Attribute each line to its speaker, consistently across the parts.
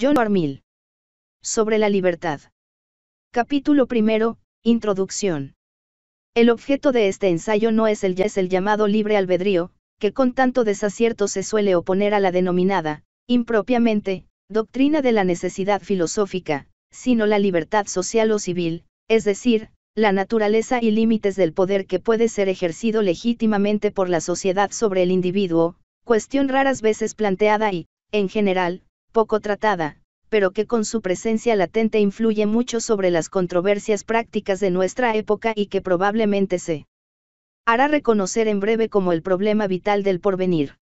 Speaker 1: John Armill. Sobre la libertad. Capítulo primero, Introducción. El objeto de este ensayo no es el ya es el llamado libre albedrío, que con tanto desacierto se suele oponer a la denominada, impropiamente, doctrina de la necesidad filosófica, sino la libertad social o civil, es decir, la naturaleza y límites del poder que puede ser ejercido legítimamente por la sociedad sobre el individuo, cuestión raras veces planteada y, en general, poco tratada, pero que con su presencia latente influye mucho sobre las controversias prácticas de nuestra época y que probablemente se hará reconocer en breve como el problema vital del porvenir.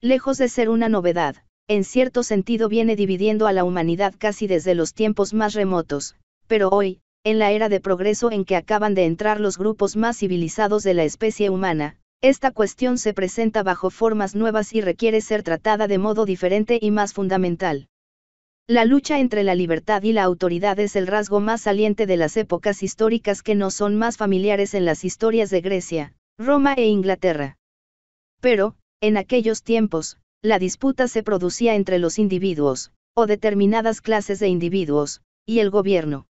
Speaker 1: Lejos de ser una novedad, en cierto sentido viene dividiendo a la humanidad casi desde los tiempos más remotos, pero hoy, en la era de progreso en que acaban de entrar los grupos más civilizados de la especie humana, esta cuestión se presenta bajo formas nuevas y requiere ser tratada de modo diferente y más fundamental. La lucha entre la libertad y la autoridad es el rasgo más saliente de las épocas históricas que no son más familiares en las historias de Grecia, Roma e Inglaterra. Pero, en aquellos tiempos, la disputa se producía entre los individuos, o determinadas clases de individuos, y el gobierno.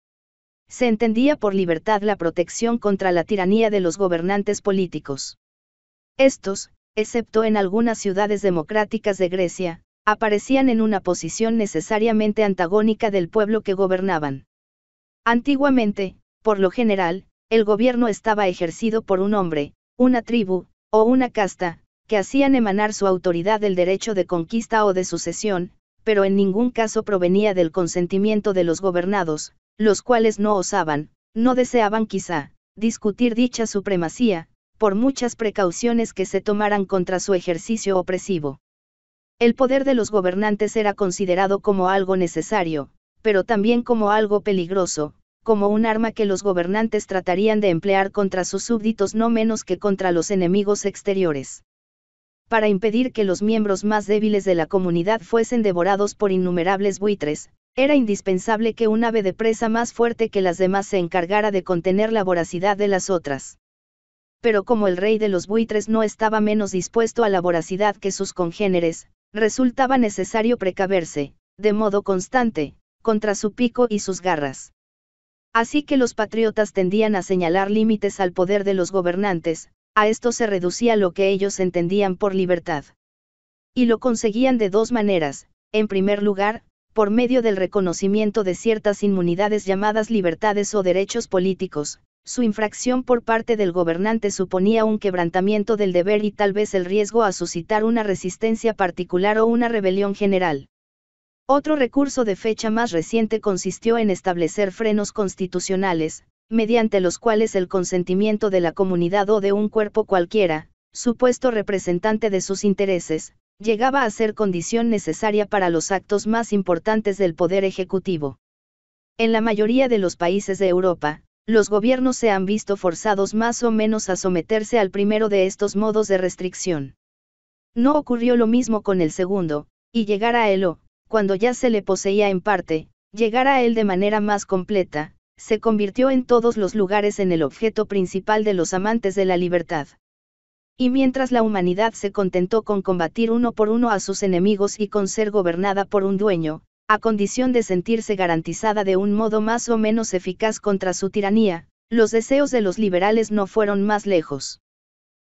Speaker 1: Se entendía por libertad la protección contra la tiranía de los gobernantes políticos. Estos, excepto en algunas ciudades democráticas de Grecia, aparecían en una posición necesariamente antagónica del pueblo que gobernaban. Antiguamente, por lo general, el gobierno estaba ejercido por un hombre, una tribu, o una casta, que hacían emanar su autoridad del derecho de conquista o de sucesión, pero en ningún caso provenía del consentimiento de los gobernados, los cuales no osaban, no deseaban quizá, discutir dicha supremacía, por muchas precauciones que se tomaran contra su ejercicio opresivo. El poder de los gobernantes era considerado como algo necesario, pero también como algo peligroso, como un arma que los gobernantes tratarían de emplear contra sus súbditos no menos que contra los enemigos exteriores. Para impedir que los miembros más débiles de la comunidad fuesen devorados por innumerables buitres, era indispensable que un ave de presa más fuerte que las demás se encargara de contener la voracidad de las otras pero como el rey de los buitres no estaba menos dispuesto a la voracidad que sus congéneres, resultaba necesario precaverse, de modo constante, contra su pico y sus garras. Así que los patriotas tendían a señalar límites al poder de los gobernantes, a esto se reducía lo que ellos entendían por libertad. Y lo conseguían de dos maneras, en primer lugar, por medio del reconocimiento de ciertas inmunidades llamadas libertades o derechos políticos, su infracción por parte del gobernante suponía un quebrantamiento del deber y tal vez el riesgo a suscitar una resistencia particular o una rebelión general. Otro recurso de fecha más reciente consistió en establecer frenos constitucionales, mediante los cuales el consentimiento de la comunidad o de un cuerpo cualquiera, supuesto representante de sus intereses, llegaba a ser condición necesaria para los actos más importantes del poder ejecutivo. En la mayoría de los países de Europa, los gobiernos se han visto forzados más o menos a someterse al primero de estos modos de restricción. No ocurrió lo mismo con el segundo, y llegar a él o, cuando ya se le poseía en parte, llegar a él de manera más completa, se convirtió en todos los lugares en el objeto principal de los amantes de la libertad. Y mientras la humanidad se contentó con combatir uno por uno a sus enemigos y con ser gobernada por un dueño, a condición de sentirse garantizada de un modo más o menos eficaz contra su tiranía, los deseos de los liberales no fueron más lejos.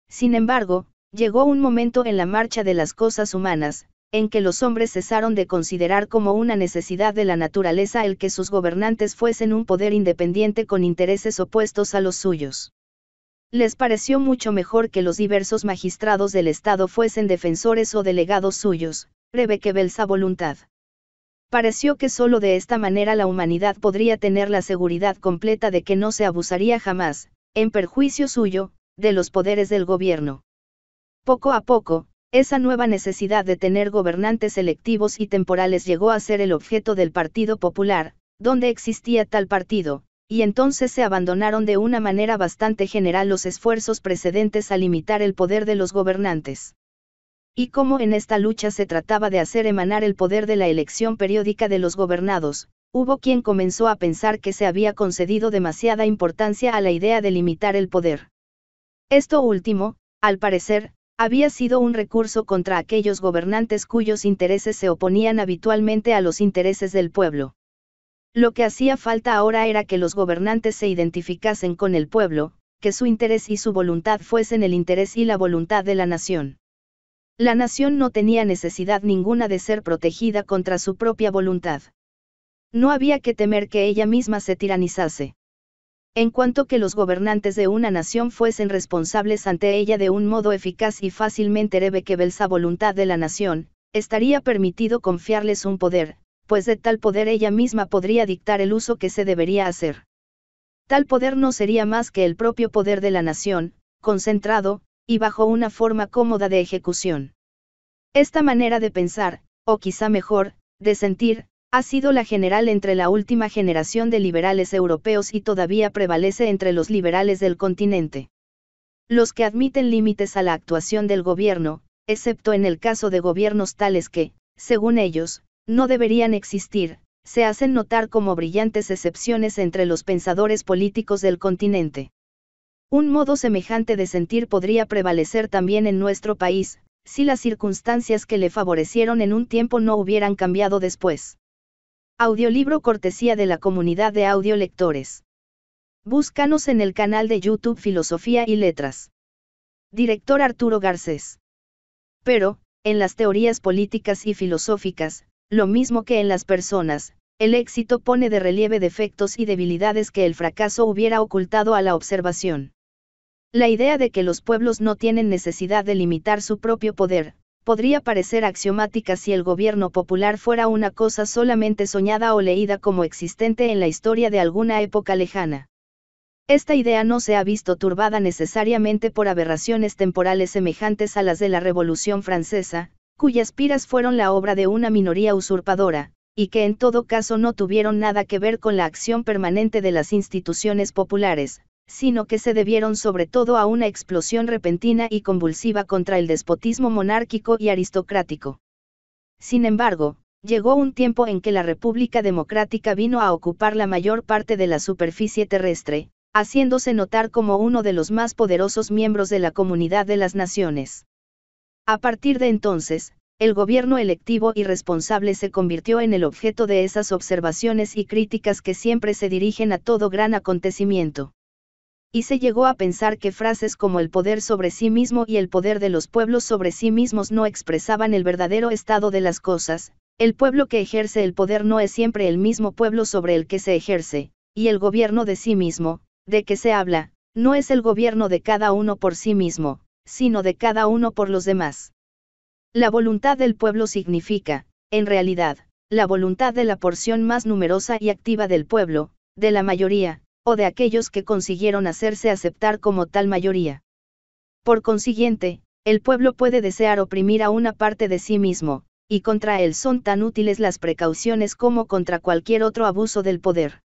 Speaker 1: Sin embargo, llegó un momento en la marcha de las cosas humanas, en que los hombres cesaron de considerar como una necesidad de la naturaleza el que sus gobernantes fuesen un poder independiente con intereses opuestos a los suyos. Les pareció mucho mejor que los diversos magistrados del Estado fuesen defensores o delegados suyos, que belsa voluntad. Pareció que solo de esta manera la humanidad podría tener la seguridad completa de que no se abusaría jamás, en perjuicio suyo, de los poderes del gobierno. Poco a poco, esa nueva necesidad de tener gobernantes electivos y temporales llegó a ser el objeto del Partido Popular, donde existía tal partido, y entonces se abandonaron de una manera bastante general los esfuerzos precedentes a limitar el poder de los gobernantes y como en esta lucha se trataba de hacer emanar el poder de la elección periódica de los gobernados, hubo quien comenzó a pensar que se había concedido demasiada importancia a la idea de limitar el poder. Esto último, al parecer, había sido un recurso contra aquellos gobernantes cuyos intereses se oponían habitualmente a los intereses del pueblo. Lo que hacía falta ahora era que los gobernantes se identificasen con el pueblo, que su interés y su voluntad fuesen el interés y la voluntad de la nación. La nación no tenía necesidad ninguna de ser protegida contra su propia voluntad. No había que temer que ella misma se tiranizase. En cuanto que los gobernantes de una nación fuesen responsables ante ella de un modo eficaz y fácilmente que belsa voluntad de la nación, estaría permitido confiarles un poder, pues de tal poder ella misma podría dictar el uso que se debería hacer. Tal poder no sería más que el propio poder de la nación, concentrado, y bajo una forma cómoda de ejecución. Esta manera de pensar, o quizá mejor, de sentir, ha sido la general entre la última generación de liberales europeos y todavía prevalece entre los liberales del continente. Los que admiten límites a la actuación del gobierno, excepto en el caso de gobiernos tales que, según ellos, no deberían existir, se hacen notar como brillantes excepciones entre los pensadores políticos del continente. Un modo semejante de sentir podría prevalecer también en nuestro país, si las circunstancias que le favorecieron en un tiempo no hubieran cambiado después. Audiolibro cortesía de la comunidad de audiolectores. Búscanos en el canal de YouTube Filosofía y Letras. Director Arturo Garcés. Pero, en las teorías políticas y filosóficas, lo mismo que en las personas, el éxito pone de relieve defectos y debilidades que el fracaso hubiera ocultado a la observación. La idea de que los pueblos no tienen necesidad de limitar su propio poder, podría parecer axiomática si el gobierno popular fuera una cosa solamente soñada o leída como existente en la historia de alguna época lejana. Esta idea no se ha visto turbada necesariamente por aberraciones temporales semejantes a las de la Revolución Francesa, cuyas piras fueron la obra de una minoría usurpadora, y que en todo caso no tuvieron nada que ver con la acción permanente de las instituciones populares, sino que se debieron sobre todo a una explosión repentina y convulsiva contra el despotismo monárquico y aristocrático. Sin embargo, llegó un tiempo en que la República Democrática vino a ocupar la mayor parte de la superficie terrestre, haciéndose notar como uno de los más poderosos miembros de la comunidad de las naciones. A partir de entonces, el gobierno electivo y responsable se convirtió en el objeto de esas observaciones y críticas que siempre se dirigen a todo gran acontecimiento y se llegó a pensar que frases como el poder sobre sí mismo y el poder de los pueblos sobre sí mismos no expresaban el verdadero estado de las cosas, el pueblo que ejerce el poder no es siempre el mismo pueblo sobre el que se ejerce, y el gobierno de sí mismo, de que se habla, no es el gobierno de cada uno por sí mismo, sino de cada uno por los demás. La voluntad del pueblo significa, en realidad, la voluntad de la porción más numerosa y activa del pueblo, de la mayoría, o de aquellos que consiguieron hacerse aceptar como tal mayoría. Por consiguiente, el pueblo puede desear oprimir a una parte de sí mismo, y contra él son tan útiles las precauciones como contra cualquier otro abuso del poder.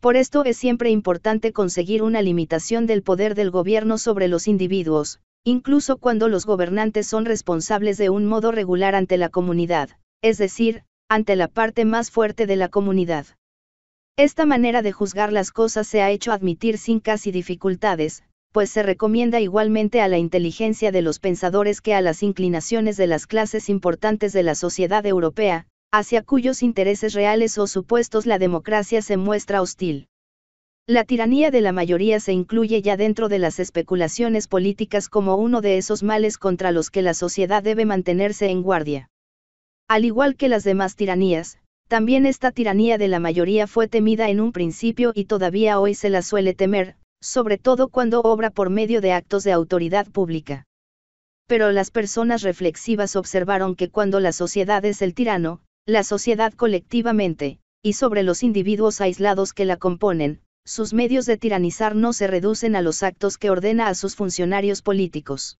Speaker 1: Por esto es siempre importante conseguir una limitación del poder del gobierno sobre los individuos, incluso cuando los gobernantes son responsables de un modo regular ante la comunidad, es decir, ante la parte más fuerte de la comunidad. Esta manera de juzgar las cosas se ha hecho admitir sin casi dificultades, pues se recomienda igualmente a la inteligencia de los pensadores que a las inclinaciones de las clases importantes de la sociedad europea, hacia cuyos intereses reales o supuestos la democracia se muestra hostil. La tiranía de la mayoría se incluye ya dentro de las especulaciones políticas como uno de esos males contra los que la sociedad debe mantenerse en guardia. Al igual que las demás tiranías, también esta tiranía de la mayoría fue temida en un principio y todavía hoy se la suele temer, sobre todo cuando obra por medio de actos de autoridad pública. Pero las personas reflexivas observaron que cuando la sociedad es el tirano, la sociedad colectivamente, y sobre los individuos aislados que la componen, sus medios de tiranizar no se reducen a los actos que ordena a sus funcionarios políticos.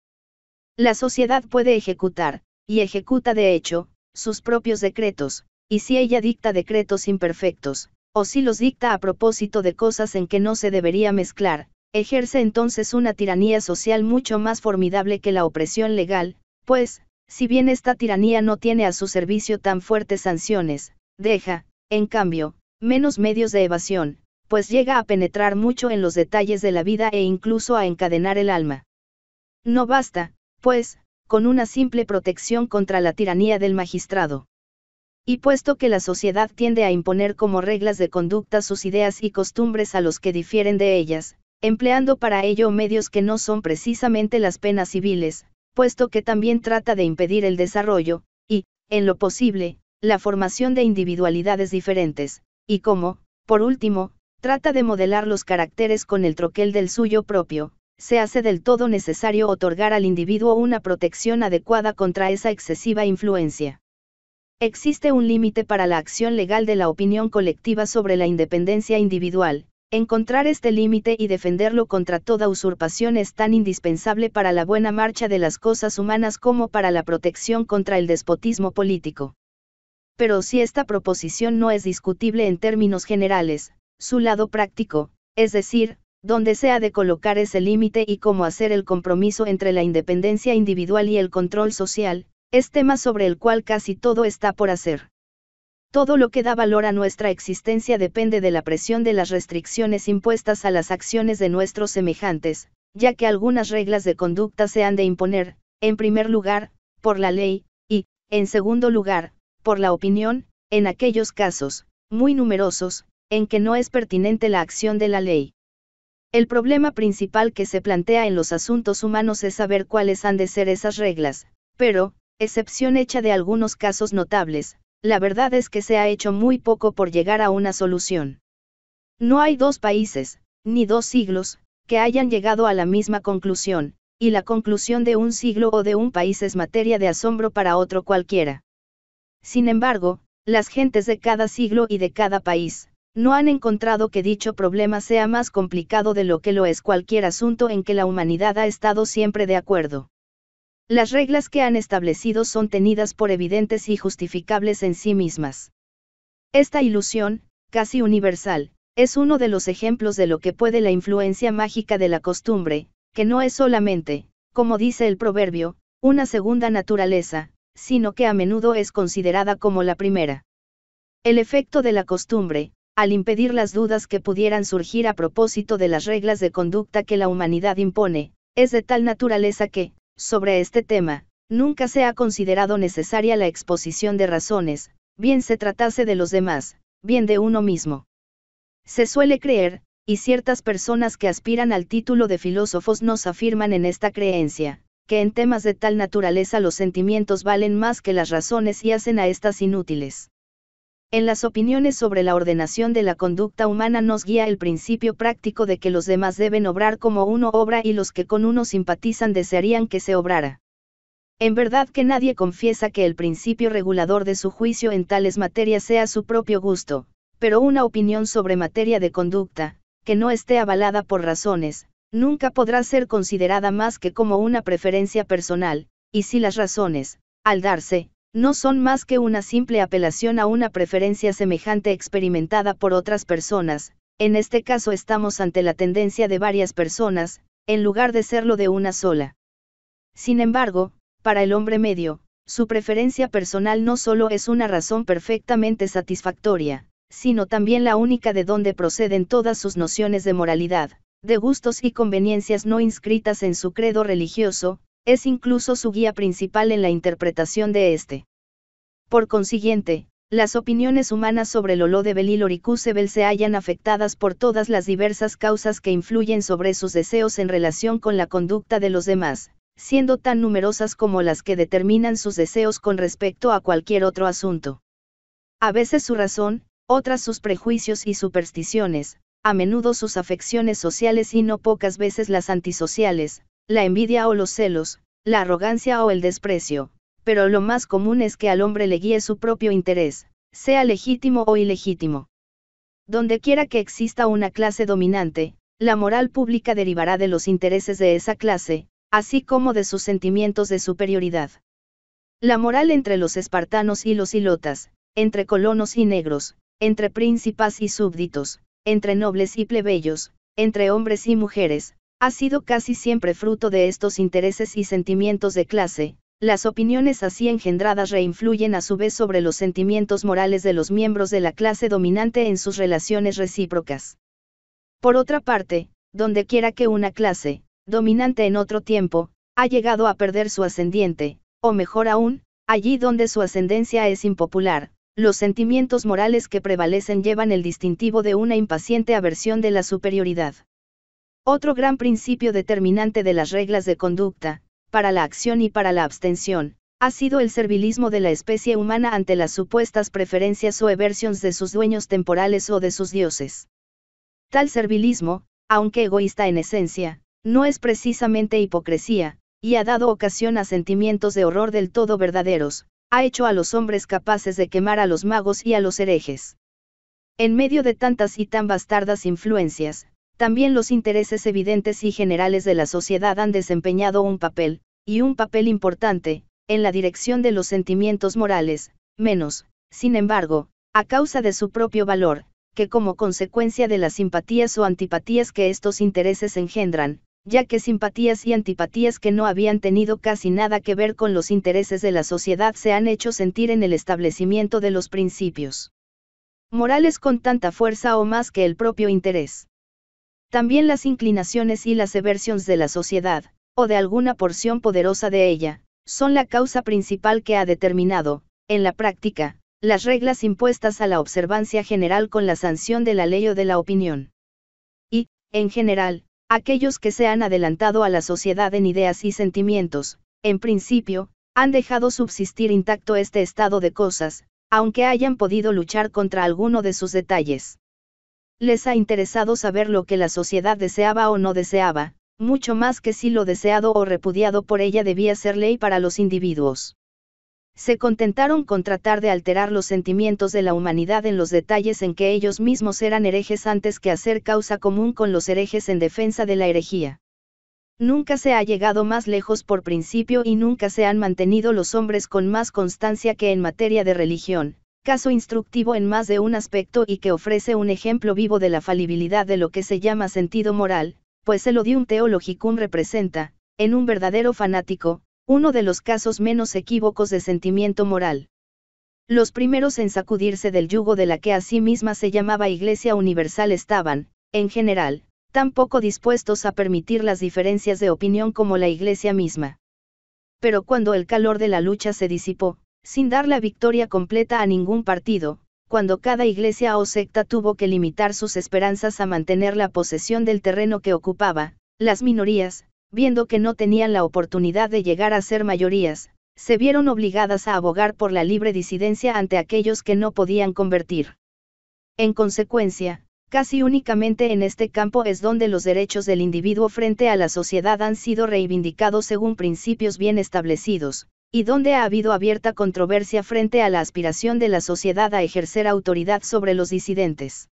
Speaker 1: La sociedad puede ejecutar, y ejecuta de hecho, sus propios decretos, y si ella dicta decretos imperfectos, o si los dicta a propósito de cosas en que no se debería mezclar, ejerce entonces una tiranía social mucho más formidable que la opresión legal, pues, si bien esta tiranía no tiene a su servicio tan fuertes sanciones, deja, en cambio, menos medios de evasión, pues llega a penetrar mucho en los detalles de la vida e incluso a encadenar el alma. No basta, pues, con una simple protección contra la tiranía del magistrado. Y puesto que la sociedad tiende a imponer como reglas de conducta sus ideas y costumbres a los que difieren de ellas, empleando para ello medios que no son precisamente las penas civiles, puesto que también trata de impedir el desarrollo, y, en lo posible, la formación de individualidades diferentes, y como, por último, trata de modelar los caracteres con el troquel del suyo propio, se hace del todo necesario otorgar al individuo una protección adecuada contra esa excesiva influencia. Existe un límite para la acción legal de la opinión colectiva sobre la independencia individual, encontrar este límite y defenderlo contra toda usurpación es tan indispensable para la buena marcha de las cosas humanas como para la protección contra el despotismo político. Pero si esta proposición no es discutible en términos generales, su lado práctico, es decir, dónde se ha de colocar ese límite y cómo hacer el compromiso entre la independencia individual y el control social, es tema sobre el cual casi todo está por hacer. Todo lo que da valor a nuestra existencia depende de la presión de las restricciones impuestas a las acciones de nuestros semejantes, ya que algunas reglas de conducta se han de imponer, en primer lugar, por la ley, y, en segundo lugar, por la opinión, en aquellos casos, muy numerosos, en que no es pertinente la acción de la ley. El problema principal que se plantea en los asuntos humanos es saber cuáles han de ser esas reglas, pero, excepción hecha de algunos casos notables, la verdad es que se ha hecho muy poco por llegar a una solución. No hay dos países, ni dos siglos, que hayan llegado a la misma conclusión, y la conclusión de un siglo o de un país es materia de asombro para otro cualquiera. Sin embargo, las gentes de cada siglo y de cada país, no han encontrado que dicho problema sea más complicado de lo que lo es cualquier asunto en que la humanidad ha estado siempre de acuerdo. Las reglas que han establecido son tenidas por evidentes y justificables en sí mismas. Esta ilusión, casi universal, es uno de los ejemplos de lo que puede la influencia mágica de la costumbre, que no es solamente, como dice el proverbio, una segunda naturaleza, sino que a menudo es considerada como la primera. El efecto de la costumbre, al impedir las dudas que pudieran surgir a propósito de las reglas de conducta que la humanidad impone, es de tal naturaleza que, sobre este tema, nunca se ha considerado necesaria la exposición de razones, bien se tratase de los demás, bien de uno mismo. Se suele creer, y ciertas personas que aspiran al título de filósofos nos afirman en esta creencia, que en temas de tal naturaleza los sentimientos valen más que las razones y hacen a estas inútiles. En las opiniones sobre la ordenación de la conducta humana nos guía el principio práctico de que los demás deben obrar como uno obra y los que con uno simpatizan desearían que se obrara. En verdad que nadie confiesa que el principio regulador de su juicio en tales materias sea su propio gusto, pero una opinión sobre materia de conducta, que no esté avalada por razones, nunca podrá ser considerada más que como una preferencia personal, y si las razones, al darse, no son más que una simple apelación a una preferencia semejante experimentada por otras personas, en este caso estamos ante la tendencia de varias personas, en lugar de serlo de una sola. Sin embargo, para el hombre medio, su preferencia personal no solo es una razón perfectamente satisfactoria, sino también la única de donde proceden todas sus nociones de moralidad, de gustos y conveniencias no inscritas en su credo religioso, es incluso su guía principal en la interpretación de este. Por consiguiente, las opiniones humanas sobre oló de y Oricusebel se hallan afectadas por todas las diversas causas que influyen sobre sus deseos en relación con la conducta de los demás, siendo tan numerosas como las que determinan sus deseos con respecto a cualquier otro asunto. A veces su razón, otras sus prejuicios y supersticiones, a menudo sus afecciones sociales y no pocas veces las antisociales, la envidia o los celos, la arrogancia o el desprecio, pero lo más común es que al hombre le guíe su propio interés, sea legítimo o ilegítimo. Donde quiera que exista una clase dominante, la moral pública derivará de los intereses de esa clase, así como de sus sentimientos de superioridad. La moral entre los espartanos y los ilotas, entre colonos y negros, entre príncipes y súbditos, entre nobles y plebeyos, entre hombres y mujeres, ha sido casi siempre fruto de estos intereses y sentimientos de clase, las opiniones así engendradas reinfluyen a su vez sobre los sentimientos morales de los miembros de la clase dominante en sus relaciones recíprocas. Por otra parte, dondequiera que una clase, dominante en otro tiempo, ha llegado a perder su ascendiente, o mejor aún, allí donde su ascendencia es impopular, los sentimientos morales que prevalecen llevan el distintivo de una impaciente aversión de la superioridad. Otro gran principio determinante de las reglas de conducta, para la acción y para la abstención, ha sido el servilismo de la especie humana ante las supuestas preferencias o eversiones de sus dueños temporales o de sus dioses. Tal servilismo, aunque egoísta en esencia, no es precisamente hipocresía, y ha dado ocasión a sentimientos de horror del todo verdaderos, ha hecho a los hombres capaces de quemar a los magos y a los herejes. En medio de tantas y tan bastardas influencias, también los intereses evidentes y generales de la sociedad han desempeñado un papel, y un papel importante, en la dirección de los sentimientos morales, menos, sin embargo, a causa de su propio valor, que como consecuencia de las simpatías o antipatías que estos intereses engendran, ya que simpatías y antipatías que no habían tenido casi nada que ver con los intereses de la sociedad se han hecho sentir en el establecimiento de los principios morales con tanta fuerza o más que el propio interés también las inclinaciones y las eversiones de la sociedad, o de alguna porción poderosa de ella, son la causa principal que ha determinado, en la práctica, las reglas impuestas a la observancia general con la sanción de la ley o de la opinión. Y, en general, aquellos que se han adelantado a la sociedad en ideas y sentimientos, en principio, han dejado subsistir intacto este estado de cosas, aunque hayan podido luchar contra alguno de sus detalles les ha interesado saber lo que la sociedad deseaba o no deseaba, mucho más que si lo deseado o repudiado por ella debía ser ley para los individuos. Se contentaron con tratar de alterar los sentimientos de la humanidad en los detalles en que ellos mismos eran herejes antes que hacer causa común con los herejes en defensa de la herejía. Nunca se ha llegado más lejos por principio y nunca se han mantenido los hombres con más constancia que en materia de religión, caso instructivo en más de un aspecto y que ofrece un ejemplo vivo de la falibilidad de lo que se llama sentido moral, pues el odium theologicum representa, en un verdadero fanático, uno de los casos menos equívocos de sentimiento moral. Los primeros en sacudirse del yugo de la que a sí misma se llamaba Iglesia Universal estaban, en general, tan poco dispuestos a permitir las diferencias de opinión como la Iglesia misma. Pero cuando el calor de la lucha se disipó, sin dar la victoria completa a ningún partido, cuando cada iglesia o secta tuvo que limitar sus esperanzas a mantener la posesión del terreno que ocupaba, las minorías, viendo que no tenían la oportunidad de llegar a ser mayorías, se vieron obligadas a abogar por la libre disidencia ante aquellos que no podían convertir. En consecuencia, casi únicamente en este campo es donde los derechos del individuo frente a la sociedad han sido reivindicados según principios bien establecidos, y donde ha habido abierta controversia frente a la aspiración de la sociedad a ejercer autoridad sobre los disidentes.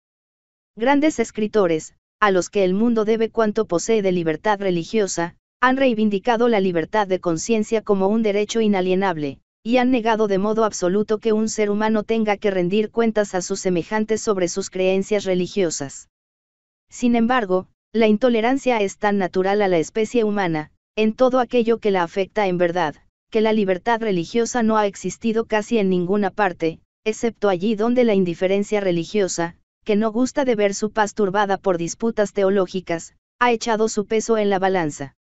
Speaker 1: Grandes escritores, a los que el mundo debe cuanto posee de libertad religiosa, han reivindicado la libertad de conciencia como un derecho inalienable, y han negado de modo absoluto que un ser humano tenga que rendir cuentas a sus semejantes sobre sus creencias religiosas. Sin embargo, la intolerancia es tan natural a la especie humana, en todo aquello que la afecta en verdad, que la libertad religiosa no ha existido casi en ninguna parte, excepto allí donde la indiferencia religiosa, que no gusta de ver su paz turbada por disputas teológicas, ha echado su peso en la balanza.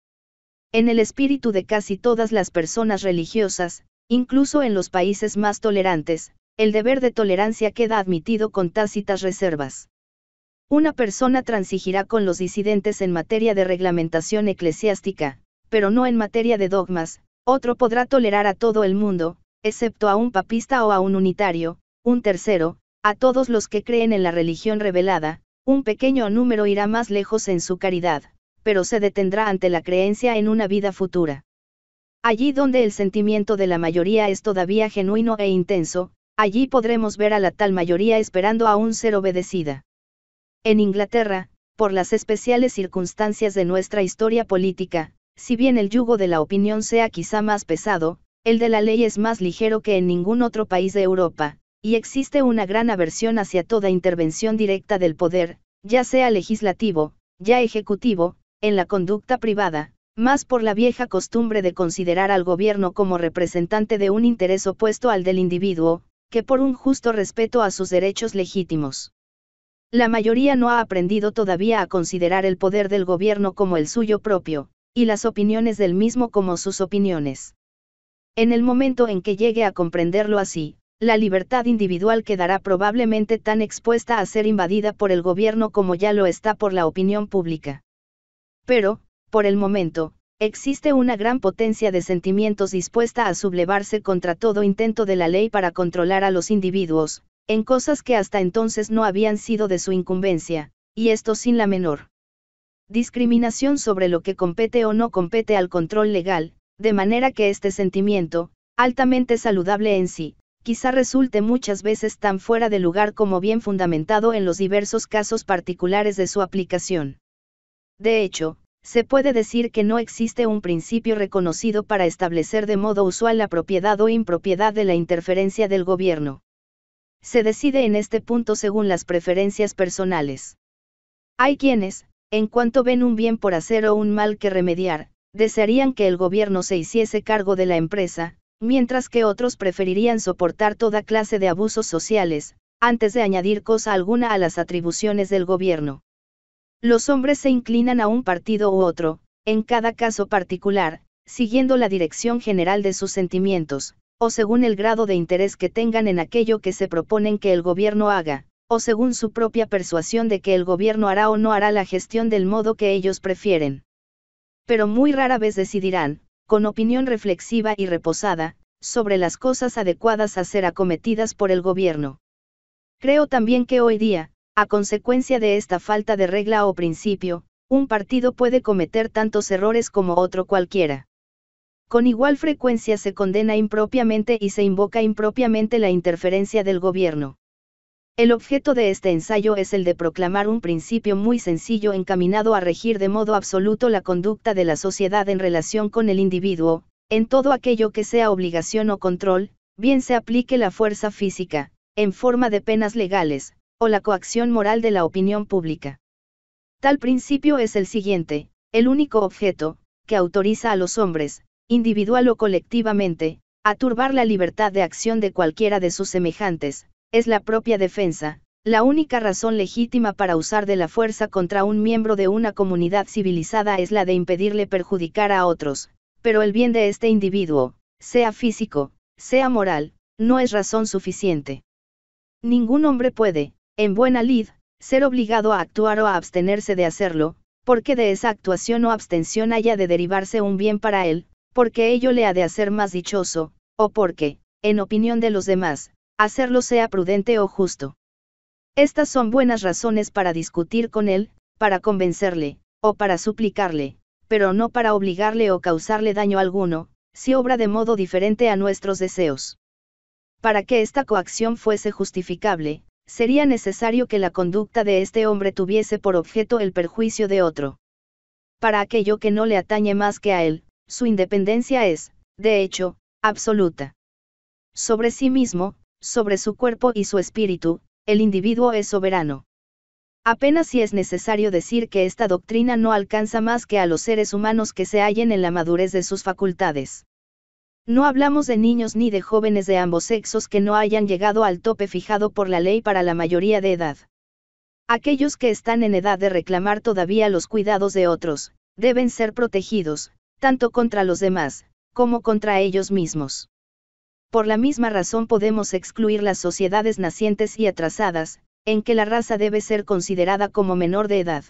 Speaker 1: En el espíritu de casi todas las personas religiosas, incluso en los países más tolerantes, el deber de tolerancia queda admitido con tácitas reservas. Una persona transigirá con los disidentes en materia de reglamentación eclesiástica, pero no en materia de dogmas, otro podrá tolerar a todo el mundo, excepto a un papista o a un unitario, un tercero, a todos los que creen en la religión revelada, un pequeño número irá más lejos en su caridad, pero se detendrá ante la creencia en una vida futura. Allí donde el sentimiento de la mayoría es todavía genuino e intenso, allí podremos ver a la tal mayoría esperando aún ser obedecida. En Inglaterra, por las especiales circunstancias de nuestra historia política, si bien el yugo de la opinión sea quizá más pesado, el de la ley es más ligero que en ningún otro país de Europa, y existe una gran aversión hacia toda intervención directa del poder, ya sea legislativo, ya ejecutivo, en la conducta privada, más por la vieja costumbre de considerar al gobierno como representante de un interés opuesto al del individuo, que por un justo respeto a sus derechos legítimos. La mayoría no ha aprendido todavía a considerar el poder del gobierno como el suyo propio, y las opiniones del mismo como sus opiniones. En el momento en que llegue a comprenderlo así, la libertad individual quedará probablemente tan expuesta a ser invadida por el gobierno como ya lo está por la opinión pública. Pero, por el momento, existe una gran potencia de sentimientos dispuesta a sublevarse contra todo intento de la ley para controlar a los individuos, en cosas que hasta entonces no habían sido de su incumbencia, y esto sin la menor discriminación sobre lo que compete o no compete al control legal, de manera que este sentimiento, altamente saludable en sí, quizá resulte muchas veces tan fuera de lugar como bien fundamentado en los diversos casos particulares de su aplicación. De hecho, se puede decir que no existe un principio reconocido para establecer de modo usual la propiedad o impropiedad de la interferencia del gobierno. Se decide en este punto según las preferencias personales. Hay quienes, en cuanto ven un bien por hacer o un mal que remediar, desearían que el gobierno se hiciese cargo de la empresa, mientras que otros preferirían soportar toda clase de abusos sociales, antes de añadir cosa alguna a las atribuciones del gobierno. Los hombres se inclinan a un partido u otro, en cada caso particular, siguiendo la dirección general de sus sentimientos, o según el grado de interés que tengan en aquello que se proponen que el gobierno haga, o según su propia persuasión de que el gobierno hará o no hará la gestión del modo que ellos prefieren. Pero muy rara vez decidirán, con opinión reflexiva y reposada, sobre las cosas adecuadas a ser acometidas por el gobierno. Creo también que hoy día, a consecuencia de esta falta de regla o principio, un partido puede cometer tantos errores como otro cualquiera. Con igual frecuencia se condena impropiamente y se invoca impropiamente la interferencia del gobierno. El objeto de este ensayo es el de proclamar un principio muy sencillo encaminado a regir de modo absoluto la conducta de la sociedad en relación con el individuo, en todo aquello que sea obligación o control, bien se aplique la fuerza física, en forma de penas legales, o la coacción moral de la opinión pública. Tal principio es el siguiente, el único objeto, que autoriza a los hombres, individual o colectivamente, a turbar la libertad de acción de cualquiera de sus semejantes, es la propia defensa, la única razón legítima para usar de la fuerza contra un miembro de una comunidad civilizada es la de impedirle perjudicar a otros, pero el bien de este individuo, sea físico, sea moral, no es razón suficiente. Ningún hombre puede, en buena lid, ser obligado a actuar o a abstenerse de hacerlo, porque de esa actuación o abstención haya de derivarse un bien para él, porque ello le ha de hacer más dichoso, o porque, en opinión de los demás, hacerlo sea prudente o justo. Estas son buenas razones para discutir con él, para convencerle, o para suplicarle, pero no para obligarle o causarle daño alguno, si obra de modo diferente a nuestros deseos. Para que esta coacción fuese justificable, sería necesario que la conducta de este hombre tuviese por objeto el perjuicio de otro. Para aquello que no le atañe más que a él, su independencia es, de hecho, absoluta. Sobre sí mismo, sobre su cuerpo y su espíritu, el individuo es soberano. Apenas si es necesario decir que esta doctrina no alcanza más que a los seres humanos que se hallen en la madurez de sus facultades. No hablamos de niños ni de jóvenes de ambos sexos que no hayan llegado al tope fijado por la ley para la mayoría de edad. Aquellos que están en edad de reclamar todavía los cuidados de otros, deben ser protegidos, tanto contra los demás, como contra ellos mismos. Por la misma razón podemos excluir las sociedades nacientes y atrasadas, en que la raza debe ser considerada como menor de edad.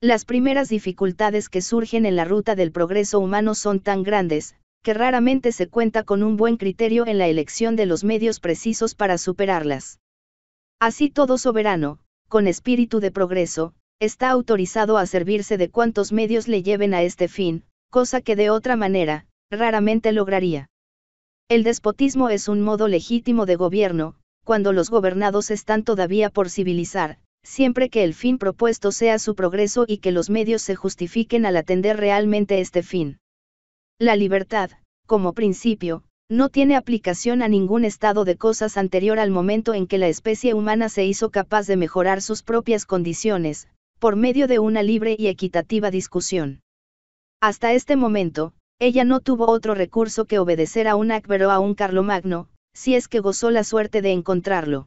Speaker 1: Las primeras dificultades que surgen en la ruta del progreso humano son tan grandes, que raramente se cuenta con un buen criterio en la elección de los medios precisos para superarlas. Así todo soberano, con espíritu de progreso, está autorizado a servirse de cuantos medios le lleven a este fin, cosa que de otra manera, raramente lograría. El despotismo es un modo legítimo de gobierno, cuando los gobernados están todavía por civilizar, siempre que el fin propuesto sea su progreso y que los medios se justifiquen al atender realmente este fin. La libertad, como principio, no tiene aplicación a ningún estado de cosas anterior al momento en que la especie humana se hizo capaz de mejorar sus propias condiciones, por medio de una libre y equitativa discusión. Hasta este momento, ella no tuvo otro recurso que obedecer a un Akber o a un Carlomagno, si es que gozó la suerte de encontrarlo.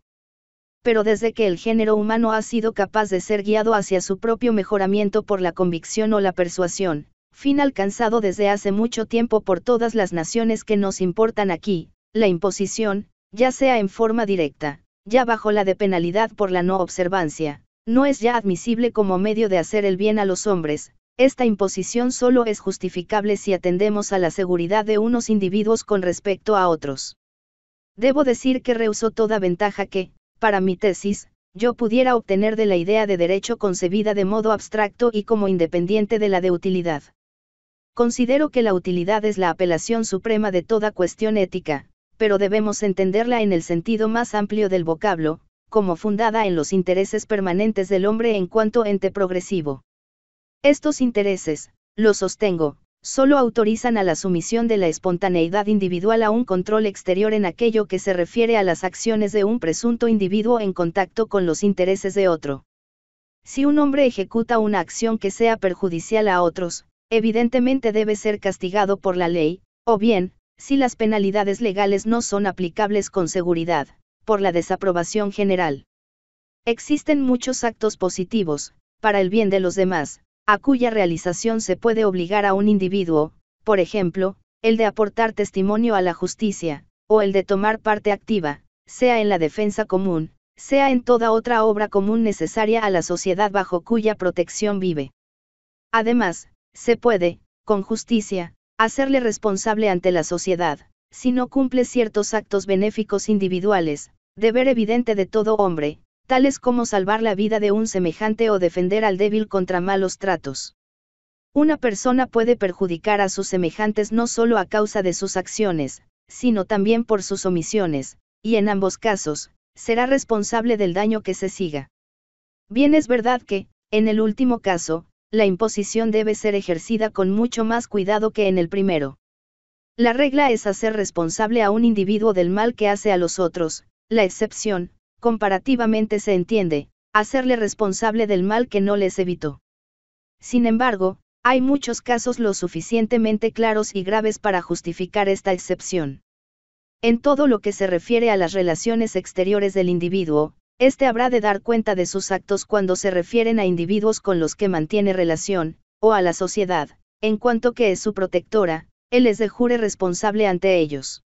Speaker 1: Pero desde que el género humano ha sido capaz de ser guiado hacia su propio mejoramiento por la convicción o la persuasión, fin alcanzado desde hace mucho tiempo por todas las naciones que nos importan aquí, la imposición, ya sea en forma directa, ya bajo la de penalidad por la no observancia, no es ya admisible como medio de hacer el bien a los hombres, esta imposición solo es justificable si atendemos a la seguridad de unos individuos con respecto a otros. Debo decir que rehusó toda ventaja que, para mi tesis, yo pudiera obtener de la idea de derecho concebida de modo abstracto y como independiente de la de utilidad. Considero que la utilidad es la apelación suprema de toda cuestión ética, pero debemos entenderla en el sentido más amplio del vocablo, como fundada en los intereses permanentes del hombre en cuanto ente progresivo. Estos intereses, lo sostengo, solo autorizan a la sumisión de la espontaneidad individual a un control exterior en aquello que se refiere a las acciones de un presunto individuo en contacto con los intereses de otro. Si un hombre ejecuta una acción que sea perjudicial a otros, evidentemente debe ser castigado por la ley, o bien, si las penalidades legales no son aplicables con seguridad, por la desaprobación general. Existen muchos actos positivos, para el bien de los demás, a cuya realización se puede obligar a un individuo, por ejemplo, el de aportar testimonio a la justicia, o el de tomar parte activa, sea en la defensa común, sea en toda otra obra común necesaria a la sociedad bajo cuya protección vive. Además, se puede, con justicia, hacerle responsable ante la sociedad, si no cumple ciertos actos benéficos individuales, deber evidente de todo hombre, tales como salvar la vida de un semejante o defender al débil contra malos tratos. Una persona puede perjudicar a sus semejantes no solo a causa de sus acciones, sino también por sus omisiones, y en ambos casos, será responsable del daño que se siga. Bien es verdad que, en el último caso, la imposición debe ser ejercida con mucho más cuidado que en el primero. La regla es hacer responsable a un individuo del mal que hace a los otros, la excepción, comparativamente se entiende, hacerle responsable del mal que no les evitó. Sin embargo, hay muchos casos lo suficientemente claros y graves para justificar esta excepción. En todo lo que se refiere a las relaciones exteriores del individuo, éste habrá de dar cuenta de sus actos cuando se refieren a individuos con los que mantiene relación, o a la sociedad, en cuanto que es su protectora, él les de jure responsable ante ellos.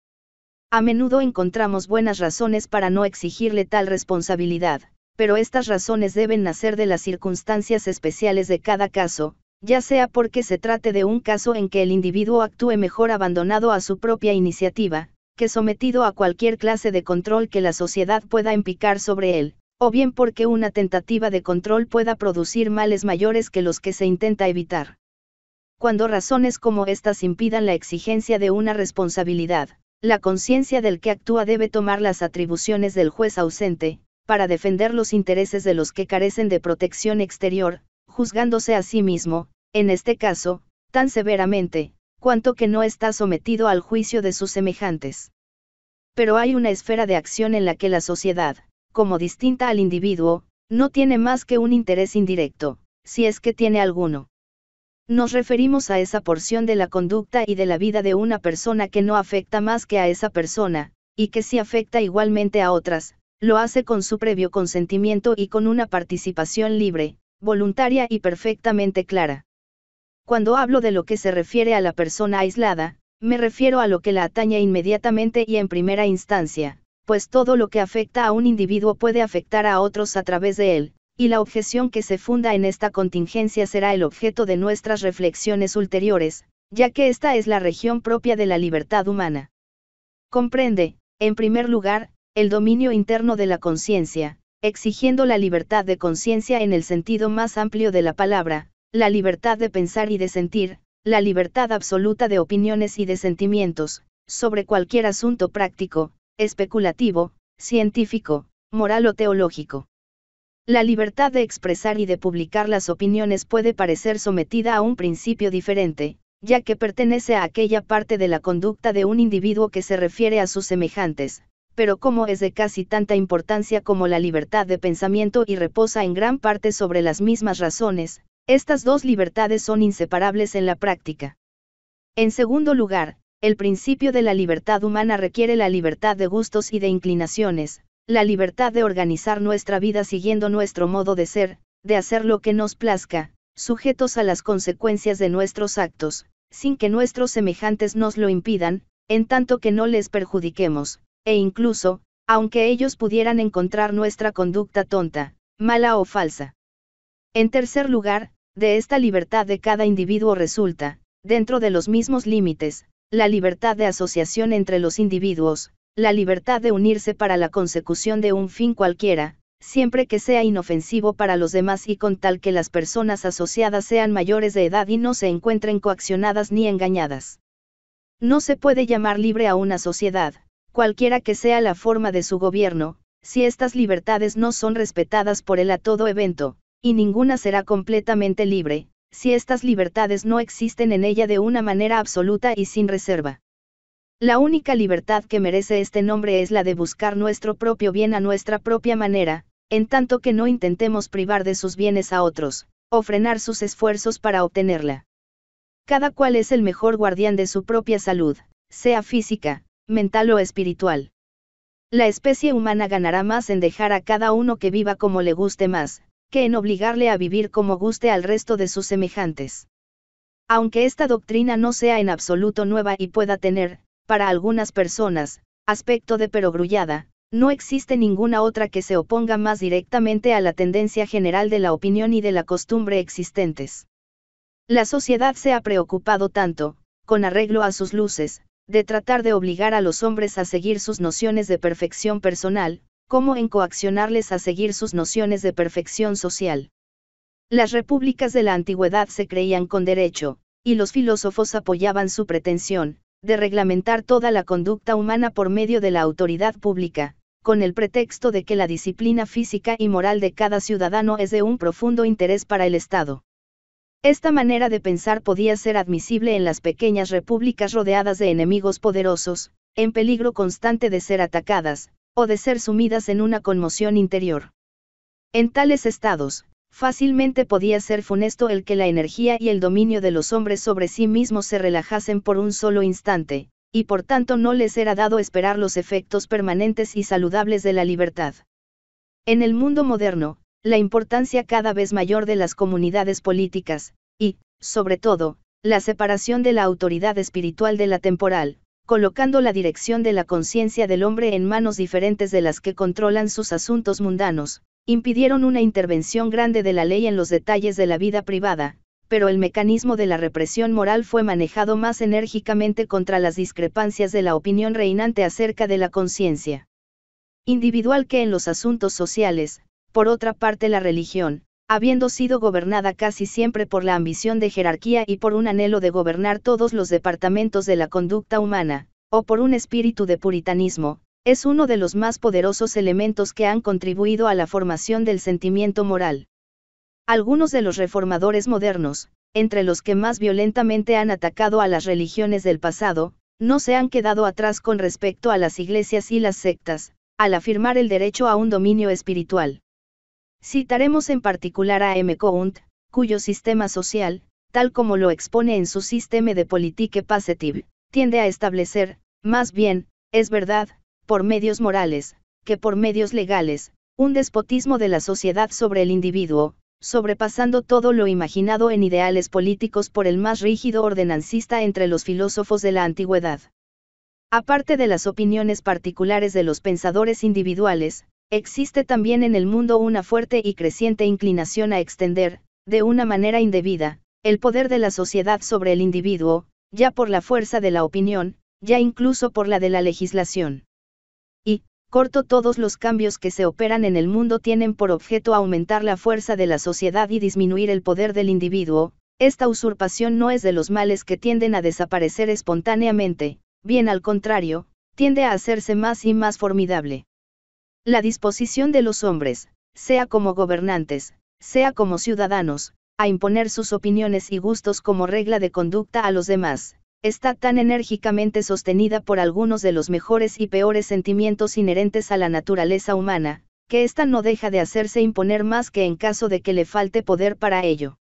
Speaker 1: A menudo encontramos buenas razones para no exigirle tal responsabilidad, pero estas razones deben nacer de las circunstancias especiales de cada caso, ya sea porque se trate de un caso en que el individuo actúe mejor abandonado a su propia iniciativa, que sometido a cualquier clase de control que la sociedad pueda empicar sobre él, o bien porque una tentativa de control pueda producir males mayores que los que se intenta evitar. Cuando razones como estas impidan la exigencia de una responsabilidad, la conciencia del que actúa debe tomar las atribuciones del juez ausente, para defender los intereses de los que carecen de protección exterior, juzgándose a sí mismo, en este caso, tan severamente, cuanto que no está sometido al juicio de sus semejantes. Pero hay una esfera de acción en la que la sociedad, como distinta al individuo, no tiene más que un interés indirecto, si es que tiene alguno. Nos referimos a esa porción de la conducta y de la vida de una persona que no afecta más que a esa persona, y que si afecta igualmente a otras, lo hace con su previo consentimiento y con una participación libre, voluntaria y perfectamente clara. Cuando hablo de lo que se refiere a la persona aislada, me refiero a lo que la atañe inmediatamente y en primera instancia, pues todo lo que afecta a un individuo puede afectar a otros a través de él, y la objeción que se funda en esta contingencia será el objeto de nuestras reflexiones ulteriores, ya que esta es la región propia de la libertad humana. Comprende, en primer lugar, el dominio interno de la conciencia, exigiendo la libertad de conciencia en el sentido más amplio de la palabra, la libertad de pensar y de sentir, la libertad absoluta de opiniones y de sentimientos, sobre cualquier asunto práctico, especulativo, científico, moral o teológico la libertad de expresar y de publicar las opiniones puede parecer sometida a un principio diferente, ya que pertenece a aquella parte de la conducta de un individuo que se refiere a sus semejantes, pero como es de casi tanta importancia como la libertad de pensamiento y reposa en gran parte sobre las mismas razones, estas dos libertades son inseparables en la práctica. En segundo lugar, el principio de la libertad humana requiere la libertad de gustos y de inclinaciones, la libertad de organizar nuestra vida siguiendo nuestro modo de ser, de hacer lo que nos plazca, sujetos a las consecuencias de nuestros actos, sin que nuestros semejantes nos lo impidan, en tanto que no les perjudiquemos, e incluso, aunque ellos pudieran encontrar nuestra conducta tonta, mala o falsa. En tercer lugar, de esta libertad de cada individuo resulta, dentro de los mismos límites, la libertad de asociación entre los individuos, la libertad de unirse para la consecución de un fin cualquiera, siempre que sea inofensivo para los demás y con tal que las personas asociadas sean mayores de edad y no se encuentren coaccionadas ni engañadas. No se puede llamar libre a una sociedad, cualquiera que sea la forma de su gobierno, si estas libertades no son respetadas por él a todo evento, y ninguna será completamente libre, si estas libertades no existen en ella de una manera absoluta y sin reserva. La única libertad que merece este nombre es la de buscar nuestro propio bien a nuestra propia manera, en tanto que no intentemos privar de sus bienes a otros, o frenar sus esfuerzos para obtenerla. Cada cual es el mejor guardián de su propia salud, sea física, mental o espiritual. La especie humana ganará más en dejar a cada uno que viva como le guste más, que en obligarle a vivir como guste al resto de sus semejantes. Aunque esta doctrina no sea en absoluto nueva y pueda tener, para algunas personas, aspecto de perogrullada, no existe ninguna otra que se oponga más directamente a la tendencia general de la opinión y de la costumbre existentes. La sociedad se ha preocupado tanto, con arreglo a sus luces, de tratar de obligar a los hombres a seguir sus nociones de perfección personal, como en coaccionarles a seguir sus nociones de perfección social. Las repúblicas de la antigüedad se creían con derecho, y los filósofos apoyaban su pretensión, de reglamentar toda la conducta humana por medio de la autoridad pública, con el pretexto de que la disciplina física y moral de cada ciudadano es de un profundo interés para el Estado. Esta manera de pensar podía ser admisible en las pequeñas repúblicas rodeadas de enemigos poderosos, en peligro constante de ser atacadas, o de ser sumidas en una conmoción interior. En tales estados, fácilmente podía ser funesto el que la energía y el dominio de los hombres sobre sí mismos se relajasen por un solo instante, y por tanto no les era dado esperar los efectos permanentes y saludables de la libertad. En el mundo moderno, la importancia cada vez mayor de las comunidades políticas, y, sobre todo, la separación de la autoridad espiritual de la temporal, colocando la dirección de la conciencia del hombre en manos diferentes de las que controlan sus asuntos mundanos, impidieron una intervención grande de la ley en los detalles de la vida privada, pero el mecanismo de la represión moral fue manejado más enérgicamente contra las discrepancias de la opinión reinante acerca de la conciencia individual que en los asuntos sociales, por otra parte la religión, habiendo sido gobernada casi siempre por la ambición de jerarquía y por un anhelo de gobernar todos los departamentos de la conducta humana, o por un espíritu de puritanismo, es uno de los más poderosos elementos que han contribuido a la formación del sentimiento moral. Algunos de los reformadores modernos, entre los que más violentamente han atacado a las religiones del pasado, no se han quedado atrás con respecto a las iglesias y las sectas, al afirmar el derecho a un dominio espiritual. Citaremos en particular a M. Count, cuyo sistema social, tal como lo expone en su sistema de politique positive, tiende a establecer, más bien, es verdad, por medios morales, que por medios legales, un despotismo de la sociedad sobre el individuo, sobrepasando todo lo imaginado en ideales políticos por el más rígido ordenancista entre los filósofos de la antigüedad. Aparte de las opiniones particulares de los pensadores individuales, existe también en el mundo una fuerte y creciente inclinación a extender, de una manera indebida, el poder de la sociedad sobre el individuo, ya por la fuerza de la opinión, ya incluso por la de la legislación corto todos los cambios que se operan en el mundo tienen por objeto aumentar la fuerza de la sociedad y disminuir el poder del individuo, esta usurpación no es de los males que tienden a desaparecer espontáneamente, bien al contrario, tiende a hacerse más y más formidable. La disposición de los hombres, sea como gobernantes, sea como ciudadanos, a imponer sus opiniones y gustos como regla de conducta a los demás, está tan enérgicamente sostenida por algunos de los mejores y peores sentimientos inherentes a la naturaleza humana, que ésta no deja de hacerse imponer más que en caso de que le falte poder para ello.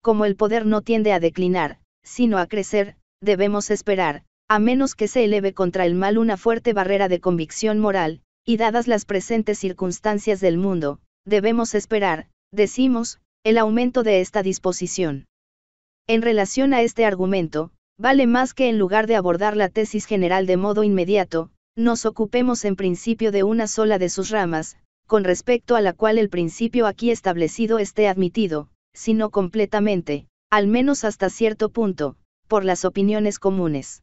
Speaker 1: Como el poder no tiende a declinar, sino a crecer, debemos esperar, a menos que se eleve contra el mal una fuerte barrera de convicción moral, y dadas las presentes circunstancias del mundo, debemos esperar, decimos, el aumento de esta disposición. En relación a este argumento, Vale más que en lugar de abordar la tesis general de modo inmediato, nos ocupemos en principio de una sola de sus ramas, con respecto a la cual el principio aquí establecido esté admitido, si no completamente, al menos hasta cierto punto, por las opiniones comunes.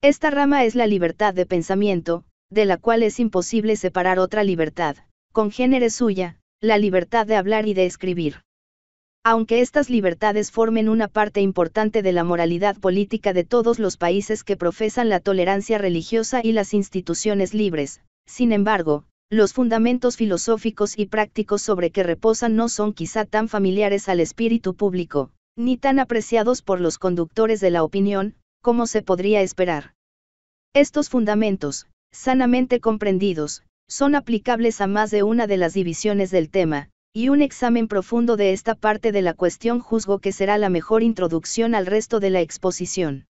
Speaker 1: Esta rama es la libertad de pensamiento, de la cual es imposible separar otra libertad, con género suya, la libertad de hablar y de escribir aunque estas libertades formen una parte importante de la moralidad política de todos los países que profesan la tolerancia religiosa y las instituciones libres, sin embargo, los fundamentos filosóficos y prácticos sobre que reposan no son quizá tan familiares al espíritu público, ni tan apreciados por los conductores de la opinión, como se podría esperar. Estos fundamentos, sanamente comprendidos, son aplicables a más de una de las divisiones del tema, y un examen profundo de esta parte de la cuestión juzgo que será la mejor introducción al resto de la exposición.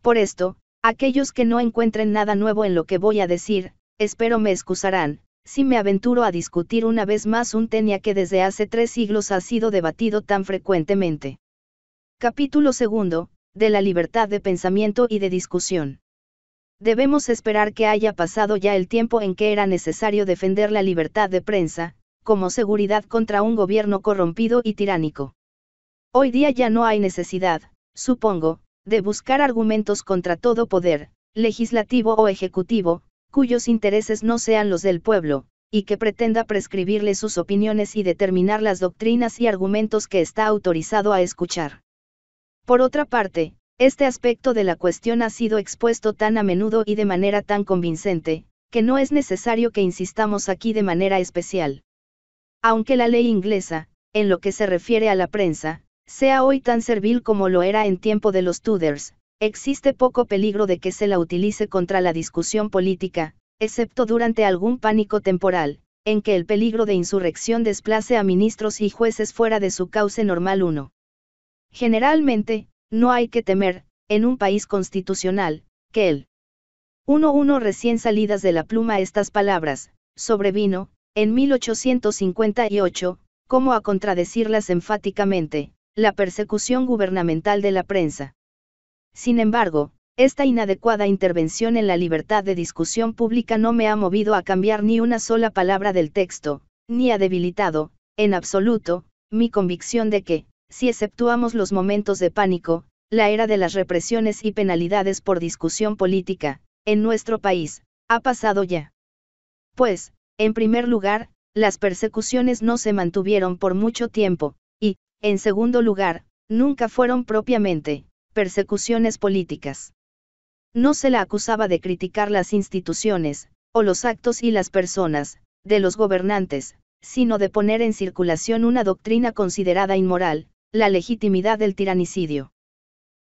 Speaker 1: Por esto, aquellos que no encuentren nada nuevo en lo que voy a decir, espero me excusarán, si me aventuro a discutir una vez más un tenia que desde hace tres siglos ha sido debatido tan frecuentemente. Capítulo segundo, de la libertad de pensamiento y de discusión. Debemos esperar que haya pasado ya el tiempo en que era necesario defender la libertad de prensa, como seguridad contra un gobierno corrompido y tiránico. Hoy día ya no hay necesidad, supongo, de buscar argumentos contra todo poder, legislativo o ejecutivo, cuyos intereses no sean los del pueblo, y que pretenda prescribirle sus opiniones y determinar las doctrinas y argumentos que está autorizado a escuchar. Por otra parte, este aspecto de la cuestión ha sido expuesto tan a menudo y de manera tan convincente, que no es necesario que insistamos aquí de manera especial. Aunque la ley inglesa, en lo que se refiere a la prensa, sea hoy tan servil como lo era en tiempo de los Tudors, existe poco peligro de que se la utilice contra la discusión política, excepto durante algún pánico temporal, en que el peligro de insurrección desplace a ministros y jueces fuera de su cauce normal 1. Generalmente, no hay que temer, en un país constitucional, que el 1-1 recién salidas de la pluma estas palabras, sobrevino, en 1858, como a contradecirlas enfáticamente, la persecución gubernamental de la prensa. Sin embargo, esta inadecuada intervención en la libertad de discusión pública no me ha movido a cambiar ni una sola palabra del texto, ni ha debilitado, en absoluto, mi convicción de que, si exceptuamos los momentos de pánico, la era de las represiones y penalidades por discusión política, en nuestro país, ha pasado ya. Pues, en primer lugar, las persecuciones no se mantuvieron por mucho tiempo, y, en segundo lugar, nunca fueron propiamente, persecuciones políticas. No se la acusaba de criticar las instituciones, o los actos y las personas, de los gobernantes, sino de poner en circulación una doctrina considerada inmoral, la legitimidad del tiranicidio.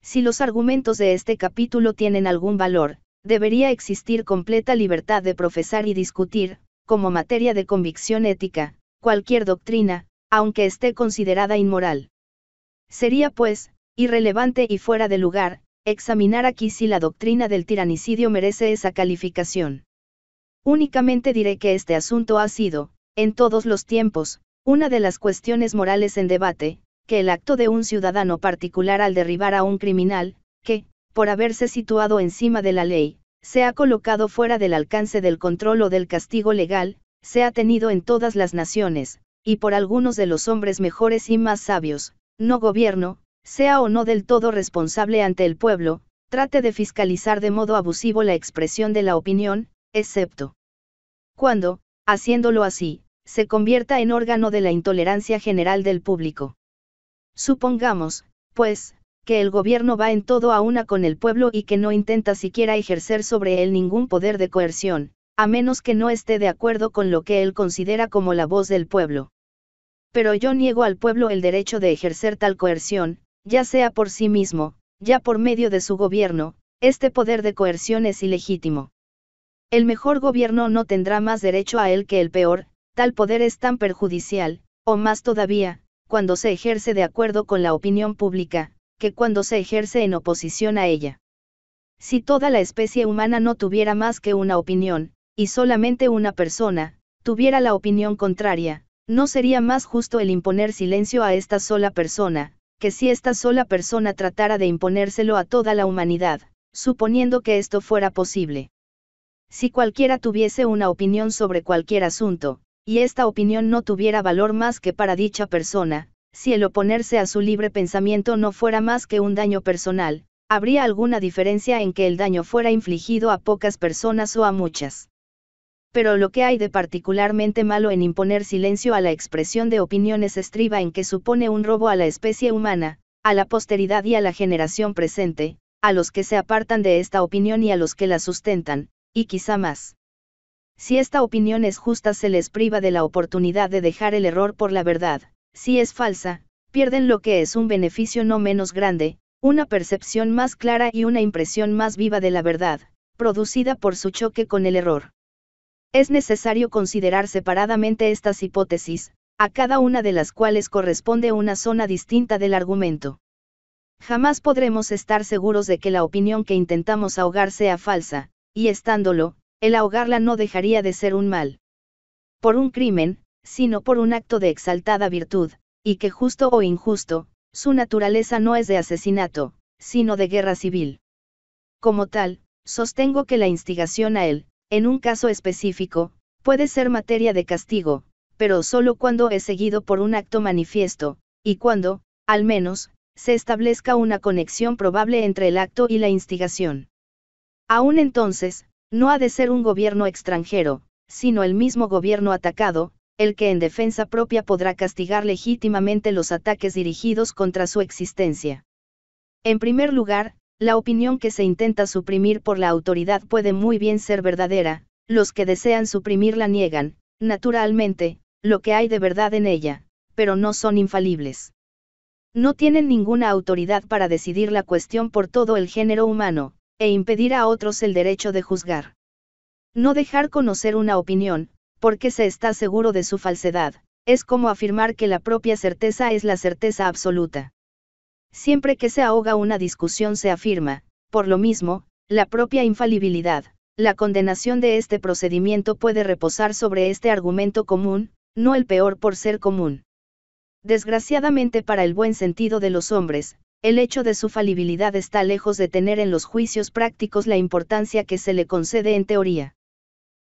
Speaker 1: Si los argumentos de este capítulo tienen algún valor, debería existir completa libertad de profesar y discutir, como materia de convicción ética, cualquier doctrina, aunque esté considerada inmoral. Sería pues, irrelevante y fuera de lugar, examinar aquí si la doctrina del tiranicidio merece esa calificación. Únicamente diré que este asunto ha sido, en todos los tiempos, una de las cuestiones morales en debate, que el acto de un ciudadano particular al derribar a un criminal, que, por haberse situado encima de la ley, se ha colocado fuera del alcance del control o del castigo legal, se ha tenido en todas las naciones, y por algunos de los hombres mejores y más sabios, no gobierno, sea o no del todo responsable ante el pueblo, trate de fiscalizar de modo abusivo la expresión de la opinión, excepto cuando, haciéndolo así, se convierta en órgano de la intolerancia general del público. Supongamos, pues, que el gobierno va en todo a una con el pueblo y que no intenta siquiera ejercer sobre él ningún poder de coerción, a menos que no esté de acuerdo con lo que él considera como la voz del pueblo. Pero yo niego al pueblo el derecho de ejercer tal coerción, ya sea por sí mismo, ya por medio de su gobierno, este poder de coerción es ilegítimo. El mejor gobierno no tendrá más derecho a él que el peor, tal poder es tan perjudicial, o más todavía, cuando se ejerce de acuerdo con la opinión pública, que cuando se ejerce en oposición a ella. Si toda la especie humana no tuviera más que una opinión, y solamente una persona, tuviera la opinión contraria, no sería más justo el imponer silencio a esta sola persona, que si esta sola persona tratara de imponérselo a toda la humanidad, suponiendo que esto fuera posible. Si cualquiera tuviese una opinión sobre cualquier asunto, y esta opinión no tuviera valor más que para dicha persona, si el oponerse a su libre pensamiento no fuera más que un daño personal, habría alguna diferencia en que el daño fuera infligido a pocas personas o a muchas. Pero lo que hay de particularmente malo en imponer silencio a la expresión de opiniones estriba en que supone un robo a la especie humana, a la posteridad y a la generación presente, a los que se apartan de esta opinión y a los que la sustentan, y quizá más. Si esta opinión es justa se les priva de la oportunidad de dejar el error por la verdad, si es falsa, pierden lo que es un beneficio no menos grande, una percepción más clara y una impresión más viva de la verdad, producida por su choque con el error. Es necesario considerar separadamente estas hipótesis, a cada una de las cuales corresponde una zona distinta del argumento. Jamás podremos estar seguros de que la opinión que intentamos ahogar sea falsa, y estándolo, el ahogarla no dejaría de ser un mal. Por un crimen, sino por un acto de exaltada virtud, y que justo o injusto, su naturaleza no es de asesinato, sino de guerra civil. Como tal, sostengo que la instigación a él, en un caso específico, puede ser materia de castigo, pero solo cuando es seguido por un acto manifiesto, y cuando, al menos, se establezca una conexión probable entre el acto y la instigación. Aún entonces, no ha de ser un gobierno extranjero, sino el mismo gobierno atacado, el que en defensa propia podrá castigar legítimamente los ataques dirigidos contra su existencia. En primer lugar, la opinión que se intenta suprimir por la autoridad puede muy bien ser verdadera, los que desean suprimirla niegan, naturalmente, lo que hay de verdad en ella, pero no son infalibles. No tienen ninguna autoridad para decidir la cuestión por todo el género humano, e impedir a otros el derecho de juzgar. No dejar conocer una opinión, porque se está seguro de su falsedad, es como afirmar que la propia certeza es la certeza absoluta. Siempre que se ahoga una discusión se afirma, por lo mismo, la propia infalibilidad. La condenación de este procedimiento puede reposar sobre este argumento común, no el peor por ser común. Desgraciadamente para el buen sentido de los hombres, el hecho de su falibilidad está lejos de tener en los juicios prácticos la importancia que se le concede en teoría.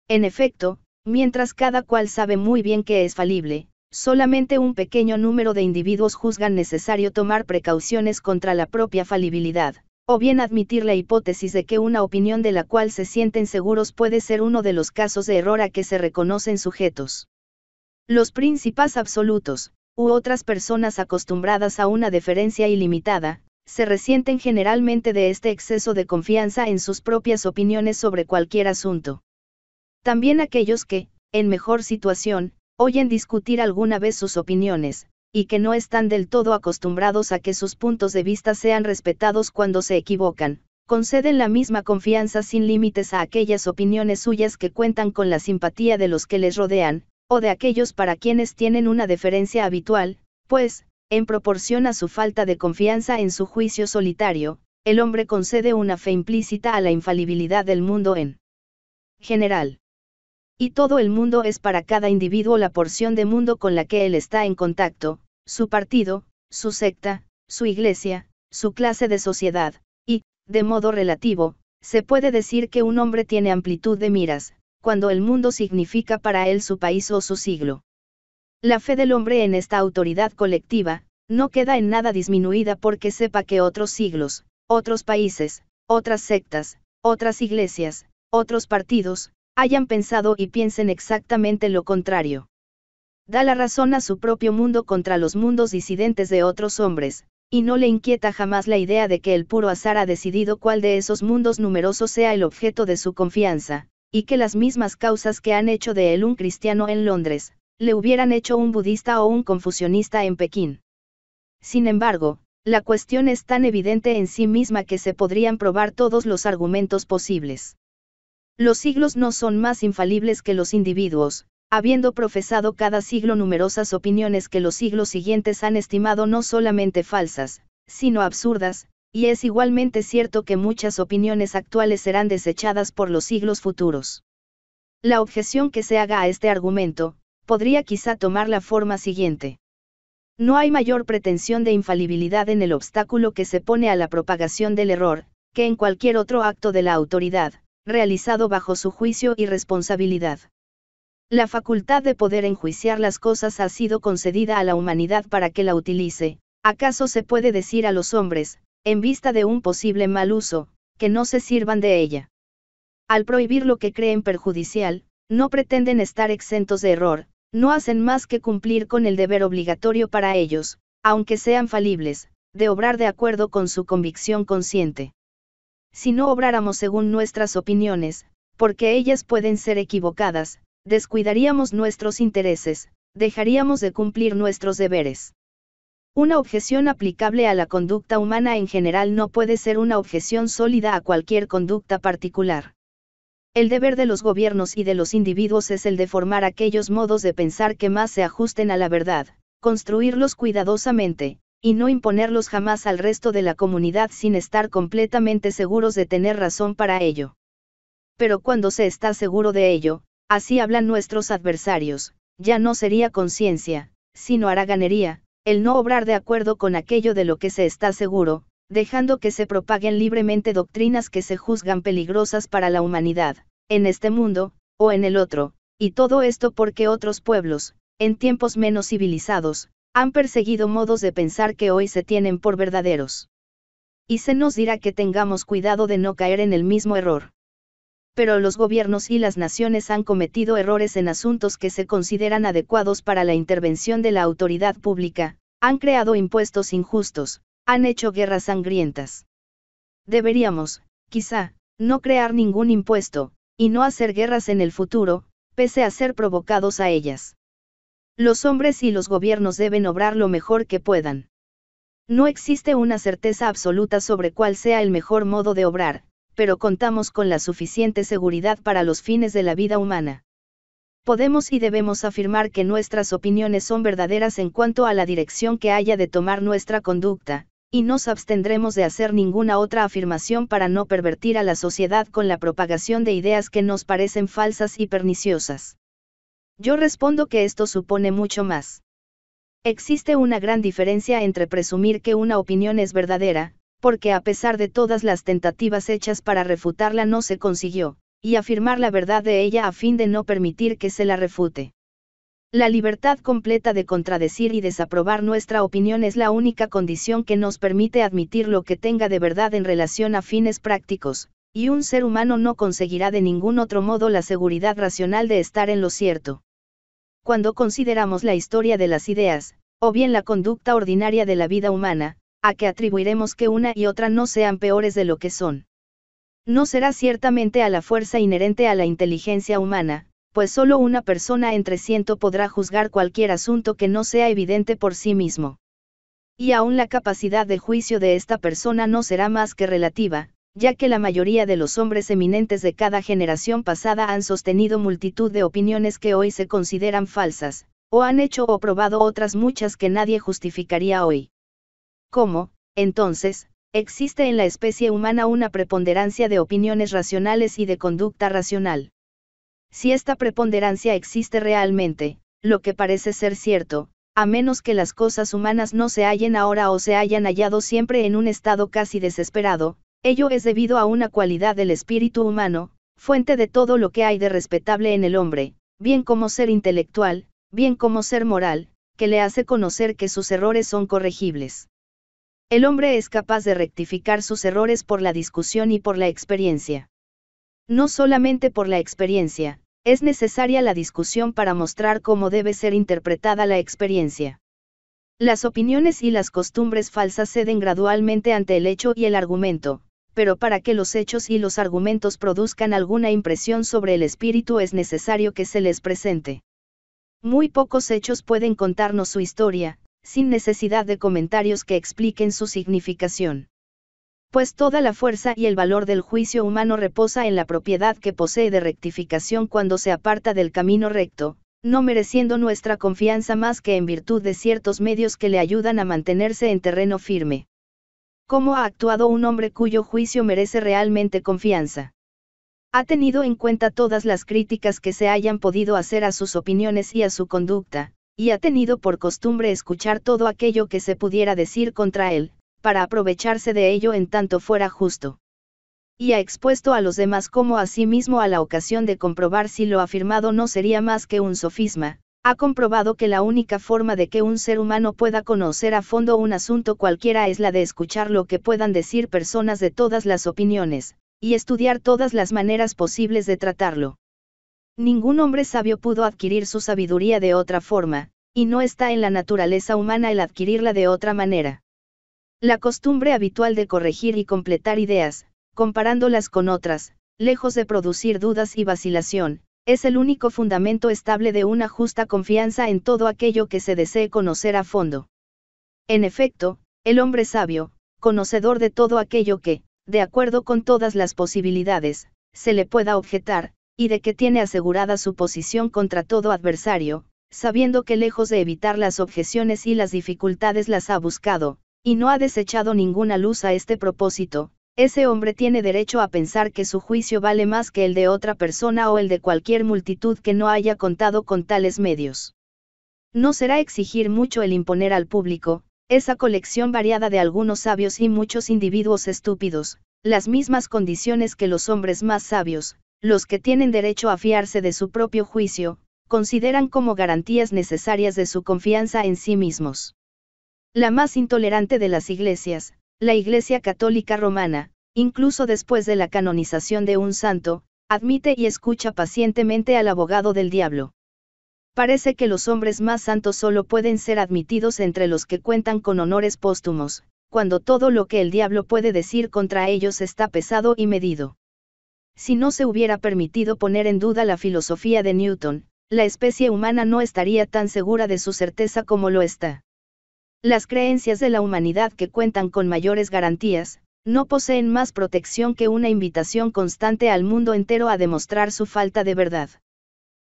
Speaker 1: En efecto, Mientras cada cual sabe muy bien que es falible, solamente un pequeño número de individuos juzgan necesario tomar precauciones contra la propia falibilidad, o bien admitir la hipótesis de que una opinión de la cual se sienten seguros puede ser uno de los casos de error a que se reconocen sujetos. Los príncipes absolutos, u otras personas acostumbradas a una deferencia ilimitada, se resienten generalmente de este exceso de confianza en sus propias opiniones sobre cualquier asunto. También aquellos que, en mejor situación, oyen discutir alguna vez sus opiniones, y que no están del todo acostumbrados a que sus puntos de vista sean respetados cuando se equivocan, conceden la misma confianza sin límites a aquellas opiniones suyas que cuentan con la simpatía de los que les rodean, o de aquellos para quienes tienen una deferencia habitual, pues, en proporción a su falta de confianza en su juicio solitario, el hombre concede una fe implícita a la infalibilidad del mundo en general. Y todo el mundo es para cada individuo la porción de mundo con la que él está en contacto, su partido, su secta, su iglesia, su clase de sociedad, y, de modo relativo, se puede decir que un hombre tiene amplitud de miras, cuando el mundo significa para él su país o su siglo. La fe del hombre en esta autoridad colectiva, no queda en nada disminuida porque sepa que otros siglos, otros países, otras sectas, otras iglesias, otros partidos, hayan pensado y piensen exactamente lo contrario. Da la razón a su propio mundo contra los mundos disidentes de otros hombres, y no le inquieta jamás la idea de que el puro azar ha decidido cuál de esos mundos numerosos sea el objeto de su confianza, y que las mismas causas que han hecho de él un cristiano en Londres, le hubieran hecho un budista o un confusionista en Pekín. Sin embargo, la cuestión es tan evidente en sí misma que se podrían probar todos los argumentos posibles. Los siglos no son más infalibles que los individuos, habiendo profesado cada siglo numerosas opiniones que los siglos siguientes han estimado no solamente falsas, sino absurdas, y es igualmente cierto que muchas opiniones actuales serán desechadas por los siglos futuros. La objeción que se haga a este argumento, podría quizá tomar la forma siguiente. No hay mayor pretensión de infalibilidad en el obstáculo que se pone a la propagación del error, que en cualquier otro acto de la autoridad, realizado bajo su juicio y responsabilidad. La facultad de poder enjuiciar las cosas ha sido concedida a la humanidad para que la utilice, ¿acaso se puede decir a los hombres, en vista de un posible mal uso, que no se sirvan de ella? Al prohibir lo que creen perjudicial, no pretenden estar exentos de error, no hacen más que cumplir con el deber obligatorio para ellos, aunque sean falibles, de obrar de acuerdo con su convicción consciente si no obráramos según nuestras opiniones, porque ellas pueden ser equivocadas, descuidaríamos nuestros intereses, dejaríamos de cumplir nuestros deberes. Una objeción aplicable a la conducta humana en general no puede ser una objeción sólida a cualquier conducta particular. El deber de los gobiernos y de los individuos es el de formar aquellos modos de pensar que más se ajusten a la verdad, construirlos cuidadosamente, y no imponerlos jamás al resto de la comunidad sin estar completamente seguros de tener razón para ello. Pero cuando se está seguro de ello, así hablan nuestros adversarios, ya no sería conciencia, sino haraganería, el no obrar de acuerdo con aquello de lo que se está seguro, dejando que se propaguen libremente doctrinas que se juzgan peligrosas para la humanidad, en este mundo, o en el otro, y todo esto porque otros pueblos, en tiempos menos civilizados, han perseguido modos de pensar que hoy se tienen por verdaderos. Y se nos dirá que tengamos cuidado de no caer en el mismo error. Pero los gobiernos y las naciones han cometido errores en asuntos que se consideran adecuados para la intervención de la autoridad pública, han creado impuestos injustos, han hecho guerras sangrientas. Deberíamos, quizá, no crear ningún impuesto, y no hacer guerras en el futuro, pese a ser provocados a ellas. Los hombres y los gobiernos deben obrar lo mejor que puedan. No existe una certeza absoluta sobre cuál sea el mejor modo de obrar, pero contamos con la suficiente seguridad para los fines de la vida humana. Podemos y debemos afirmar que nuestras opiniones son verdaderas en cuanto a la dirección que haya de tomar nuestra conducta, y nos abstendremos de hacer ninguna otra afirmación para no pervertir a la sociedad con la propagación de ideas que nos parecen falsas y perniciosas. Yo respondo que esto supone mucho más. Existe una gran diferencia entre presumir que una opinión es verdadera, porque a pesar de todas las tentativas hechas para refutarla no se consiguió, y afirmar la verdad de ella a fin de no permitir que se la refute. La libertad completa de contradecir y desaprobar nuestra opinión es la única condición que nos permite admitir lo que tenga de verdad en relación a fines prácticos, y un ser humano no conseguirá de ningún otro modo la seguridad racional de estar en lo cierto cuando consideramos la historia de las ideas, o bien la conducta ordinaria de la vida humana, a que atribuiremos que una y otra no sean peores de lo que son. No será ciertamente a la fuerza inherente a la inteligencia humana, pues solo una persona entre ciento podrá juzgar cualquier asunto que no sea evidente por sí mismo. Y aún la capacidad de juicio de esta persona no será más que relativa, ya que la mayoría de los hombres eminentes de cada generación pasada han sostenido multitud de opiniones que hoy se consideran falsas, o han hecho o probado otras muchas que nadie justificaría hoy. ¿Cómo, entonces, existe en la especie humana una preponderancia de opiniones racionales y de conducta racional? Si esta preponderancia existe realmente, lo que parece ser cierto, a menos que las cosas humanas no se hallen ahora o se hayan hallado siempre en un estado casi desesperado, Ello es debido a una cualidad del espíritu humano, fuente de todo lo que hay de respetable en el hombre, bien como ser intelectual, bien como ser moral, que le hace conocer que sus errores son corregibles. El hombre es capaz de rectificar sus errores por la discusión y por la experiencia. No solamente por la experiencia, es necesaria la discusión para mostrar cómo debe ser interpretada la experiencia. Las opiniones y las costumbres falsas ceden gradualmente ante el hecho y el argumento, pero para que los hechos y los argumentos produzcan alguna impresión sobre el espíritu es necesario que se les presente. Muy pocos hechos pueden contarnos su historia, sin necesidad de comentarios que expliquen su significación. Pues toda la fuerza y el valor del juicio humano reposa en la propiedad que posee de rectificación cuando se aparta del camino recto, no mereciendo nuestra confianza más que en virtud de ciertos medios que le ayudan a mantenerse en terreno firme. ¿Cómo ha actuado un hombre cuyo juicio merece realmente confianza? Ha tenido en cuenta todas las críticas que se hayan podido hacer a sus opiniones y a su conducta, y ha tenido por costumbre escuchar todo aquello que se pudiera decir contra él, para aprovecharse de ello en tanto fuera justo. Y ha expuesto a los demás como a sí mismo a la ocasión de comprobar si lo afirmado no sería más que un sofisma, ha comprobado que la única forma de que un ser humano pueda conocer a fondo un asunto cualquiera es la de escuchar lo que puedan decir personas de todas las opiniones, y estudiar todas las maneras posibles de tratarlo. Ningún hombre sabio pudo adquirir su sabiduría de otra forma, y no está en la naturaleza humana el adquirirla de otra manera. La costumbre habitual de corregir y completar ideas, comparándolas con otras, lejos de producir dudas y vacilación, es el único fundamento estable de una justa confianza en todo aquello que se desee conocer a fondo. En efecto, el hombre sabio, conocedor de todo aquello que, de acuerdo con todas las posibilidades, se le pueda objetar, y de que tiene asegurada su posición contra todo adversario, sabiendo que lejos de evitar las objeciones y las dificultades las ha buscado, y no ha desechado ninguna luz a este propósito, ese hombre tiene derecho a pensar que su juicio vale más que el de otra persona o el de cualquier multitud que no haya contado con tales medios. No será exigir mucho el imponer al público, esa colección variada de algunos sabios y muchos individuos estúpidos, las mismas condiciones que los hombres más sabios, los que tienen derecho a fiarse de su propio juicio, consideran como garantías necesarias de su confianza en sí mismos. La más intolerante de las iglesias, la Iglesia Católica Romana, incluso después de la canonización de un santo, admite y escucha pacientemente al abogado del diablo. Parece que los hombres más santos solo pueden ser admitidos entre los que cuentan con honores póstumos, cuando todo lo que el diablo puede decir contra ellos está pesado y medido. Si no se hubiera permitido poner en duda la filosofía de Newton, la especie humana no estaría tan segura de su certeza como lo está. Las creencias de la humanidad que cuentan con mayores garantías, no poseen más protección que una invitación constante al mundo entero a demostrar su falta de verdad.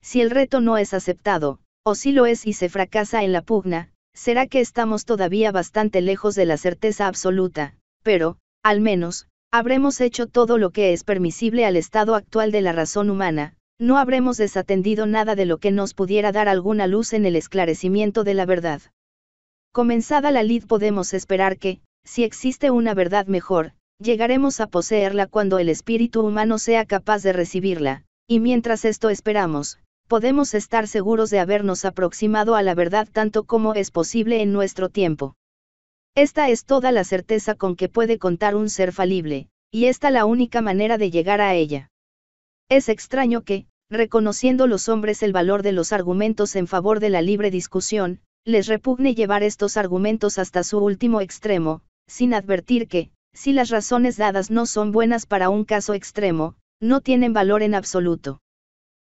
Speaker 1: Si el reto no es aceptado, o si lo es y se fracasa en la pugna, será que estamos todavía bastante lejos de la certeza absoluta, pero, al menos, habremos hecho todo lo que es permisible al estado actual de la razón humana, no habremos desatendido nada de lo que nos pudiera dar alguna luz en el esclarecimiento de la verdad. Comenzada la lid podemos esperar que, si existe una verdad mejor, llegaremos a poseerla cuando el espíritu humano sea capaz de recibirla, y mientras esto esperamos, podemos estar seguros de habernos aproximado a la verdad tanto como es posible en nuestro tiempo. Esta es toda la certeza con que puede contar un ser falible, y esta la única manera de llegar a ella. Es extraño que, reconociendo los hombres el valor de los argumentos en favor de la libre discusión, les repugne llevar estos argumentos hasta su último extremo, sin advertir que, si las razones dadas no son buenas para un caso extremo, no tienen valor en absoluto.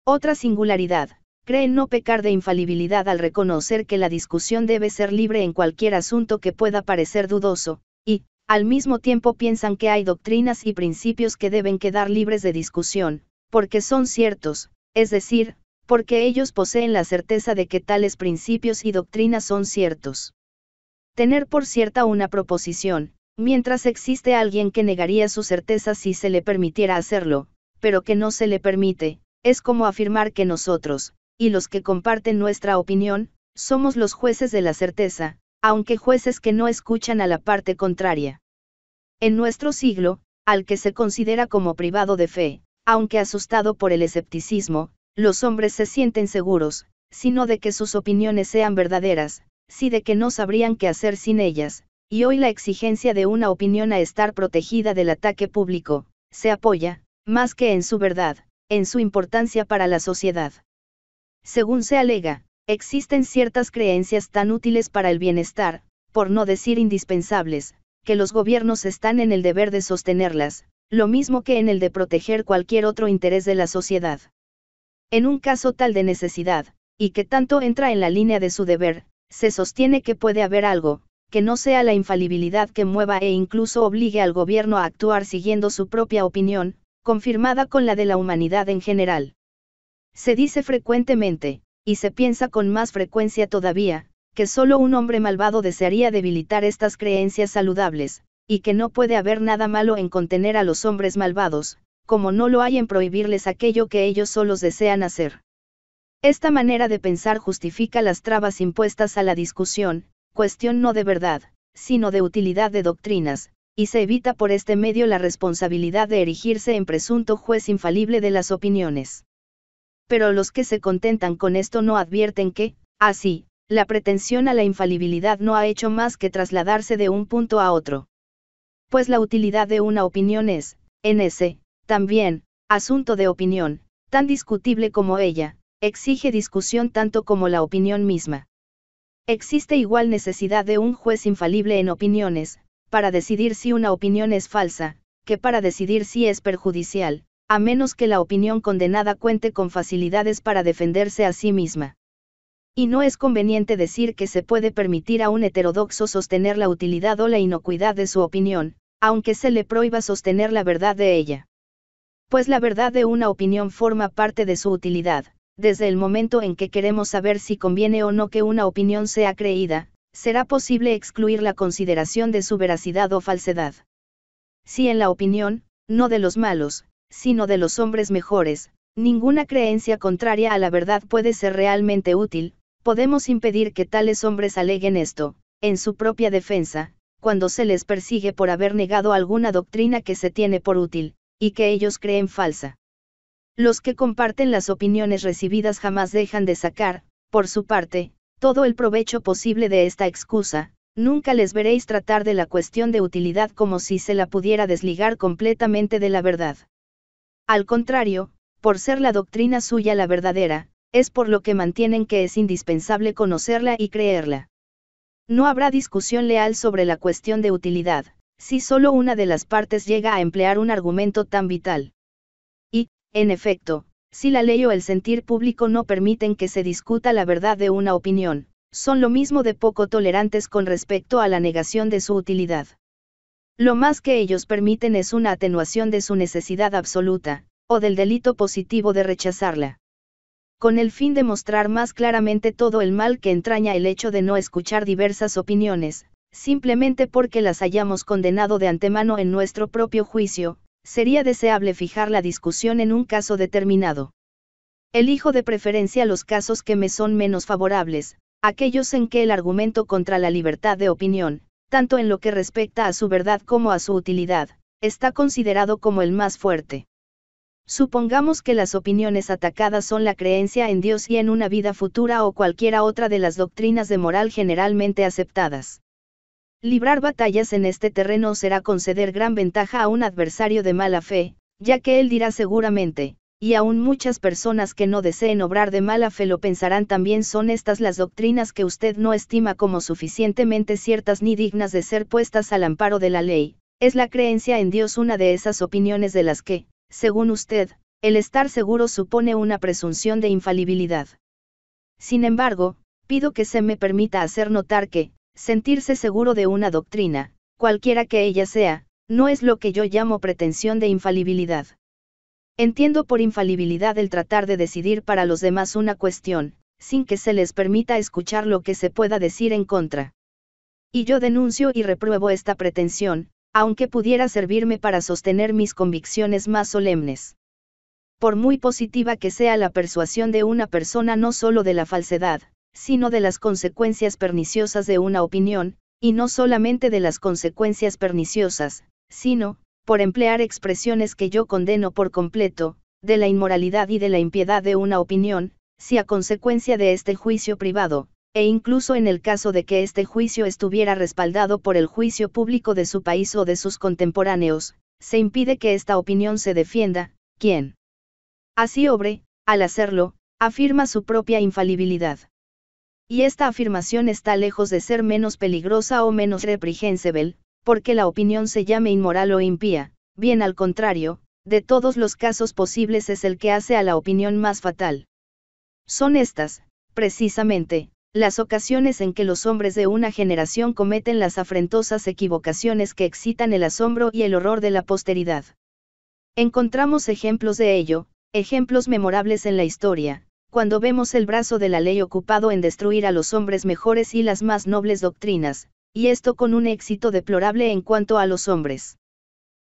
Speaker 1: Otra singularidad, creen no pecar de infalibilidad al reconocer que la discusión debe ser libre en cualquier asunto que pueda parecer dudoso, y, al mismo tiempo piensan que hay doctrinas y principios que deben quedar libres de discusión, porque son ciertos, es decir, porque ellos poseen la certeza de que tales principios y doctrinas son ciertos. Tener por cierta una proposición, mientras existe alguien que negaría su certeza si se le permitiera hacerlo, pero que no se le permite, es como afirmar que nosotros, y los que comparten nuestra opinión, somos los jueces de la certeza, aunque jueces que no escuchan a la parte contraria. En nuestro siglo, al que se considera como privado de fe, aunque asustado por el escepticismo, los hombres se sienten seguros, sino de que sus opiniones sean verdaderas, si de que no sabrían qué hacer sin ellas, y hoy la exigencia de una opinión a estar protegida del ataque público, se apoya, más que en su verdad, en su importancia para la sociedad. Según se alega, existen ciertas creencias tan útiles para el bienestar, por no decir indispensables, que los gobiernos están en el deber de sostenerlas, lo mismo que en el de proteger cualquier otro interés de la sociedad. En un caso tal de necesidad, y que tanto entra en la línea de su deber, se sostiene que puede haber algo, que no sea la infalibilidad que mueva e incluso obligue al gobierno a actuar siguiendo su propia opinión, confirmada con la de la humanidad en general. Se dice frecuentemente, y se piensa con más frecuencia todavía, que solo un hombre malvado desearía debilitar estas creencias saludables, y que no puede haber nada malo en contener a los hombres malvados, como no lo hay en prohibirles aquello que ellos solos desean hacer. Esta manera de pensar justifica las trabas impuestas a la discusión, cuestión no de verdad, sino de utilidad de doctrinas, y se evita por este medio la responsabilidad de erigirse en presunto juez infalible de las opiniones. Pero los que se contentan con esto no advierten que, así, la pretensión a la infalibilidad no ha hecho más que trasladarse de un punto a otro. Pues la utilidad de una opinión es, en ese, también, asunto de opinión, tan discutible como ella, exige discusión tanto como la opinión misma. Existe igual necesidad de un juez infalible en opiniones, para decidir si una opinión es falsa, que para decidir si es perjudicial, a menos que la opinión condenada cuente con facilidades para defenderse a sí misma. Y no es conveniente decir que se puede permitir a un heterodoxo sostener la utilidad o la inocuidad de su opinión, aunque se le prohíba sostener la verdad de ella pues la verdad de una opinión forma parte de su utilidad. Desde el momento en que queremos saber si conviene o no que una opinión sea creída, será posible excluir la consideración de su veracidad o falsedad. Si en la opinión, no de los malos, sino de los hombres mejores, ninguna creencia contraria a la verdad puede ser realmente útil, podemos impedir que tales hombres aleguen esto, en su propia defensa, cuando se les persigue por haber negado alguna doctrina que se tiene por útil, y que ellos creen falsa. Los que comparten las opiniones recibidas jamás dejan de sacar, por su parte, todo el provecho posible de esta excusa, nunca les veréis tratar de la cuestión de utilidad como si se la pudiera desligar completamente de la verdad. Al contrario, por ser la doctrina suya la verdadera, es por lo que mantienen que es indispensable conocerla y creerla. No habrá discusión leal sobre la cuestión de utilidad, si solo una de las partes llega a emplear un argumento tan vital. Y, en efecto, si la ley o el sentir público no permiten que se discuta la verdad de una opinión, son lo mismo de poco tolerantes con respecto a la negación de su utilidad. Lo más que ellos permiten es una atenuación de su necesidad absoluta, o del delito positivo de rechazarla. Con el fin de mostrar más claramente todo el mal que entraña el hecho de no escuchar diversas opiniones, simplemente porque las hayamos condenado de antemano en nuestro propio juicio, sería deseable fijar la discusión en un caso determinado. Elijo de preferencia los casos que me son menos favorables, aquellos en que el argumento contra la libertad de opinión, tanto en lo que respecta a su verdad como a su utilidad, está considerado como el más fuerte. Supongamos que las opiniones atacadas son la creencia en Dios y en una vida futura o cualquiera otra de las doctrinas de moral generalmente aceptadas. Librar batallas en este terreno será conceder gran ventaja a un adversario de mala fe, ya que él dirá seguramente, y aún muchas personas que no deseen obrar de mala fe lo pensarán también son estas las doctrinas que usted no estima como suficientemente ciertas ni dignas de ser puestas al amparo de la ley, es la creencia en Dios una de esas opiniones de las que, según usted, el estar seguro supone una presunción de infalibilidad. Sin embargo, pido que se me permita hacer notar que, sentirse seguro de una doctrina, cualquiera que ella sea, no es lo que yo llamo pretensión de infalibilidad. Entiendo por infalibilidad el tratar de decidir para los demás una cuestión, sin que se les permita escuchar lo que se pueda decir en contra. Y yo denuncio y repruebo esta pretensión, aunque pudiera servirme para sostener mis convicciones más solemnes. Por muy positiva que sea la persuasión de una persona no solo de la falsedad, sino de las consecuencias perniciosas de una opinión, y no solamente de las consecuencias perniciosas, sino, por emplear expresiones que yo condeno por completo, de la inmoralidad y de la impiedad de una opinión, si a consecuencia de este juicio privado, e incluso en el caso de que este juicio estuviera respaldado por el juicio público de su país o de sus contemporáneos, se impide que esta opinión se defienda, ¿quién? así obre, al hacerlo, afirma su propia infalibilidad. Y esta afirmación está lejos de ser menos peligrosa o menos reprehensible, porque la opinión se llame inmoral o impía, bien al contrario, de todos los casos posibles es el que hace a la opinión más fatal. Son estas, precisamente, las ocasiones en que los hombres de una generación cometen las afrentosas equivocaciones que excitan el asombro y el horror de la posteridad. Encontramos ejemplos de ello, ejemplos memorables en la historia, cuando vemos el brazo de la ley ocupado en destruir a los hombres mejores y las más nobles doctrinas, y esto con un éxito deplorable en cuanto a los hombres.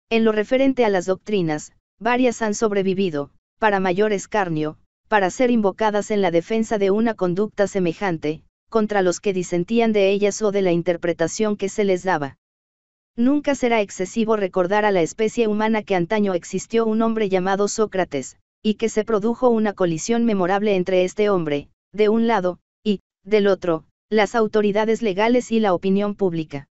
Speaker 1: En lo referente a las doctrinas, varias han sobrevivido, para mayor escarnio, para ser invocadas en la defensa de una conducta semejante, contra los que disentían de ellas o de la interpretación que se les daba. Nunca será excesivo recordar a la especie humana que antaño existió un hombre llamado Sócrates, y que se produjo una colisión memorable entre este hombre, de un lado, y, del otro, las autoridades legales y la opinión pública.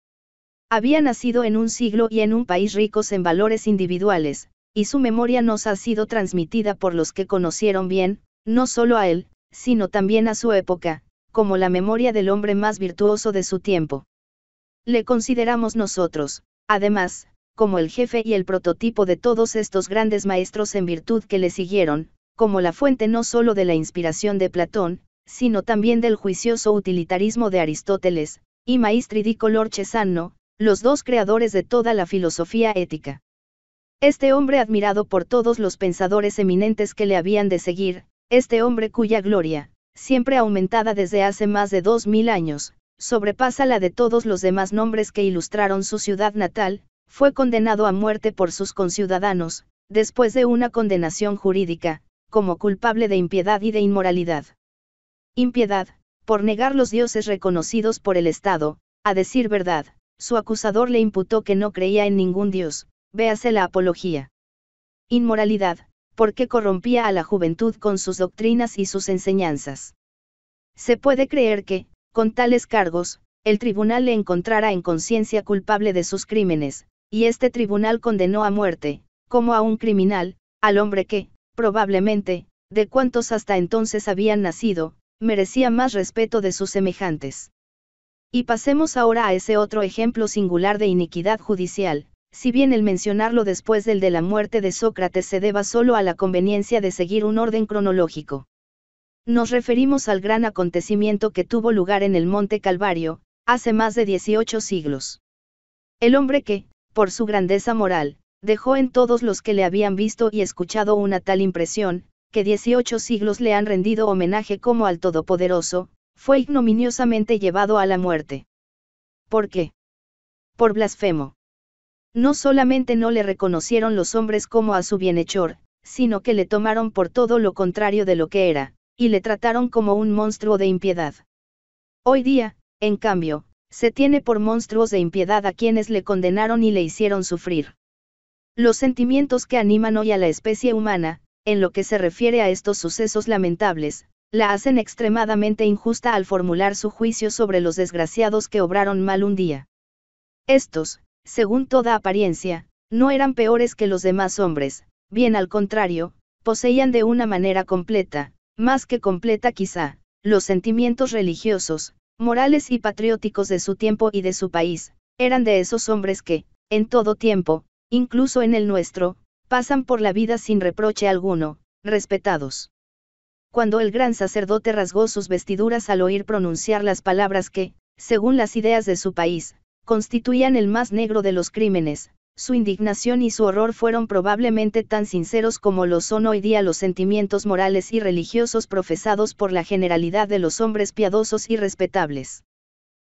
Speaker 1: Había nacido en un siglo y en un país ricos en valores individuales, y su memoria nos ha sido transmitida por los que conocieron bien, no solo a él, sino también a su época, como la memoria del hombre más virtuoso de su tiempo. Le consideramos nosotros, además, como el jefe y el prototipo de todos estos grandes maestros en virtud que le siguieron, como la fuente no sólo de la inspiración de Platón, sino también del juicioso utilitarismo de Aristóteles, y color Chesano, los dos creadores de toda la filosofía ética. Este hombre admirado por todos los pensadores eminentes que le habían de seguir, este hombre cuya gloria, siempre aumentada desde hace más de dos mil años, sobrepasa la de todos los demás nombres que ilustraron su ciudad natal, fue condenado a muerte por sus conciudadanos, después de una condenación jurídica, como culpable de impiedad y de inmoralidad. Impiedad, por negar los dioses reconocidos por el Estado, a decir verdad, su acusador le imputó que no creía en ningún dios, véase la apología. Inmoralidad, porque corrompía a la juventud con sus doctrinas y sus enseñanzas. Se puede creer que, con tales cargos, el tribunal le encontrara en conciencia culpable de sus crímenes, y este tribunal condenó a muerte, como a un criminal, al hombre que, probablemente, de cuantos hasta entonces habían nacido, merecía más respeto de sus semejantes. Y pasemos ahora a ese otro ejemplo singular de iniquidad judicial, si bien el mencionarlo después del de la muerte de Sócrates se deba solo a la conveniencia de seguir un orden cronológico. Nos referimos al gran acontecimiento que tuvo lugar en el Monte Calvario, hace más de 18 siglos. El hombre que, por su grandeza moral, dejó en todos los que le habían visto y escuchado una tal impresión, que 18 siglos le han rendido homenaje como al Todopoderoso, fue ignominiosamente llevado a la muerte. ¿Por qué? Por blasfemo. No solamente no le reconocieron los hombres como a su bienhechor, sino que le tomaron por todo lo contrario de lo que era, y le trataron como un monstruo de impiedad. Hoy día, en cambio, se tiene por monstruos de impiedad a quienes le condenaron y le hicieron sufrir. Los sentimientos que animan hoy a la especie humana, en lo que se refiere a estos sucesos lamentables, la hacen extremadamente injusta al formular su juicio sobre los desgraciados que obraron mal un día. Estos, según toda apariencia, no eran peores que los demás hombres, bien al contrario, poseían de una manera completa, más que completa quizá, los sentimientos religiosos, morales y patrióticos de su tiempo y de su país, eran de esos hombres que, en todo tiempo, incluso en el nuestro, pasan por la vida sin reproche alguno, respetados. Cuando el gran sacerdote rasgó sus vestiduras al oír pronunciar las palabras que, según las ideas de su país, constituían el más negro de los crímenes, su indignación y su horror fueron probablemente tan sinceros como lo son hoy día los sentimientos morales y religiosos profesados por la generalidad de los hombres piadosos y respetables.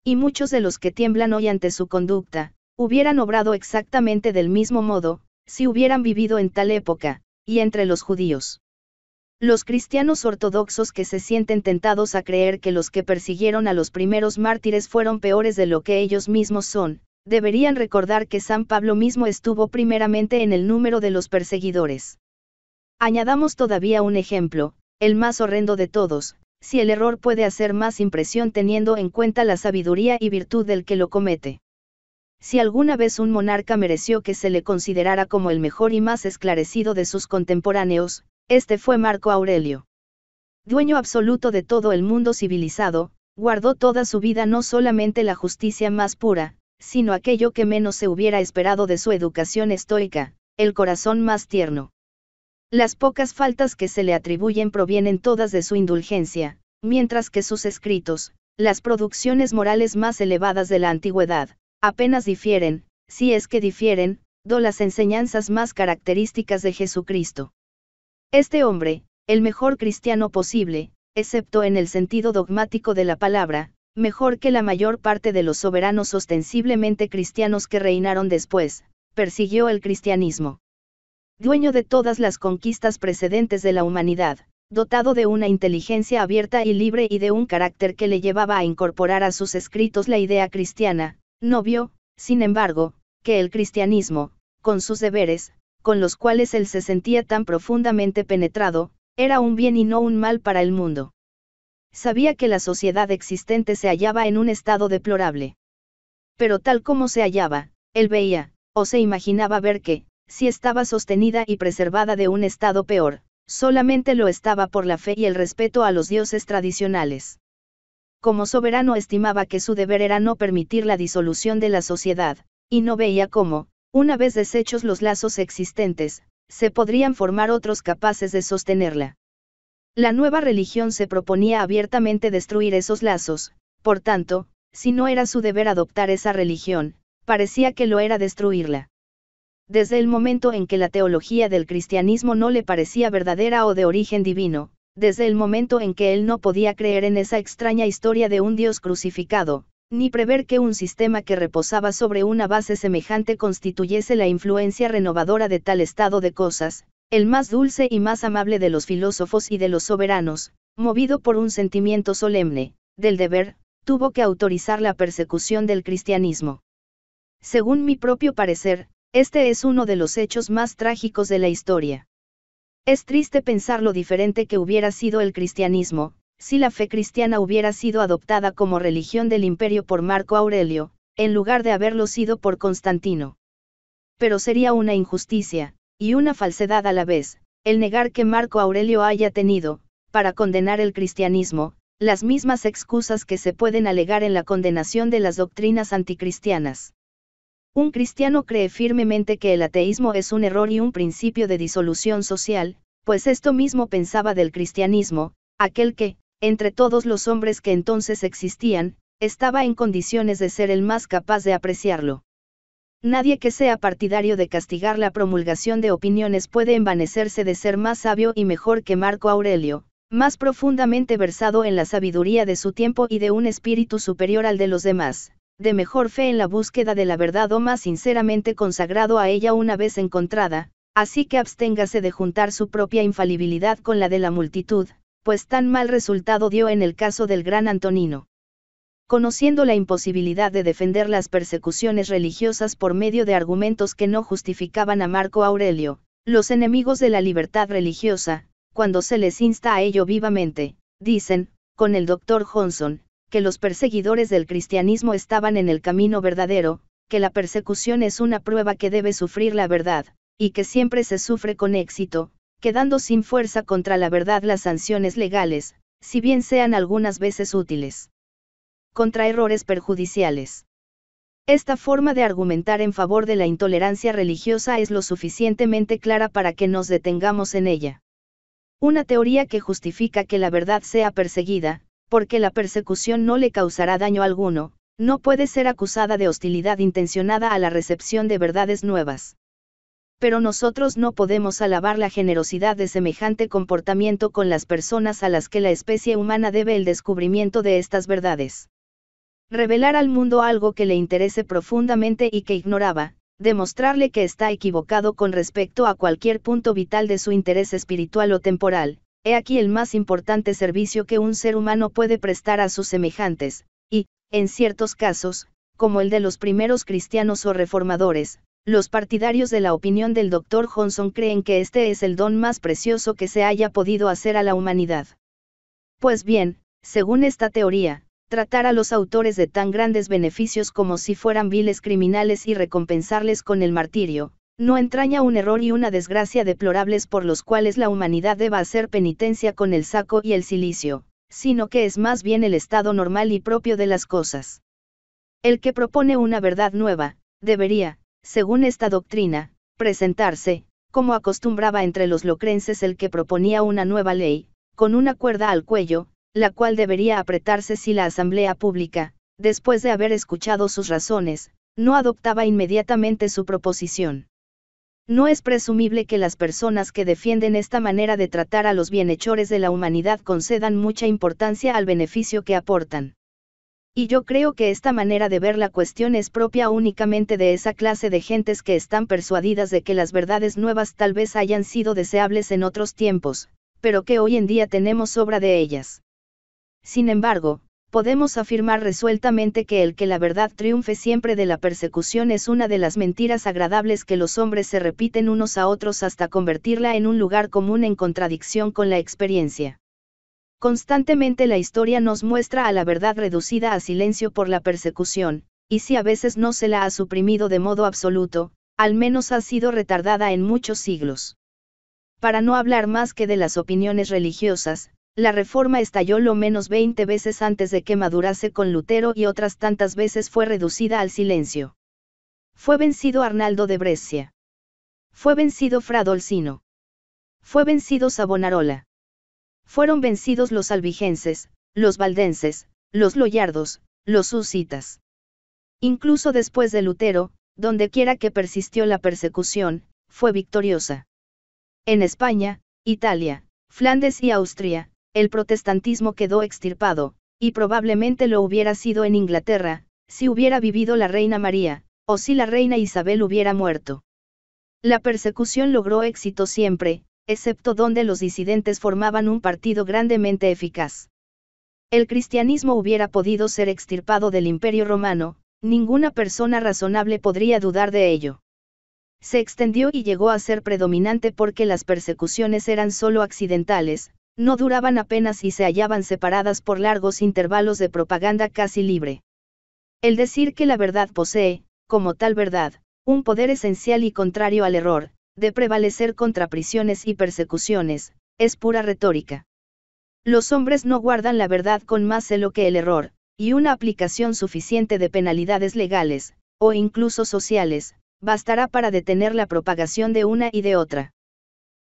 Speaker 1: Y muchos de los que tiemblan hoy ante su conducta, hubieran obrado exactamente del mismo modo, si hubieran vivido en tal época, y entre los judíos. Los cristianos ortodoxos que se sienten tentados a creer que los que persiguieron a los primeros mártires fueron peores de lo que ellos mismos son, Deberían recordar que San Pablo mismo estuvo primeramente en el número de los perseguidores. Añadamos todavía un ejemplo, el más horrendo de todos, si el error puede hacer más impresión teniendo en cuenta la sabiduría y virtud del que lo comete. Si alguna vez un monarca mereció que se le considerara como el mejor y más esclarecido de sus contemporáneos, este fue Marco Aurelio. Dueño absoluto de todo el mundo civilizado, guardó toda su vida no solamente la justicia más pura, sino aquello que menos se hubiera esperado de su educación estoica, el corazón más tierno. Las pocas faltas que se le atribuyen provienen todas de su indulgencia, mientras que sus escritos, las producciones morales más elevadas de la antigüedad, apenas difieren, si es que difieren, do las enseñanzas más características de Jesucristo. Este hombre, el mejor cristiano posible, excepto en el sentido dogmático de la palabra, mejor que la mayor parte de los soberanos ostensiblemente cristianos que reinaron después, persiguió el cristianismo. Dueño de todas las conquistas precedentes de la humanidad, dotado de una inteligencia abierta y libre y de un carácter que le llevaba a incorporar a sus escritos la idea cristiana, no vio, sin embargo, que el cristianismo, con sus deberes, con los cuales él se sentía tan profundamente penetrado, era un bien y no un mal para el mundo sabía que la sociedad existente se hallaba en un estado deplorable. Pero tal como se hallaba, él veía, o se imaginaba ver que, si estaba sostenida y preservada de un estado peor, solamente lo estaba por la fe y el respeto a los dioses tradicionales. Como soberano estimaba que su deber era no permitir la disolución de la sociedad, y no veía cómo, una vez deshechos los lazos existentes, se podrían formar otros capaces de sostenerla. La nueva religión se proponía abiertamente destruir esos lazos, por tanto, si no era su deber adoptar esa religión, parecía que lo era destruirla. Desde el momento en que la teología del cristianismo no le parecía verdadera o de origen divino, desde el momento en que él no podía creer en esa extraña historia de un Dios crucificado, ni prever que un sistema que reposaba sobre una base semejante constituyese la influencia renovadora de tal estado de cosas, el más dulce y más amable de los filósofos y de los soberanos, movido por un sentimiento solemne, del deber, tuvo que autorizar la persecución del cristianismo. Según mi propio parecer, este es uno de los hechos más trágicos de la historia. Es triste pensar lo diferente que hubiera sido el cristianismo, si la fe cristiana hubiera sido adoptada como religión del imperio por Marco Aurelio, en lugar de haberlo sido por Constantino. Pero sería una injusticia, y una falsedad a la vez, el negar que Marco Aurelio haya tenido, para condenar el cristianismo, las mismas excusas que se pueden alegar en la condenación de las doctrinas anticristianas. Un cristiano cree firmemente que el ateísmo es un error y un principio de disolución social, pues esto mismo pensaba del cristianismo, aquel que, entre todos los hombres que entonces existían, estaba en condiciones de ser el más capaz de apreciarlo. Nadie que sea partidario de castigar la promulgación de opiniones puede envanecerse de ser más sabio y mejor que Marco Aurelio, más profundamente versado en la sabiduría de su tiempo y de un espíritu superior al de los demás, de mejor fe en la búsqueda de la verdad o más sinceramente consagrado a ella una vez encontrada, así que absténgase de juntar su propia infalibilidad con la de la multitud, pues tan mal resultado dio en el caso del gran Antonino conociendo la imposibilidad de defender las persecuciones religiosas por medio de argumentos que no justificaban a Marco Aurelio, los enemigos de la libertad religiosa, cuando se les insta a ello vivamente, dicen, con el doctor Johnson, que los perseguidores del cristianismo estaban en el camino verdadero, que la persecución es una prueba que debe sufrir la verdad, y que siempre se sufre con éxito, quedando sin fuerza contra la verdad las sanciones legales, si bien sean algunas veces útiles contra errores perjudiciales. Esta forma de argumentar en favor de la intolerancia religiosa es lo suficientemente clara para que nos detengamos en ella. Una teoría que justifica que la verdad sea perseguida, porque la persecución no le causará daño alguno, no puede ser acusada de hostilidad intencionada a la recepción de verdades nuevas. Pero nosotros no podemos alabar la generosidad de semejante comportamiento con las personas a las que la especie humana debe el descubrimiento de estas verdades. Revelar al mundo algo que le interese profundamente y que ignoraba, demostrarle que está equivocado con respecto a cualquier punto vital de su interés espiritual o temporal, he aquí el más importante servicio que un ser humano puede prestar a sus semejantes, y, en ciertos casos, como el de los primeros cristianos o reformadores, los partidarios de la opinión del doctor Johnson creen que este es el don más precioso que se haya podido hacer a la humanidad. Pues bien, según esta teoría, tratar a los autores de tan grandes beneficios como si fueran viles criminales y recompensarles con el martirio, no entraña un error y una desgracia deplorables por los cuales la humanidad deba hacer penitencia con el saco y el silicio, sino que es más bien el estado normal y propio de las cosas. El que propone una verdad nueva, debería, según esta doctrina, presentarse, como acostumbraba entre los locrenses el que proponía una nueva ley, con una cuerda al cuello, la cual debería apretarse si la Asamblea Pública, después de haber escuchado sus razones, no adoptaba inmediatamente su proposición. No es presumible que las personas que defienden esta manera de tratar a los bienhechores de la humanidad concedan mucha importancia al beneficio que aportan. Y yo creo que esta manera de ver la cuestión es propia únicamente de esa clase de gentes que están persuadidas de que las verdades nuevas tal vez hayan sido deseables en otros tiempos, pero que hoy en día tenemos obra de ellas. Sin embargo, podemos afirmar resueltamente que el que la verdad triunfe siempre de la persecución es una de las mentiras agradables que los hombres se repiten unos a otros hasta convertirla en un lugar común en contradicción con la experiencia. Constantemente la historia nos muestra a la verdad reducida a silencio por la persecución, y si a veces no se la ha suprimido de modo absoluto, al menos ha sido retardada en muchos siglos. Para no hablar más que de las opiniones religiosas, la reforma estalló lo menos 20 veces antes de que madurase con Lutero y otras tantas veces fue reducida al silencio. Fue vencido Arnaldo de Brescia. Fue vencido Fradolcino. Fue vencido Savonarola. Fueron vencidos los albigenses, los valdenses, los loyardos, los susitas. Incluso después de Lutero, dondequiera que persistió la persecución, fue victoriosa. En España, Italia, Flandes y Austria, el protestantismo quedó extirpado, y probablemente lo hubiera sido en Inglaterra, si hubiera vivido la reina María, o si la reina Isabel hubiera muerto. La persecución logró éxito siempre, excepto donde los disidentes formaban un partido grandemente eficaz. El cristianismo hubiera podido ser extirpado del imperio romano, ninguna persona razonable podría dudar de ello. Se extendió y llegó a ser predominante porque las persecuciones eran solo accidentales, no duraban apenas y se hallaban separadas por largos intervalos de propaganda casi libre. El decir que la verdad posee, como tal verdad, un poder esencial y contrario al error, de prevalecer contra prisiones y persecuciones, es pura retórica. Los hombres no guardan la verdad con más celo que el error, y una aplicación suficiente de penalidades legales, o incluso sociales, bastará para detener la propagación de una y de otra.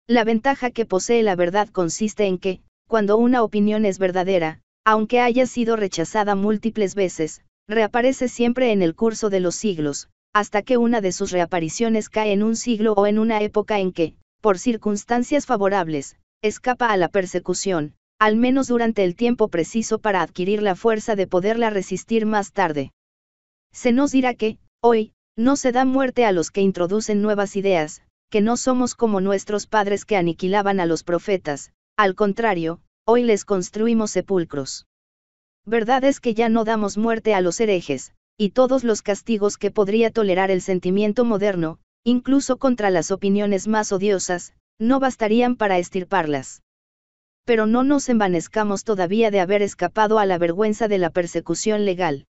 Speaker 1: La ventaja que posee la verdad consiste en que, cuando una opinión es verdadera, aunque haya sido rechazada múltiples veces, reaparece siempre en el curso de los siglos, hasta que una de sus reapariciones cae en un siglo o en una época en que, por circunstancias favorables, escapa a la persecución, al menos durante el tiempo preciso para adquirir la fuerza de poderla resistir más tarde. Se nos dirá que, hoy, no se da muerte a los que introducen nuevas ideas, que no somos como nuestros padres que aniquilaban a los profetas, al contrario, hoy les construimos sepulcros. Verdad es que ya no damos muerte a los herejes, y todos los castigos que podría tolerar el sentimiento moderno, incluso contra las opiniones más odiosas, no bastarían para estirparlas. Pero no nos envanezcamos todavía de haber escapado a la vergüenza de la persecución legal.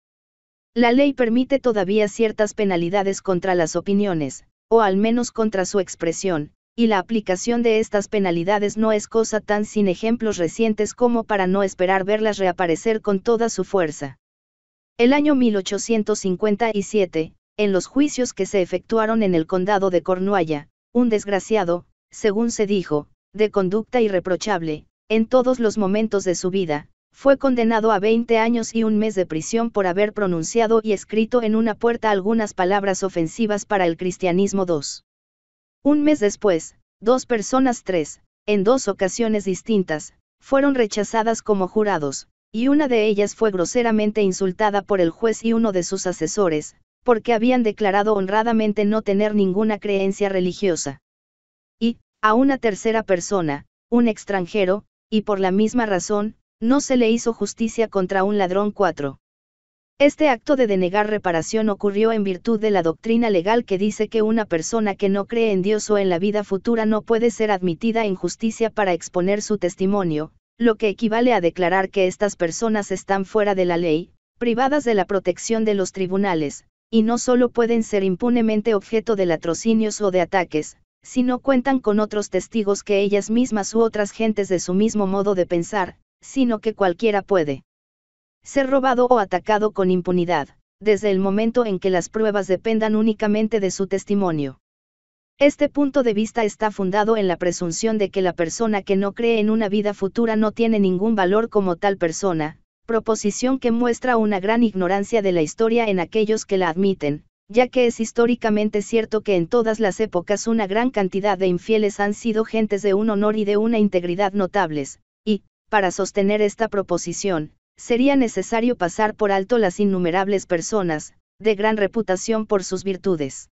Speaker 1: La ley permite todavía ciertas penalidades contra las opiniones, o al menos contra su expresión, y la aplicación de estas penalidades no es cosa tan sin ejemplos recientes como para no esperar verlas reaparecer con toda su fuerza. El año 1857, en los juicios que se efectuaron en el condado de Cornualla, un desgraciado, según se dijo, de conducta irreprochable, en todos los momentos de su vida, fue condenado a 20 años y un mes de prisión por haber pronunciado y escrito en una puerta algunas palabras ofensivas para el cristianismo 2. Un mes después, dos personas tres, en dos ocasiones distintas, fueron rechazadas como jurados, y una de ellas fue groseramente insultada por el juez y uno de sus asesores, porque habían declarado honradamente no tener ninguna creencia religiosa. Y, a una tercera persona, un extranjero, y por la misma razón, no se le hizo justicia contra un ladrón 4. Este acto de denegar reparación ocurrió en virtud de la doctrina legal que dice que una persona que no cree en Dios o en la vida futura no puede ser admitida en justicia para exponer su testimonio, lo que equivale a declarar que estas personas están fuera de la ley, privadas de la protección de los tribunales, y no solo pueden ser impunemente objeto de latrocinios o de ataques, sino cuentan con otros testigos que ellas mismas u otras gentes de su mismo modo de pensar, sino que cualquiera puede ser robado o atacado con impunidad, desde el momento en que las pruebas dependan únicamente de su testimonio. Este punto de vista está fundado en la presunción de que la persona que no cree en una vida futura no tiene ningún valor como tal persona, proposición que muestra una gran ignorancia de la historia en aquellos que la admiten, ya que es históricamente cierto que en todas las épocas una gran cantidad de infieles han sido gentes de un honor y de una integridad notables, para sostener esta proposición, sería necesario pasar por alto las innumerables personas, de gran reputación por sus virtudes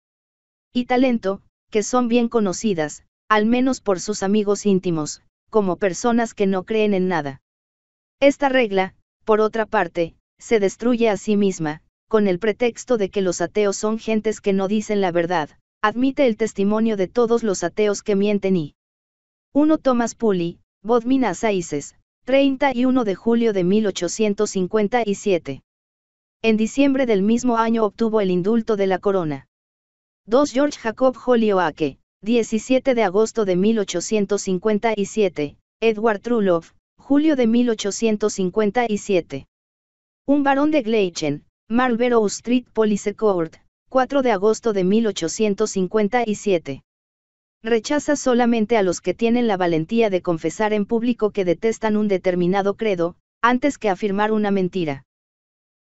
Speaker 1: y talento, que son bien conocidas, al menos por sus amigos íntimos, como personas que no creen en nada. Esta regla, por otra parte, se destruye a sí misma, con el pretexto de que los ateos son gentes que no dicen la verdad, admite el testimonio de todos los ateos que mienten y 1 Thomas Pulley Bodmin Saices, 31 de julio de 1857. En diciembre del mismo año obtuvo el indulto de la corona. 2. George Jacob Holioake, 17 de agosto de 1857, Edward Truloff, julio de 1857. Un barón de Gleichen, Marlborough Street Police Court, 4 de agosto de 1857. Rechaza solamente a los que tienen la valentía de confesar en público que detestan un determinado credo, antes que afirmar una mentira.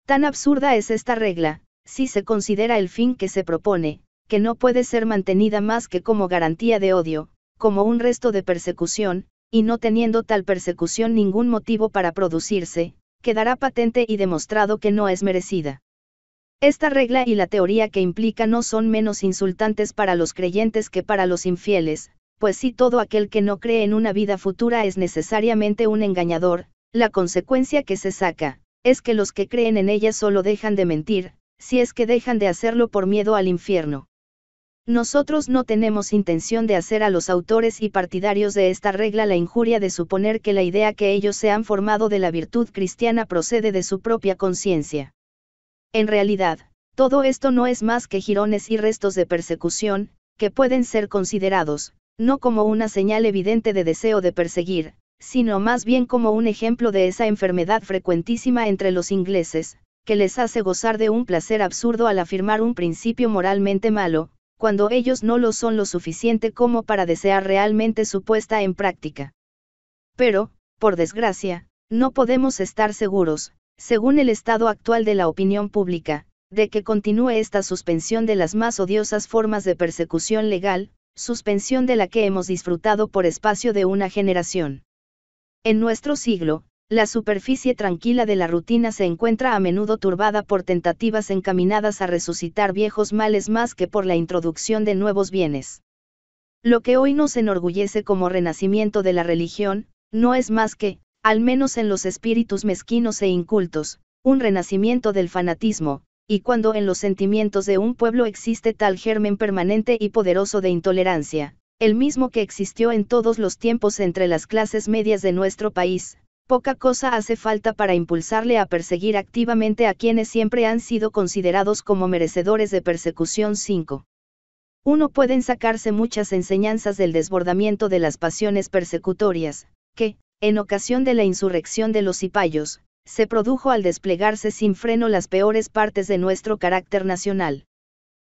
Speaker 1: Tan absurda es esta regla, si se considera el fin que se propone, que no puede ser mantenida más que como garantía de odio, como un resto de persecución, y no teniendo tal persecución ningún motivo para producirse, quedará patente y demostrado que no es merecida. Esta regla y la teoría que implica no son menos insultantes para los creyentes que para los infieles, pues si todo aquel que no cree en una vida futura es necesariamente un engañador, la consecuencia que se saca, es que los que creen en ella solo dejan de mentir, si es que dejan de hacerlo por miedo al infierno. Nosotros no tenemos intención de hacer a los autores y partidarios de esta regla la injuria de suponer que la idea que ellos se han formado de la virtud cristiana procede de su propia conciencia. En realidad, todo esto no es más que jirones y restos de persecución, que pueden ser considerados, no como una señal evidente de deseo de perseguir, sino más bien como un ejemplo de esa enfermedad frecuentísima entre los ingleses, que les hace gozar de un placer absurdo al afirmar un principio moralmente malo, cuando ellos no lo son lo suficiente como para desear realmente su puesta en práctica. Pero, por desgracia, no podemos estar seguros, según el estado actual de la opinión pública, de que continúe esta suspensión de las más odiosas formas de persecución legal, suspensión de la que hemos disfrutado por espacio de una generación. En nuestro siglo, la superficie tranquila de la rutina se encuentra a menudo turbada por tentativas encaminadas a resucitar viejos males más que por la introducción de nuevos bienes. Lo que hoy nos enorgullece como renacimiento de la religión, no es más que, al menos en los espíritus mezquinos e incultos, un renacimiento del fanatismo, y cuando en los sentimientos de un pueblo existe tal germen permanente y poderoso de intolerancia, el mismo que existió en todos los tiempos entre las clases medias de nuestro país, poca cosa hace falta para impulsarle a perseguir activamente a quienes siempre han sido considerados como merecedores de persecución 5. Uno pueden sacarse muchas enseñanzas del desbordamiento de las pasiones persecutorias, que, en ocasión de la insurrección de los cipayos, se produjo al desplegarse sin freno las peores partes de nuestro carácter nacional.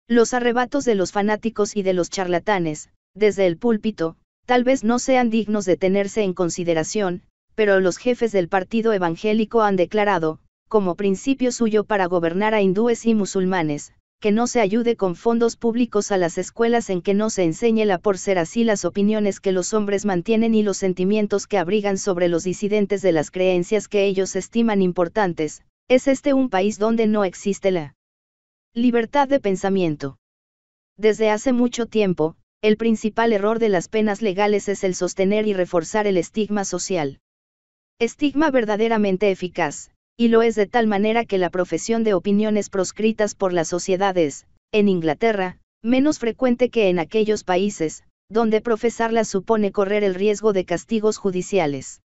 Speaker 1: Los arrebatos de los fanáticos y de los charlatanes, desde el púlpito, tal vez no sean dignos de tenerse en consideración, pero los jefes del partido evangélico han declarado, como principio suyo para gobernar a hindúes y musulmanes, que no se ayude con fondos públicos a las escuelas en que no se enseñe la por ser así las opiniones que los hombres mantienen y los sentimientos que abrigan sobre los disidentes de las creencias que ellos estiman importantes, es este un país donde no existe la libertad de pensamiento. Desde hace mucho tiempo, el principal error de las penas legales es el sostener y reforzar el estigma social. Estigma verdaderamente eficaz, y lo es de tal manera que la profesión de opiniones proscritas por las sociedades, en Inglaterra, menos frecuente que en aquellos países, donde profesarlas supone correr el riesgo de castigos judiciales.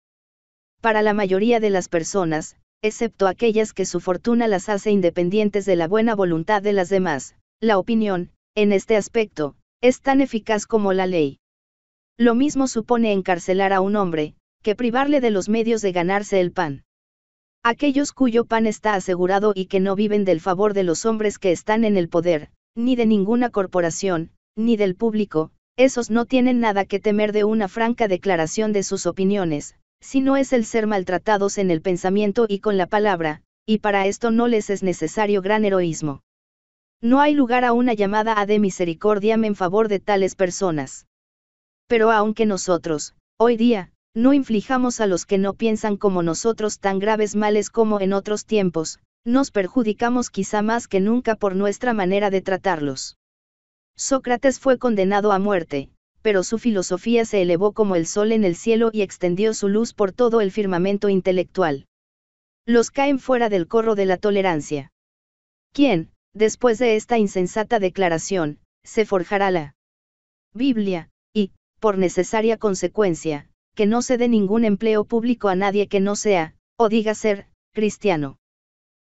Speaker 1: Para la mayoría de las personas, excepto aquellas que su fortuna las hace independientes de la buena voluntad de las demás, la opinión, en este aspecto, es tan eficaz como la ley. Lo mismo supone encarcelar a un hombre, que privarle de los medios de ganarse el pan aquellos cuyo pan está asegurado y que no viven del favor de los hombres que están en el poder, ni de ninguna corporación, ni del público, esos no tienen nada que temer de una franca declaración de sus opiniones, sino es el ser maltratados en el pensamiento y con la palabra, y para esto no les es necesario gran heroísmo. No hay lugar a una llamada a de misericordia en favor de tales personas. Pero aunque nosotros, hoy día, no inflijamos a los que no piensan como nosotros tan graves males como en otros tiempos, nos perjudicamos quizá más que nunca por nuestra manera de tratarlos. Sócrates fue condenado a muerte, pero su filosofía se elevó como el sol en el cielo y extendió su luz por todo el firmamento intelectual. Los caen fuera del corro de la tolerancia. ¿Quién, después de esta insensata declaración, se forjará la Biblia, y, por necesaria consecuencia, que no se dé ningún empleo público a nadie que no sea, o diga ser, cristiano.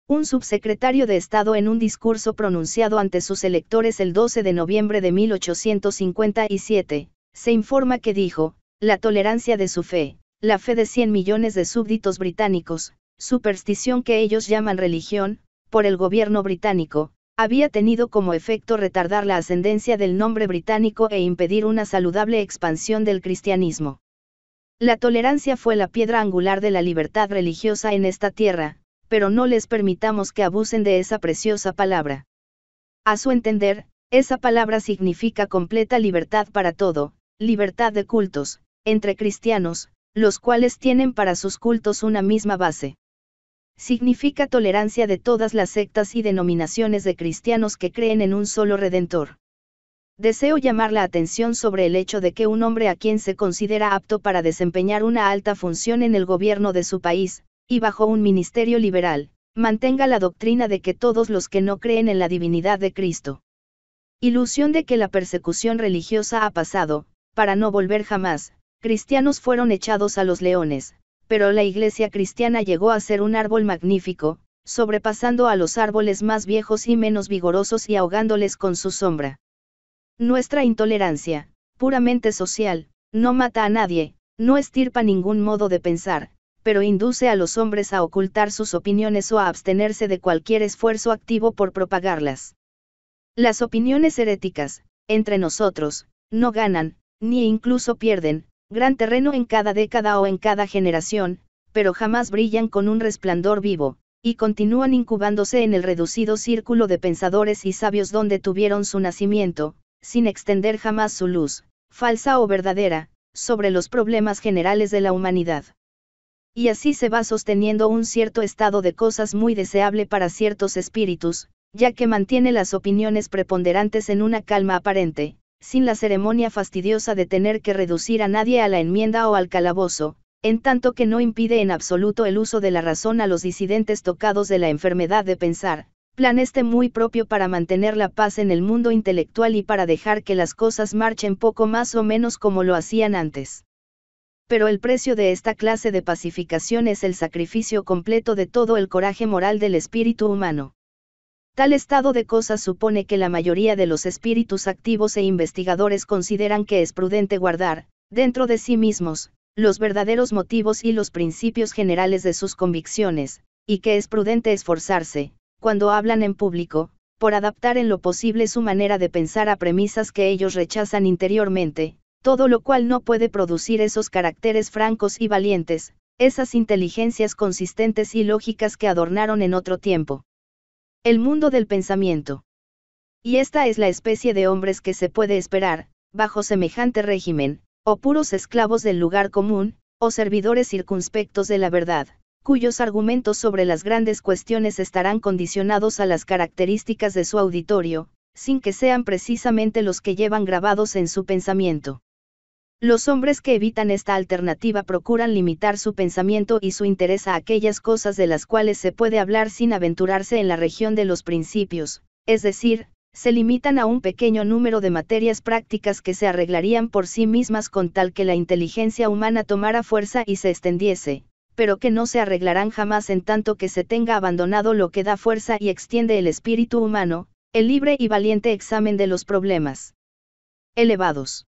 Speaker 1: Un subsecretario de Estado en un discurso pronunciado ante sus electores el 12 de noviembre de 1857, se informa que dijo, la tolerancia de su fe, la fe de 100 millones de súbditos británicos, superstición que ellos llaman religión, por el gobierno británico, había tenido como efecto retardar la ascendencia del nombre británico e impedir una saludable expansión del cristianismo. La tolerancia fue la piedra angular de la libertad religiosa en esta tierra, pero no les permitamos que abusen de esa preciosa palabra. A su entender, esa palabra significa completa libertad para todo, libertad de cultos, entre cristianos, los cuales tienen para sus cultos una misma base. Significa tolerancia de todas las sectas y denominaciones de cristianos que creen en un solo redentor. Deseo llamar la atención sobre el hecho de que un hombre a quien se considera apto para desempeñar una alta función en el gobierno de su país, y bajo un ministerio liberal, mantenga la doctrina de que todos los que no creen en la divinidad de Cristo. Ilusión de que la persecución religiosa ha pasado, para no volver jamás, cristianos fueron echados a los leones, pero la iglesia cristiana llegó a ser un árbol magnífico, sobrepasando a los árboles más viejos y menos vigorosos y ahogándoles con su sombra. Nuestra intolerancia, puramente social, no mata a nadie, no estirpa ningún modo de pensar, pero induce a los hombres a ocultar sus opiniones o a abstenerse de cualquier esfuerzo activo por propagarlas. Las opiniones heréticas, entre nosotros, no ganan, ni incluso pierden, gran terreno en cada década o en cada generación, pero jamás brillan con un resplandor vivo, y continúan incubándose en el reducido círculo de pensadores y sabios donde tuvieron su nacimiento, sin extender jamás su luz, falsa o verdadera, sobre los problemas generales de la humanidad. Y así se va sosteniendo un cierto estado de cosas muy deseable para ciertos espíritus, ya que mantiene las opiniones preponderantes en una calma aparente, sin la ceremonia fastidiosa de tener que reducir a nadie a la enmienda o al calabozo, en tanto que no impide en absoluto el uso de la razón a los disidentes tocados de la enfermedad de pensar, plan este muy propio para mantener la paz en el mundo intelectual y para dejar que las cosas marchen poco más o menos como lo hacían antes. Pero el precio de esta clase de pacificación es el sacrificio completo de todo el coraje moral del espíritu humano. Tal estado de cosas supone que la mayoría de los espíritus activos e investigadores consideran que es prudente guardar, dentro de sí mismos, los verdaderos motivos y los principios generales de sus convicciones, y que es prudente esforzarse, cuando hablan en público, por adaptar en lo posible su manera de pensar a premisas que ellos rechazan interiormente, todo lo cual no puede producir esos caracteres francos y valientes, esas inteligencias consistentes y lógicas que adornaron en otro tiempo. El mundo del pensamiento. Y esta es la especie de hombres que se puede esperar, bajo semejante régimen, o puros esclavos del lugar común, o servidores circunspectos de la verdad cuyos argumentos sobre las grandes cuestiones estarán condicionados a las características de su auditorio, sin que sean precisamente los que llevan grabados en su pensamiento. Los hombres que evitan esta alternativa procuran limitar su pensamiento y su interés a aquellas cosas de las cuales se puede hablar sin aventurarse en la región de los principios, es decir, se limitan a un pequeño número de materias prácticas que se arreglarían por sí mismas con tal que la inteligencia humana tomara fuerza y se extendiese, pero que no se arreglarán jamás en tanto que se tenga abandonado lo que da fuerza y extiende el espíritu humano, el libre y valiente examen de los problemas. Elevados.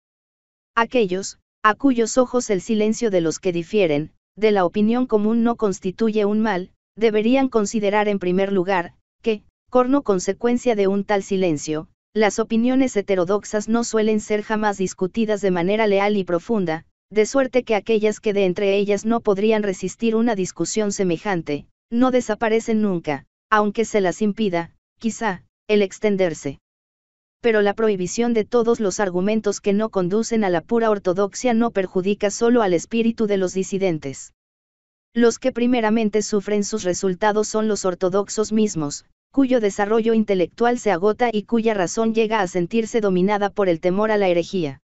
Speaker 1: Aquellos, a cuyos ojos el silencio de los que difieren, de la opinión común no constituye un mal, deberían considerar en primer lugar, que, corno consecuencia de un tal silencio, las opiniones heterodoxas no suelen ser jamás discutidas de manera leal y profunda, de suerte que aquellas que de entre ellas no podrían resistir una discusión semejante, no desaparecen nunca, aunque se las impida, quizá, el extenderse. Pero la prohibición de todos los argumentos que no conducen a la pura ortodoxia no perjudica solo al espíritu de los disidentes. Los que primeramente sufren sus resultados son los ortodoxos mismos, cuyo desarrollo intelectual se agota y cuya razón llega a sentirse dominada por el temor a la herejía.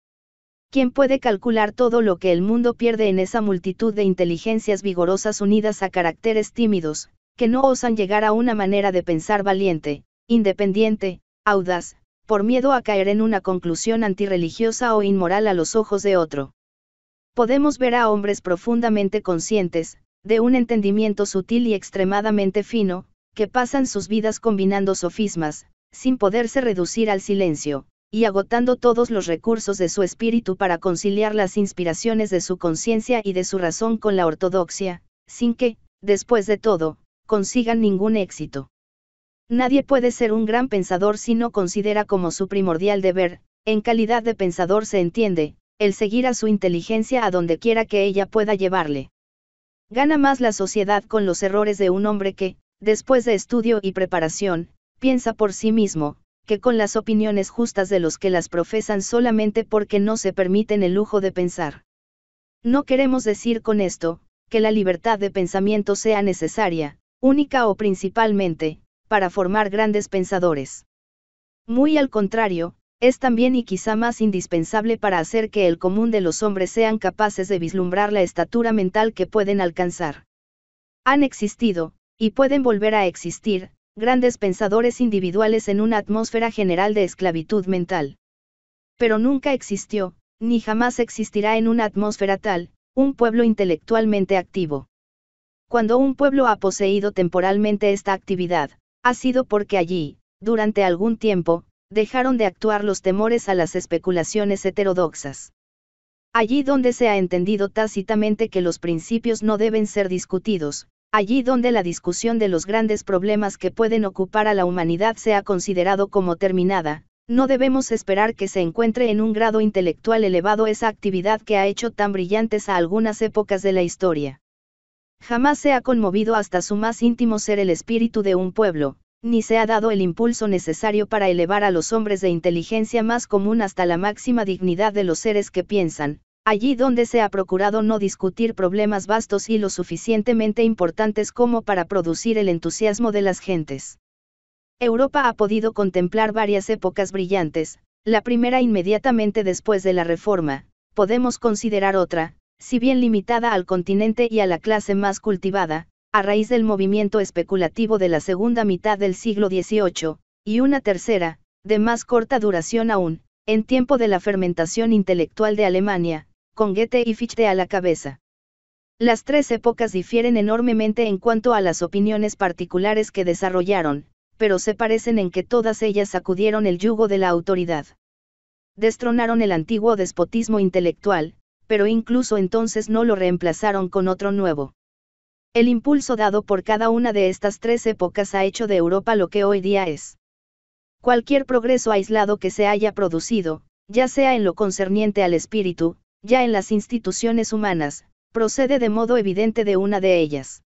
Speaker 1: ¿quién puede calcular todo lo que el mundo pierde en esa multitud de inteligencias vigorosas unidas a caracteres tímidos, que no osan llegar a una manera de pensar valiente, independiente, audaz, por miedo a caer en una conclusión antirreligiosa o inmoral a los ojos de otro? Podemos ver a hombres profundamente conscientes, de un entendimiento sutil y extremadamente fino, que pasan sus vidas combinando sofismas, sin poderse reducir al silencio, y agotando todos los recursos de su espíritu para conciliar las inspiraciones de su conciencia y de su razón con la ortodoxia, sin que, después de todo, consigan ningún éxito. Nadie puede ser un gran pensador si no considera como su primordial deber, en calidad de pensador se entiende, el seguir a su inteligencia a donde quiera que ella pueda llevarle. Gana más la sociedad con los errores de un hombre que, después de estudio y preparación, piensa por sí mismo, que con las opiniones justas de los que las profesan solamente porque no se permiten el lujo de pensar. No queremos decir con esto, que la libertad de pensamiento sea necesaria, única o principalmente, para formar grandes pensadores. Muy al contrario, es también y quizá más indispensable para hacer que el común de los hombres sean capaces de vislumbrar la estatura mental que pueden alcanzar. Han existido, y pueden volver a existir, grandes pensadores individuales en una atmósfera general de esclavitud mental. Pero nunca existió, ni jamás existirá en una atmósfera tal, un pueblo intelectualmente activo. Cuando un pueblo ha poseído temporalmente esta actividad, ha sido porque allí, durante algún tiempo, dejaron de actuar los temores a las especulaciones heterodoxas. Allí donde se ha entendido tácitamente que los principios no deben ser discutidos, allí donde la discusión de los grandes problemas que pueden ocupar a la humanidad se ha considerado como terminada, no debemos esperar que se encuentre en un grado intelectual elevado esa actividad que ha hecho tan brillantes a algunas épocas de la historia. Jamás se ha conmovido hasta su más íntimo ser el espíritu de un pueblo, ni se ha dado el impulso necesario para elevar a los hombres de inteligencia más común hasta la máxima dignidad de los seres que piensan, allí donde se ha procurado no discutir problemas vastos y lo suficientemente importantes como para producir el entusiasmo de las gentes. Europa ha podido contemplar varias épocas brillantes, la primera inmediatamente después de la Reforma, podemos considerar otra, si bien limitada al continente y a la clase más cultivada, a raíz del movimiento especulativo de la segunda mitad del siglo XVIII, y una tercera, de más corta duración aún, en tiempo de la fermentación intelectual de Alemania, con Goethe y Fichte a la cabeza. Las tres épocas difieren enormemente en cuanto a las opiniones particulares que desarrollaron, pero se parecen en que todas ellas sacudieron el yugo de la autoridad. Destronaron el antiguo despotismo intelectual, pero incluso entonces no lo reemplazaron con otro nuevo. El impulso dado por cada una de estas tres épocas ha hecho de Europa lo que hoy día es. Cualquier progreso aislado que se haya producido, ya sea en lo concerniente al espíritu, ya en las instituciones humanas, procede de modo evidente de una de ellas.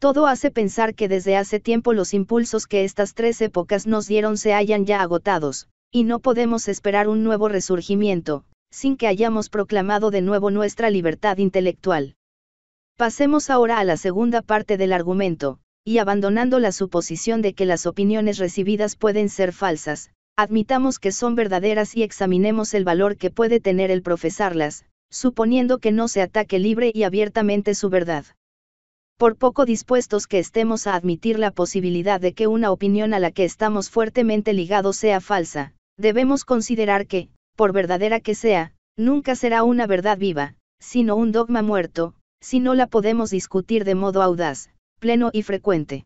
Speaker 1: Todo hace pensar que desde hace tiempo los impulsos que estas tres épocas nos dieron se hayan ya agotados, y no podemos esperar un nuevo resurgimiento, sin que hayamos proclamado de nuevo nuestra libertad intelectual. Pasemos ahora a la segunda parte del argumento, y abandonando la suposición de que las opiniones recibidas pueden ser falsas, admitamos que son verdaderas y examinemos el valor que puede tener el profesarlas, suponiendo que no se ataque libre y abiertamente su verdad. Por poco dispuestos que estemos a admitir la posibilidad de que una opinión a la que estamos fuertemente ligados sea falsa, debemos considerar que, por verdadera que sea, nunca será una verdad viva, sino un dogma muerto, si no la podemos discutir de modo audaz, pleno y frecuente.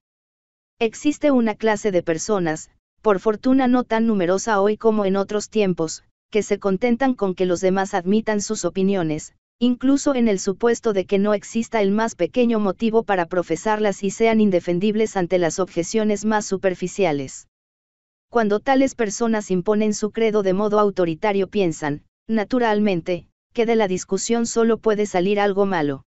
Speaker 1: Existe una clase de personas, por fortuna no tan numerosa hoy como en otros tiempos, que se contentan con que los demás admitan sus opiniones, incluso en el supuesto de que no exista el más pequeño motivo para profesarlas y sean indefendibles ante las objeciones más superficiales. Cuando tales personas imponen su credo de modo autoritario piensan, naturalmente, que de la discusión solo puede salir algo malo.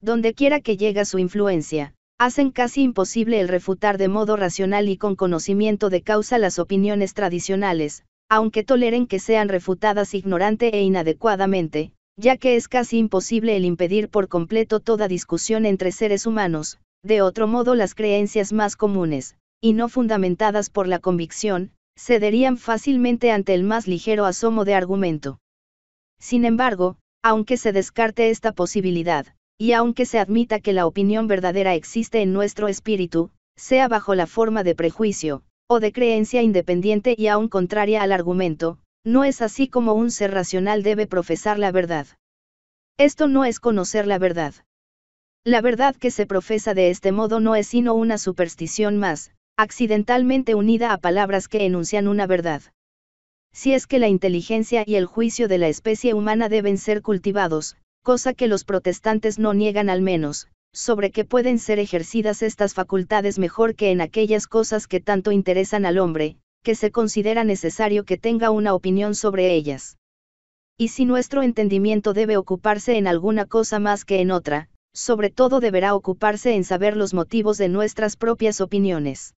Speaker 1: Donde quiera que llega su influencia, hacen casi imposible el refutar de modo racional y con conocimiento de causa las opiniones tradicionales, aunque toleren que sean refutadas ignorante e inadecuadamente, ya que es casi imposible el impedir por completo toda discusión entre seres humanos, de otro modo las creencias más comunes, y no fundamentadas por la convicción, cederían fácilmente ante el más ligero asomo de argumento. Sin embargo, aunque se descarte esta posibilidad, y aunque se admita que la opinión verdadera existe en nuestro espíritu, sea bajo la forma de prejuicio, o de creencia independiente y aún contraria al argumento, no es así como un ser racional debe profesar la verdad. Esto no es conocer la verdad. La verdad que se profesa de este modo no es sino una superstición más, accidentalmente unida a palabras que enuncian una verdad. Si es que la inteligencia y el juicio de la especie humana deben ser cultivados, cosa que los protestantes no niegan al menos, sobre que pueden ser ejercidas estas facultades mejor que en aquellas cosas que tanto interesan al hombre, que se considera necesario que tenga una opinión sobre ellas. Y si nuestro entendimiento debe ocuparse en alguna cosa más que en otra, sobre todo deberá ocuparse en saber los motivos de nuestras propias opiniones.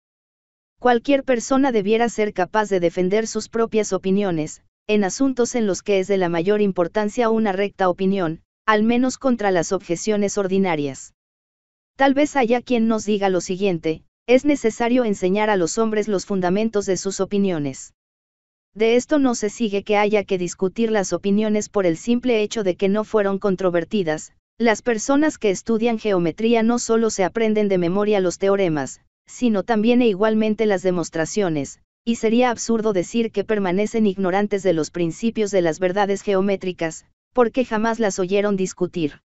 Speaker 1: Cualquier persona debiera ser capaz de defender sus propias opiniones, en asuntos en los que es de la mayor importancia una recta opinión, al menos contra las objeciones ordinarias. Tal vez haya quien nos diga lo siguiente, es necesario enseñar a los hombres los fundamentos de sus opiniones. De esto no se sigue que haya que discutir las opiniones por el simple hecho de que no fueron controvertidas, las personas que estudian geometría no solo se aprenden de memoria los teoremas, sino también e igualmente las demostraciones, y sería absurdo decir que permanecen ignorantes de los principios de las verdades geométricas, porque jamás las oyeron discutir.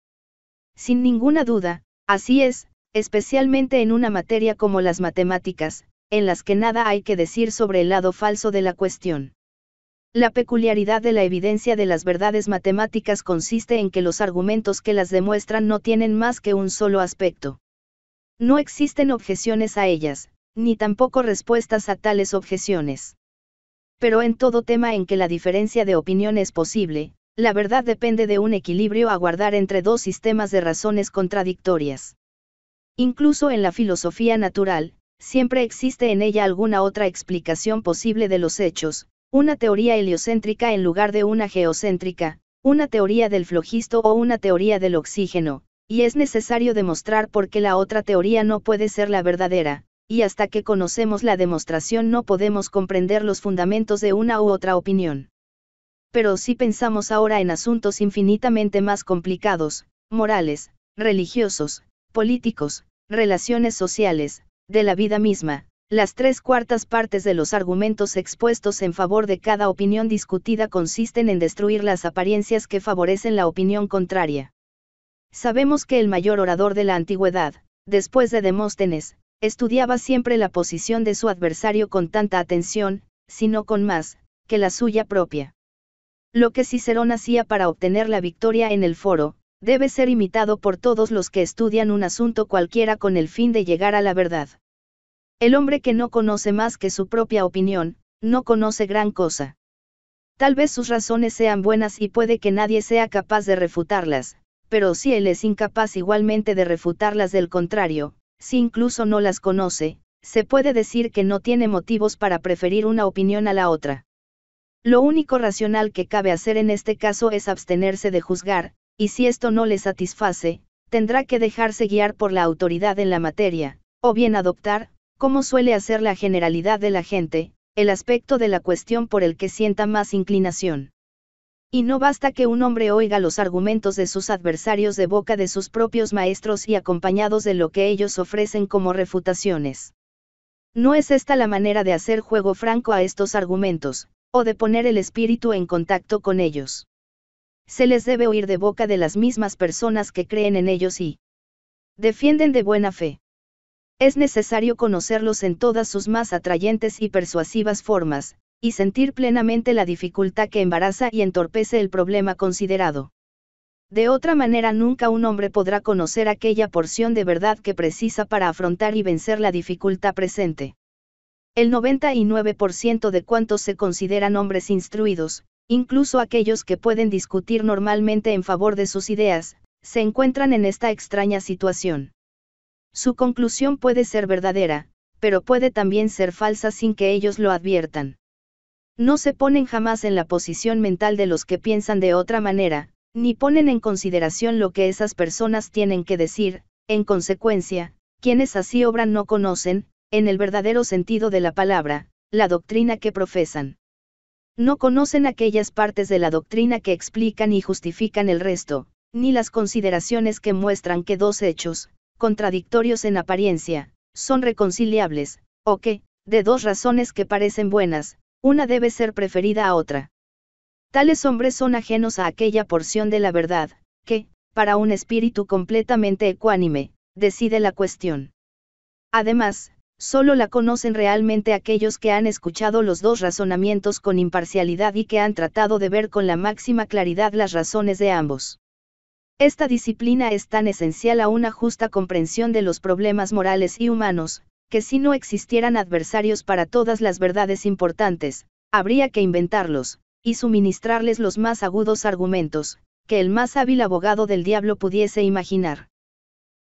Speaker 1: Sin ninguna duda, así es, especialmente en una materia como las matemáticas, en las que nada hay que decir sobre el lado falso de la cuestión. La peculiaridad de la evidencia de las verdades matemáticas consiste en que los argumentos que las demuestran no tienen más que un solo aspecto. No existen objeciones a ellas, ni tampoco respuestas a tales objeciones. Pero en todo tema en que la diferencia de opinión es posible, la verdad depende de un equilibrio a guardar entre dos sistemas de razones contradictorias. Incluso en la filosofía natural, siempre existe en ella alguna otra explicación posible de los hechos, una teoría heliocéntrica en lugar de una geocéntrica, una teoría del flojisto o una teoría del oxígeno, y es necesario demostrar por qué la otra teoría no puede ser la verdadera, y hasta que conocemos la demostración no podemos comprender los fundamentos de una u otra opinión pero si pensamos ahora en asuntos infinitamente más complicados, morales, religiosos, políticos, relaciones sociales, de la vida misma, las tres cuartas partes de los argumentos expuestos en favor de cada opinión discutida consisten en destruir las apariencias que favorecen la opinión contraria. Sabemos que el mayor orador de la antigüedad, después de Demóstenes, estudiaba siempre la posición de su adversario con tanta atención, si no con más, que la suya propia lo que Cicerón hacía para obtener la victoria en el foro, debe ser imitado por todos los que estudian un asunto cualquiera con el fin de llegar a la verdad. El hombre que no conoce más que su propia opinión, no conoce gran cosa. Tal vez sus razones sean buenas y puede que nadie sea capaz de refutarlas, pero si él es incapaz igualmente de refutarlas del contrario, si incluso no las conoce, se puede decir que no tiene motivos para preferir una opinión a la otra. Lo único racional que cabe hacer en este caso es abstenerse de juzgar, y si esto no le satisface, tendrá que dejarse guiar por la autoridad en la materia, o bien adoptar, como suele hacer la generalidad de la gente, el aspecto de la cuestión por el que sienta más inclinación. Y no basta que un hombre oiga los argumentos de sus adversarios de boca de sus propios maestros y acompañados de lo que ellos ofrecen como refutaciones. No es esta la manera de hacer juego franco a estos argumentos, de poner el espíritu en contacto con ellos. Se les debe oír de boca de las mismas personas que creen en ellos y defienden de buena fe. Es necesario conocerlos en todas sus más atrayentes y persuasivas formas, y sentir plenamente la dificultad que embaraza y entorpece el problema considerado. De otra manera nunca un hombre podrá conocer aquella porción de verdad que precisa para afrontar y vencer la dificultad presente. El 99% de cuantos se consideran hombres instruidos, incluso aquellos que pueden discutir normalmente en favor de sus ideas, se encuentran en esta extraña situación. Su conclusión puede ser verdadera, pero puede también ser falsa sin que ellos lo adviertan. No se ponen jamás en la posición mental de los que piensan de otra manera, ni ponen en consideración lo que esas personas tienen que decir, en consecuencia, quienes así obran no conocen, en el verdadero sentido de la palabra, la doctrina que profesan. No conocen aquellas partes de la doctrina que explican y justifican el resto, ni las consideraciones que muestran que dos hechos, contradictorios en apariencia, son reconciliables, o que, de dos razones que parecen buenas, una debe ser preferida a otra. Tales hombres son ajenos a aquella porción de la verdad, que, para un espíritu completamente ecuánime, decide la cuestión. Además, solo la conocen realmente aquellos que han escuchado los dos razonamientos con imparcialidad y que han tratado de ver con la máxima claridad las razones de ambos. Esta disciplina es tan esencial a una justa comprensión de los problemas morales y humanos, que si no existieran adversarios para todas las verdades importantes, habría que inventarlos, y suministrarles los más agudos argumentos, que el más hábil abogado del diablo pudiese imaginar.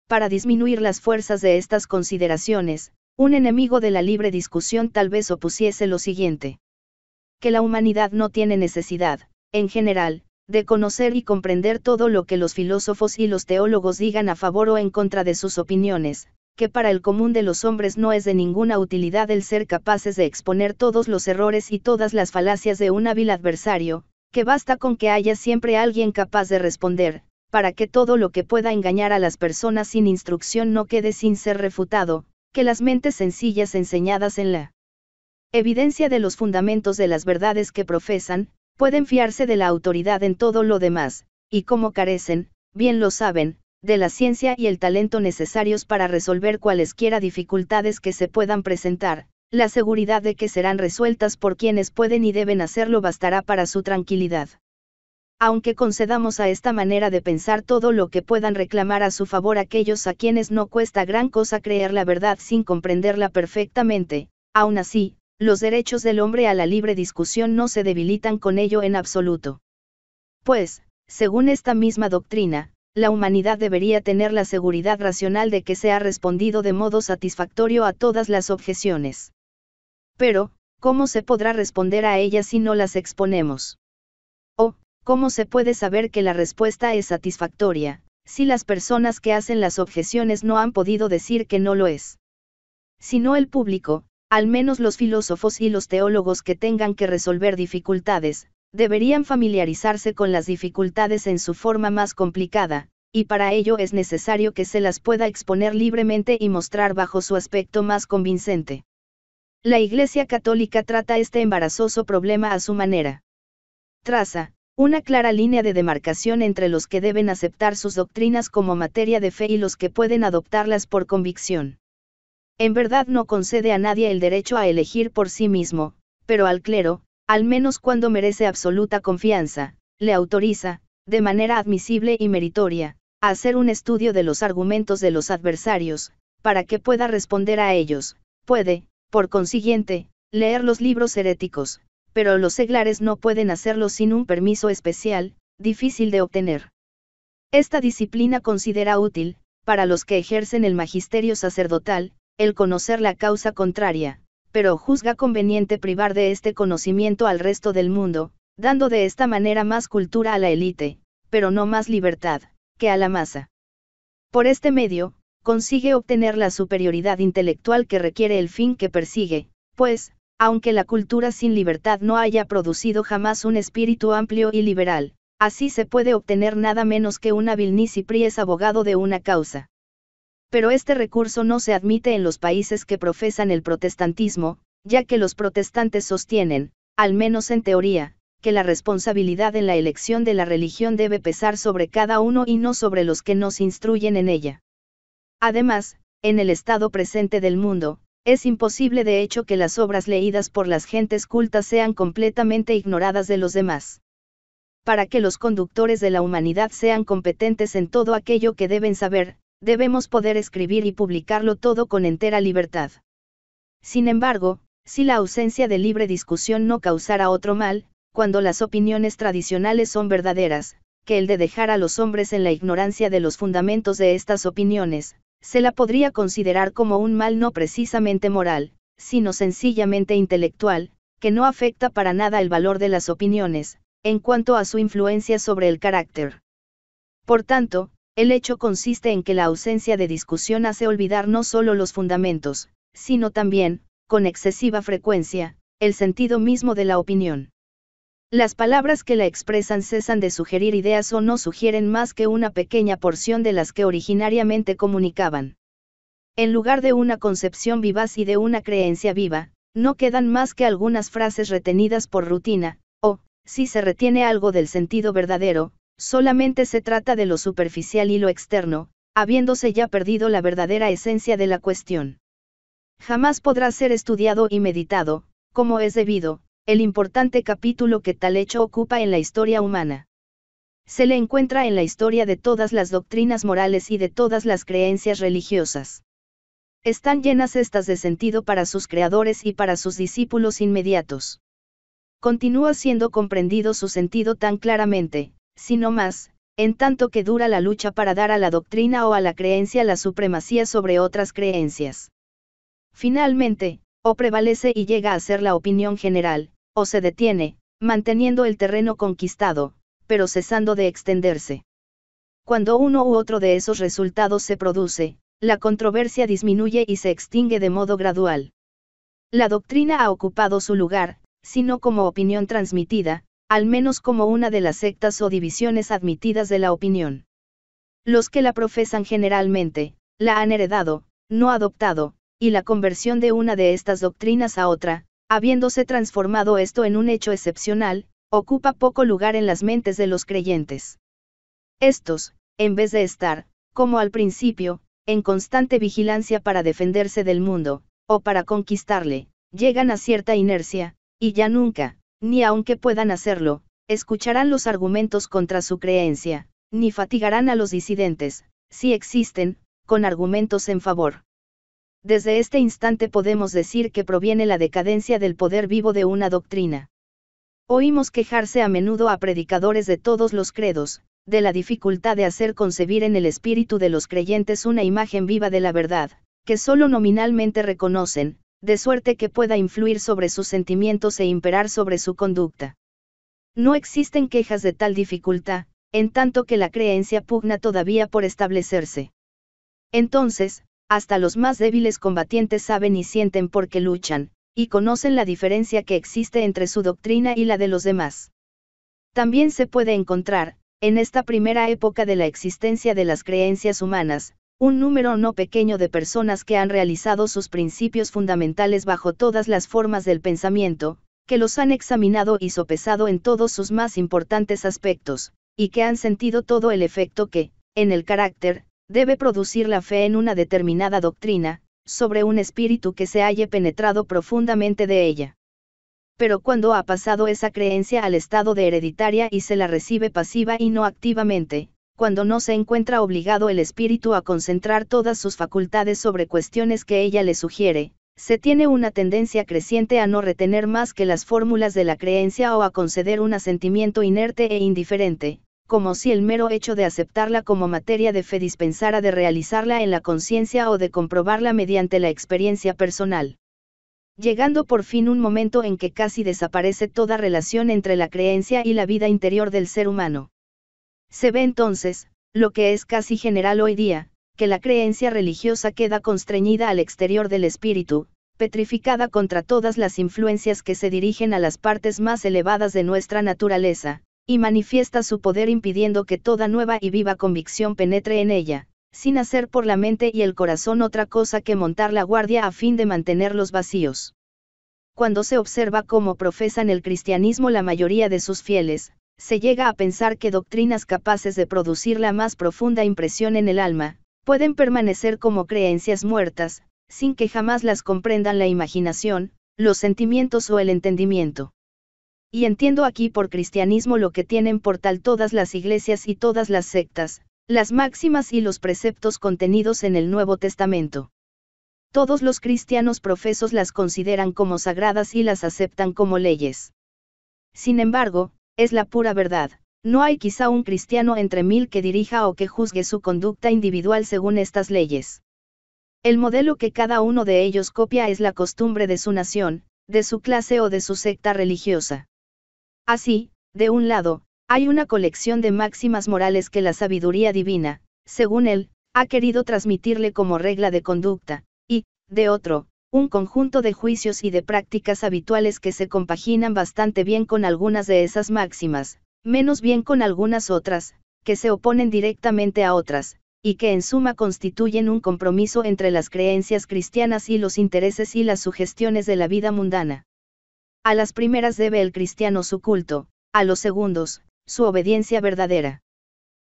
Speaker 1: Para disminuir las fuerzas de estas consideraciones, un enemigo de la libre discusión tal vez opusiese lo siguiente. Que la humanidad no tiene necesidad, en general, de conocer y comprender todo lo que los filósofos y los teólogos digan a favor o en contra de sus opiniones, que para el común de los hombres no es de ninguna utilidad el ser capaces de exponer todos los errores y todas las falacias de un hábil adversario, que basta con que haya siempre alguien capaz de responder, para que todo lo que pueda engañar a las personas sin instrucción no quede sin ser refutado, que las mentes sencillas enseñadas en la evidencia de los fundamentos de las verdades que profesan, pueden fiarse de la autoridad en todo lo demás, y como carecen, bien lo saben, de la ciencia y el talento necesarios para resolver cualesquiera dificultades que se puedan presentar, la seguridad de que serán resueltas por quienes pueden y deben hacerlo bastará para su tranquilidad aunque concedamos a esta manera de pensar todo lo que puedan reclamar a su favor aquellos a quienes no cuesta gran cosa creer la verdad sin comprenderla perfectamente, aún así, los derechos del hombre a la libre discusión no se debilitan con ello en absoluto. Pues, según esta misma doctrina, la humanidad debería tener la seguridad racional de que se ha respondido de modo satisfactorio a todas las objeciones. Pero, ¿cómo se podrá responder a ellas si no las exponemos? ¿Cómo se puede saber que la respuesta es satisfactoria, si las personas que hacen las objeciones no han podido decir que no lo es? Si no el público, al menos los filósofos y los teólogos que tengan que resolver dificultades, deberían familiarizarse con las dificultades en su forma más complicada, y para ello es necesario que se las pueda exponer libremente y mostrar bajo su aspecto más convincente. La Iglesia Católica trata este embarazoso problema a su manera. Traza, una clara línea de demarcación entre los que deben aceptar sus doctrinas como materia de fe y los que pueden adoptarlas por convicción. En verdad no concede a nadie el derecho a elegir por sí mismo, pero al clero, al menos cuando merece absoluta confianza, le autoriza, de manera admisible y meritoria, a hacer un estudio de los argumentos de los adversarios, para que pueda responder a ellos, puede, por consiguiente, leer los libros heréticos, pero los seglares no pueden hacerlo sin un permiso especial, difícil de obtener. Esta disciplina considera útil, para los que ejercen el magisterio sacerdotal, el conocer la causa contraria, pero juzga conveniente privar de este conocimiento al resto del mundo, dando de esta manera más cultura a la élite, pero no más libertad, que a la masa. Por este medio, consigue obtener la superioridad intelectual que requiere el fin que persigue, pues, aunque la cultura sin libertad no haya producido jamás un espíritu amplio y liberal, así se puede obtener nada menos que una Pri es abogado de una causa. Pero este recurso no se admite en los países que profesan el protestantismo, ya que los protestantes sostienen, al menos en teoría, que la responsabilidad en la elección de la religión debe pesar sobre cada uno y no sobre los que nos instruyen en ella. Además, en el estado presente del mundo, es imposible de hecho que las obras leídas por las gentes cultas sean completamente ignoradas de los demás. Para que los conductores de la humanidad sean competentes en todo aquello que deben saber, debemos poder escribir y publicarlo todo con entera libertad. Sin embargo, si la ausencia de libre discusión no causara otro mal, cuando las opiniones tradicionales son verdaderas, que el de dejar a los hombres en la ignorancia de los fundamentos de estas opiniones, se la podría considerar como un mal no precisamente moral, sino sencillamente intelectual, que no afecta para nada el valor de las opiniones, en cuanto a su influencia sobre el carácter. Por tanto, el hecho consiste en que la ausencia de discusión hace olvidar no solo los fundamentos, sino también, con excesiva frecuencia, el sentido mismo de la opinión. Las palabras que la expresan cesan de sugerir ideas o no sugieren más que una pequeña porción de las que originariamente comunicaban. En lugar de una concepción vivaz y de una creencia viva, no quedan más que algunas frases retenidas por rutina, o, si se retiene algo del sentido verdadero, solamente se trata de lo superficial y lo externo, habiéndose ya perdido la verdadera esencia de la cuestión. Jamás podrá ser estudiado y meditado, como es debido, el importante capítulo que tal hecho ocupa en la historia humana. Se le encuentra en la historia de todas las doctrinas morales y de todas las creencias religiosas. Están llenas estas de sentido para sus creadores y para sus discípulos inmediatos. Continúa siendo comprendido su sentido tan claramente, sino más, en tanto que dura la lucha para dar a la doctrina o a la creencia la supremacía sobre otras creencias. Finalmente, o prevalece y llega a ser la opinión general, o se detiene, manteniendo el terreno conquistado, pero cesando de extenderse. Cuando uno u otro de esos resultados se produce, la controversia disminuye y se extingue de modo gradual. La doctrina ha ocupado su lugar, sino como opinión transmitida, al menos como una de las sectas o divisiones admitidas de la opinión. Los que la profesan generalmente, la han heredado, no adoptado, y la conversión de una de estas doctrinas a otra, habiéndose transformado esto en un hecho excepcional, ocupa poco lugar en las mentes de los creyentes. Estos, en vez de estar, como al principio, en constante vigilancia para defenderse del mundo, o para conquistarle, llegan a cierta inercia, y ya nunca, ni aunque puedan hacerlo, escucharán los argumentos contra su creencia, ni fatigarán a los disidentes, si existen, con argumentos en favor. Desde este instante podemos decir que proviene la decadencia del poder vivo de una doctrina. Oímos quejarse a menudo a predicadores de todos los credos, de la dificultad de hacer concebir en el espíritu de los creyentes una imagen viva de la verdad, que solo nominalmente reconocen, de suerte que pueda influir sobre sus sentimientos e imperar sobre su conducta. No existen quejas de tal dificultad, en tanto que la creencia pugna todavía por establecerse. Entonces, hasta los más débiles combatientes saben y sienten por qué luchan, y conocen la diferencia que existe entre su doctrina y la de los demás. También se puede encontrar, en esta primera época de la existencia de las creencias humanas, un número no pequeño de personas que han realizado sus principios fundamentales bajo todas las formas del pensamiento, que los han examinado y sopesado en todos sus más importantes aspectos, y que han sentido todo el efecto que, en el carácter, debe producir la fe en una determinada doctrina, sobre un espíritu que se haya penetrado profundamente de ella. Pero cuando ha pasado esa creencia al estado de hereditaria y se la recibe pasiva y no activamente, cuando no se encuentra obligado el espíritu a concentrar todas sus facultades sobre cuestiones que ella le sugiere, se tiene una tendencia creciente a no retener más que las fórmulas de la creencia o a conceder un asentimiento inerte e indiferente, como si el mero hecho de aceptarla como materia de fe dispensara de realizarla en la conciencia o de comprobarla mediante la experiencia personal. Llegando por fin un momento en que casi desaparece toda relación entre la creencia y la vida interior del ser humano. Se ve entonces, lo que es casi general hoy día, que la creencia religiosa queda constreñida al exterior del espíritu, petrificada contra todas las influencias que se dirigen a las partes más elevadas de nuestra naturaleza, y manifiesta su poder impidiendo que toda nueva y viva convicción penetre en ella, sin hacer por la mente y el corazón otra cosa que montar la guardia a fin de mantenerlos vacíos. Cuando se observa cómo profesan el cristianismo la mayoría de sus fieles, se llega a pensar que doctrinas capaces de producir la más profunda impresión en el alma, pueden permanecer como creencias muertas, sin que jamás las comprendan la imaginación, los sentimientos o el entendimiento. Y entiendo aquí por cristianismo lo que tienen por tal todas las iglesias y todas las sectas, las máximas y los preceptos contenidos en el Nuevo Testamento. Todos los cristianos profesos las consideran como sagradas y las aceptan como leyes. Sin embargo, es la pura verdad, no hay quizá un cristiano entre mil que dirija o que juzgue su conducta individual según estas leyes. El modelo que cada uno de ellos copia es la costumbre de su nación, de su clase o de su secta religiosa. Así, de un lado, hay una colección de máximas morales que la sabiduría divina, según él, ha querido transmitirle como regla de conducta, y, de otro, un conjunto de juicios y de prácticas habituales que se compaginan bastante bien con algunas de esas máximas, menos bien con algunas otras, que se oponen directamente a otras, y que en suma constituyen un compromiso entre las creencias cristianas y los intereses y las sugestiones de la vida mundana. A las primeras debe el cristiano su culto, a los segundos, su obediencia verdadera.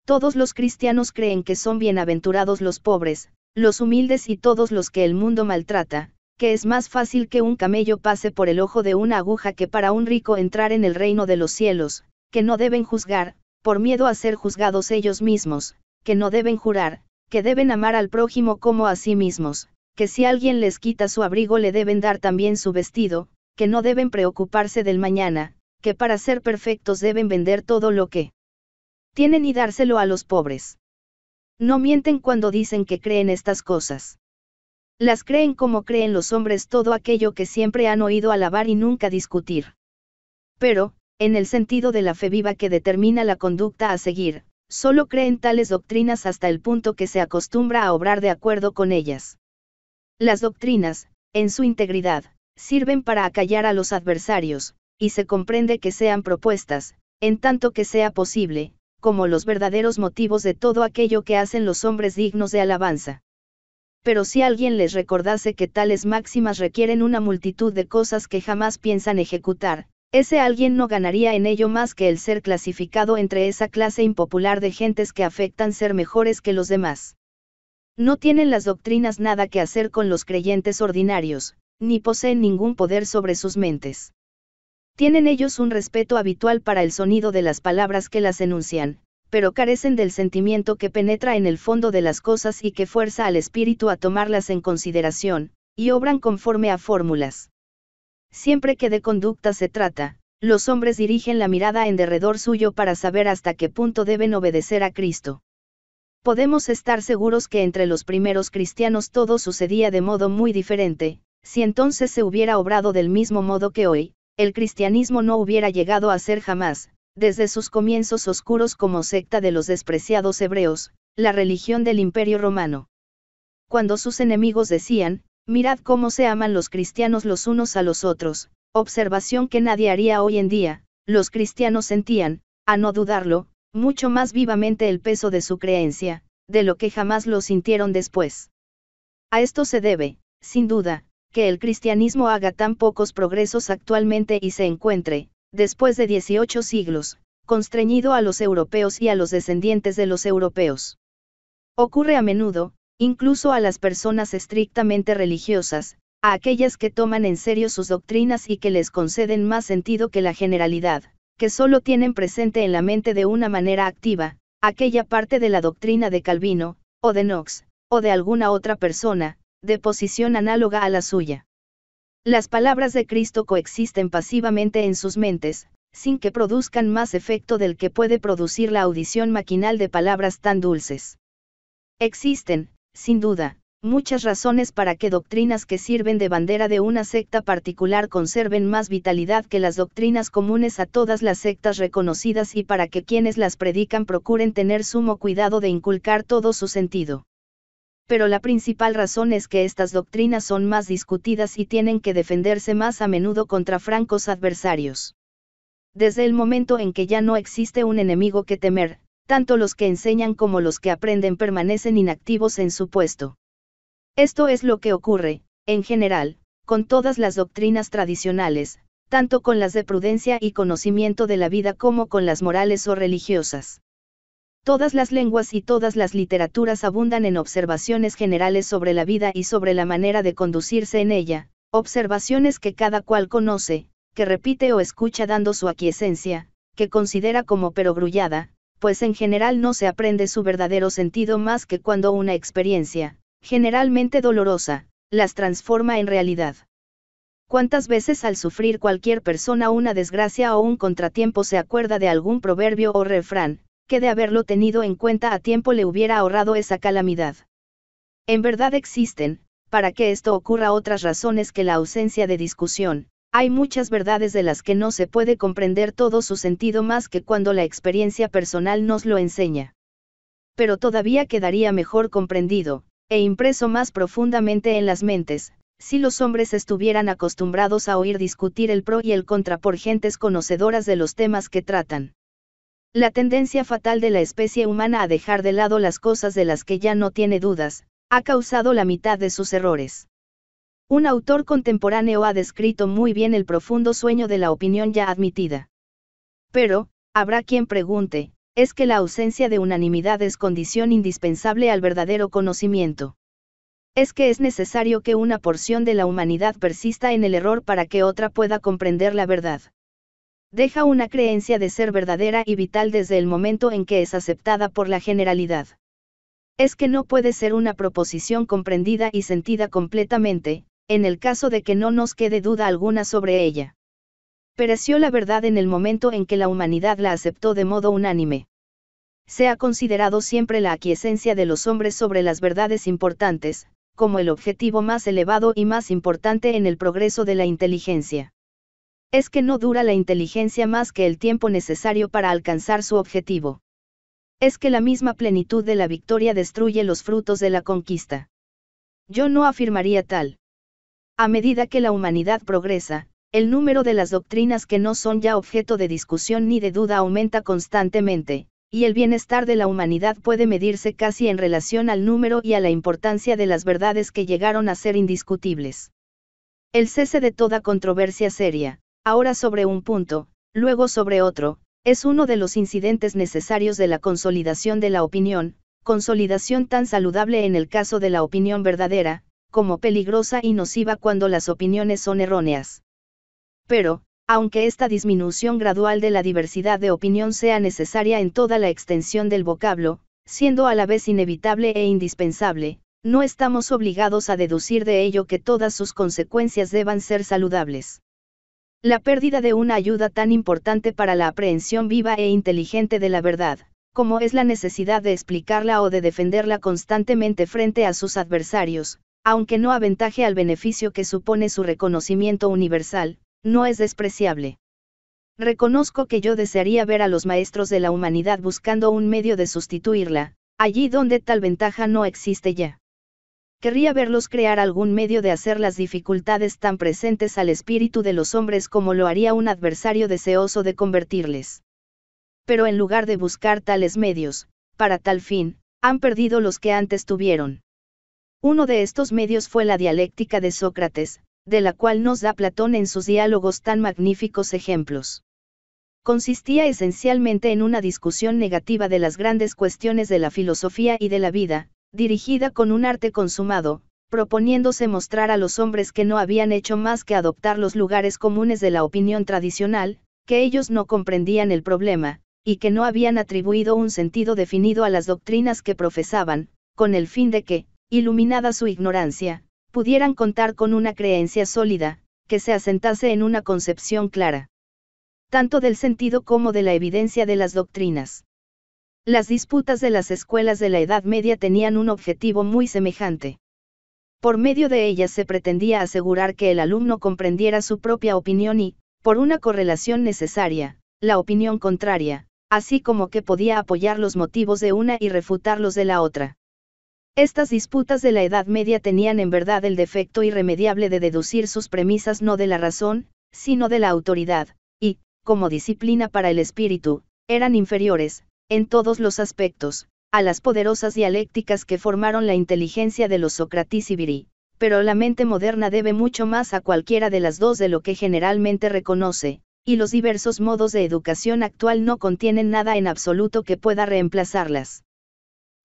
Speaker 1: Todos los cristianos creen que son bienaventurados los pobres, los humildes y todos los que el mundo maltrata, que es más fácil que un camello pase por el ojo de una aguja que para un rico entrar en el reino de los cielos, que no deben juzgar, por miedo a ser juzgados ellos mismos, que no deben jurar, que deben amar al prójimo como a sí mismos, que si alguien les quita su abrigo le deben dar también su vestido, que no deben preocuparse del mañana, que para ser perfectos deben vender todo lo que tienen y dárselo a los pobres. No mienten cuando dicen que creen estas cosas. Las creen como creen los hombres todo aquello que siempre han oído alabar y nunca discutir. Pero, en el sentido de la fe viva que determina la conducta a seguir, solo creen tales doctrinas hasta el punto que se acostumbra a obrar de acuerdo con ellas. Las doctrinas, en su integridad, sirven para acallar a los adversarios, y se comprende que sean propuestas, en tanto que sea posible, como los verdaderos motivos de todo aquello que hacen los hombres dignos de alabanza. Pero si alguien les recordase que tales máximas requieren una multitud de cosas que jamás piensan ejecutar, ese alguien no ganaría en ello más que el ser clasificado entre esa clase impopular de gentes que afectan ser mejores que los demás. No tienen las doctrinas nada que hacer con los creyentes ordinarios, ni poseen ningún poder sobre sus mentes. Tienen ellos un respeto habitual para el sonido de las palabras que las enuncian, pero carecen del sentimiento que penetra en el fondo de las cosas y que fuerza al espíritu a tomarlas en consideración, y obran conforme a fórmulas. Siempre que de conducta se trata, los hombres dirigen la mirada en derredor suyo para saber hasta qué punto deben obedecer a Cristo. Podemos estar seguros que entre los primeros cristianos todo sucedía de modo muy diferente, si entonces se hubiera obrado del mismo modo que hoy, el cristianismo no hubiera llegado a ser jamás, desde sus comienzos oscuros como secta de los despreciados hebreos, la religión del imperio romano. Cuando sus enemigos decían, mirad cómo se aman los cristianos los unos a los otros, observación que nadie haría hoy en día, los cristianos sentían, a no dudarlo, mucho más vivamente el peso de su creencia, de lo que jamás lo sintieron después. A esto se debe, sin duda, que el cristianismo haga tan pocos progresos actualmente y se encuentre, después de 18 siglos, constreñido a los europeos y a los descendientes de los europeos. Ocurre a menudo, incluso a las personas estrictamente religiosas, a aquellas que toman en serio sus doctrinas y que les conceden más sentido que la generalidad, que solo tienen presente en la mente de una manera activa, aquella parte de la doctrina de Calvino, o de Knox, o de alguna otra persona, de posición análoga a la suya. Las palabras de Cristo coexisten pasivamente en sus mentes, sin que produzcan más efecto del que puede producir la audición maquinal de palabras tan dulces. Existen, sin duda, muchas razones para que doctrinas que sirven de bandera de una secta particular conserven más vitalidad que las doctrinas comunes a todas las sectas reconocidas y para que quienes las predican procuren tener sumo cuidado de inculcar todo su sentido pero la principal razón es que estas doctrinas son más discutidas y tienen que defenderse más a menudo contra francos adversarios. Desde el momento en que ya no existe un enemigo que temer, tanto los que enseñan como los que aprenden permanecen inactivos en su puesto. Esto es lo que ocurre, en general, con todas las doctrinas tradicionales, tanto con las de prudencia y conocimiento de la vida como con las morales o religiosas. Todas las lenguas y todas las literaturas abundan en observaciones generales sobre la vida y sobre la manera de conducirse en ella, observaciones que cada cual conoce, que repite o escucha dando su aquiescencia, que considera como perogrullada, pues en general no se aprende su verdadero sentido más que cuando una experiencia, generalmente dolorosa, las transforma en realidad. ¿Cuántas veces al sufrir cualquier persona una desgracia o un contratiempo se acuerda de algún proverbio o refrán, que de haberlo tenido en cuenta a tiempo le hubiera ahorrado esa calamidad. En verdad existen, para que esto ocurra otras razones que la ausencia de discusión, hay muchas verdades de las que no se puede comprender todo su sentido más que cuando la experiencia personal nos lo enseña. Pero todavía quedaría mejor comprendido, e impreso más profundamente en las mentes, si los hombres estuvieran acostumbrados a oír discutir el pro y el contra por gentes conocedoras de los temas que tratan la tendencia fatal de la especie humana a dejar de lado las cosas de las que ya no tiene dudas, ha causado la mitad de sus errores. Un autor contemporáneo ha descrito muy bien el profundo sueño de la opinión ya admitida. Pero, habrá quien pregunte, es que la ausencia de unanimidad es condición indispensable al verdadero conocimiento. Es que es necesario que una porción de la humanidad persista en el error para que otra pueda comprender la verdad. Deja una creencia de ser verdadera y vital desde el momento en que es aceptada por la generalidad. Es que no puede ser una proposición comprendida y sentida completamente, en el caso de que no nos quede duda alguna sobre ella. Pereció la verdad en el momento en que la humanidad la aceptó de modo unánime. Se ha considerado siempre la aquiescencia de los hombres sobre las verdades importantes, como el objetivo más elevado y más importante en el progreso de la inteligencia es que no dura la inteligencia más que el tiempo necesario para alcanzar su objetivo. Es que la misma plenitud de la victoria destruye los frutos de la conquista. Yo no afirmaría tal. A medida que la humanidad progresa, el número de las doctrinas que no son ya objeto de discusión ni de duda aumenta constantemente, y el bienestar de la humanidad puede medirse casi en relación al número y a la importancia de las verdades que llegaron a ser indiscutibles. El cese de toda controversia seria, ahora sobre un punto, luego sobre otro, es uno de los incidentes necesarios de la consolidación de la opinión, consolidación tan saludable en el caso de la opinión verdadera, como peligrosa y nociva cuando las opiniones son erróneas. Pero, aunque esta disminución gradual de la diversidad de opinión sea necesaria en toda la extensión del vocablo, siendo a la vez inevitable e indispensable, no estamos obligados a deducir de ello que todas sus consecuencias deban ser saludables. La pérdida de una ayuda tan importante para la aprehensión viva e inteligente de la verdad, como es la necesidad de explicarla o de defenderla constantemente frente a sus adversarios, aunque no aventaje al beneficio que supone su reconocimiento universal, no es despreciable. Reconozco que yo desearía ver a los maestros de la humanidad buscando un medio de sustituirla, allí donde tal ventaja no existe ya querría verlos crear algún medio de hacer las dificultades tan presentes al espíritu de los hombres como lo haría un adversario deseoso de convertirles. Pero en lugar de buscar tales medios, para tal fin, han perdido los que antes tuvieron. Uno de estos medios fue la dialéctica de Sócrates, de la cual nos da Platón en sus diálogos tan magníficos ejemplos. Consistía esencialmente en una discusión negativa de las grandes cuestiones de la filosofía y de la vida, Dirigida con un arte consumado, proponiéndose mostrar a los hombres que no habían hecho más que adoptar los lugares comunes de la opinión tradicional, que ellos no comprendían el problema, y que no habían atribuido un sentido definido a las doctrinas que profesaban, con el fin de que, iluminada su ignorancia, pudieran contar con una creencia sólida, que se asentase en una concepción clara, tanto del sentido como de la evidencia de las doctrinas. Las disputas de las escuelas de la Edad Media tenían un objetivo muy semejante. Por medio de ellas se pretendía asegurar que el alumno comprendiera su propia opinión y, por una correlación necesaria, la opinión contraria, así como que podía apoyar los motivos de una y refutar los de la otra. Estas disputas de la Edad Media tenían en verdad el defecto irremediable de deducir sus premisas no de la razón, sino de la autoridad, y, como disciplina para el espíritu, eran inferiores, en todos los aspectos, a las poderosas dialécticas que formaron la inteligencia de los Sócrates y Viri, pero la mente moderna debe mucho más a cualquiera de las dos de lo que generalmente reconoce, y los diversos modos de educación actual no contienen nada en absoluto que pueda reemplazarlas.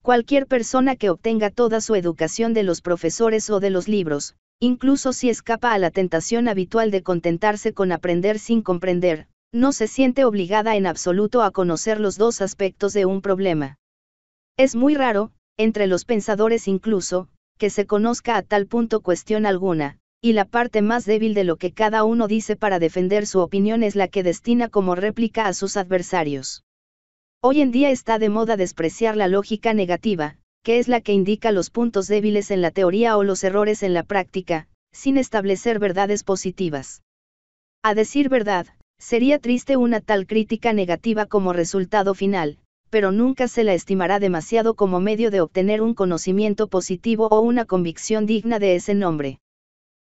Speaker 1: Cualquier persona que obtenga toda su educación de los profesores o de los libros, incluso si escapa a la tentación habitual de contentarse con aprender sin comprender, no se siente obligada en absoluto a conocer los dos aspectos de un problema. Es muy raro, entre los pensadores incluso, que se conozca a tal punto cuestión alguna, y la parte más débil de lo que cada uno dice para defender su opinión es la que destina como réplica a sus adversarios. Hoy en día está de moda despreciar la lógica negativa, que es la que indica los puntos débiles en la teoría o los errores en la práctica, sin establecer verdades positivas. A decir verdad, Sería triste una tal crítica negativa como resultado final, pero nunca se la estimará demasiado como medio de obtener un conocimiento positivo o una convicción digna de ese nombre.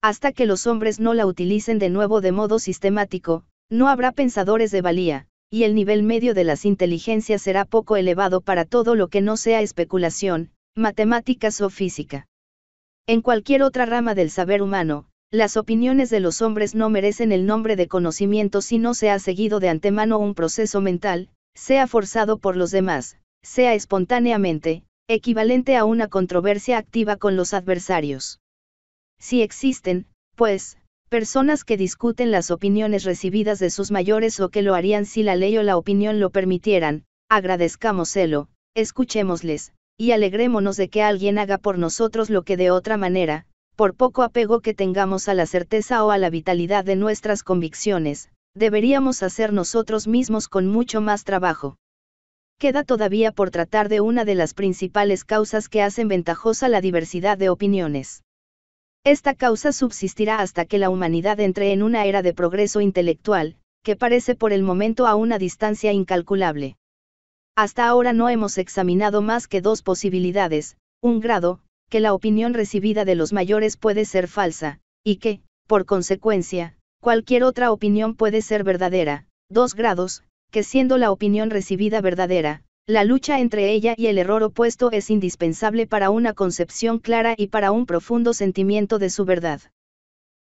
Speaker 1: Hasta que los hombres no la utilicen de nuevo de modo sistemático, no habrá pensadores de valía, y el nivel medio de las inteligencias será poco elevado para todo lo que no sea especulación, matemáticas o física. En cualquier otra rama del saber humano, las opiniones de los hombres no merecen el nombre de conocimiento si no se ha seguido de antemano un proceso mental, sea forzado por los demás, sea espontáneamente, equivalente a una controversia activa con los adversarios. Si existen, pues, personas que discuten las opiniones recibidas de sus mayores o que lo harían si la ley o la opinión lo permitieran, agradezcámoselo, escuchémosles, y alegrémonos de que alguien haga por nosotros lo que de otra manera, por poco apego que tengamos a la certeza o a la vitalidad de nuestras convicciones, deberíamos hacer nosotros mismos con mucho más trabajo. Queda todavía por tratar de una de las principales causas que hacen ventajosa la diversidad de opiniones. Esta causa subsistirá hasta que la humanidad entre en una era de progreso intelectual, que parece por el momento a una distancia incalculable. Hasta ahora no hemos examinado más que dos posibilidades, un grado, que la opinión recibida de los mayores puede ser falsa, y que, por consecuencia, cualquier otra opinión puede ser verdadera. dos grados, que siendo la opinión recibida verdadera, la lucha entre ella y el error opuesto es indispensable para una concepción clara y para un profundo sentimiento de su verdad.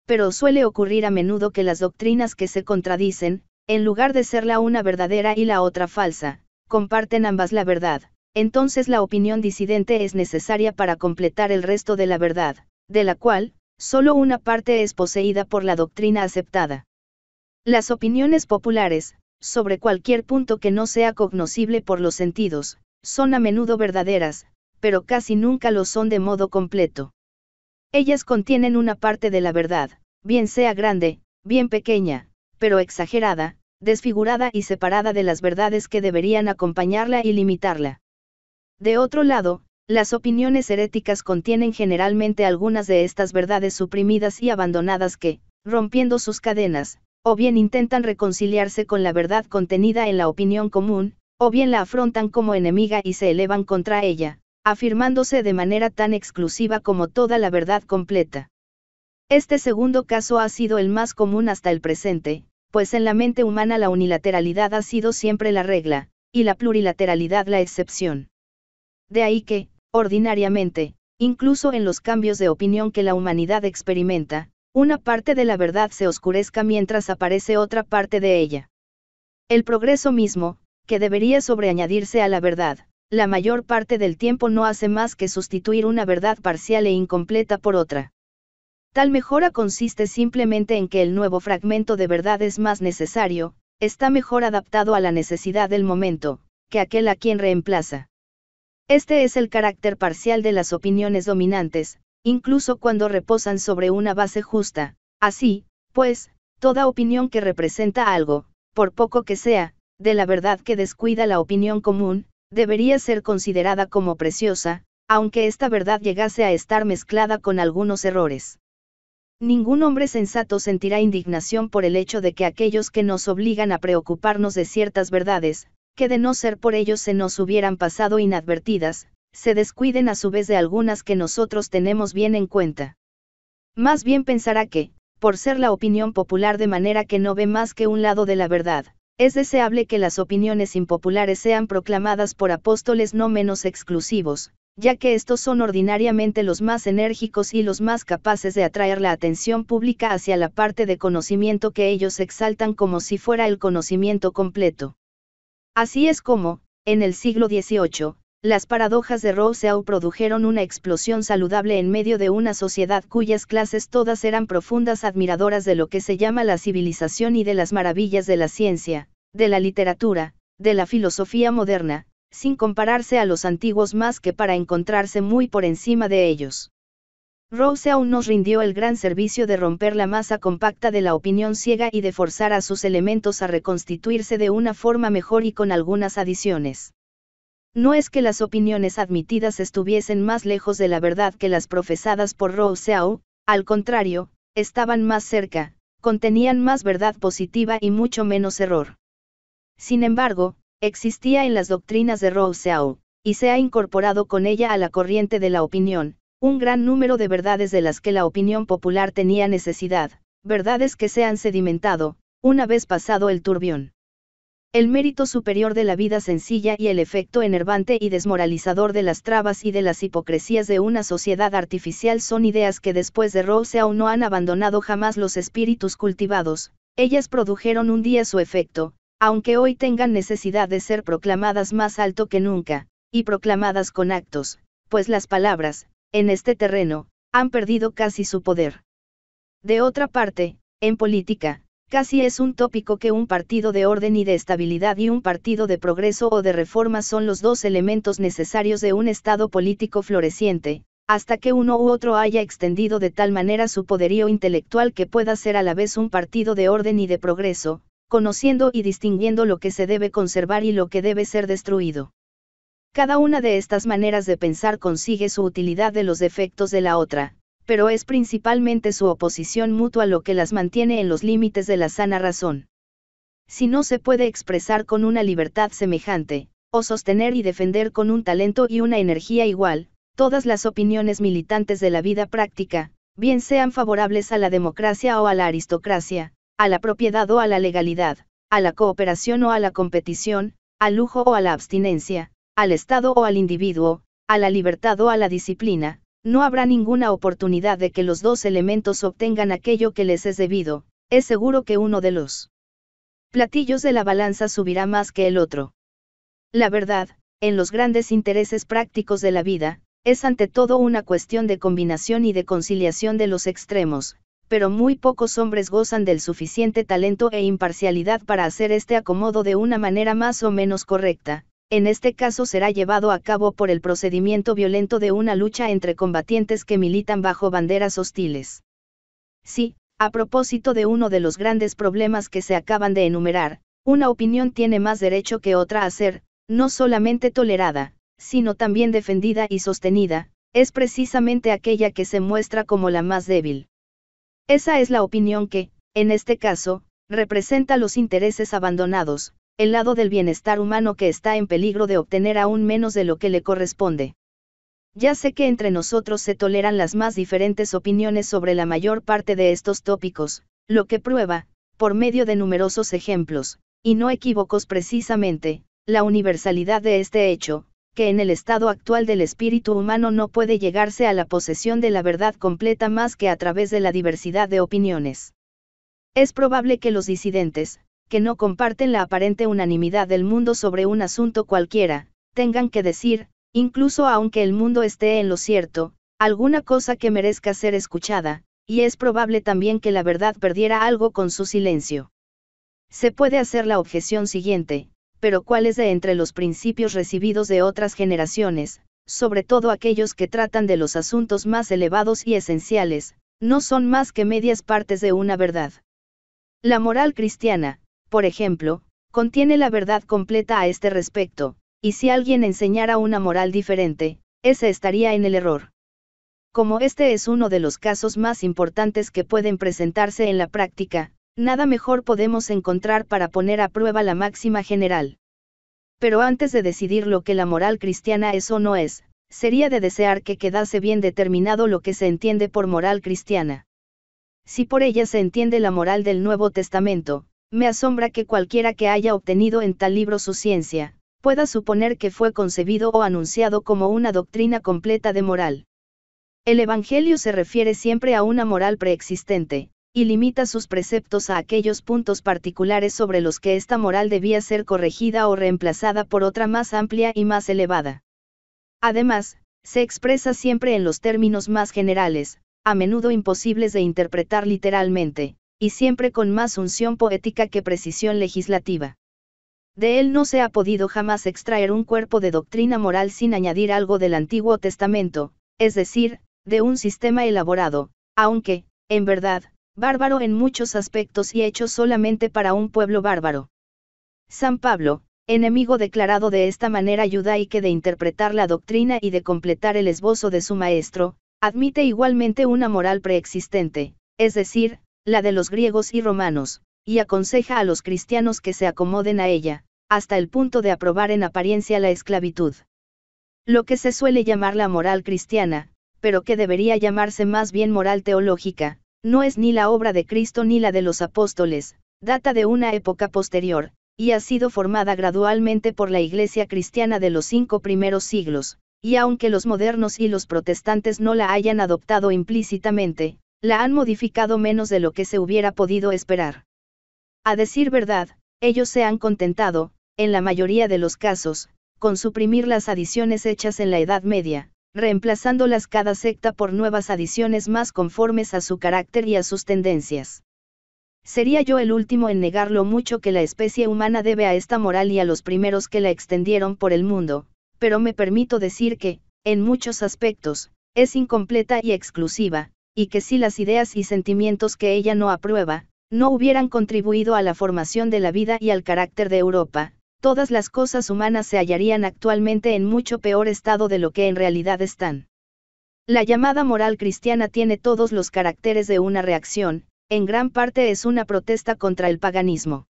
Speaker 1: Pero suele ocurrir a menudo que las doctrinas que se contradicen, en lugar de ser la una verdadera y la otra falsa, comparten ambas la verdad entonces la opinión disidente es necesaria para completar el resto de la verdad, de la cual, solo una parte es poseída por la doctrina aceptada. Las opiniones populares, sobre cualquier punto que no sea cognoscible por los sentidos, son a menudo verdaderas, pero casi nunca lo son de modo completo. Ellas contienen una parte de la verdad, bien sea grande, bien pequeña, pero exagerada, desfigurada y separada de las verdades que deberían acompañarla y limitarla. De otro lado, las opiniones heréticas contienen generalmente algunas de estas verdades suprimidas y abandonadas que, rompiendo sus cadenas, o bien intentan reconciliarse con la verdad contenida en la opinión común, o bien la afrontan como enemiga y se elevan contra ella, afirmándose de manera tan exclusiva como toda la verdad completa. Este segundo caso ha sido el más común hasta el presente, pues en la mente humana la unilateralidad ha sido siempre la regla, y la plurilateralidad la excepción. De ahí que, ordinariamente, incluso en los cambios de opinión que la humanidad experimenta, una parte de la verdad se oscurezca mientras aparece otra parte de ella. El progreso mismo, que debería sobreañadirse a la verdad, la mayor parte del tiempo no hace más que sustituir una verdad parcial e incompleta por otra. Tal mejora consiste simplemente en que el nuevo fragmento de verdad es más necesario, está mejor adaptado a la necesidad del momento, que aquel a quien reemplaza. Este es el carácter parcial de las opiniones dominantes, incluso cuando reposan sobre una base justa. Así, pues, toda opinión que representa algo, por poco que sea, de la verdad que descuida la opinión común, debería ser considerada como preciosa, aunque esta verdad llegase a estar mezclada con algunos errores. Ningún hombre sensato sentirá indignación por el hecho de que aquellos que nos obligan a preocuparnos de ciertas verdades, que de no ser por ellos se nos hubieran pasado inadvertidas, se descuiden a su vez de algunas que nosotros tenemos bien en cuenta. Más bien pensará que, por ser la opinión popular de manera que no ve más que un lado de la verdad, es deseable que las opiniones impopulares sean proclamadas por apóstoles no menos exclusivos, ya que estos son ordinariamente los más enérgicos y los más capaces de atraer la atención pública hacia la parte de conocimiento que ellos exaltan como si fuera el conocimiento completo. Así es como, en el siglo XVIII, las paradojas de Rousseau produjeron una explosión saludable en medio de una sociedad cuyas clases todas eran profundas admiradoras de lo que se llama la civilización y de las maravillas de la ciencia, de la literatura, de la filosofía moderna, sin compararse a los antiguos más que para encontrarse muy por encima de ellos. Rousseau nos rindió el gran servicio de romper la masa compacta de la opinión ciega y de forzar a sus elementos a reconstituirse de una forma mejor y con algunas adiciones. No es que las opiniones admitidas estuviesen más lejos de la verdad que las profesadas por Rousseau, al contrario, estaban más cerca, contenían más verdad positiva y mucho menos error. Sin embargo, existía en las doctrinas de Rousseau, y se ha incorporado con ella a la corriente de la opinión, un gran número de verdades de las que la opinión popular tenía necesidad, verdades que se han sedimentado, una vez pasado el turbión. El mérito superior de la vida sencilla y el efecto enervante y desmoralizador de las trabas y de las hipocresías de una sociedad artificial son ideas que después de Rose aún no han abandonado jamás los espíritus cultivados, ellas produjeron un día su efecto, aunque hoy tengan necesidad de ser proclamadas más alto que nunca, y proclamadas con actos, pues las palabras, en este terreno, han perdido casi su poder. De otra parte, en política, casi es un tópico que un partido de orden y de estabilidad y un partido de progreso o de reforma son los dos elementos necesarios de un Estado político floreciente, hasta que uno u otro haya extendido de tal manera su poderío intelectual que pueda ser a la vez un partido de orden y de progreso, conociendo y distinguiendo lo que se debe conservar y lo que debe ser destruido. Cada una de estas maneras de pensar consigue su utilidad de los defectos de la otra, pero es principalmente su oposición mutua lo que las mantiene en los límites de la sana razón. Si no se puede expresar con una libertad semejante, o sostener y defender con un talento y una energía igual, todas las opiniones militantes de la vida práctica, bien sean favorables a la democracia o a la aristocracia, a la propiedad o a la legalidad, a la cooperación o a la competición, al lujo o a la abstinencia, al Estado o al individuo, a la libertad o a la disciplina, no habrá ninguna oportunidad de que los dos elementos obtengan aquello que les es debido, es seguro que uno de los platillos de la balanza subirá más que el otro. La verdad, en los grandes intereses prácticos de la vida, es ante todo una cuestión de combinación y de conciliación de los extremos, pero muy pocos hombres gozan del suficiente talento e imparcialidad para hacer este acomodo de una manera más o menos correcta, en este caso será llevado a cabo por el procedimiento violento de una lucha entre combatientes que militan bajo banderas hostiles. Sí, a propósito de uno de los grandes problemas que se acaban de enumerar, una opinión tiene más derecho que otra a ser, no solamente tolerada, sino también defendida y sostenida, es precisamente aquella que se muestra como la más débil. Esa es la opinión que, en este caso, representa los intereses abandonados, el lado del bienestar humano que está en peligro de obtener aún menos de lo que le corresponde. Ya sé que entre nosotros se toleran las más diferentes opiniones sobre la mayor parte de estos tópicos, lo que prueba, por medio de numerosos ejemplos, y no equívocos precisamente, la universalidad de este hecho, que en el estado actual del espíritu humano no puede llegarse a la posesión de la verdad completa más que a través de la diversidad de opiniones. Es probable que los disidentes, que no comparten la aparente unanimidad del mundo sobre un asunto cualquiera, tengan que decir, incluso aunque el mundo esté en lo cierto, alguna cosa que merezca ser escuchada, y es probable también que la verdad perdiera algo con su silencio. Se puede hacer la objeción siguiente, pero cuáles de entre los principios recibidos de otras generaciones, sobre todo aquellos que tratan de los asuntos más elevados y esenciales, no son más que medias partes de una verdad? La moral cristiana, por ejemplo, contiene la verdad completa a este respecto, y si alguien enseñara una moral diferente, ese estaría en el error. Como este es uno de los casos más importantes que pueden presentarse en la práctica, nada mejor podemos encontrar para poner a prueba la máxima general. Pero antes de decidir lo que la moral cristiana es o no es, sería de desear que quedase bien determinado lo que se entiende por moral cristiana. Si por ella se entiende la moral del Nuevo Testamento, me asombra que cualquiera que haya obtenido en tal libro su ciencia, pueda suponer que fue concebido o anunciado como una doctrina completa de moral. El Evangelio se refiere siempre a una moral preexistente, y limita sus preceptos a aquellos puntos particulares sobre los que esta moral debía ser corregida o reemplazada por otra más amplia y más elevada. Además, se expresa siempre en los términos más generales, a menudo imposibles de interpretar literalmente, y siempre con más unción poética que precisión legislativa. De él no se ha podido jamás extraer un cuerpo de doctrina moral sin añadir algo del Antiguo Testamento, es decir, de un sistema elaborado, aunque, en verdad, bárbaro en muchos aspectos y hecho solamente para un pueblo bárbaro. San Pablo, enemigo declarado de esta manera que de interpretar la doctrina y de completar el esbozo de su maestro, admite igualmente una moral preexistente, es decir, la de los griegos y romanos, y aconseja a los cristianos que se acomoden a ella, hasta el punto de aprobar en apariencia la esclavitud. Lo que se suele llamar la moral cristiana, pero que debería llamarse más bien moral teológica, no es ni la obra de Cristo ni la de los apóstoles, data de una época posterior, y ha sido formada gradualmente por la Iglesia cristiana de los cinco primeros siglos, y aunque los modernos y los protestantes no la hayan adoptado implícitamente, la han modificado menos de lo que se hubiera podido esperar. A decir verdad, ellos se han contentado, en la mayoría de los casos, con suprimir las adiciones hechas en la Edad Media, reemplazándolas cada secta por nuevas adiciones más conformes a su carácter y a sus tendencias. Sería yo el último en negar lo mucho que la especie humana debe a esta moral y a los primeros que la extendieron por el mundo, pero me permito decir que, en muchos aspectos, es incompleta y exclusiva, y que si las ideas y sentimientos que ella no aprueba, no hubieran contribuido a la formación de la vida y al carácter de Europa, todas las cosas humanas se hallarían actualmente en mucho peor estado de lo que en realidad están. La llamada moral cristiana tiene todos los caracteres de una reacción, en gran parte es una protesta contra el paganismo.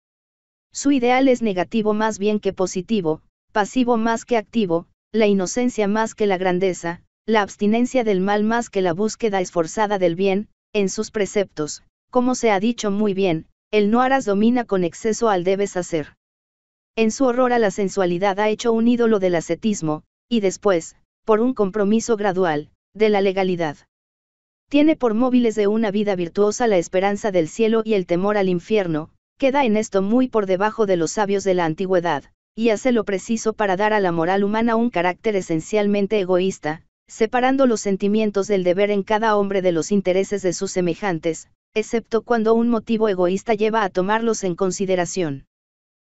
Speaker 1: Su ideal es negativo más bien que positivo, pasivo más que activo, la inocencia más que la grandeza, la abstinencia del mal más que la búsqueda esforzada del bien, en sus preceptos, como se ha dicho muy bien, el no harás domina con exceso al debes hacer. En su horror a la sensualidad ha hecho un ídolo del ascetismo, y después, por un compromiso gradual, de la legalidad. Tiene por móviles de una vida virtuosa la esperanza del cielo y el temor al infierno, queda en esto muy por debajo de los sabios de la antigüedad, y hace lo preciso para dar a la moral humana un carácter esencialmente egoísta, separando los sentimientos del deber en cada hombre de los intereses de sus semejantes, excepto cuando un motivo egoísta lleva a tomarlos en consideración.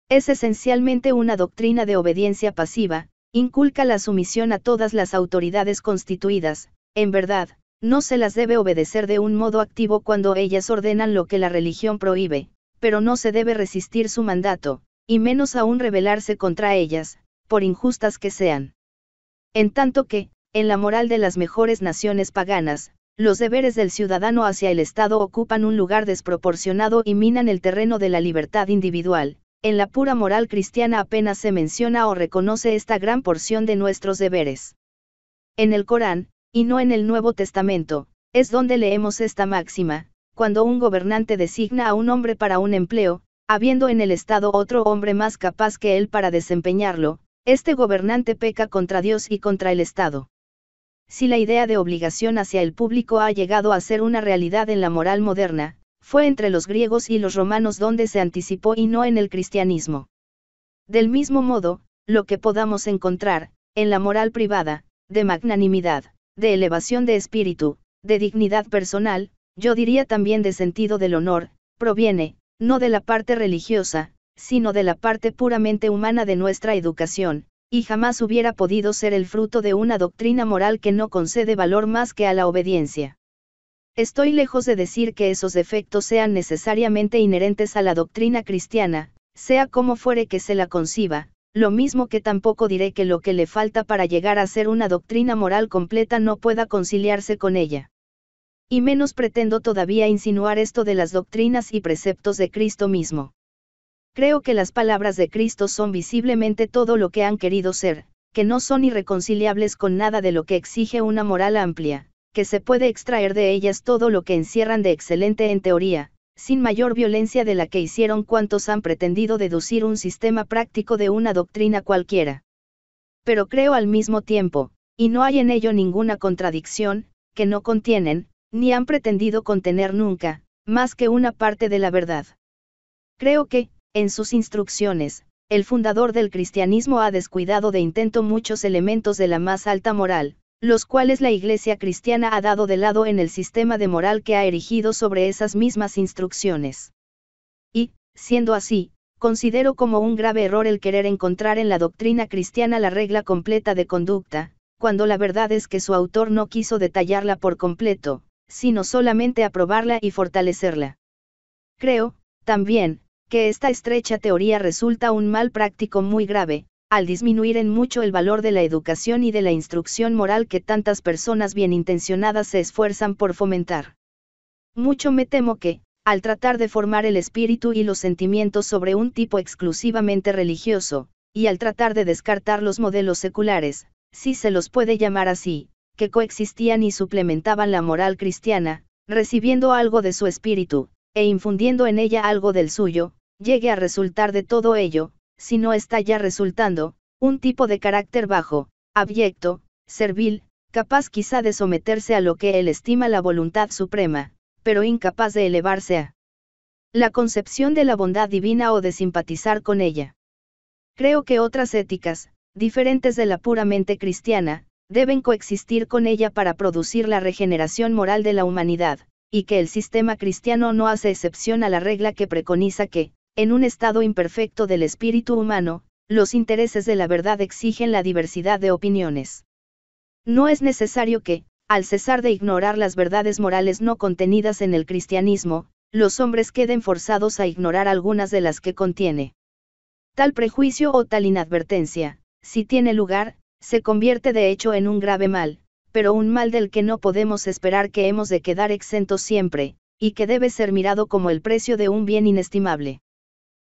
Speaker 1: Es esencialmente una doctrina de obediencia pasiva, inculca la sumisión a todas las autoridades constituidas, en verdad, no se las debe obedecer de un modo activo cuando ellas ordenan lo que la religión prohíbe, pero no se debe resistir su mandato, y menos aún rebelarse contra ellas, por injustas que sean. En tanto que, en la moral de las mejores naciones paganas, los deberes del ciudadano hacia el Estado ocupan un lugar desproporcionado y minan el terreno de la libertad individual. En la pura moral cristiana apenas se menciona o reconoce esta gran porción de nuestros deberes. En el Corán, y no en el Nuevo Testamento, es donde leemos esta máxima, cuando un gobernante designa a un hombre para un empleo, habiendo en el Estado otro hombre más capaz que él para desempeñarlo, este gobernante peca contra Dios y contra el Estado si la idea de obligación hacia el público ha llegado a ser una realidad en la moral moderna, fue entre los griegos y los romanos donde se anticipó y no en el cristianismo. Del mismo modo, lo que podamos encontrar, en la moral privada, de magnanimidad, de elevación de espíritu, de dignidad personal, yo diría también de sentido del honor, proviene, no de la parte religiosa, sino de la parte puramente humana de nuestra educación, y jamás hubiera podido ser el fruto de una doctrina moral que no concede valor más que a la obediencia. Estoy lejos de decir que esos defectos sean necesariamente inherentes a la doctrina cristiana, sea como fuere que se la conciba, lo mismo que tampoco diré que lo que le falta para llegar a ser una doctrina moral completa no pueda conciliarse con ella. Y menos pretendo todavía insinuar esto de las doctrinas y preceptos de Cristo mismo. Creo que las palabras de Cristo son visiblemente todo lo que han querido ser, que no son irreconciliables con nada de lo que exige una moral amplia, que se puede extraer de ellas todo lo que encierran de excelente en teoría, sin mayor violencia de la que hicieron cuantos han pretendido deducir un sistema práctico de una doctrina cualquiera. Pero creo al mismo tiempo, y no hay en ello ninguna contradicción, que no contienen, ni han pretendido contener nunca, más que una parte de la verdad. Creo que, en sus instrucciones, el fundador del cristianismo ha descuidado de intento muchos elementos de la más alta moral, los cuales la Iglesia cristiana ha dado de lado en el sistema de moral que ha erigido sobre esas mismas instrucciones. Y, siendo así, considero como un grave error el querer encontrar en la doctrina cristiana la regla completa de conducta, cuando la verdad es que su autor no quiso detallarla por completo, sino solamente aprobarla y fortalecerla. Creo, también, que esta estrecha teoría resulta un mal práctico muy grave, al disminuir en mucho el valor de la educación y de la instrucción moral que tantas personas bien intencionadas se esfuerzan por fomentar. Mucho me temo que, al tratar de formar el espíritu y los sentimientos sobre un tipo exclusivamente religioso, y al tratar de descartar los modelos seculares, si se los puede llamar así, que coexistían y suplementaban la moral cristiana, recibiendo algo de su espíritu, e infundiendo en ella algo del suyo, llegue a resultar de todo ello, si no está ya resultando, un tipo de carácter bajo, abyecto, servil, capaz quizá de someterse a lo que él estima la voluntad suprema, pero incapaz de elevarse a la concepción de la bondad divina o de simpatizar con ella. Creo que otras éticas, diferentes de la puramente cristiana, deben coexistir con ella para producir la regeneración moral de la humanidad, y que el sistema cristiano no hace excepción a la regla que preconiza que, en un estado imperfecto del espíritu humano, los intereses de la verdad exigen la diversidad de opiniones. No es necesario que, al cesar de ignorar las verdades morales no contenidas en el cristianismo, los hombres queden forzados a ignorar algunas de las que contiene. Tal prejuicio o tal inadvertencia, si tiene lugar, se convierte de hecho en un grave mal, pero un mal del que no podemos esperar que hemos de quedar exentos siempre, y que debe ser mirado como el precio de un bien inestimable.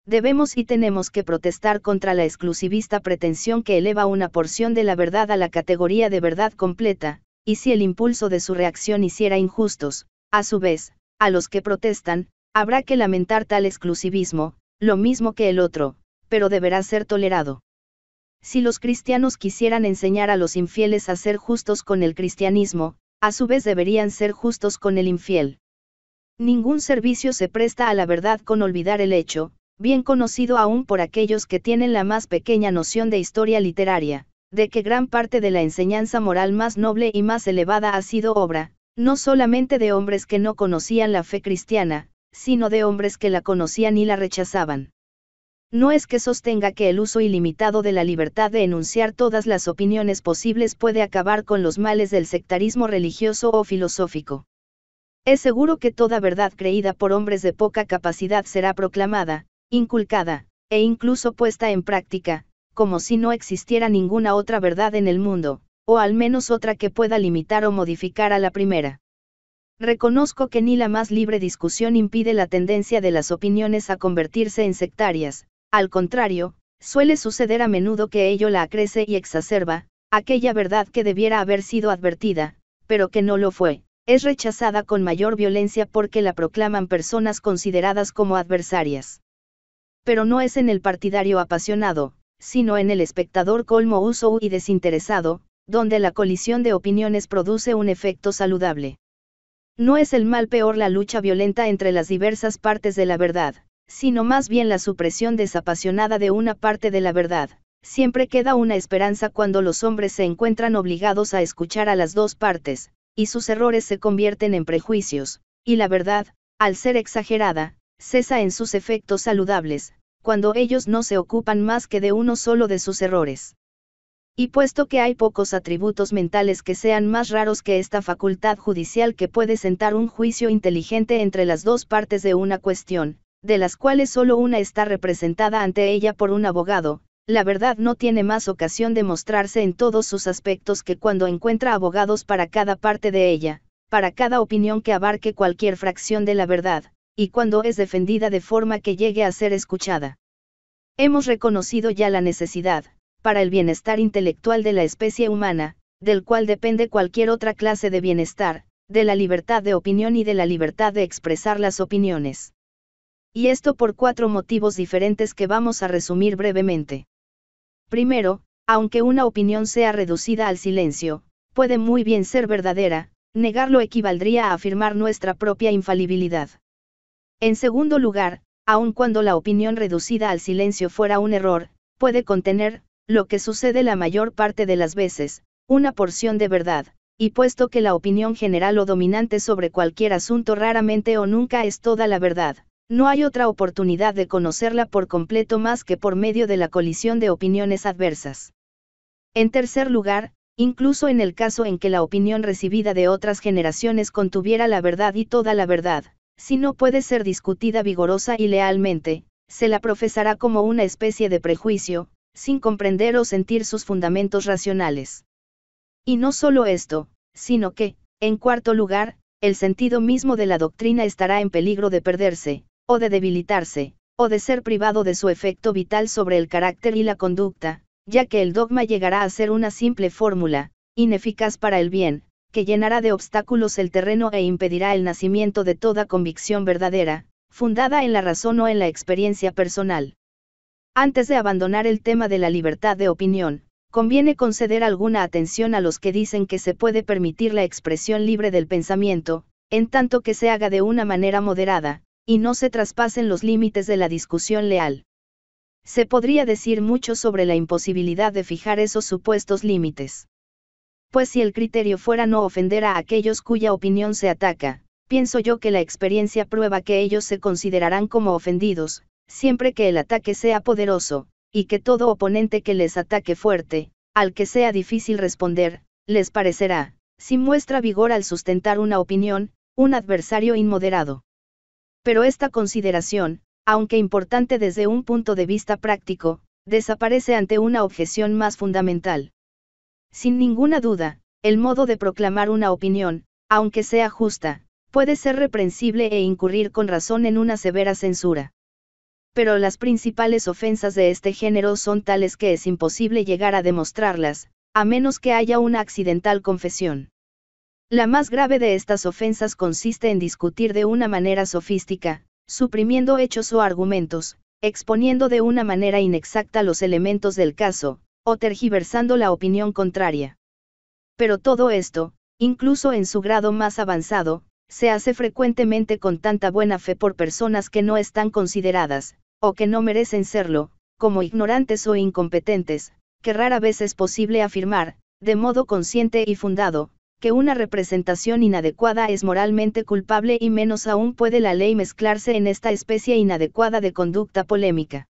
Speaker 1: Debemos y tenemos que protestar contra la exclusivista pretensión que eleva una porción de la verdad a la categoría de verdad completa, y si el impulso de su reacción hiciera injustos, a su vez, a los que protestan, habrá que lamentar tal exclusivismo, lo mismo que el otro, pero deberá ser tolerado. Si los cristianos quisieran enseñar a los infieles a ser justos con el cristianismo, a su vez deberían ser justos con el infiel. Ningún servicio se presta a la verdad con olvidar el hecho, bien conocido aún por aquellos que tienen la más pequeña noción de historia literaria, de que gran parte de la enseñanza moral más noble y más elevada ha sido obra, no solamente de hombres que no conocían la fe cristiana, sino de hombres que la conocían y la rechazaban. No es que sostenga que el uso ilimitado de la libertad de enunciar todas las opiniones posibles puede acabar con los males del sectarismo religioso o filosófico. Es seguro que toda verdad creída por hombres de poca capacidad será proclamada, inculcada, e incluso puesta en práctica, como si no existiera ninguna otra verdad en el mundo, o al menos otra que pueda limitar o modificar a la primera. Reconozco que ni la más libre discusión impide la tendencia de las opiniones a convertirse en sectarias, al contrario, suele suceder a menudo que ello la acrece y exacerba, aquella verdad que debiera haber sido advertida, pero que no lo fue, es rechazada con mayor violencia porque la proclaman personas consideradas como adversarias. Pero no es en el partidario apasionado, sino en el espectador colmo uso y desinteresado, donde la colisión de opiniones produce un efecto saludable. No es el mal peor la lucha violenta entre las diversas partes de la verdad, sino más bien la supresión desapasionada de una parte de la verdad, siempre queda una esperanza cuando los hombres se encuentran obligados a escuchar a las dos partes, y sus errores se convierten en prejuicios, y la verdad, al ser exagerada, cesa en sus efectos saludables, cuando ellos no se ocupan más que de uno solo de sus errores. Y puesto que hay pocos atributos mentales que sean más raros que esta facultad judicial que puede sentar un juicio inteligente entre las dos partes de una cuestión, de las cuales solo una está representada ante ella por un abogado, la verdad no tiene más ocasión de mostrarse en todos sus aspectos que cuando encuentra abogados para cada parte de ella, para cada opinión que abarque cualquier fracción de la verdad, y cuando es defendida de forma que llegue a ser escuchada. Hemos reconocido ya la necesidad, para el bienestar intelectual de la especie humana, del cual depende cualquier otra clase de bienestar, de la libertad de opinión y de la libertad de expresar las opiniones y esto por cuatro motivos diferentes que vamos a resumir brevemente. Primero, aunque una opinión sea reducida al silencio, puede muy bien ser verdadera, negarlo equivaldría a afirmar nuestra propia infalibilidad. En segundo lugar, aun cuando la opinión reducida al silencio fuera un error, puede contener, lo que sucede la mayor parte de las veces, una porción de verdad, y puesto que la opinión general o dominante sobre cualquier asunto raramente o nunca es toda la verdad, no hay otra oportunidad de conocerla por completo más que por medio de la colisión de opiniones adversas. En tercer lugar, incluso en el caso en que la opinión recibida de otras generaciones contuviera la verdad y toda la verdad, si no puede ser discutida vigorosa y lealmente, se la profesará como una especie de prejuicio, sin comprender o sentir sus fundamentos racionales. Y no solo esto, sino que, en cuarto lugar, el sentido mismo de la doctrina estará en peligro de perderse, o de debilitarse, o de ser privado de su efecto vital sobre el carácter y la conducta, ya que el dogma llegará a ser una simple fórmula, ineficaz para el bien, que llenará de obstáculos el terreno e impedirá el nacimiento de toda convicción verdadera, fundada en la razón o en la experiencia personal. Antes de abandonar el tema de la libertad de opinión, conviene conceder alguna atención a los que dicen que se puede permitir la expresión libre del pensamiento, en tanto que se haga de una manera moderada, y no se traspasen los límites de la discusión leal. Se podría decir mucho sobre la imposibilidad de fijar esos supuestos límites. Pues si el criterio fuera no ofender a aquellos cuya opinión se ataca, pienso yo que la experiencia prueba que ellos se considerarán como ofendidos, siempre que el ataque sea poderoso, y que todo oponente que les ataque fuerte, al que sea difícil responder, les parecerá, si muestra vigor al sustentar una opinión, un adversario inmoderado. Pero esta consideración, aunque importante desde un punto de vista práctico, desaparece ante una objeción más fundamental. Sin ninguna duda, el modo de proclamar una opinión, aunque sea justa, puede ser reprensible e incurrir con razón en una severa censura. Pero las principales ofensas de este género son tales que es imposible llegar a demostrarlas, a menos que haya una accidental confesión. La más grave de estas ofensas consiste en discutir de una manera sofística, suprimiendo hechos o argumentos, exponiendo de una manera inexacta los elementos del caso, o tergiversando la opinión contraria. Pero todo esto, incluso en su grado más avanzado, se hace frecuentemente con tanta buena fe por personas que no están consideradas, o que no merecen serlo, como ignorantes o incompetentes, que rara vez es posible afirmar, de modo consciente y fundado, que una representación inadecuada es moralmente culpable y menos aún puede la ley mezclarse en esta especie inadecuada de conducta polémica.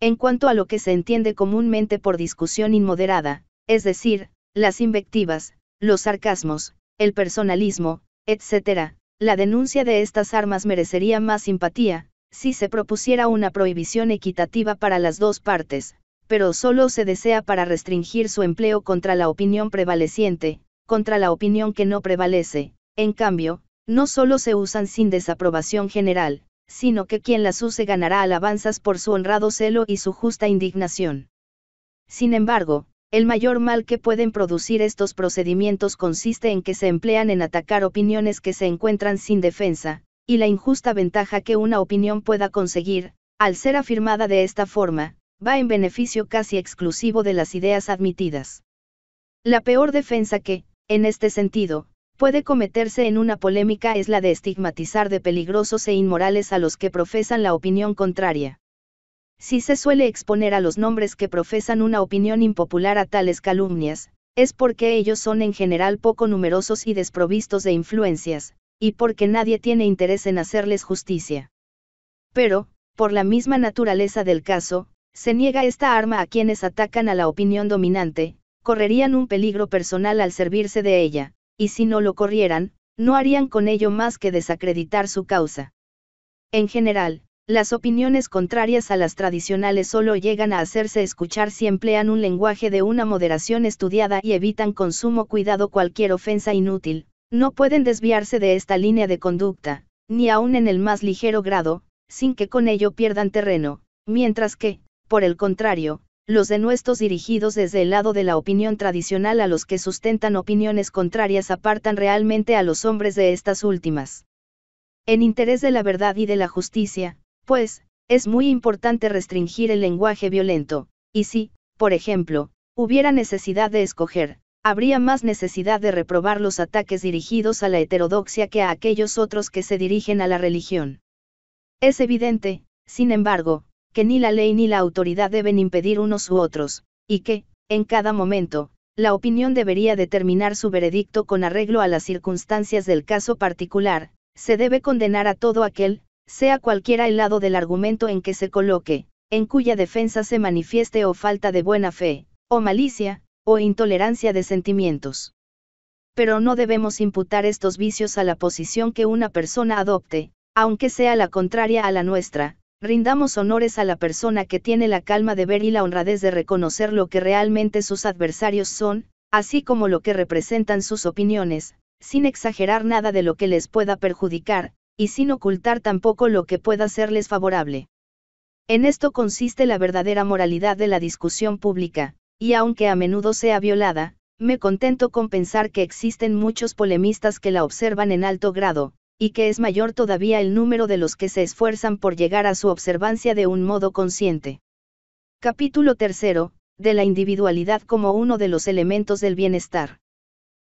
Speaker 1: En cuanto a lo que se entiende comúnmente por discusión inmoderada, es decir, las invectivas, los sarcasmos, el personalismo, etc., la denuncia de estas armas merecería más simpatía, si se propusiera una prohibición equitativa para las dos partes, pero solo se desea para restringir su empleo contra la opinión prevaleciente, contra la opinión que no prevalece. En cambio, no solo se usan sin desaprobación general, sino que quien las use ganará alabanzas por su honrado celo y su justa indignación. Sin embargo, el mayor mal que pueden producir estos procedimientos consiste en que se emplean en atacar opiniones que se encuentran sin defensa, y la injusta ventaja que una opinión pueda conseguir, al ser afirmada de esta forma, va en beneficio casi exclusivo de las ideas admitidas. La peor defensa que, en este sentido, puede cometerse en una polémica es la de estigmatizar de peligrosos e inmorales a los que profesan la opinión contraria. Si se suele exponer a los nombres que profesan una opinión impopular a tales calumnias, es porque ellos son en general poco numerosos y desprovistos de influencias, y porque nadie tiene interés en hacerles justicia. Pero, por la misma naturaleza del caso, se niega esta arma a quienes atacan a la opinión dominante, correrían un peligro personal al servirse de ella, y si no lo corrieran, no harían con ello más que desacreditar su causa. En general, las opiniones contrarias a las tradicionales solo llegan a hacerse escuchar si emplean un lenguaje de una moderación estudiada y evitan con sumo cuidado cualquier ofensa inútil, no pueden desviarse de esta línea de conducta, ni aun en el más ligero grado, sin que con ello pierdan terreno, mientras que, por el contrario, los denuestos dirigidos desde el lado de la opinión tradicional a los que sustentan opiniones contrarias apartan realmente a los hombres de estas últimas. En interés de la verdad y de la justicia, pues, es muy importante restringir el lenguaje violento, y si, por ejemplo, hubiera necesidad de escoger, habría más necesidad de reprobar los ataques dirigidos a la heterodoxia que a aquellos otros que se dirigen a la religión. Es evidente, sin embargo, que ni la ley ni la autoridad deben impedir unos u otros, y que, en cada momento, la opinión debería determinar su veredicto con arreglo a las circunstancias del caso particular, se debe condenar a todo aquel, sea cualquiera el lado del argumento en que se coloque, en cuya defensa se manifieste o falta de buena fe, o malicia, o intolerancia de sentimientos. Pero no debemos imputar estos vicios a la posición que una persona adopte, aunque sea la contraria a la nuestra, Rindamos honores a la persona que tiene la calma de ver y la honradez de reconocer lo que realmente sus adversarios son, así como lo que representan sus opiniones, sin exagerar nada de lo que les pueda perjudicar, y sin ocultar tampoco lo que pueda serles favorable. En esto consiste la verdadera moralidad de la discusión pública, y aunque a menudo sea violada, me contento con pensar que existen muchos polemistas que la observan en alto grado, y que es mayor todavía el número de los que se esfuerzan por llegar a su observancia de un modo consciente. Capítulo 3. De la individualidad como uno de los elementos del bienestar.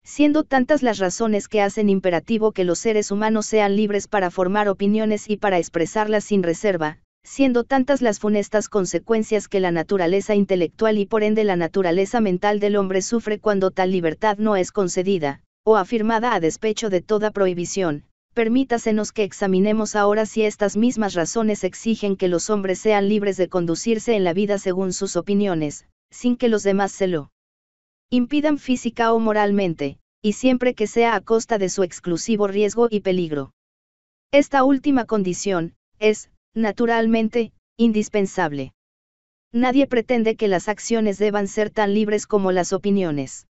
Speaker 1: Siendo tantas las razones que hacen imperativo que los seres humanos sean libres para formar opiniones y para expresarlas sin reserva, siendo tantas las funestas consecuencias que la naturaleza intelectual y por ende la naturaleza mental del hombre sufre cuando tal libertad no es concedida, o afirmada a despecho de toda prohibición, permítasenos que examinemos ahora si estas mismas razones exigen que los hombres sean libres de conducirse en la vida según sus opiniones, sin que los demás se lo impidan física o moralmente, y siempre que sea a costa de su exclusivo riesgo y peligro. Esta última condición, es, naturalmente, indispensable. Nadie pretende que las acciones deban ser tan libres como las opiniones.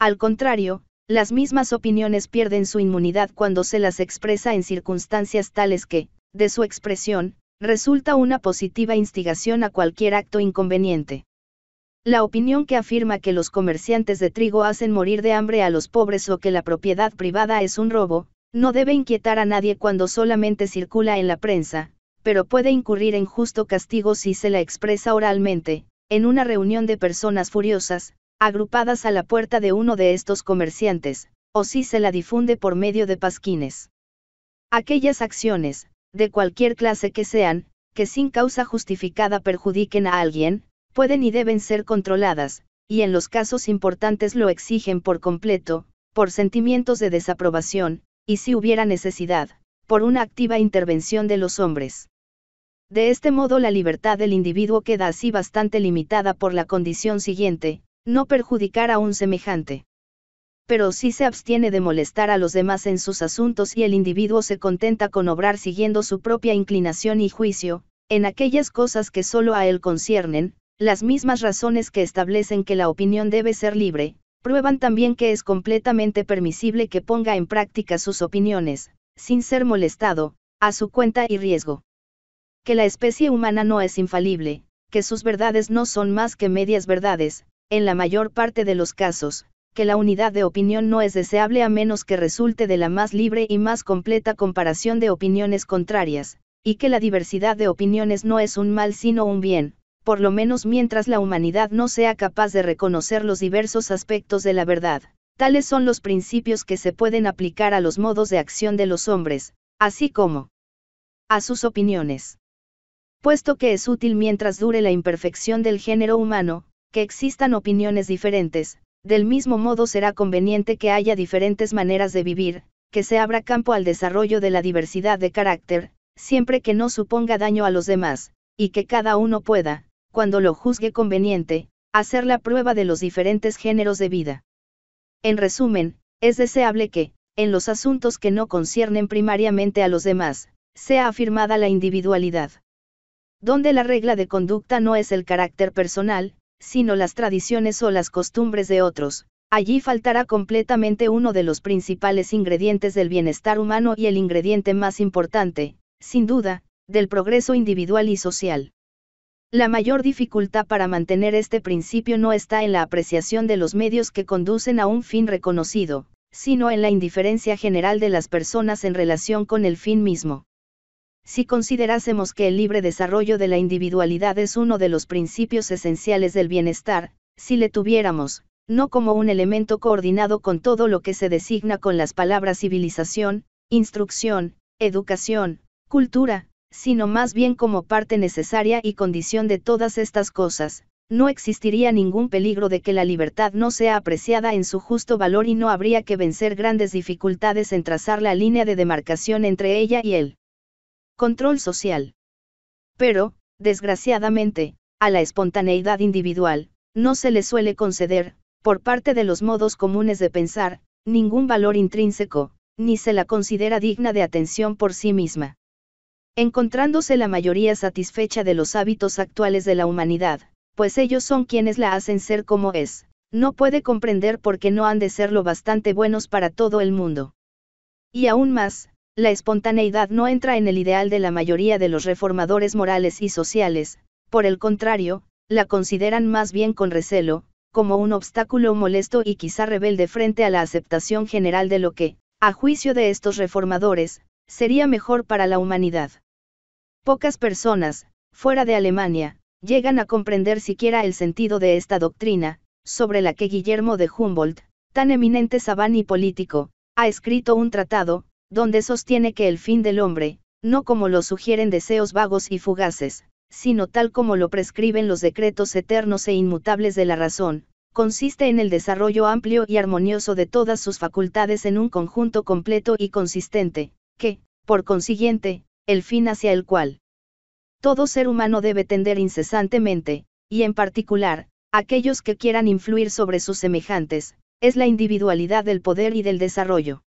Speaker 1: Al contrario, las mismas opiniones pierden su inmunidad cuando se las expresa en circunstancias tales que, de su expresión, resulta una positiva instigación a cualquier acto inconveniente. La opinión que afirma que los comerciantes de trigo hacen morir de hambre a los pobres o que la propiedad privada es un robo, no debe inquietar a nadie cuando solamente circula en la prensa, pero puede incurrir en justo castigo si se la expresa oralmente, en una reunión de personas furiosas, agrupadas a la puerta de uno de estos comerciantes, o si se la difunde por medio de pasquines. Aquellas acciones, de cualquier clase que sean, que sin causa justificada perjudiquen a alguien, pueden y deben ser controladas, y en los casos importantes lo exigen por completo, por sentimientos de desaprobación, y si hubiera necesidad, por una activa intervención de los hombres. De este modo la libertad del individuo queda así bastante limitada por la condición siguiente, no perjudicar a un semejante. Pero si se abstiene de molestar a los demás en sus asuntos y el individuo se contenta con obrar siguiendo su propia inclinación y juicio, en aquellas cosas que solo a él conciernen, las mismas razones que establecen que la opinión debe ser libre, prueban también que es completamente permisible que ponga en práctica sus opiniones, sin ser molestado, a su cuenta y riesgo. Que la especie humana no es infalible, que sus verdades no son más que medias verdades, en la mayor parte de los casos, que la unidad de opinión no es deseable a menos que resulte de la más libre y más completa comparación de opiniones contrarias, y que la diversidad de opiniones no es un mal sino un bien, por lo menos mientras la humanidad no sea capaz de reconocer los diversos aspectos de la verdad. Tales son los principios que se pueden aplicar a los modos de acción de los hombres, así como a sus opiniones. Puesto que es útil mientras dure la imperfección del género humano, que existan opiniones diferentes, del mismo modo será conveniente que haya diferentes maneras de vivir, que se abra campo al desarrollo de la diversidad de carácter, siempre que no suponga daño a los demás, y que cada uno pueda, cuando lo juzgue conveniente, hacer la prueba de los diferentes géneros de vida. En resumen, es deseable que, en los asuntos que no conciernen primariamente a los demás, sea afirmada la individualidad. Donde la regla de conducta no es el carácter personal, sino las tradiciones o las costumbres de otros, allí faltará completamente uno de los principales ingredientes del bienestar humano y el ingrediente más importante, sin duda, del progreso individual y social. La mayor dificultad para mantener este principio no está en la apreciación de los medios que conducen a un fin reconocido, sino en la indiferencia general de las personas en relación con el fin mismo. Si considerásemos que el libre desarrollo de la individualidad es uno de los principios esenciales del bienestar, si le tuviéramos, no como un elemento coordinado con todo lo que se designa con las palabras civilización, instrucción, educación, cultura, sino más bien como parte necesaria y condición de todas estas cosas, no existiría ningún peligro de que la libertad no sea apreciada en su justo valor y no habría que vencer grandes dificultades en trazar la línea de demarcación entre ella y él. Control social. Pero, desgraciadamente, a la espontaneidad individual, no se le suele conceder, por parte de los modos comunes de pensar, ningún valor intrínseco, ni se la considera digna de atención por sí misma. Encontrándose la mayoría satisfecha de los hábitos actuales de la humanidad, pues ellos son quienes la hacen ser como es, no puede comprender por qué no han de ser lo bastante buenos para todo el mundo. Y aún más, la espontaneidad no entra en el ideal de la mayoría de los reformadores morales y sociales, por el contrario, la consideran más bien con recelo, como un obstáculo molesto y quizá rebelde frente a la aceptación general de lo que, a juicio de estos reformadores, sería mejor para la humanidad. Pocas personas, fuera de Alemania, llegan a comprender siquiera el sentido de esta doctrina, sobre la que Guillermo de Humboldt, tan eminente sabán y político, ha escrito un tratado, donde sostiene que el fin del hombre, no como lo sugieren deseos vagos y fugaces, sino tal como lo prescriben los decretos eternos e inmutables de la razón, consiste en el desarrollo amplio y armonioso de todas sus facultades en un conjunto completo y consistente, que, por consiguiente, el fin hacia el cual todo ser humano debe tender incesantemente, y en particular, aquellos que quieran influir sobre sus semejantes, es la individualidad del poder y del desarrollo.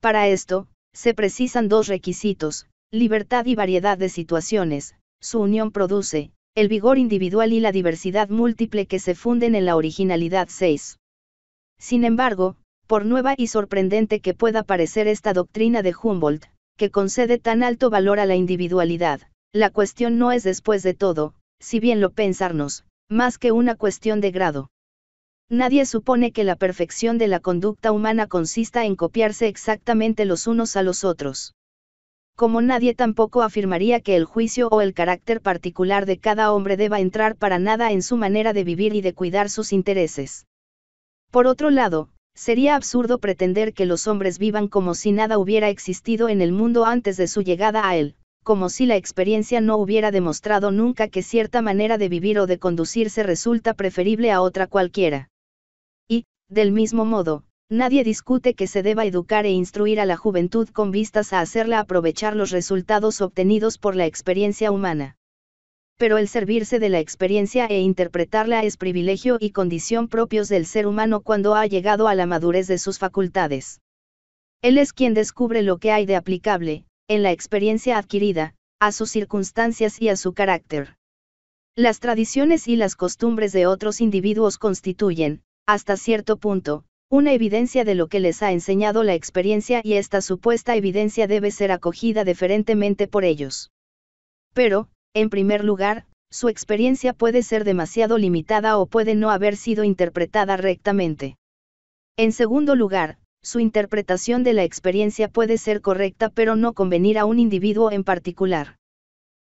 Speaker 1: Para esto, se precisan dos requisitos, libertad y variedad de situaciones, su unión produce, el vigor individual y la diversidad múltiple que se funden en la originalidad 6. Sin embargo, por nueva y sorprendente que pueda parecer esta doctrina de Humboldt, que concede tan alto valor a la individualidad, la cuestión no es después de todo, si bien lo pensarnos, más que una cuestión de grado. Nadie supone que la perfección de la conducta humana consista en copiarse exactamente los unos a los otros. Como nadie tampoco afirmaría que el juicio o el carácter particular de cada hombre deba entrar para nada en su manera de vivir y de cuidar sus intereses. Por otro lado, sería absurdo pretender que los hombres vivan como si nada hubiera existido en el mundo antes de su llegada a él, como si la experiencia no hubiera demostrado nunca que cierta manera de vivir o de conducirse resulta preferible a otra cualquiera. Del mismo modo, nadie discute que se deba educar e instruir a la juventud con vistas a hacerla aprovechar los resultados obtenidos por la experiencia humana. Pero el servirse de la experiencia e interpretarla es privilegio y condición propios del ser humano cuando ha llegado a la madurez de sus facultades. Él es quien descubre lo que hay de aplicable, en la experiencia adquirida, a sus circunstancias y a su carácter. Las tradiciones y las costumbres de otros individuos constituyen, hasta cierto punto, una evidencia de lo que les ha enseñado la experiencia y esta supuesta evidencia debe ser acogida deferentemente por ellos. Pero, en primer lugar, su experiencia puede ser demasiado limitada o puede no haber sido interpretada rectamente. En segundo lugar, su interpretación de la experiencia puede ser correcta pero no convenir a un individuo en particular.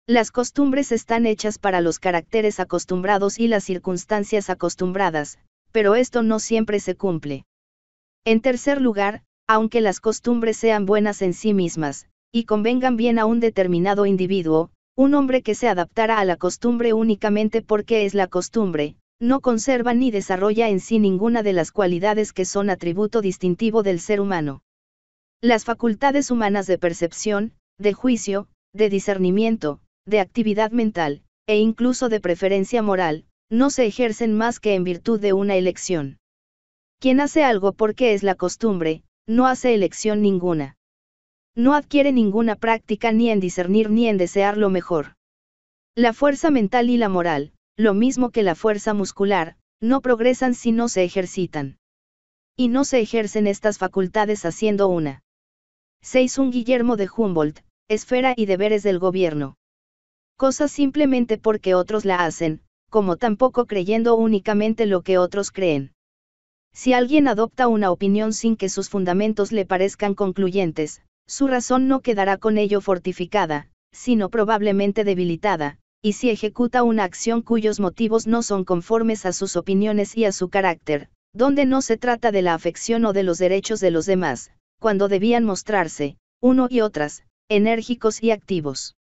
Speaker 1: Las costumbres están hechas para los caracteres acostumbrados y las circunstancias acostumbradas, pero esto no siempre se cumple. En tercer lugar, aunque las costumbres sean buenas en sí mismas, y convengan bien a un determinado individuo, un hombre que se adaptara a la costumbre únicamente porque es la costumbre, no conserva ni desarrolla en sí ninguna de las cualidades que son atributo distintivo del ser humano. Las facultades humanas de percepción, de juicio, de discernimiento, de actividad mental, e incluso de preferencia moral, no se ejercen más que en virtud de una elección. Quien hace algo porque es la costumbre, no hace elección ninguna. No adquiere ninguna práctica ni en discernir ni en desear lo mejor. La fuerza mental y la moral, lo mismo que la fuerza muscular, no progresan si no se ejercitan. Y no se ejercen estas facultades haciendo una. 6. Un Guillermo de Humboldt, esfera y deberes del gobierno. Cosas simplemente porque otros la hacen, como tampoco creyendo únicamente lo que otros creen. Si alguien adopta una opinión sin que sus fundamentos le parezcan concluyentes, su razón no quedará con ello fortificada, sino probablemente debilitada, y si ejecuta una acción cuyos motivos no son conformes a sus opiniones y a su carácter, donde no se trata de la afección o de los derechos de los demás, cuando debían mostrarse, uno y otras, enérgicos y activos.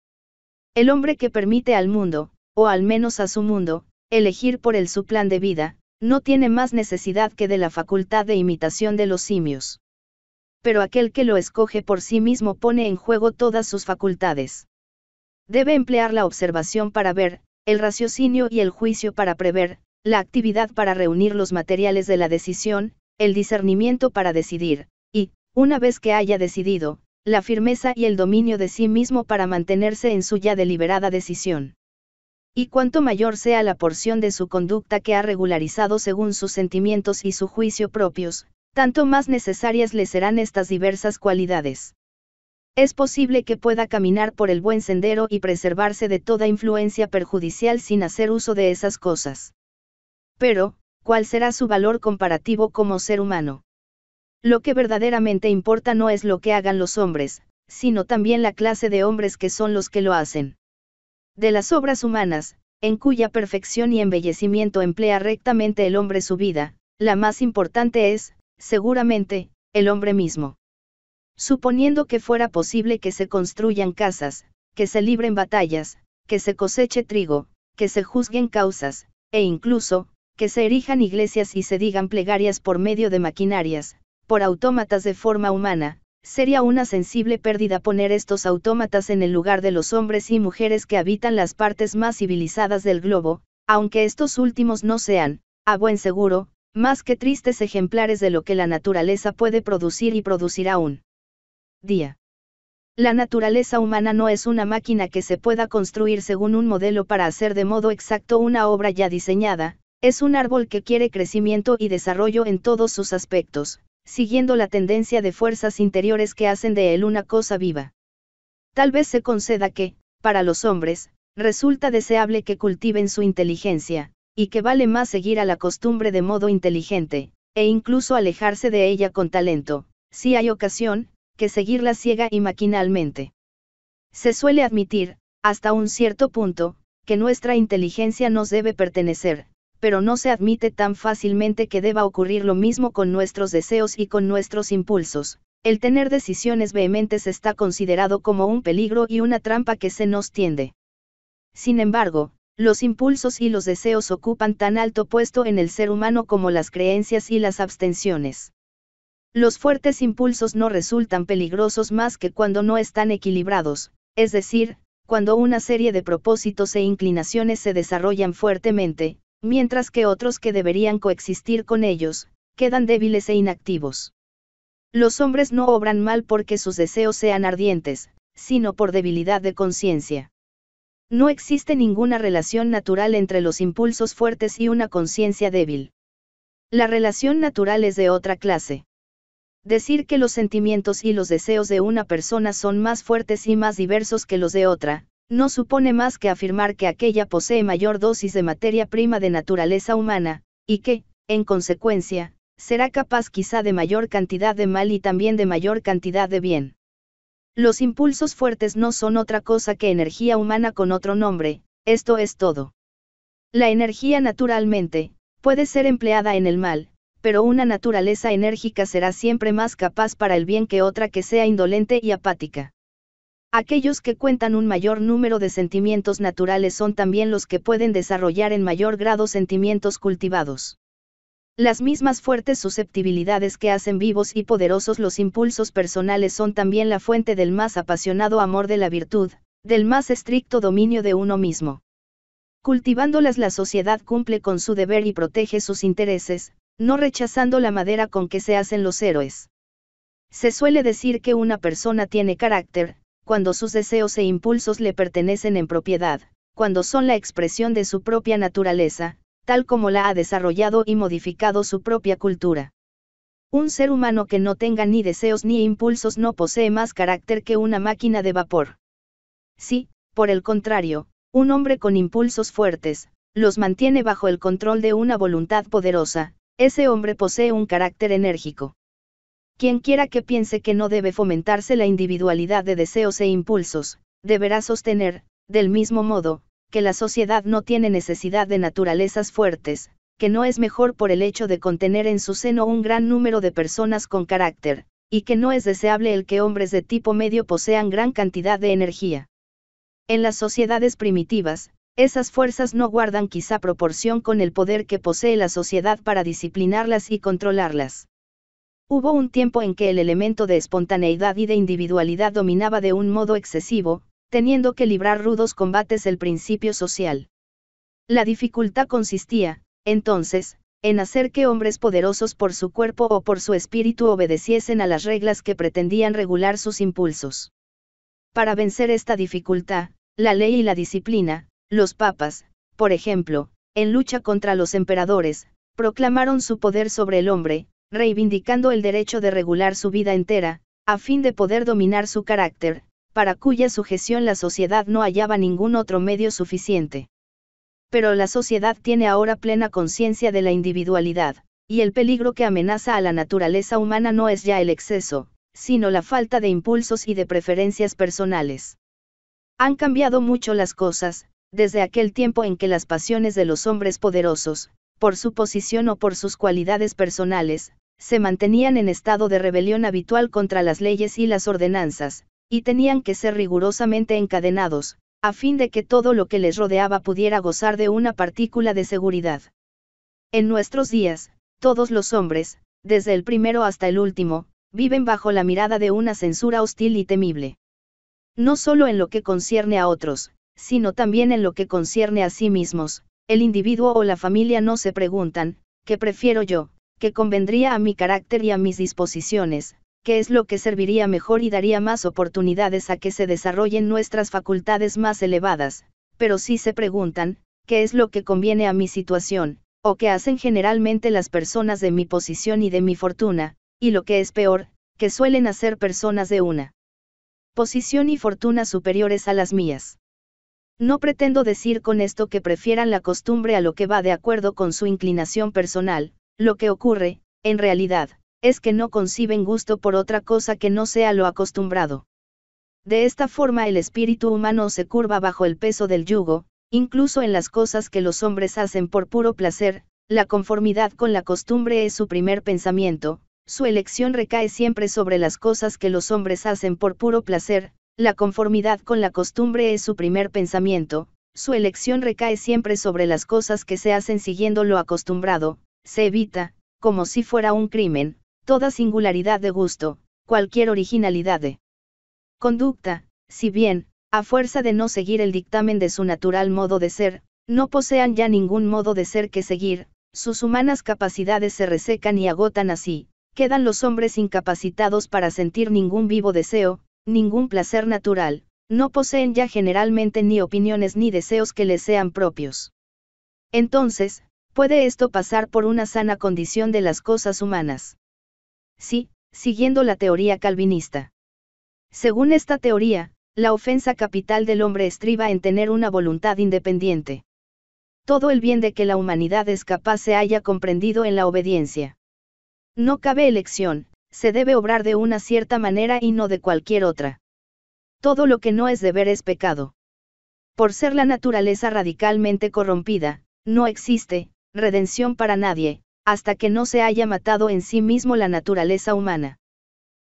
Speaker 1: El hombre que permite al mundo, o al menos a su mundo, elegir por él su plan de vida, no tiene más necesidad que de la facultad de imitación de los simios. Pero aquel que lo escoge por sí mismo pone en juego todas sus facultades. Debe emplear la observación para ver, el raciocinio y el juicio para prever, la actividad para reunir los materiales de la decisión, el discernimiento para decidir, y, una vez que haya decidido, la firmeza y el dominio de sí mismo para mantenerse en su ya deliberada decisión y cuanto mayor sea la porción de su conducta que ha regularizado según sus sentimientos y su juicio propios, tanto más necesarias le serán estas diversas cualidades. Es posible que pueda caminar por el buen sendero y preservarse de toda influencia perjudicial sin hacer uso de esas cosas. Pero, ¿cuál será su valor comparativo como ser humano? Lo que verdaderamente importa no es lo que hagan los hombres, sino también la clase de hombres que son los que lo hacen de las obras humanas, en cuya perfección y embellecimiento emplea rectamente el hombre su vida, la más importante es, seguramente, el hombre mismo. Suponiendo que fuera posible que se construyan casas, que se libren batallas, que se coseche trigo, que se juzguen causas, e incluso, que se erijan iglesias y se digan plegarias por medio de maquinarias, por autómatas de forma humana, sería una sensible pérdida poner estos autómatas en el lugar de los hombres y mujeres que habitan las partes más civilizadas del globo, aunque estos últimos no sean, a buen seguro, más que tristes ejemplares de lo que la naturaleza puede producir y producirá aún. Día. La naturaleza humana no es una máquina que se pueda construir según un modelo para hacer de modo exacto una obra ya diseñada, es un árbol que quiere crecimiento y desarrollo en todos sus aspectos, siguiendo la tendencia de fuerzas interiores que hacen de él una cosa viva. Tal vez se conceda que, para los hombres, resulta deseable que cultiven su inteligencia, y que vale más seguir a la costumbre de modo inteligente, e incluso alejarse de ella con talento, si hay ocasión, que seguirla ciega y maquinalmente. Se suele admitir, hasta un cierto punto, que nuestra inteligencia nos debe pertenecer, pero no se admite tan fácilmente que deba ocurrir lo mismo con nuestros deseos y con nuestros impulsos. El tener decisiones vehementes está considerado como un peligro y una trampa que se nos tiende. Sin embargo, los impulsos y los deseos ocupan tan alto puesto en el ser humano como las creencias y las abstenciones. Los fuertes impulsos no resultan peligrosos más que cuando no están equilibrados, es decir, cuando una serie de propósitos e inclinaciones se desarrollan fuertemente, mientras que otros que deberían coexistir con ellos, quedan débiles e inactivos. Los hombres no obran mal porque sus deseos sean ardientes, sino por debilidad de conciencia. No existe ninguna relación natural entre los impulsos fuertes y una conciencia débil. La relación natural es de otra clase. Decir que los sentimientos y los deseos de una persona son más fuertes y más diversos que los de otra, no supone más que afirmar que aquella posee mayor dosis de materia prima de naturaleza humana, y que, en consecuencia, será capaz quizá de mayor cantidad de mal y también de mayor cantidad de bien. Los impulsos fuertes no son otra cosa que energía humana con otro nombre, esto es todo. La energía naturalmente, puede ser empleada en el mal, pero una naturaleza enérgica será siempre más capaz para el bien que otra que sea indolente y apática. Aquellos que cuentan un mayor número de sentimientos naturales son también los que pueden desarrollar en mayor grado sentimientos cultivados. Las mismas fuertes susceptibilidades que hacen vivos y poderosos los impulsos personales son también la fuente del más apasionado amor de la virtud, del más estricto dominio de uno mismo. Cultivándolas la sociedad cumple con su deber y protege sus intereses, no rechazando la madera con que se hacen los héroes. Se suele decir que una persona tiene carácter, cuando sus deseos e impulsos le pertenecen en propiedad, cuando son la expresión de su propia naturaleza, tal como la ha desarrollado y modificado su propia cultura. Un ser humano que no tenga ni deseos ni impulsos no posee más carácter que una máquina de vapor. Si, por el contrario, un hombre con impulsos fuertes, los mantiene bajo el control de una voluntad poderosa, ese hombre posee un carácter enérgico. Quien quiera que piense que no debe fomentarse la individualidad de deseos e impulsos, deberá sostener, del mismo modo, que la sociedad no tiene necesidad de naturalezas fuertes, que no es mejor por el hecho de contener en su seno un gran número de personas con carácter, y que no es deseable el que hombres de tipo medio posean gran cantidad de energía. En las sociedades primitivas, esas fuerzas no guardan quizá proporción con el poder que posee la sociedad para disciplinarlas y controlarlas. Hubo un tiempo en que el elemento de espontaneidad y de individualidad dominaba de un modo excesivo, teniendo que librar rudos combates el principio social. La dificultad consistía, entonces, en hacer que hombres poderosos por su cuerpo o por su espíritu obedeciesen a las reglas que pretendían regular sus impulsos. Para vencer esta dificultad, la ley y la disciplina, los papas, por ejemplo, en lucha contra los emperadores, proclamaron su poder sobre el hombre, reivindicando el derecho de regular su vida entera, a fin de poder dominar su carácter, para cuya sujeción la sociedad no hallaba ningún otro medio suficiente. Pero la sociedad tiene ahora plena conciencia de la individualidad, y el peligro que amenaza a la naturaleza humana no es ya el exceso, sino la falta de impulsos y de preferencias personales. Han cambiado mucho las cosas, desde aquel tiempo en que las pasiones de los hombres poderosos, por su posición o por sus cualidades personales, se mantenían en estado de rebelión habitual contra las leyes y las ordenanzas, y tenían que ser rigurosamente encadenados, a fin de que todo lo que les rodeaba pudiera gozar de una partícula de seguridad. En nuestros días, todos los hombres, desde el primero hasta el último, viven bajo la mirada de una censura hostil y temible. No solo en lo que concierne a otros, sino también en lo que concierne a sí mismos, el individuo o la familia no se preguntan, ¿qué prefiero yo? ¿Qué convendría a mi carácter y a mis disposiciones? ¿Qué es lo que serviría mejor y daría más oportunidades a que se desarrollen nuestras facultades más elevadas? Pero sí se preguntan, ¿qué es lo que conviene a mi situación? ¿O qué hacen generalmente las personas de mi posición y de mi fortuna? Y lo que es peor, que suelen hacer personas de una posición y fortuna superiores a las mías. No pretendo decir con esto que prefieran la costumbre a lo que va de acuerdo con su inclinación personal, lo que ocurre, en realidad, es que no conciben gusto por otra cosa que no sea lo acostumbrado. De esta forma el espíritu humano se curva bajo el peso del yugo, incluso en las cosas que los hombres hacen por puro placer, la conformidad con la costumbre es su primer pensamiento, su elección recae siempre sobre las cosas que los hombres hacen por puro placer, la conformidad con la costumbre es su primer pensamiento, su elección recae siempre sobre las cosas que se hacen siguiendo lo acostumbrado, se evita, como si fuera un crimen, toda singularidad de gusto, cualquier originalidad de conducta, si bien, a fuerza de no seguir el dictamen de su natural modo de ser, no posean ya ningún modo de ser que seguir, sus humanas capacidades se resecan y agotan así, quedan los hombres incapacitados para sentir ningún vivo deseo, ningún placer natural, no poseen ya generalmente ni opiniones ni deseos que les sean propios. Entonces, puede esto pasar por una sana condición de las cosas humanas. Sí, siguiendo la teoría calvinista. Según esta teoría, la ofensa capital del hombre estriba en tener una voluntad independiente. Todo el bien de que la humanidad es capaz se haya comprendido en la obediencia. No cabe elección, se debe obrar de una cierta manera y no de cualquier otra. Todo lo que no es deber es pecado. Por ser la naturaleza radicalmente corrompida, no existe, redención para nadie, hasta que no se haya matado en sí mismo la naturaleza humana.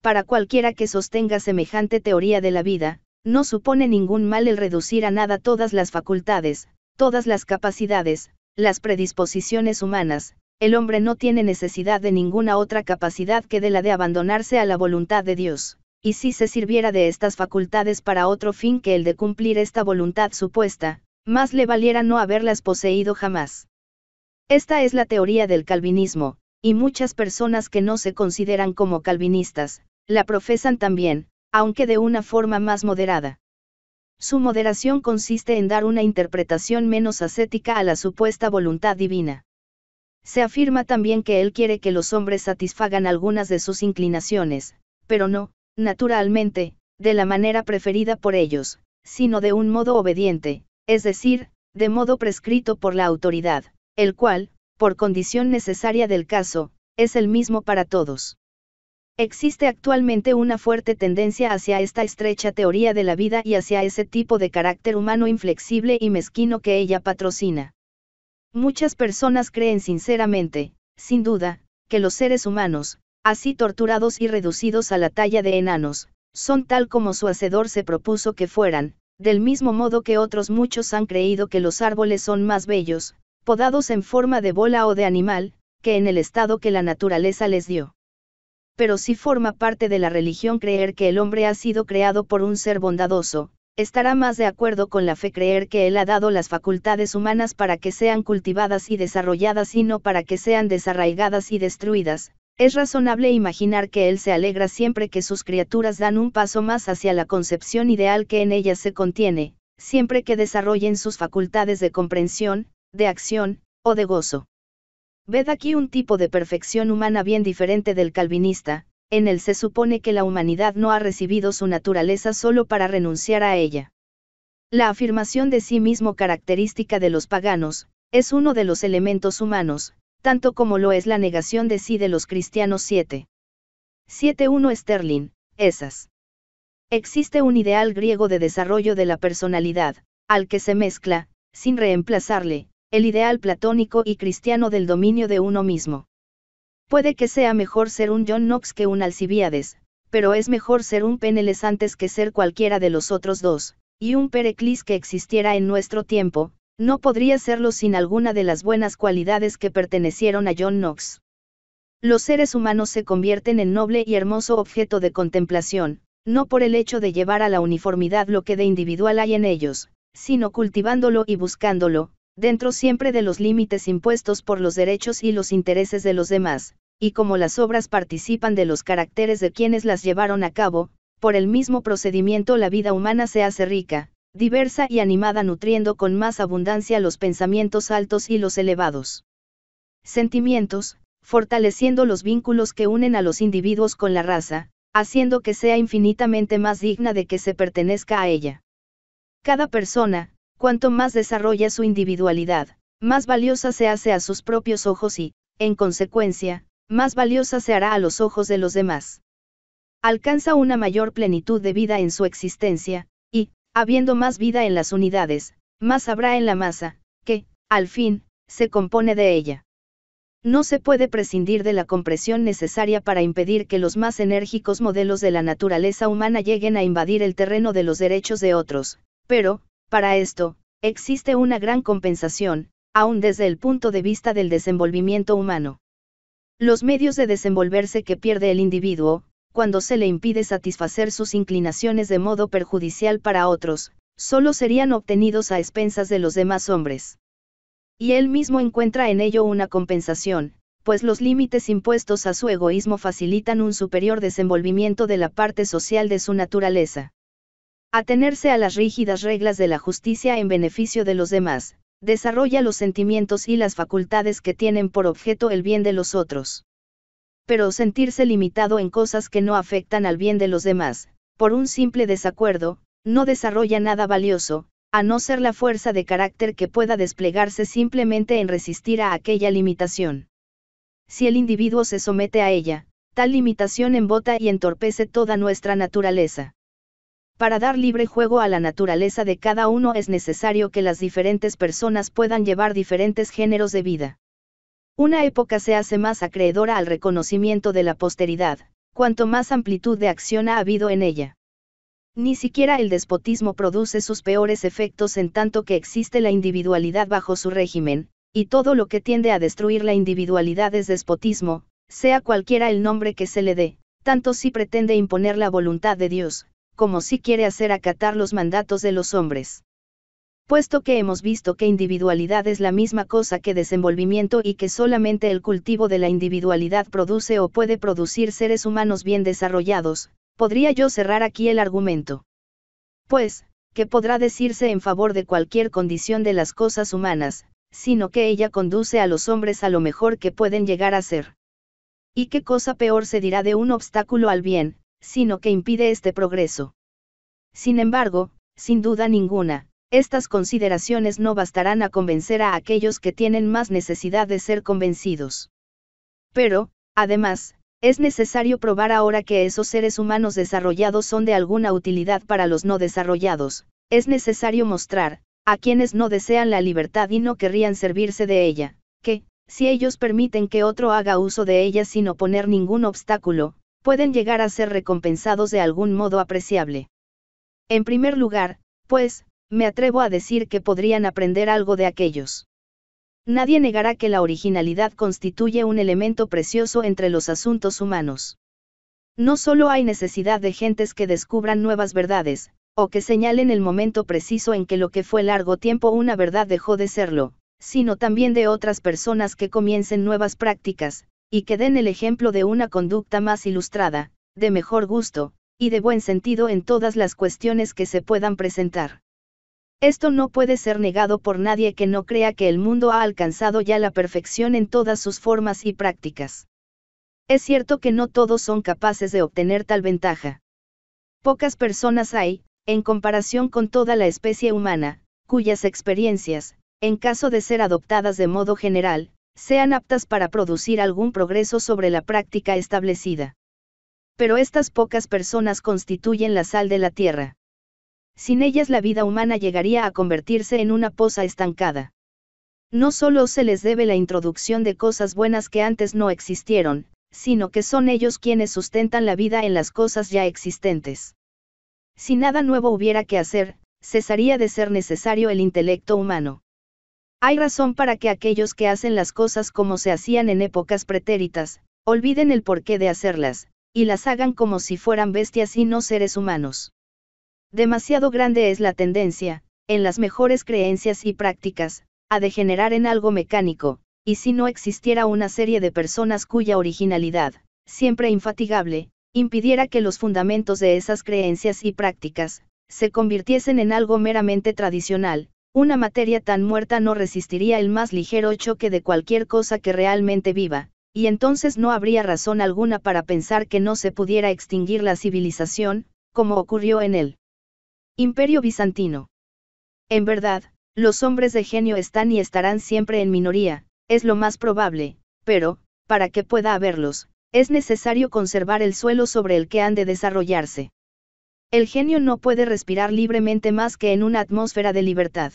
Speaker 1: Para cualquiera que sostenga semejante teoría de la vida, no supone ningún mal el reducir a nada todas las facultades, todas las capacidades, las predisposiciones humanas, el hombre no tiene necesidad de ninguna otra capacidad que de la de abandonarse a la voluntad de Dios, y si se sirviera de estas facultades para otro fin que el de cumplir esta voluntad supuesta, más le valiera no haberlas poseído jamás. Esta es la teoría del calvinismo, y muchas personas que no se consideran como calvinistas, la profesan también, aunque de una forma más moderada. Su moderación consiste en dar una interpretación menos ascética a la supuesta voluntad divina. Se afirma también que él quiere que los hombres satisfagan algunas de sus inclinaciones, pero no, naturalmente, de la manera preferida por ellos, sino de un modo obediente, es decir, de modo prescrito por la autoridad, el cual, por condición necesaria del caso, es el mismo para todos. Existe actualmente una fuerte tendencia hacia esta estrecha teoría de la vida y hacia ese tipo de carácter humano inflexible y mezquino que ella patrocina. Muchas personas creen sinceramente, sin duda, que los seres humanos, así torturados y reducidos a la talla de enanos, son tal como su hacedor se propuso que fueran, del mismo modo que otros muchos han creído que los árboles son más bellos, podados en forma de bola o de animal, que en el estado que la naturaleza les dio. Pero si forma parte de la religión creer que el hombre ha sido creado por un ser bondadoso, estará más de acuerdo con la fe creer que Él ha dado las facultades humanas para que sean cultivadas y desarrolladas y no para que sean desarraigadas y destruidas, es razonable imaginar que Él se alegra siempre que sus criaturas dan un paso más hacia la concepción ideal que en ellas se contiene, siempre que desarrollen sus facultades de comprensión, de acción, o de gozo. Ved aquí un tipo de perfección humana bien diferente del calvinista, en él se supone que la humanidad no ha recibido su naturaleza solo para renunciar a ella. La afirmación de sí mismo característica de los paganos, es uno de los elementos humanos, tanto como lo es la negación de sí de los cristianos 7. 7.1 Sterling, esas. Existe un ideal griego de desarrollo de la personalidad, al que se mezcla, sin reemplazarle, el ideal platónico y cristiano del dominio de uno mismo. Puede que sea mejor ser un John Knox que un Alcibíades, pero es mejor ser un Peneles antes que ser cualquiera de los otros dos, y un Pericles que existiera en nuestro tiempo, no podría serlo sin alguna de las buenas cualidades que pertenecieron a John Knox. Los seres humanos se convierten en noble y hermoso objeto de contemplación, no por el hecho de llevar a la uniformidad lo que de individual hay en ellos, sino cultivándolo y buscándolo, dentro siempre de los límites impuestos por los derechos y los intereses de los demás, y como las obras participan de los caracteres de quienes las llevaron a cabo, por el mismo procedimiento la vida humana se hace rica, diversa y animada nutriendo con más abundancia los pensamientos altos y los elevados. Sentimientos, fortaleciendo los vínculos que unen a los individuos con la raza, haciendo que sea infinitamente más digna de que se pertenezca a ella. Cada persona, cuanto más desarrolla su individualidad, más valiosa se hace a sus propios ojos y, en consecuencia, más valiosa se hará a los ojos de los demás. Alcanza una mayor plenitud de vida en su existencia, y, habiendo más vida en las unidades, más habrá en la masa, que, al fin, se compone de ella. No se puede prescindir de la compresión necesaria para impedir que los más enérgicos modelos de la naturaleza humana lleguen a invadir el terreno de los derechos de otros, pero, para esto, existe una gran compensación, aún desde el punto de vista del desenvolvimiento humano. Los medios de desenvolverse que pierde el individuo, cuando se le impide satisfacer sus inclinaciones de modo perjudicial para otros, solo serían obtenidos a expensas de los demás hombres. Y él mismo encuentra en ello una compensación, pues los límites impuestos a su egoísmo facilitan un superior desenvolvimiento de la parte social de su naturaleza. Atenerse a las rígidas reglas de la justicia en beneficio de los demás, Desarrolla los sentimientos y las facultades que tienen por objeto el bien de los otros. Pero sentirse limitado en cosas que no afectan al bien de los demás, por un simple desacuerdo, no desarrolla nada valioso, a no ser la fuerza de carácter que pueda desplegarse simplemente en resistir a aquella limitación. Si el individuo se somete a ella, tal limitación embota y entorpece toda nuestra naturaleza. Para dar libre juego a la naturaleza de cada uno es necesario que las diferentes personas puedan llevar diferentes géneros de vida. Una época se hace más acreedora al reconocimiento de la posteridad, cuanto más amplitud de acción ha habido en ella. Ni siquiera el despotismo produce sus peores efectos en tanto que existe la individualidad bajo su régimen, y todo lo que tiende a destruir la individualidad es despotismo, sea cualquiera el nombre que se le dé, tanto si pretende imponer la voluntad de Dios, como si quiere hacer acatar los mandatos de los hombres. Puesto que hemos visto que individualidad es la misma cosa que desenvolvimiento y que solamente el cultivo de la individualidad produce o puede producir seres humanos bien desarrollados, podría yo cerrar aquí el argumento. Pues, ¿qué podrá decirse en favor de cualquier condición de las cosas humanas, sino que ella conduce a los hombres a lo mejor que pueden llegar a ser. ¿Y qué cosa peor se dirá de un obstáculo al bien, sino que impide este progreso. Sin embargo, sin duda ninguna, estas consideraciones no bastarán a convencer a aquellos que tienen más necesidad de ser convencidos. Pero, además, es necesario probar ahora que esos seres humanos desarrollados son de alguna utilidad para los no desarrollados, es necesario mostrar, a quienes no desean la libertad y no querrían servirse de ella, que, si ellos permiten que otro haga uso de ella sin oponer ningún obstáculo, pueden llegar a ser recompensados de algún modo apreciable. En primer lugar, pues, me atrevo a decir que podrían aprender algo de aquellos. Nadie negará que la originalidad constituye un elemento precioso entre los asuntos humanos. No solo hay necesidad de gentes que descubran nuevas verdades, o que señalen el momento preciso en que lo que fue largo tiempo una verdad dejó de serlo, sino también de otras personas que comiencen nuevas prácticas, y que den el ejemplo de una conducta más ilustrada, de mejor gusto, y de buen sentido en todas las cuestiones que se puedan presentar. Esto no puede ser negado por nadie que no crea que el mundo ha alcanzado ya la perfección en todas sus formas y prácticas. Es cierto que no todos son capaces de obtener tal ventaja. Pocas personas hay, en comparación con toda la especie humana, cuyas experiencias, en caso de ser adoptadas de modo general, sean aptas para producir algún progreso sobre la práctica establecida. Pero estas pocas personas constituyen la sal de la tierra. Sin ellas la vida humana llegaría a convertirse en una poza estancada. No solo se les debe la introducción de cosas buenas que antes no existieron, sino que son ellos quienes sustentan la vida en las cosas ya existentes. Si nada nuevo hubiera que hacer, cesaría de ser necesario el intelecto humano. Hay razón para que aquellos que hacen las cosas como se hacían en épocas pretéritas, olviden el porqué de hacerlas, y las hagan como si fueran bestias y no seres humanos. Demasiado grande es la tendencia, en las mejores creencias y prácticas, a degenerar en algo mecánico, y si no existiera una serie de personas cuya originalidad, siempre infatigable, impidiera que los fundamentos de esas creencias y prácticas, se convirtiesen en algo meramente tradicional, una materia tan muerta no resistiría el más ligero choque de cualquier cosa que realmente viva, y entonces no habría razón alguna para pensar que no se pudiera extinguir la civilización, como ocurrió en el Imperio bizantino. En verdad, los hombres de genio están y estarán siempre en minoría, es lo más probable, pero, para que pueda haberlos, es necesario conservar el suelo sobre el que han de desarrollarse. El genio no puede respirar libremente más que en una atmósfera de libertad.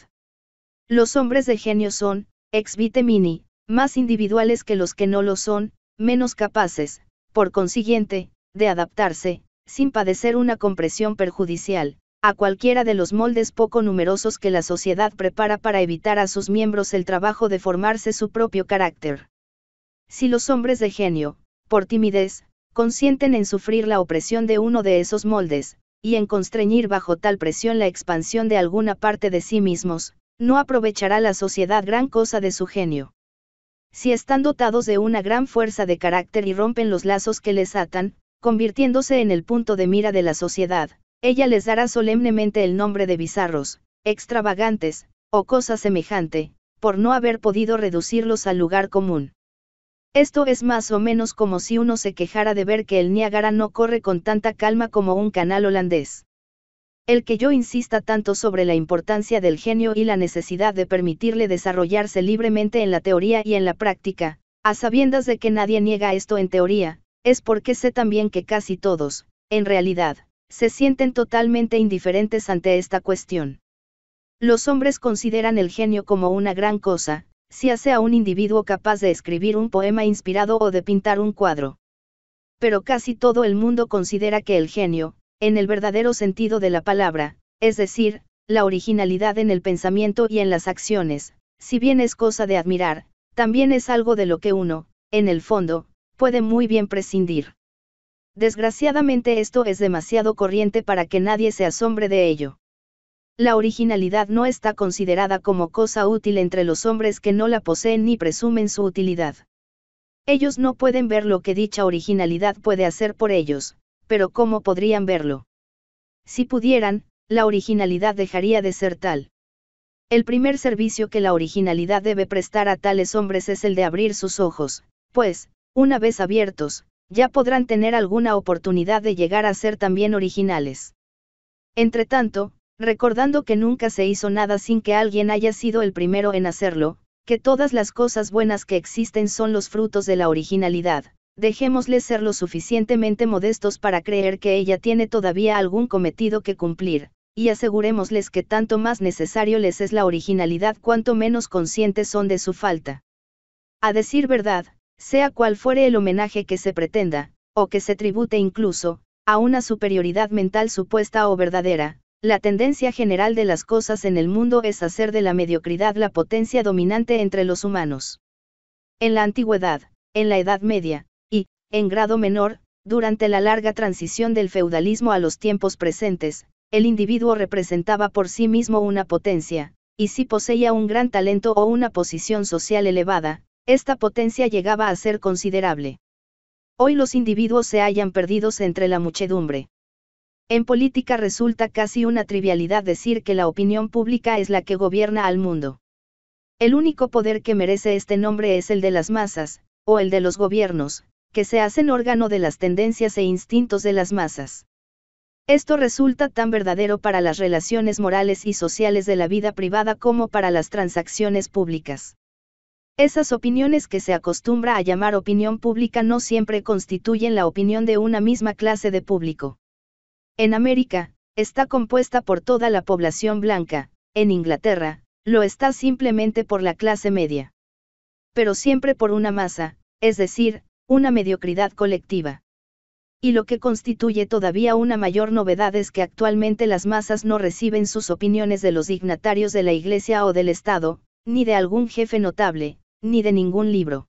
Speaker 1: Los hombres de genio son, ex vitemini, más individuales que los que no lo son, menos capaces, por consiguiente, de adaptarse, sin padecer una compresión perjudicial, a cualquiera de los moldes poco numerosos que la sociedad prepara para evitar a sus miembros el trabajo de formarse su propio carácter. Si los hombres de genio, por timidez, consienten en sufrir la opresión de uno de esos moldes, y en constreñir bajo tal presión la expansión de alguna parte de sí mismos, no aprovechará la sociedad gran cosa de su genio. Si están dotados de una gran fuerza de carácter y rompen los lazos que les atan, convirtiéndose en el punto de mira de la sociedad, ella les dará solemnemente el nombre de bizarros, extravagantes, o cosa semejante, por no haber podido reducirlos al lugar común. Esto es más o menos como si uno se quejara de ver que el Niágara no corre con tanta calma como un canal holandés. El que yo insista tanto sobre la importancia del genio y la necesidad de permitirle desarrollarse libremente en la teoría y en la práctica, a sabiendas de que nadie niega esto en teoría, es porque sé también que casi todos, en realidad, se sienten totalmente indiferentes ante esta cuestión. Los hombres consideran el genio como una gran cosa, si hace a un individuo capaz de escribir un poema inspirado o de pintar un cuadro. Pero casi todo el mundo considera que el genio, en el verdadero sentido de la palabra, es decir, la originalidad en el pensamiento y en las acciones, si bien es cosa de admirar, también es algo de lo que uno, en el fondo, puede muy bien prescindir. Desgraciadamente esto es demasiado corriente para que nadie se asombre de ello. La originalidad no está considerada como cosa útil entre los hombres que no la poseen ni presumen su utilidad. Ellos no pueden ver lo que dicha originalidad puede hacer por ellos, pero ¿cómo podrían verlo? Si pudieran, la originalidad dejaría de ser tal. El primer servicio que la originalidad debe prestar a tales hombres es el de abrir sus ojos, pues, una vez abiertos, ya podrán tener alguna oportunidad de llegar a ser también originales. Entretanto, Recordando que nunca se hizo nada sin que alguien haya sido el primero en hacerlo, que todas las cosas buenas que existen son los frutos de la originalidad, dejémosles ser lo suficientemente modestos para creer que ella tiene todavía algún cometido que cumplir, y asegurémosles que tanto más necesario les es la originalidad cuanto menos conscientes son de su falta. A decir verdad, sea cual fuere el homenaje que se pretenda, o que se tribute incluso, a una superioridad mental supuesta o verdadera, la tendencia general de las cosas en el mundo es hacer de la mediocridad la potencia dominante entre los humanos. En la antigüedad, en la Edad Media, y, en grado menor, durante la larga transición del feudalismo a los tiempos presentes, el individuo representaba por sí mismo una potencia, y si poseía un gran talento o una posición social elevada, esta potencia llegaba a ser considerable. Hoy los individuos se hallan perdidos entre la muchedumbre. En política resulta casi una trivialidad decir que la opinión pública es la que gobierna al mundo. El único poder que merece este nombre es el de las masas, o el de los gobiernos, que se hacen órgano de las tendencias e instintos de las masas. Esto resulta tan verdadero para las relaciones morales y sociales de la vida privada como para las transacciones públicas. Esas opiniones que se acostumbra a llamar opinión pública no siempre constituyen la opinión de una misma clase de público. En América, está compuesta por toda la población blanca, en Inglaterra, lo está simplemente por la clase media. Pero siempre por una masa, es decir, una mediocridad colectiva. Y lo que constituye todavía una mayor novedad es que actualmente las masas no reciben sus opiniones de los dignatarios de la Iglesia o del Estado, ni de algún jefe notable, ni de ningún libro.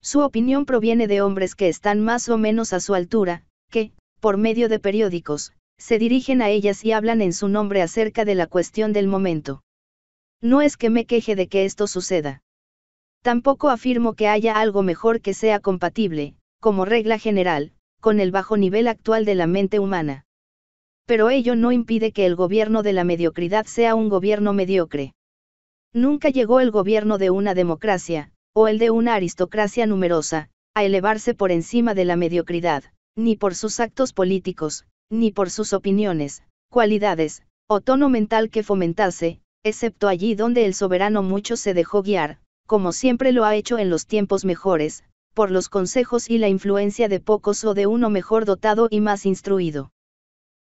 Speaker 1: Su opinión proviene de hombres que están más o menos a su altura, que, por medio de periódicos, se dirigen a ellas y hablan en su nombre acerca de la cuestión del momento. No es que me queje de que esto suceda. Tampoco afirmo que haya algo mejor que sea compatible, como regla general, con el bajo nivel actual de la mente humana. Pero ello no impide que el gobierno de la mediocridad sea un gobierno mediocre. Nunca llegó el gobierno de una democracia, o el de una aristocracia numerosa, a elevarse por encima de la mediocridad ni por sus actos políticos, ni por sus opiniones, cualidades, o tono mental que fomentase, excepto allí donde el soberano mucho se dejó guiar, como siempre lo ha hecho en los tiempos mejores, por los consejos y la influencia de pocos o de uno mejor dotado y más instruido.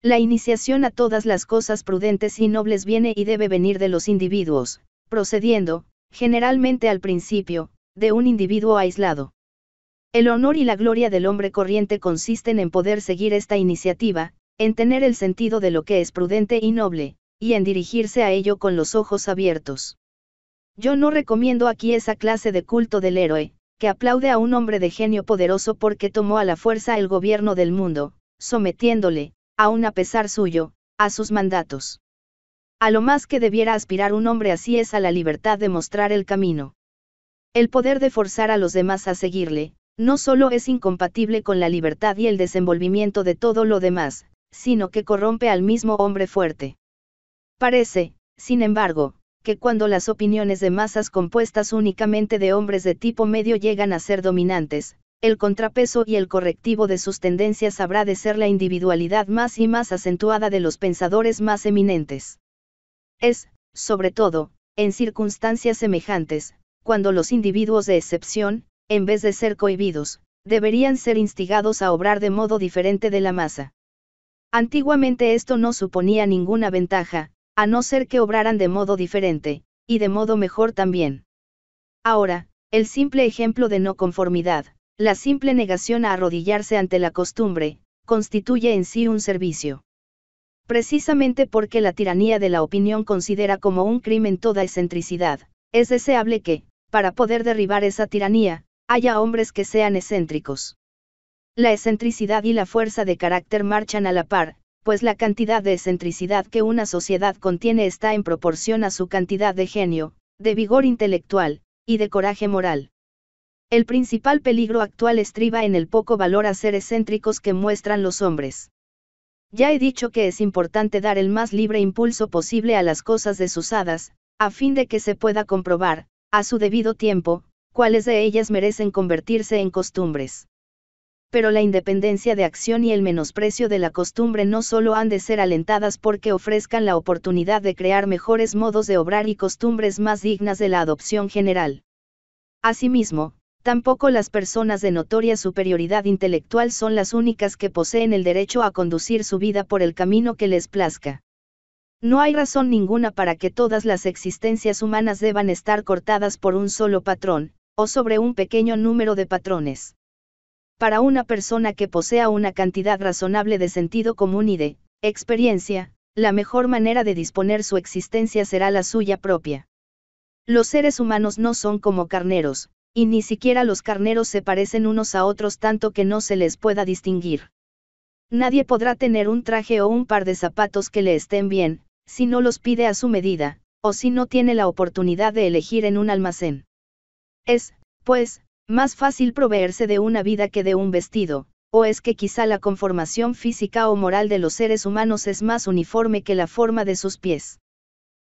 Speaker 1: La iniciación a todas las cosas prudentes y nobles viene y debe venir de los individuos, procediendo, generalmente al principio, de un individuo aislado. El honor y la gloria del hombre corriente consisten en poder seguir esta iniciativa, en tener el sentido de lo que es prudente y noble, y en dirigirse a ello con los ojos abiertos. Yo no recomiendo aquí esa clase de culto del héroe, que aplaude a un hombre de genio poderoso porque tomó a la fuerza el gobierno del mundo, sometiéndole, aun a pesar suyo, a sus mandatos. A lo más que debiera aspirar un hombre así es a la libertad de mostrar el camino. El poder de forzar a los demás a seguirle, no solo es incompatible con la libertad y el desenvolvimiento de todo lo demás, sino que corrompe al mismo hombre fuerte. Parece, sin embargo, que cuando las opiniones de masas compuestas únicamente de hombres de tipo medio llegan a ser dominantes, el contrapeso y el correctivo de sus tendencias habrá de ser la individualidad más y más acentuada de los pensadores más eminentes. Es, sobre todo, en circunstancias semejantes, cuando los individuos de excepción, en vez de ser cohibidos, deberían ser instigados a obrar de modo diferente de la masa. Antiguamente esto no suponía ninguna ventaja, a no ser que obraran de modo diferente, y de modo mejor también. Ahora, el simple ejemplo de no conformidad, la simple negación a arrodillarse ante la costumbre, constituye en sí un servicio. Precisamente porque la tiranía de la opinión considera como un crimen toda excentricidad, es deseable que, para poder derribar esa tiranía, haya hombres que sean excéntricos. La excentricidad y la fuerza de carácter marchan a la par, pues la cantidad de excentricidad que una sociedad contiene está en proporción a su cantidad de genio, de vigor intelectual, y de coraje moral. El principal peligro actual estriba en el poco valor a ser excéntricos que muestran los hombres. Ya he dicho que es importante dar el más libre impulso posible a las cosas desusadas, a fin de que se pueda comprobar, a su debido tiempo, cuáles de ellas merecen convertirse en costumbres. Pero la independencia de acción y el menosprecio de la costumbre no solo han de ser alentadas porque ofrezcan la oportunidad de crear mejores modos de obrar y costumbres más dignas de la adopción general. Asimismo, tampoco las personas de notoria superioridad intelectual son las únicas que poseen el derecho a conducir su vida por el camino que les plazca. No hay razón ninguna para que todas las existencias humanas deban estar cortadas por un solo patrón, o sobre un pequeño número de patrones. Para una persona que posea una cantidad razonable de sentido común y de experiencia, la mejor manera de disponer su existencia será la suya propia. Los seres humanos no son como carneros, y ni siquiera los carneros se parecen unos a otros tanto que no se les pueda distinguir. Nadie podrá tener un traje o un par de zapatos que le estén bien, si no los pide a su medida, o si no tiene la oportunidad de elegir en un almacén. Es, pues, más fácil proveerse de una vida que de un vestido, o es que quizá la conformación física o moral de los seres humanos es más uniforme que la forma de sus pies.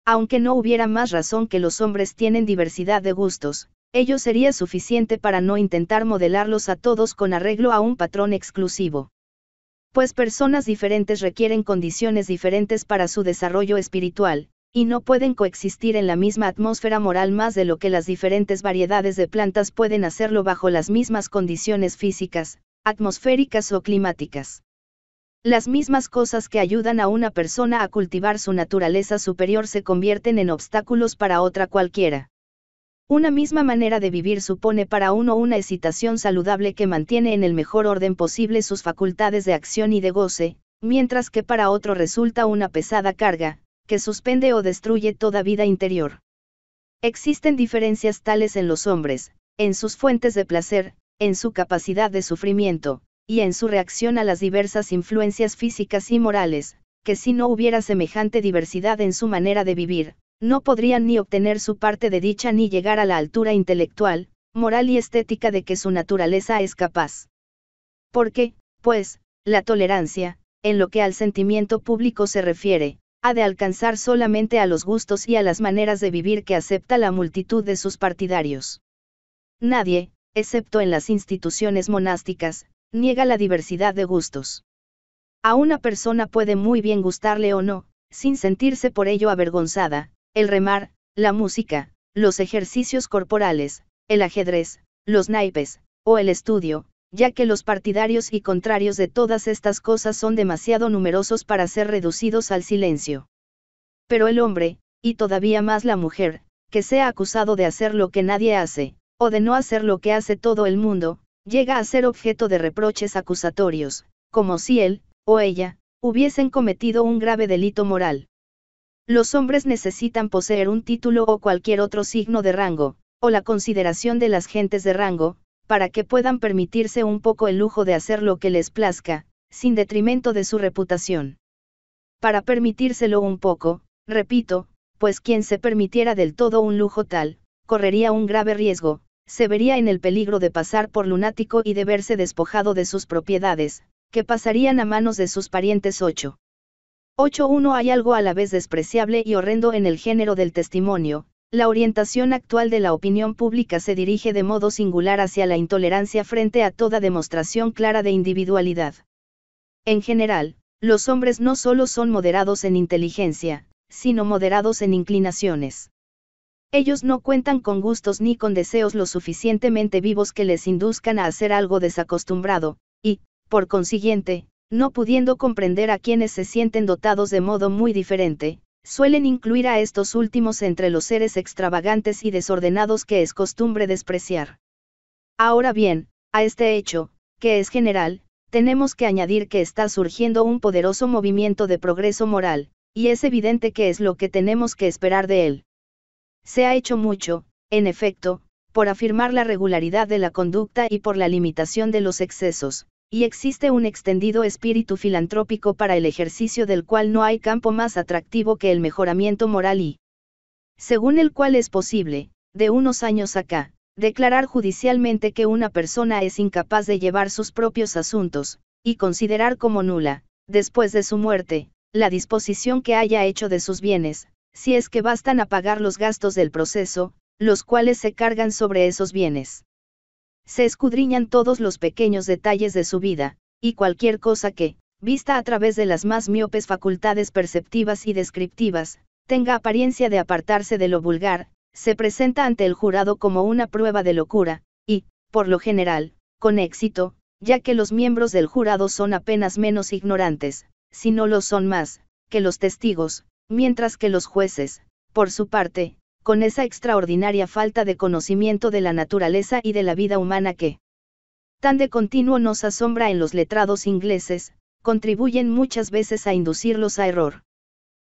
Speaker 1: Aunque no hubiera más razón que los hombres tienen diversidad de gustos, ello sería suficiente para no intentar modelarlos a todos con arreglo a un patrón exclusivo. Pues personas diferentes requieren condiciones diferentes para su desarrollo espiritual, y no pueden coexistir en la misma atmósfera moral más de lo que las diferentes variedades de plantas pueden hacerlo bajo las mismas condiciones físicas, atmosféricas o climáticas. Las mismas cosas que ayudan a una persona a cultivar su naturaleza superior se convierten en obstáculos para otra cualquiera. Una misma manera de vivir supone para uno una excitación saludable que mantiene en el mejor orden posible sus facultades de acción y de goce, mientras que para otro resulta una pesada carga, que suspende o destruye toda vida interior. Existen diferencias tales en los hombres, en sus fuentes de placer, en su capacidad de sufrimiento, y en su reacción a las diversas influencias físicas y morales, que si no hubiera semejante diversidad en su manera de vivir, no podrían ni obtener su parte de dicha ni llegar a la altura intelectual, moral y estética de que su naturaleza es capaz. Porque, pues, la tolerancia, en lo que al sentimiento público se refiere, ha de alcanzar solamente a los gustos y a las maneras de vivir que acepta la multitud de sus partidarios. Nadie, excepto en las instituciones monásticas, niega la diversidad de gustos. A una persona puede muy bien gustarle o no, sin sentirse por ello avergonzada, el remar, la música, los ejercicios corporales, el ajedrez, los naipes, o el estudio, ya que los partidarios y contrarios de todas estas cosas son demasiado numerosos para ser reducidos al silencio. Pero el hombre, y todavía más la mujer, que sea acusado de hacer lo que nadie hace, o de no hacer lo que hace todo el mundo, llega a ser objeto de reproches acusatorios, como si él, o ella, hubiesen cometido un grave delito moral. Los hombres necesitan poseer un título o cualquier otro signo de rango, o la consideración de las gentes de rango, para que puedan permitirse un poco el lujo de hacer lo que les plazca, sin detrimento de su reputación. Para permitírselo un poco, repito, pues quien se permitiera del todo un lujo tal, correría un grave riesgo, se vería en el peligro de pasar por lunático y de verse despojado de sus propiedades, que pasarían a manos de sus parientes 8. 8.1 Hay algo a la vez despreciable y horrendo en el género del testimonio, la orientación actual de la opinión pública se dirige de modo singular hacia la intolerancia frente a toda demostración clara de individualidad. En general, los hombres no solo son moderados en inteligencia, sino moderados en inclinaciones. Ellos no cuentan con gustos ni con deseos lo suficientemente vivos que les induzcan a hacer algo desacostumbrado, y, por consiguiente, no pudiendo comprender a quienes se sienten dotados de modo muy diferente, Suelen incluir a estos últimos entre los seres extravagantes y desordenados que es costumbre despreciar. Ahora bien, a este hecho, que es general, tenemos que añadir que está surgiendo un poderoso movimiento de progreso moral, y es evidente que es lo que tenemos que esperar de él. Se ha hecho mucho, en efecto, por afirmar la regularidad de la conducta y por la limitación de los excesos, y existe un extendido espíritu filantrópico para el ejercicio del cual no hay campo más atractivo que el mejoramiento moral y, según el cual es posible, de unos años acá, declarar judicialmente que una persona es incapaz de llevar sus propios asuntos, y considerar como nula, después de su muerte, la disposición que haya hecho de sus bienes, si es que bastan a pagar los gastos del proceso, los cuales se cargan sobre esos bienes se escudriñan todos los pequeños detalles de su vida, y cualquier cosa que, vista a través de las más miopes facultades perceptivas y descriptivas, tenga apariencia de apartarse de lo vulgar, se presenta ante el jurado como una prueba de locura, y, por lo general, con éxito, ya que los miembros del jurado son apenas menos ignorantes, si no lo son más, que los testigos, mientras que los jueces, por su parte, con esa extraordinaria falta de conocimiento de la naturaleza y de la vida humana que, tan de continuo nos asombra en los letrados ingleses, contribuyen muchas veces a inducirlos a error.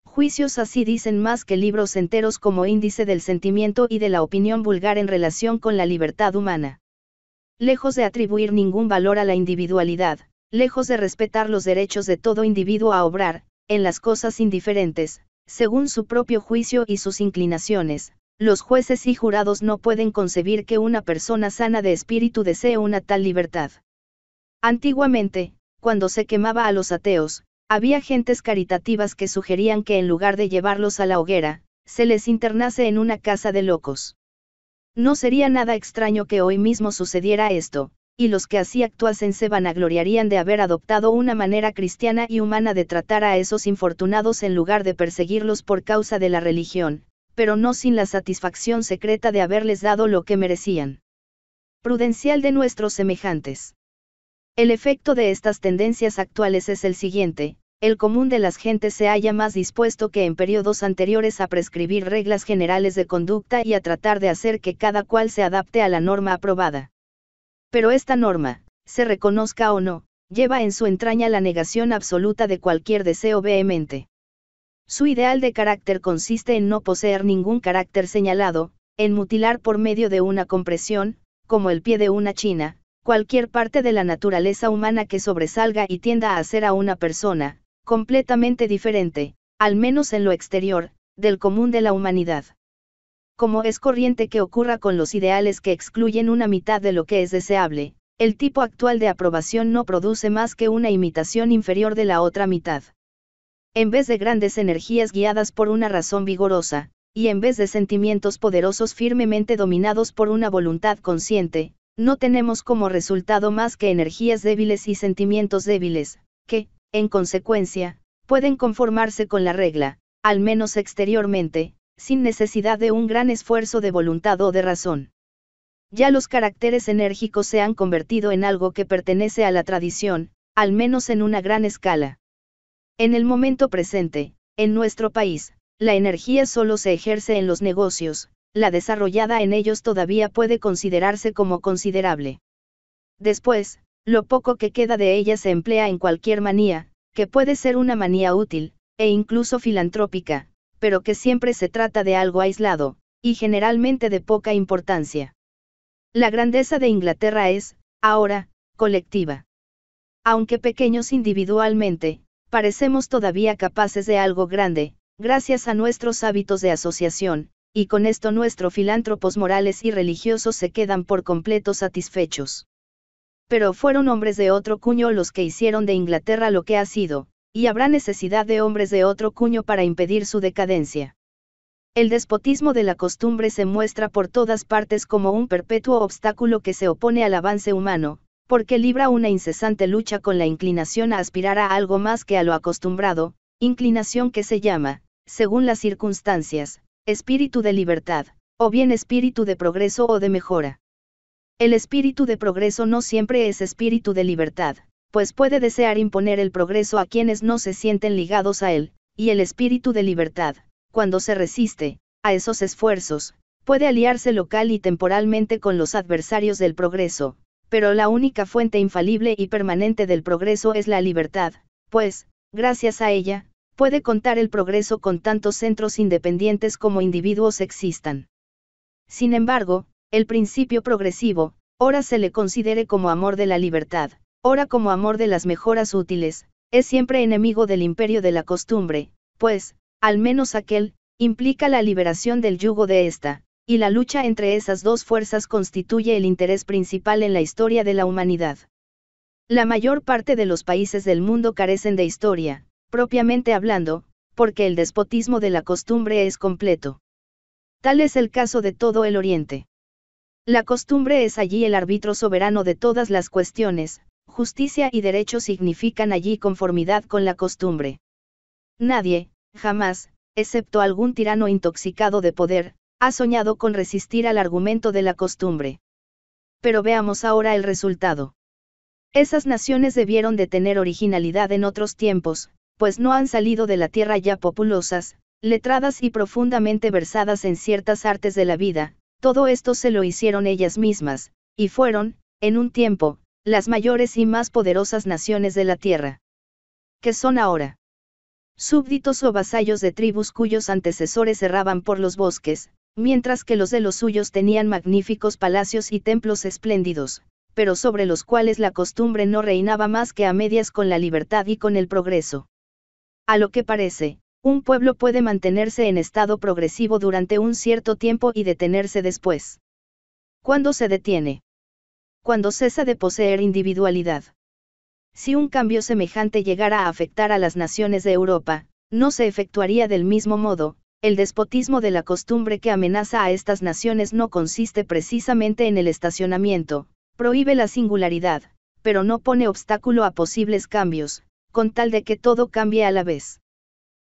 Speaker 1: Juicios así dicen más que libros enteros como índice del sentimiento y de la opinión vulgar en relación con la libertad humana. Lejos de atribuir ningún valor a la individualidad, lejos de respetar los derechos de todo individuo a obrar, en las cosas indiferentes, según su propio juicio y sus inclinaciones, los jueces y jurados no pueden concebir que una persona sana de espíritu desee una tal libertad. Antiguamente, cuando se quemaba a los ateos, había gentes caritativas que sugerían que en lugar de llevarlos a la hoguera, se les internase en una casa de locos. No sería nada extraño que hoy mismo sucediera esto, y los que así actuasen se vanagloriarían de haber adoptado una manera cristiana y humana de tratar a esos infortunados en lugar de perseguirlos por causa de la religión, pero no sin la satisfacción secreta de haberles dado lo que merecían. Prudencial de nuestros semejantes. El efecto de estas tendencias actuales es el siguiente, el común de las gentes se halla más dispuesto que en periodos anteriores a prescribir reglas generales de conducta y a tratar de hacer que cada cual se adapte a la norma aprobada. Pero esta norma, se reconozca o no, lleva en su entraña la negación absoluta de cualquier deseo vehemente. Su ideal de carácter consiste en no poseer ningún carácter señalado, en mutilar por medio de una compresión, como el pie de una china, cualquier parte de la naturaleza humana que sobresalga y tienda a hacer a una persona, completamente diferente, al menos en lo exterior, del común de la humanidad como es corriente que ocurra con los ideales que excluyen una mitad de lo que es deseable, el tipo actual de aprobación no produce más que una imitación inferior de la otra mitad. En vez de grandes energías guiadas por una razón vigorosa, y en vez de sentimientos poderosos firmemente dominados por una voluntad consciente, no tenemos como resultado más que energías débiles y sentimientos débiles, que, en consecuencia, pueden conformarse con la regla, al menos exteriormente, sin necesidad de un gran esfuerzo de voluntad o de razón. Ya los caracteres enérgicos se han convertido en algo que pertenece a la tradición, al menos en una gran escala. En el momento presente, en nuestro país, la energía solo se ejerce en los negocios, la desarrollada en ellos todavía puede considerarse como considerable. Después, lo poco que queda de ella se emplea en cualquier manía, que puede ser una manía útil, e incluso filantrópica, pero que siempre se trata de algo aislado, y generalmente de poca importancia. La grandeza de Inglaterra es, ahora, colectiva. Aunque pequeños individualmente, parecemos todavía capaces de algo grande, gracias a nuestros hábitos de asociación, y con esto nuestros filántropos morales y religiosos se quedan por completo satisfechos. Pero fueron hombres de otro cuño los que hicieron de Inglaterra lo que ha sido, y habrá necesidad de hombres de otro cuño para impedir su decadencia. El despotismo de la costumbre se muestra por todas partes como un perpetuo obstáculo que se opone al avance humano, porque libra una incesante lucha con la inclinación a aspirar a algo más que a lo acostumbrado, inclinación que se llama, según las circunstancias, espíritu de libertad, o bien espíritu de progreso o de mejora. El espíritu de progreso no siempre es espíritu de libertad, pues puede desear imponer el progreso a quienes no se sienten ligados a él, y el espíritu de libertad, cuando se resiste, a esos esfuerzos, puede aliarse local y temporalmente con los adversarios del progreso, pero la única fuente infalible y permanente del progreso es la libertad, pues, gracias a ella, puede contar el progreso con tantos centros independientes como individuos existan. Sin embargo, el principio progresivo, ahora se le considere como amor de la libertad, ora como amor de las mejoras útiles, es siempre enemigo del imperio de la costumbre, pues, al menos aquel, implica la liberación del yugo de esta, y la lucha entre esas dos fuerzas constituye el interés principal en la historia de la humanidad. La mayor parte de los países del mundo carecen de historia, propiamente hablando, porque el despotismo de la costumbre es completo. Tal es el caso de todo el Oriente. La costumbre es allí el árbitro soberano de todas las cuestiones, Justicia y derecho significan allí conformidad con la costumbre. Nadie, jamás, excepto algún tirano intoxicado de poder, ha soñado con resistir al argumento de la costumbre. Pero veamos ahora el resultado. Esas naciones debieron de tener originalidad en otros tiempos, pues no han salido de la tierra ya populosas, letradas y profundamente versadas en ciertas artes de la vida, todo esto se lo hicieron ellas mismas, y fueron, en un tiempo, las mayores y más poderosas naciones de la tierra. ¿Qué son ahora? Súbditos o vasallos de tribus cuyos antecesores erraban por los bosques, mientras que los de los suyos tenían magníficos palacios y templos espléndidos, pero sobre los cuales la costumbre no reinaba más que a medias con la libertad y con el progreso. A lo que parece, un pueblo puede mantenerse en estado progresivo durante un cierto tiempo y detenerse después. ¿Cuándo se detiene? cuando cesa de poseer individualidad. Si un cambio semejante llegara a afectar a las naciones de Europa, no se efectuaría del mismo modo, el despotismo de la costumbre que amenaza a estas naciones no consiste precisamente en el estacionamiento, prohíbe la singularidad, pero no pone obstáculo a posibles cambios, con tal de que todo cambie a la vez.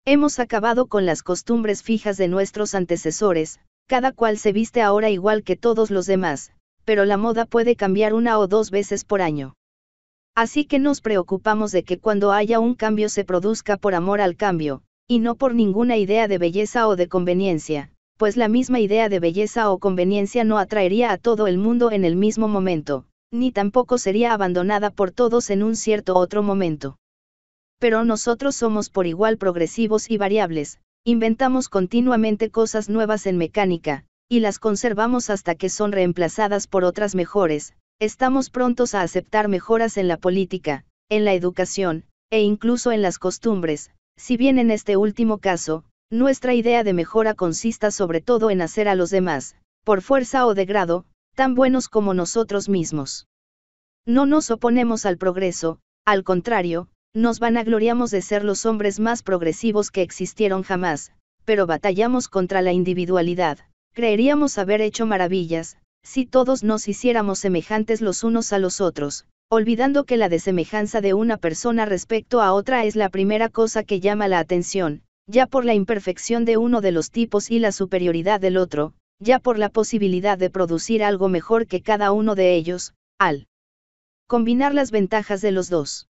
Speaker 1: Hemos acabado con las costumbres fijas de nuestros antecesores, cada cual se viste ahora igual que todos los demás, pero la moda puede cambiar una o dos veces por año. Así que nos preocupamos de que cuando haya un cambio se produzca por amor al cambio, y no por ninguna idea de belleza o de conveniencia, pues la misma idea de belleza o conveniencia no atraería a todo el mundo en el mismo momento, ni tampoco sería abandonada por todos en un cierto otro momento. Pero nosotros somos por igual progresivos y variables, inventamos continuamente cosas nuevas en mecánica, y las conservamos hasta que son reemplazadas por otras mejores, estamos prontos a aceptar mejoras en la política, en la educación, e incluso en las costumbres, si bien en este último caso, nuestra idea de mejora consista sobre todo en hacer a los demás, por fuerza o de grado, tan buenos como nosotros mismos. No nos oponemos al progreso, al contrario, nos vanagloriamos de ser los hombres más progresivos que existieron jamás, pero batallamos contra la individualidad, Creeríamos haber hecho maravillas, si todos nos hiciéramos semejantes los unos a los otros, olvidando que la desemejanza de una persona respecto a otra es la primera cosa que llama la atención, ya por la imperfección de uno de los tipos y la superioridad del otro, ya por la posibilidad de producir algo mejor que cada uno de ellos, al combinar las ventajas de los dos.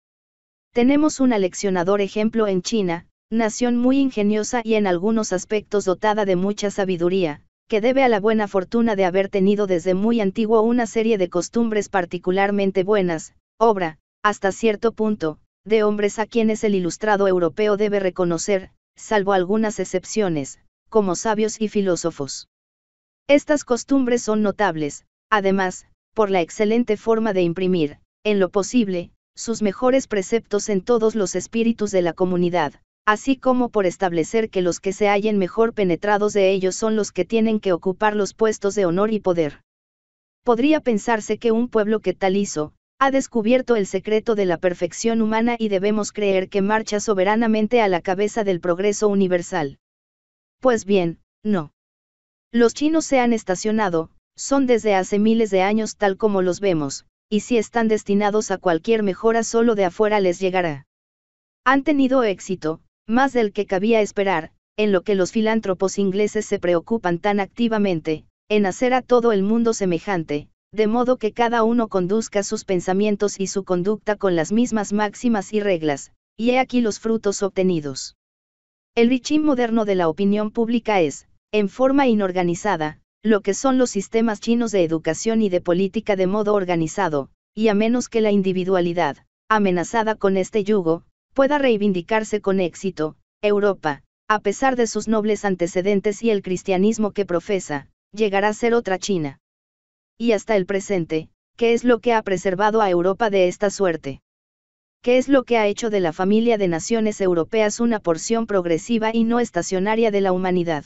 Speaker 1: Tenemos un aleccionador ejemplo en China, nación muy ingeniosa y en algunos aspectos dotada de mucha sabiduría, que debe a la buena fortuna de haber tenido desde muy antiguo una serie de costumbres particularmente buenas, obra, hasta cierto punto, de hombres a quienes el ilustrado europeo debe reconocer, salvo algunas excepciones, como sabios y filósofos. Estas costumbres son notables, además, por la excelente forma de imprimir, en lo posible, sus mejores preceptos en todos los espíritus de la comunidad, así como por establecer que los que se hallen mejor penetrados de ellos son los que tienen que ocupar los puestos de honor y poder. Podría pensarse que un pueblo que tal hizo, ha descubierto el secreto de la perfección humana y debemos creer que marcha soberanamente a la cabeza del progreso universal. Pues bien, no. Los chinos se han estacionado, son desde hace miles de años tal como los vemos, y si están destinados a cualquier mejora solo de afuera les llegará. Han tenido éxito, más del que cabía esperar, en lo que los filántropos ingleses se preocupan tan activamente, en hacer a todo el mundo semejante, de modo que cada uno conduzca sus pensamientos y su conducta con las mismas máximas y reglas, y he aquí los frutos obtenidos. El richín moderno de la opinión pública es, en forma inorganizada, lo que son los sistemas chinos de educación y de política de modo organizado, y a menos que la individualidad, amenazada con este yugo, pueda reivindicarse con éxito, Europa, a pesar de sus nobles antecedentes y el cristianismo que profesa, llegará a ser otra China. Y hasta el presente, ¿qué es lo que ha preservado a Europa de esta suerte? ¿Qué es lo que ha hecho de la familia de naciones europeas una porción progresiva y no estacionaria de la humanidad?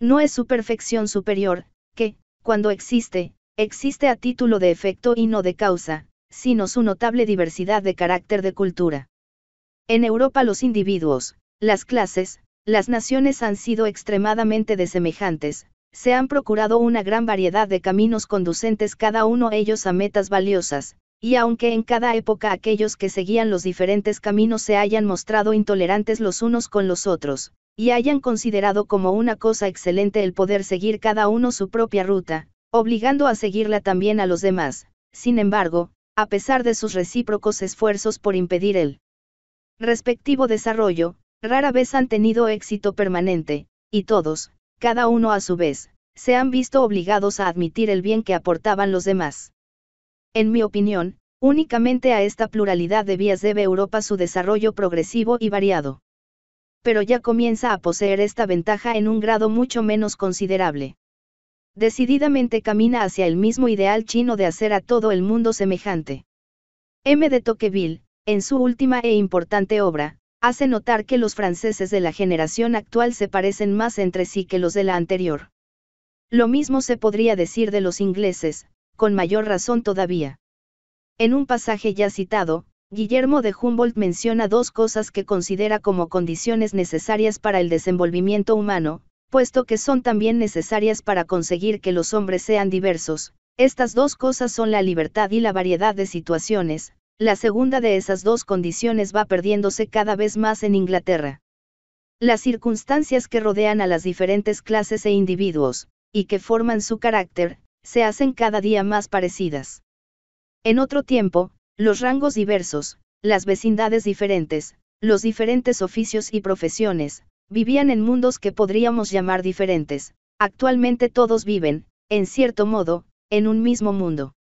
Speaker 1: No es su perfección superior, que, cuando existe, existe a título de efecto y no de causa, sino su notable diversidad de carácter de cultura. En Europa los individuos, las clases, las naciones han sido extremadamente desemejantes, se han procurado una gran variedad de caminos conducentes cada uno ellos a metas valiosas, y aunque en cada época aquellos que seguían los diferentes caminos se hayan mostrado intolerantes los unos con los otros, y hayan considerado como una cosa excelente el poder seguir cada uno su propia ruta, obligando a seguirla también a los demás, sin embargo, a pesar de sus recíprocos esfuerzos por impedir el respectivo desarrollo, rara vez han tenido éxito permanente, y todos, cada uno a su vez, se han visto obligados a admitir el bien que aportaban los demás. En mi opinión, únicamente a esta pluralidad de vías debe Europa su desarrollo progresivo y variado. Pero ya comienza a poseer esta ventaja en un grado mucho menos considerable. Decididamente camina hacia el mismo ideal chino de hacer a todo el mundo semejante. M. de Tocqueville, en su última e importante obra, hace notar que los franceses de la generación actual se parecen más entre sí que los de la anterior. Lo mismo se podría decir de los ingleses, con mayor razón todavía. En un pasaje ya citado, Guillermo de Humboldt menciona dos cosas que considera como condiciones necesarias para el desenvolvimiento humano, puesto que son también necesarias para conseguir que los hombres sean diversos, estas dos cosas son la libertad y la variedad de situaciones, la segunda de esas dos condiciones va perdiéndose cada vez más en Inglaterra. Las circunstancias que rodean a las diferentes clases e individuos, y que forman su carácter, se hacen cada día más parecidas. En otro tiempo, los rangos diversos, las vecindades diferentes, los diferentes oficios y profesiones, vivían en mundos que podríamos llamar diferentes, actualmente todos viven, en cierto modo, en un mismo mundo.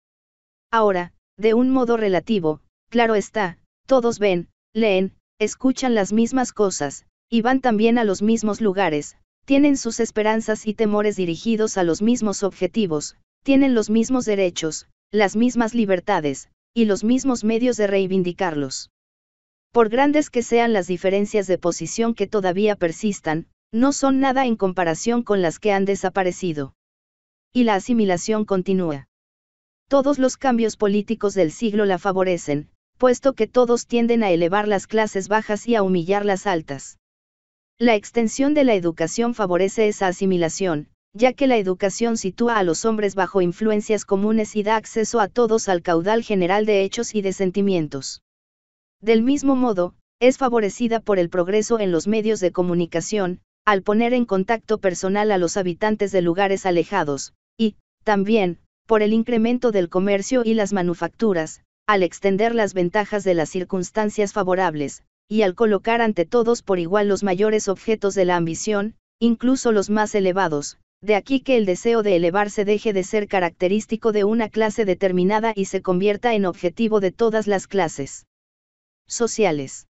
Speaker 1: Ahora, de un modo relativo, Claro está, todos ven, leen, escuchan las mismas cosas, y van también a los mismos lugares, tienen sus esperanzas y temores dirigidos a los mismos objetivos, tienen los mismos derechos, las mismas libertades, y los mismos medios de reivindicarlos. Por grandes que sean las diferencias de posición que todavía persistan, no son nada en comparación con las que han desaparecido. Y la asimilación continúa. Todos los cambios políticos del siglo la favorecen, puesto que todos tienden a elevar las clases bajas y a humillar las altas. La extensión de la educación favorece esa asimilación, ya que la educación sitúa a los hombres bajo influencias comunes y da acceso a todos al caudal general de hechos y de sentimientos. Del mismo modo, es favorecida por el progreso en los medios de comunicación, al poner en contacto personal a los habitantes de lugares alejados, y, también, por el incremento del comercio y las manufacturas, al extender las ventajas de las circunstancias favorables, y al colocar ante todos por igual los mayores objetos de la ambición, incluso los más elevados, de aquí que el deseo de elevarse deje de ser característico de una clase determinada y se convierta en objetivo de todas las clases sociales.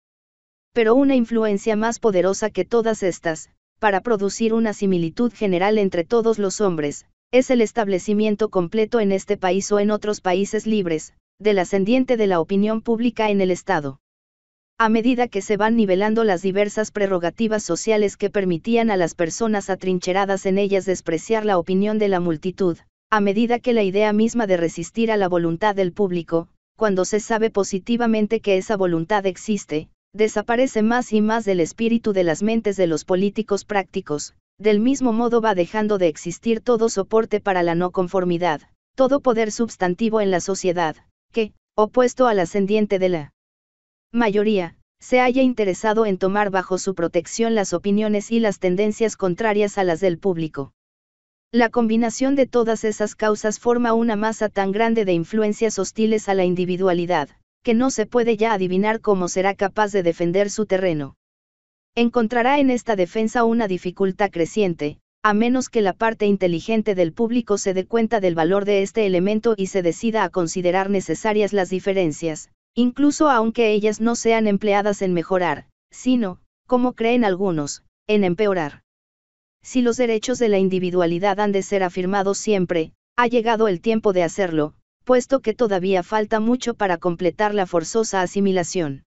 Speaker 1: Pero una influencia más poderosa que todas estas, para producir una similitud general entre todos los hombres, es el establecimiento completo en este país o en otros países libres, del ascendiente de la opinión pública en el Estado. A medida que se van nivelando las diversas prerrogativas sociales que permitían a las personas atrincheradas en ellas despreciar la opinión de la multitud, a medida que la idea misma de resistir a la voluntad del público, cuando se sabe positivamente que esa voluntad existe, desaparece más y más del espíritu de las mentes de los políticos prácticos, del mismo modo va dejando de existir todo soporte para la no conformidad, todo poder sustantivo en la sociedad, que, opuesto al ascendiente de la mayoría, se haya interesado en tomar bajo su protección las opiniones y las tendencias contrarias a las del público. La combinación de todas esas causas forma una masa tan grande de influencias hostiles a la individualidad, que no se puede ya adivinar cómo será capaz de defender su terreno. Encontrará en esta defensa una dificultad creciente, a menos que la parte inteligente del público se dé cuenta del valor de este elemento y se decida a considerar necesarias las diferencias, incluso aunque ellas no sean empleadas en mejorar, sino, como creen algunos, en empeorar. Si los derechos de la individualidad han de ser afirmados siempre, ha llegado el tiempo de hacerlo, puesto que todavía falta mucho para completar la forzosa asimilación.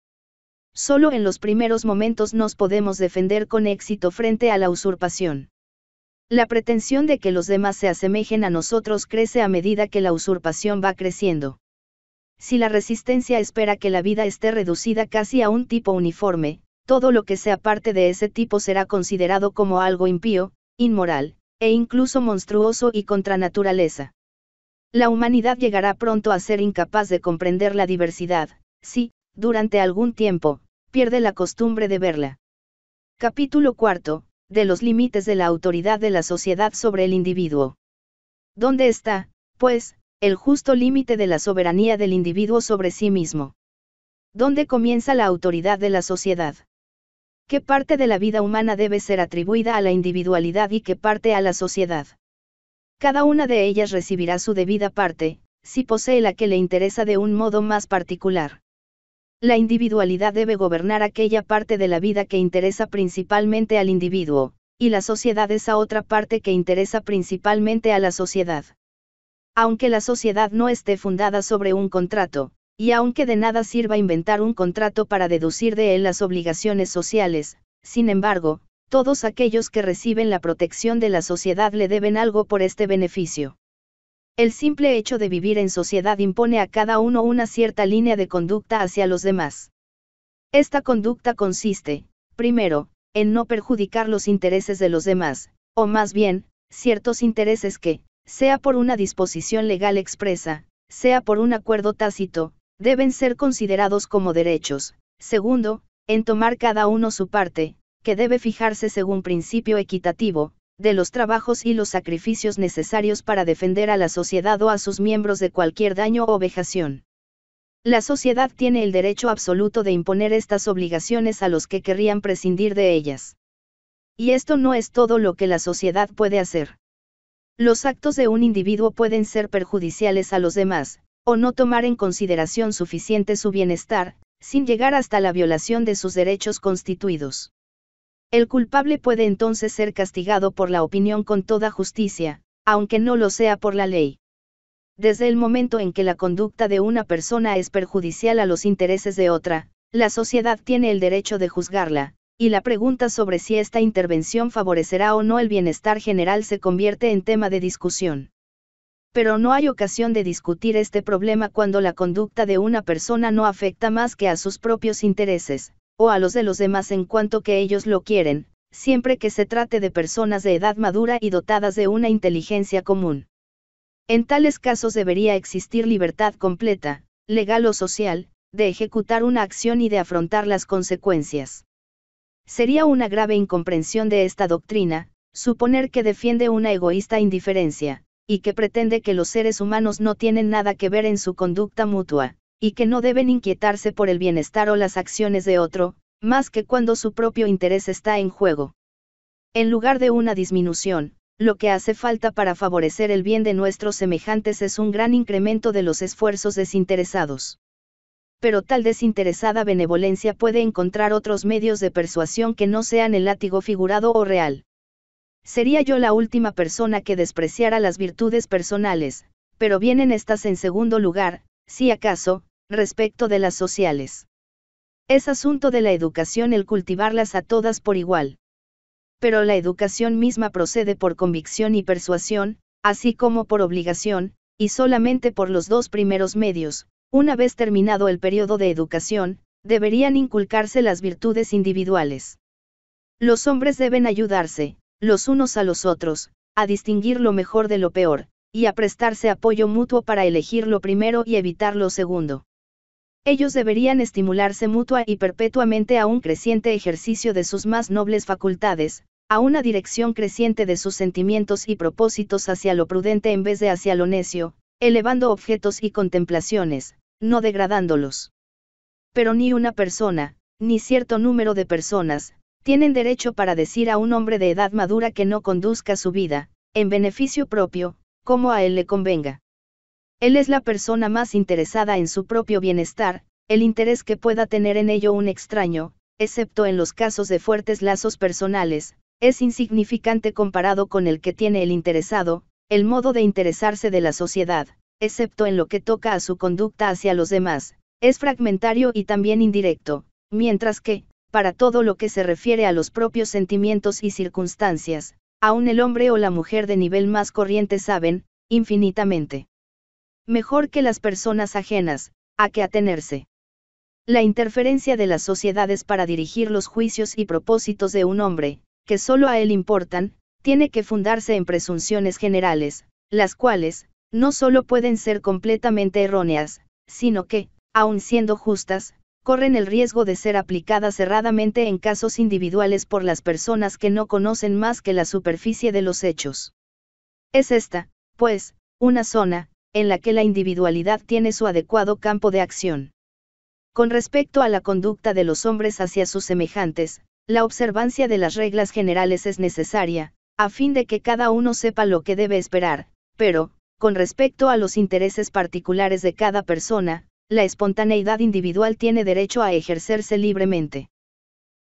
Speaker 1: Solo en los primeros momentos nos podemos defender con éxito frente a la usurpación. La pretensión de que los demás se asemejen a nosotros crece a medida que la usurpación va creciendo. Si la resistencia espera que la vida esté reducida casi a un tipo uniforme, todo lo que sea parte de ese tipo será considerado como algo impío, inmoral, e incluso monstruoso y contra naturaleza. La humanidad llegará pronto a ser incapaz de comprender la diversidad, si, durante algún tiempo, pierde la costumbre de verla. Capítulo 4 de los límites de la autoridad de la sociedad sobre el individuo. ¿Dónde está, pues, el justo límite de la soberanía del individuo sobre sí mismo? ¿Dónde comienza la autoridad de la sociedad? ¿Qué parte de la vida humana debe ser atribuida a la individualidad y qué parte a la sociedad? Cada una de ellas recibirá su debida parte, si posee la que le interesa de un modo más particular. La individualidad debe gobernar aquella parte de la vida que interesa principalmente al individuo, y la sociedad esa otra parte que interesa principalmente a la sociedad. Aunque la sociedad no esté fundada sobre un contrato, y aunque de nada sirva inventar un contrato para deducir de él las obligaciones sociales, sin embargo, todos aquellos que reciben la protección de la sociedad le deben algo por este beneficio. El simple hecho de vivir en sociedad impone a cada uno una cierta línea de conducta hacia los demás. Esta conducta consiste, primero, en no perjudicar los intereses de los demás, o más bien, ciertos intereses que, sea por una disposición legal expresa, sea por un acuerdo tácito, deben ser considerados como derechos. Segundo, en tomar cada uno su parte, que debe fijarse según principio equitativo, de los trabajos y los sacrificios necesarios para defender a la sociedad o a sus miembros de cualquier daño o vejación. La sociedad tiene el derecho absoluto de imponer estas obligaciones a los que querrían prescindir de ellas. Y esto no es todo lo que la sociedad puede hacer. Los actos de un individuo pueden ser perjudiciales a los demás, o no tomar en consideración suficiente su bienestar, sin llegar hasta la violación de sus derechos constituidos. El culpable puede entonces ser castigado por la opinión con toda justicia, aunque no lo sea por la ley. Desde el momento en que la conducta de una persona es perjudicial a los intereses de otra, la sociedad tiene el derecho de juzgarla, y la pregunta sobre si esta intervención favorecerá o no el bienestar general se convierte en tema de discusión. Pero no hay ocasión de discutir este problema cuando la conducta de una persona no afecta más que a sus propios intereses, o a los de los demás en cuanto que ellos lo quieren, siempre que se trate de personas de edad madura y dotadas de una inteligencia común. En tales casos debería existir libertad completa, legal o social, de ejecutar una acción y de afrontar las consecuencias. Sería una grave incomprensión de esta doctrina, suponer que defiende una egoísta indiferencia, y que pretende que los seres humanos no tienen nada que ver en su conducta mutua, y que no deben inquietarse por el bienestar o las acciones de otro, más que cuando su propio interés está en juego. En lugar de una disminución, lo que hace falta para favorecer el bien de nuestros semejantes es un gran incremento de los esfuerzos desinteresados. Pero tal desinteresada benevolencia puede encontrar otros medios de persuasión que no sean el látigo figurado o real. Sería yo la última persona que despreciara las virtudes personales, pero vienen estas en segundo lugar, si acaso, respecto de las sociales. Es asunto de la educación el cultivarlas a todas por igual. Pero la educación misma procede por convicción y persuasión, así como por obligación, y solamente por los dos primeros medios, una vez terminado el periodo de educación, deberían inculcarse las virtudes individuales. Los hombres deben ayudarse, los unos a los otros, a distinguir lo mejor de lo peor, y a prestarse apoyo mutuo para elegir lo primero y evitar lo segundo ellos deberían estimularse mutua y perpetuamente a un creciente ejercicio de sus más nobles facultades, a una dirección creciente de sus sentimientos y propósitos hacia lo prudente en vez de hacia lo necio, elevando objetos y contemplaciones, no degradándolos. Pero ni una persona, ni cierto número de personas, tienen derecho para decir a un hombre de edad madura que no conduzca su vida, en beneficio propio, como a él le convenga. Él es la persona más interesada en su propio bienestar, el interés que pueda tener en ello un extraño, excepto en los casos de fuertes lazos personales, es insignificante comparado con el que tiene el interesado, el modo de interesarse de la sociedad, excepto en lo que toca a su conducta hacia los demás, es fragmentario y también indirecto, mientras que, para todo lo que se refiere a los propios sentimientos y circunstancias, aún el hombre o la mujer de nivel más corriente saben, infinitamente. Mejor que las personas ajenas, a que atenerse. La interferencia de las sociedades para dirigir los juicios y propósitos de un hombre, que solo a él importan, tiene que fundarse en presunciones generales, las cuales, no solo pueden ser completamente erróneas, sino que, aun siendo justas, corren el riesgo de ser aplicadas erradamente en casos individuales por las personas que no conocen más que la superficie de los hechos. Es esta, pues, una zona, en la que la individualidad tiene su adecuado campo de acción. Con respecto a la conducta de los hombres hacia sus semejantes, la observancia de las reglas generales es necesaria, a fin de que cada uno sepa lo que debe esperar, pero, con respecto a los intereses particulares de cada persona, la espontaneidad individual tiene derecho a ejercerse libremente.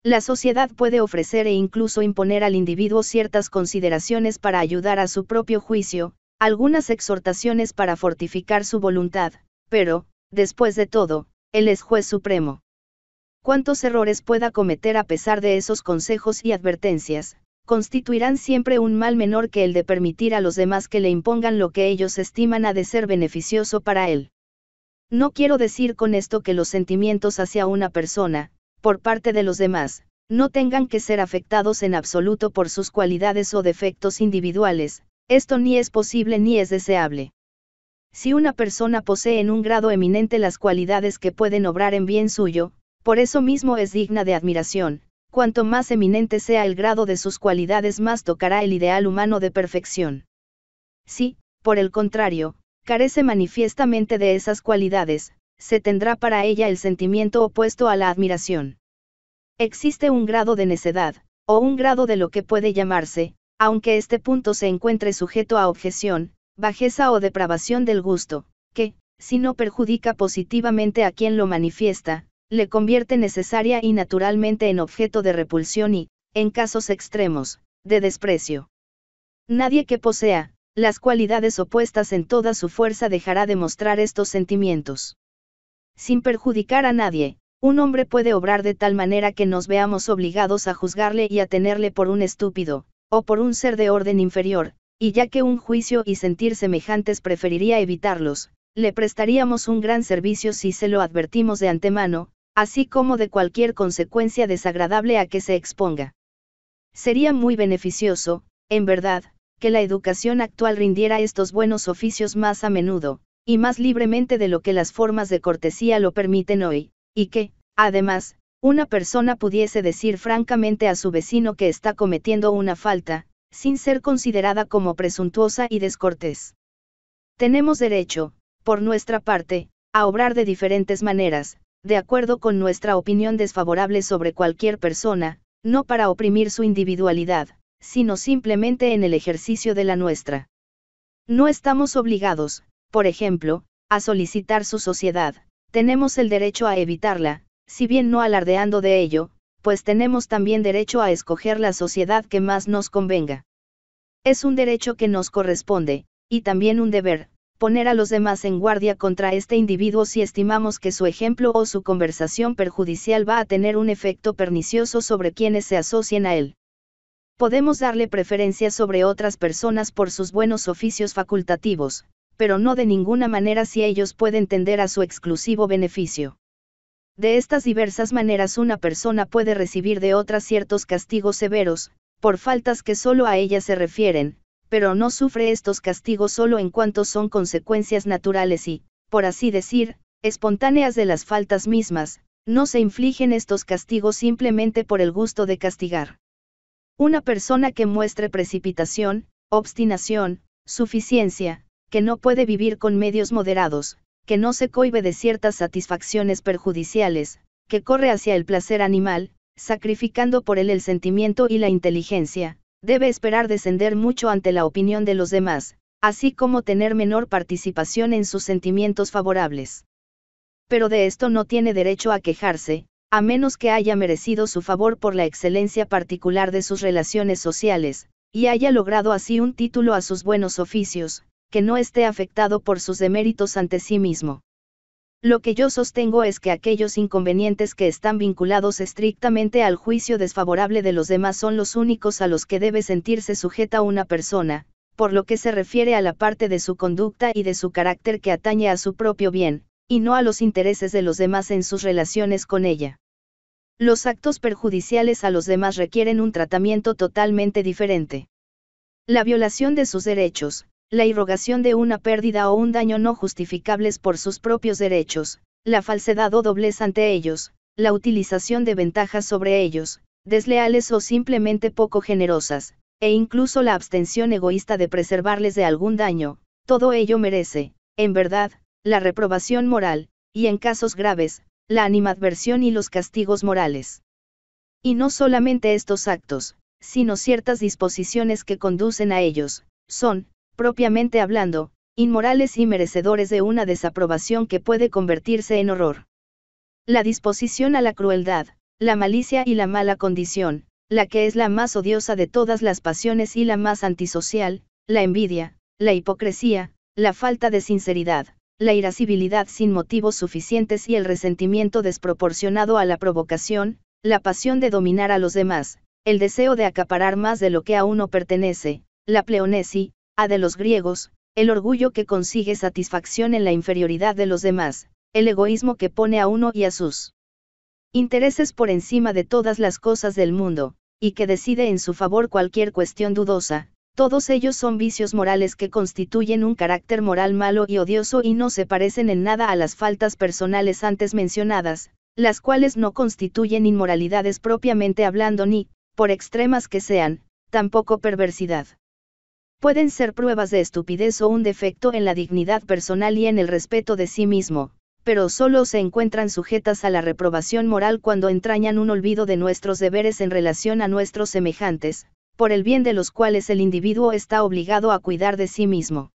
Speaker 1: La sociedad puede ofrecer e incluso imponer al individuo ciertas consideraciones para ayudar a su propio juicio, algunas exhortaciones para fortificar su voluntad, pero, después de todo, Él es juez supremo. Cuántos errores pueda cometer a pesar de esos consejos y advertencias, constituirán siempre un mal menor que el de permitir a los demás que le impongan lo que ellos estiman ha de ser beneficioso para Él. No quiero decir con esto que los sentimientos hacia una persona, por parte de los demás, no tengan que ser afectados en absoluto por sus cualidades o defectos individuales, esto ni es posible ni es deseable. Si una persona posee en un grado eminente las cualidades que pueden obrar en bien suyo, por eso mismo es digna de admiración, cuanto más eminente sea el grado de sus cualidades más tocará el ideal humano de perfección. Si, por el contrario, carece manifiestamente de esas cualidades, se tendrá para ella el sentimiento opuesto a la admiración. Existe un grado de necedad, o un grado de lo que puede llamarse, aunque este punto se encuentre sujeto a objeción, bajeza o depravación del gusto, que, si no perjudica positivamente a quien lo manifiesta, le convierte necesaria y naturalmente en objeto de repulsión y, en casos extremos, de desprecio. Nadie que posea, las cualidades opuestas en toda su fuerza dejará de mostrar estos sentimientos. Sin perjudicar a nadie, un hombre puede obrar de tal manera que nos veamos obligados a juzgarle y a tenerle por un estúpido, o por un ser de orden inferior, y ya que un juicio y sentir semejantes preferiría evitarlos, le prestaríamos un gran servicio si se lo advertimos de antemano, así como de cualquier consecuencia desagradable a que se exponga. Sería muy beneficioso, en verdad, que la educación actual rindiera estos buenos oficios más a menudo, y más libremente de lo que las formas de cortesía lo permiten hoy, y que, además, una persona pudiese decir francamente a su vecino que está cometiendo una falta, sin ser considerada como presuntuosa y descortés. Tenemos derecho, por nuestra parte, a obrar de diferentes maneras, de acuerdo con nuestra opinión desfavorable sobre cualquier persona, no para oprimir su individualidad, sino simplemente en el ejercicio de la nuestra. No estamos obligados, por ejemplo, a solicitar su sociedad, tenemos el derecho a evitarla, si bien no alardeando de ello, pues tenemos también derecho a escoger la sociedad que más nos convenga. Es un derecho que nos corresponde, y también un deber, poner a los demás en guardia contra este individuo si estimamos que su ejemplo o su conversación perjudicial va a tener un efecto pernicioso sobre quienes se asocien a él. Podemos darle preferencia sobre otras personas por sus buenos oficios facultativos, pero no de ninguna manera si ellos pueden tender a su exclusivo beneficio. De estas diversas maneras una persona puede recibir de otras ciertos castigos severos, por faltas que solo a ella se refieren, pero no sufre estos castigos solo en cuanto son consecuencias naturales y, por así decir, espontáneas de las faltas mismas, no se infligen estos castigos simplemente por el gusto de castigar. Una persona que muestre precipitación, obstinación, suficiencia, que no puede vivir con medios moderados, que no se coibe de ciertas satisfacciones perjudiciales, que corre hacia el placer animal, sacrificando por él el sentimiento y la inteligencia, debe esperar descender mucho ante la opinión de los demás, así como tener menor participación en sus sentimientos favorables. Pero de esto no tiene derecho a quejarse, a menos que haya merecido su favor por la excelencia particular de sus relaciones sociales, y haya logrado así un título a sus buenos oficios, que no esté afectado por sus deméritos ante sí mismo. Lo que yo sostengo es que aquellos inconvenientes que están vinculados estrictamente al juicio desfavorable de los demás son los únicos a los que debe sentirse sujeta una persona, por lo que se refiere a la parte de su conducta y de su carácter que atañe a su propio bien, y no a los intereses de los demás en sus relaciones con ella. Los actos perjudiciales a los demás requieren un tratamiento totalmente diferente. La violación de sus derechos, la irrogación de una pérdida o un daño no justificables por sus propios derechos, la falsedad o doblez ante ellos, la utilización de ventajas sobre ellos, desleales o simplemente poco generosas, e incluso la abstención egoísta de preservarles de algún daño, todo ello merece, en verdad, la reprobación moral, y en casos graves, la animadversión y los castigos morales. Y no solamente estos actos, sino ciertas disposiciones que conducen a ellos, son, propiamente hablando, inmorales y merecedores de una desaprobación que puede convertirse en horror. La disposición a la crueldad, la malicia y la mala condición, la que es la más odiosa de todas las pasiones y la más antisocial, la envidia, la hipocresía, la falta de sinceridad, la irascibilidad sin motivos suficientes y el resentimiento desproporcionado a la provocación, la pasión de dominar a los demás, el deseo de acaparar más de lo que a uno pertenece, la pleonesi, a de los griegos, el orgullo que consigue satisfacción en la inferioridad de los demás, el egoísmo que pone a uno y a sus intereses por encima de todas las cosas del mundo, y que decide en su favor cualquier cuestión dudosa, todos ellos son vicios morales que constituyen un carácter moral malo y odioso y no se parecen en nada a las faltas personales antes mencionadas, las cuales no constituyen inmoralidades propiamente hablando ni, por extremas que sean, tampoco perversidad pueden ser pruebas de estupidez o un defecto en la dignidad personal y en el respeto de sí mismo, pero solo se encuentran sujetas a la reprobación moral cuando entrañan un olvido de nuestros deberes en relación a nuestros semejantes, por el bien de los cuales el individuo está obligado a cuidar de sí mismo.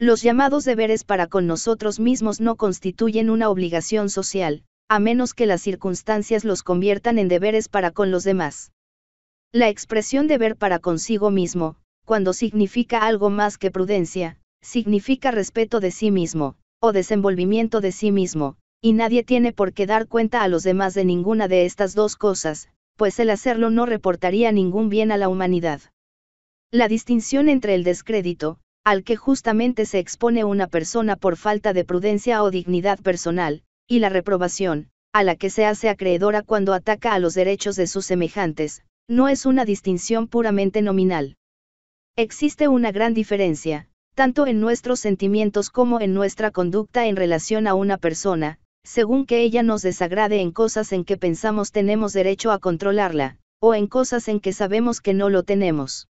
Speaker 1: Los llamados deberes para con nosotros mismos no constituyen una obligación social, a menos que las circunstancias los conviertan en deberes para con los demás. La expresión deber para consigo mismo, cuando significa algo más que prudencia, significa respeto de sí mismo, o desenvolvimiento de sí mismo, y nadie tiene por qué dar cuenta a los demás de ninguna de estas dos cosas, pues el hacerlo no reportaría ningún bien a la humanidad. La distinción entre el descrédito, al que justamente se expone una persona por falta de prudencia o dignidad personal, y la reprobación, a la que se hace acreedora cuando ataca a los derechos de sus semejantes, no es una distinción puramente nominal. Existe una gran diferencia, tanto en nuestros sentimientos como en nuestra conducta en relación a una persona, según que ella nos desagrade en cosas en que pensamos tenemos derecho a controlarla, o en cosas en que sabemos que no lo tenemos.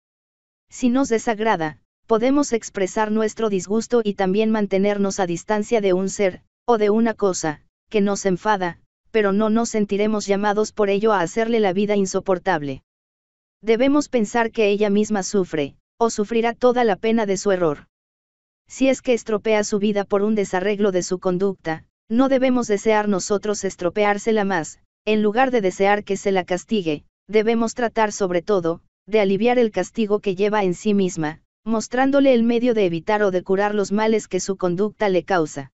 Speaker 1: Si nos desagrada, podemos expresar nuestro disgusto y también mantenernos a distancia de un ser, o de una cosa, que nos enfada, pero no nos sentiremos llamados por ello a hacerle la vida insoportable. Debemos pensar que ella misma sufre, o sufrirá toda la pena de su error. Si es que estropea su vida por un desarreglo de su conducta, no debemos desear nosotros estropeársela más, en lugar de desear que se la castigue, debemos tratar sobre todo, de aliviar el castigo que lleva en sí misma, mostrándole el medio de evitar o de curar los males que su conducta le causa.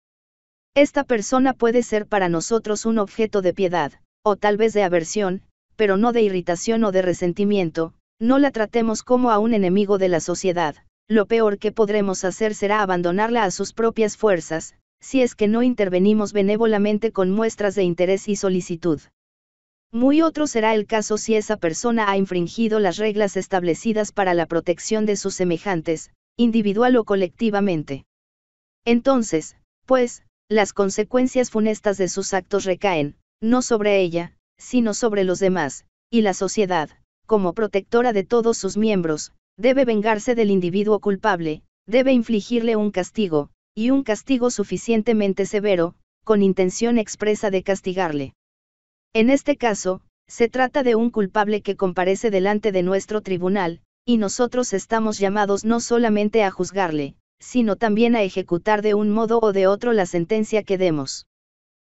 Speaker 1: Esta persona puede ser para nosotros un objeto de piedad, o tal vez de aversión, pero no de irritación o de resentimiento, no la tratemos como a un enemigo de la sociedad, lo peor que podremos hacer será abandonarla a sus propias fuerzas, si es que no intervenimos benévolamente con muestras de interés y solicitud. Muy otro será el caso si esa persona ha infringido las reglas establecidas para la protección de sus semejantes, individual o colectivamente. Entonces, pues, las consecuencias funestas de sus actos recaen, no sobre ella, sino sobre los demás, y la sociedad, como protectora de todos sus miembros, debe vengarse del individuo culpable, debe infligirle un castigo, y un castigo suficientemente severo, con intención expresa de castigarle. En este caso, se trata de un culpable que comparece delante de nuestro tribunal, y nosotros estamos llamados no solamente a juzgarle, sino también a ejecutar de un modo o de otro la sentencia que demos.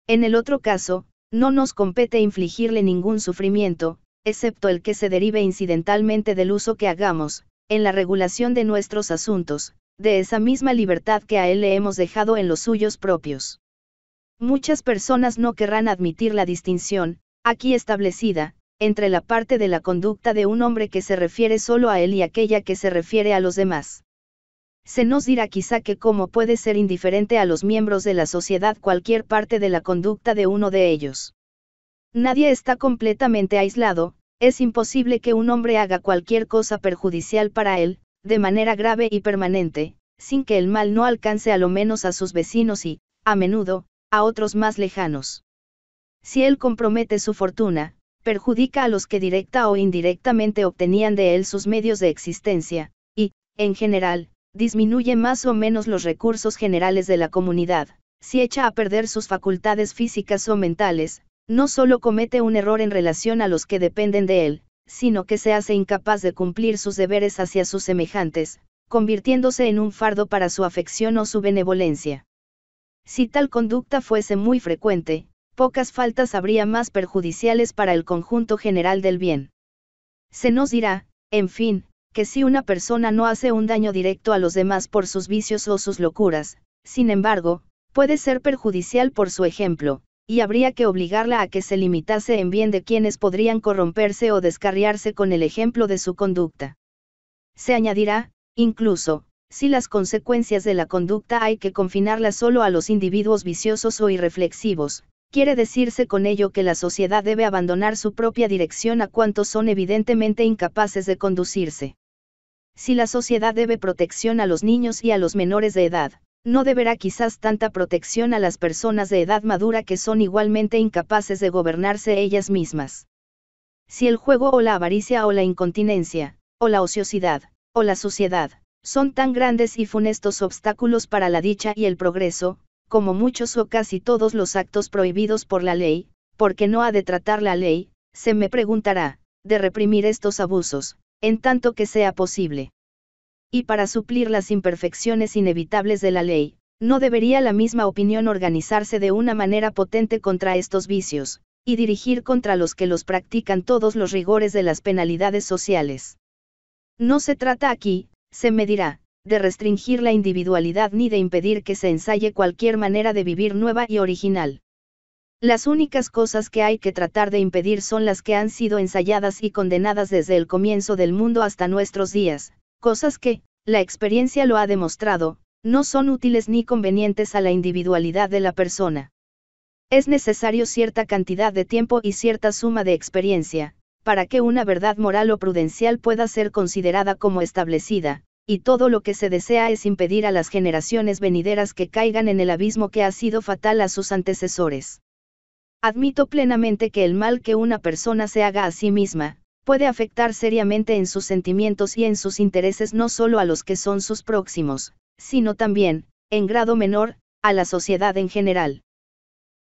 Speaker 1: En el otro caso, no nos compete infligirle ningún sufrimiento, excepto el que se derive incidentalmente del uso que hagamos, en la regulación de nuestros asuntos, de esa misma libertad que a él le hemos dejado en los suyos propios. Muchas personas no querrán admitir la distinción, aquí establecida, entre la parte de la conducta de un hombre que se refiere solo a él y aquella que se refiere a los demás. Se nos dirá quizá que cómo puede ser indiferente a los miembros de la sociedad cualquier parte de la conducta de uno de ellos. Nadie está completamente aislado, es imposible que un hombre haga cualquier cosa perjudicial para él, de manera grave y permanente, sin que el mal no alcance a lo menos a sus vecinos y, a menudo, a otros más lejanos. Si él compromete su fortuna, perjudica a los que directa o indirectamente obtenían de él sus medios de existencia, y, en general, disminuye más o menos los recursos generales de la comunidad, si echa a perder sus facultades físicas o mentales, no solo comete un error en relación a los que dependen de él, sino que se hace incapaz de cumplir sus deberes hacia sus semejantes, convirtiéndose en un fardo para su afección o su benevolencia. Si tal conducta fuese muy frecuente, pocas faltas habría más perjudiciales para el conjunto general del bien. Se nos dirá, en fin, que si una persona no hace un daño directo a los demás por sus vicios o sus locuras, sin embargo, puede ser perjudicial por su ejemplo, y habría que obligarla a que se limitase en bien de quienes podrían corromperse o descarriarse con el ejemplo de su conducta. Se añadirá, incluso, si las consecuencias de la conducta hay que confinarlas solo a los individuos viciosos o irreflexivos, quiere decirse con ello que la sociedad debe abandonar su propia dirección a cuantos son evidentemente incapaces de conducirse. Si la sociedad debe protección a los niños y a los menores de edad, no deberá quizás tanta protección a las personas de edad madura que son igualmente incapaces de gobernarse ellas mismas. Si el juego o la avaricia o la incontinencia, o la ociosidad, o la suciedad, son tan grandes y funestos obstáculos para la dicha y el progreso, como muchos o casi todos los actos prohibidos por la ley, porque no ha de tratar la ley, se me preguntará, de reprimir estos abusos, en tanto que sea posible y para suplir las imperfecciones inevitables de la ley, no debería la misma opinión organizarse de una manera potente contra estos vicios, y dirigir contra los que los practican todos los rigores de las penalidades sociales. No se trata aquí, se me dirá, de restringir la individualidad ni de impedir que se ensaye cualquier manera de vivir nueva y original. Las únicas cosas que hay que tratar de impedir son las que han sido ensayadas y condenadas desde el comienzo del mundo hasta nuestros días, cosas que, la experiencia lo ha demostrado, no son útiles ni convenientes a la individualidad de la persona. Es necesario cierta cantidad de tiempo y cierta suma de experiencia, para que una verdad moral o prudencial pueda ser considerada como establecida, y todo lo que se desea es impedir a las generaciones venideras que caigan en el abismo que ha sido fatal a sus antecesores. Admito plenamente que el mal que una persona se haga a sí misma, puede afectar seriamente en sus sentimientos y en sus intereses no solo a los que son sus próximos, sino también, en grado menor, a la sociedad en general.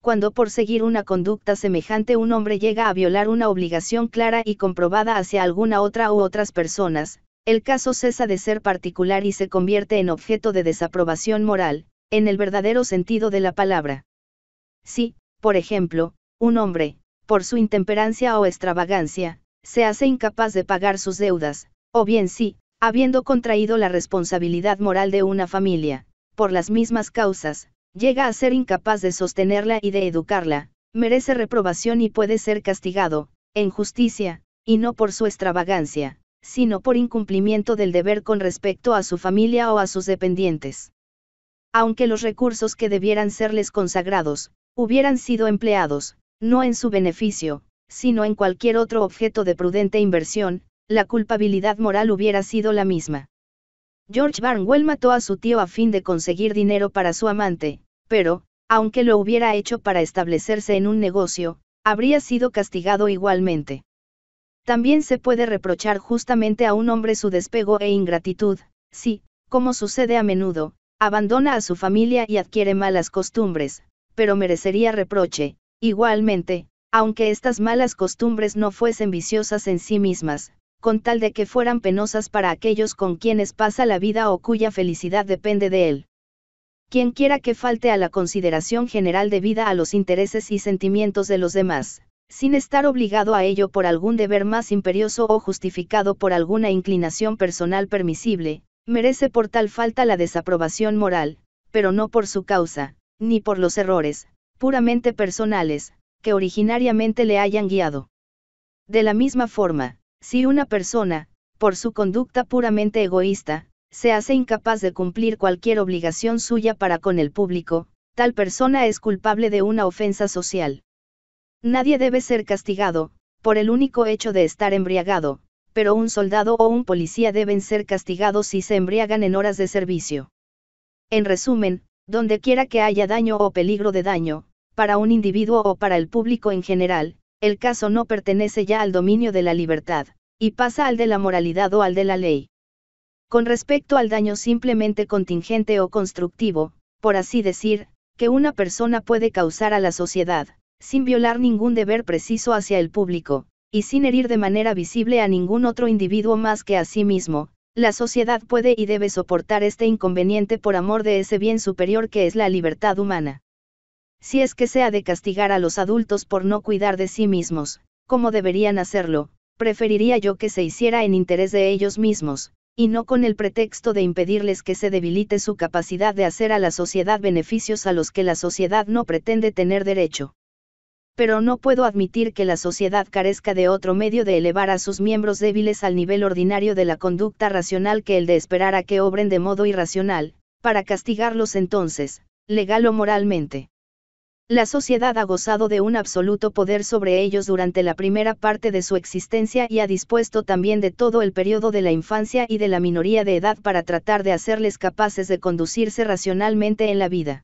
Speaker 1: Cuando por seguir una conducta semejante un hombre llega a violar una obligación clara y comprobada hacia alguna otra u otras personas, el caso cesa de ser particular y se convierte en objeto de desaprobación moral, en el verdadero sentido de la palabra. Si, por ejemplo, un hombre, por su intemperancia o extravagancia, se hace incapaz de pagar sus deudas, o bien si, habiendo contraído la responsabilidad moral de una familia, por las mismas causas, llega a ser incapaz de sostenerla y de educarla, merece reprobación y puede ser castigado, en justicia, y no por su extravagancia, sino por incumplimiento del deber con respecto a su familia o a sus dependientes. Aunque los recursos que debieran serles consagrados, hubieran sido empleados, no en su beneficio, sino en cualquier otro objeto de prudente inversión, la culpabilidad moral hubiera sido la misma. George Barnwell mató a su tío a fin de conseguir dinero para su amante, pero, aunque lo hubiera hecho para establecerse en un negocio, habría sido castigado igualmente. También se puede reprochar justamente a un hombre su despego e ingratitud, si, como sucede a menudo, abandona a su familia y adquiere malas costumbres, pero merecería reproche, igualmente, aunque estas malas costumbres no fuesen viciosas en sí mismas, con tal de que fueran penosas para aquellos con quienes pasa la vida o cuya felicidad depende de él. Quien quiera que falte a la consideración general debida a los intereses y sentimientos de los demás, sin estar obligado a ello por algún deber más imperioso o justificado por alguna inclinación personal permisible, merece por tal falta la desaprobación moral, pero no por su causa, ni por los errores, puramente personales, que originariamente le hayan guiado. De la misma forma, si una persona, por su conducta puramente egoísta, se hace incapaz de cumplir cualquier obligación suya para con el público, tal persona es culpable de una ofensa social. Nadie debe ser castigado, por el único hecho de estar embriagado, pero un soldado o un policía deben ser castigados si se embriagan en horas de servicio. En resumen, donde quiera que haya daño o peligro de daño, para un individuo o para el público en general, el caso no pertenece ya al dominio de la libertad, y pasa al de la moralidad o al de la ley. Con respecto al daño simplemente contingente o constructivo, por así decir, que una persona puede causar a la sociedad, sin violar ningún deber preciso hacia el público, y sin herir de manera visible a ningún otro individuo más que a sí mismo, la sociedad puede y debe soportar este inconveniente por amor de ese bien superior que es la libertad humana si es que sea de castigar a los adultos por no cuidar de sí mismos, como deberían hacerlo, preferiría yo que se hiciera en interés de ellos mismos, y no con el pretexto de impedirles que se debilite su capacidad de hacer a la sociedad beneficios a los que la sociedad no pretende tener derecho. Pero no puedo admitir que la sociedad carezca de otro medio de elevar a sus miembros débiles al nivel ordinario de la conducta racional que el de esperar a que obren de modo irracional, para castigarlos entonces, legal o moralmente. La sociedad ha gozado de un absoluto poder sobre ellos durante la primera parte de su existencia y ha dispuesto también de todo el periodo de la infancia y de la minoría de edad para tratar de hacerles capaces de conducirse racionalmente en la vida.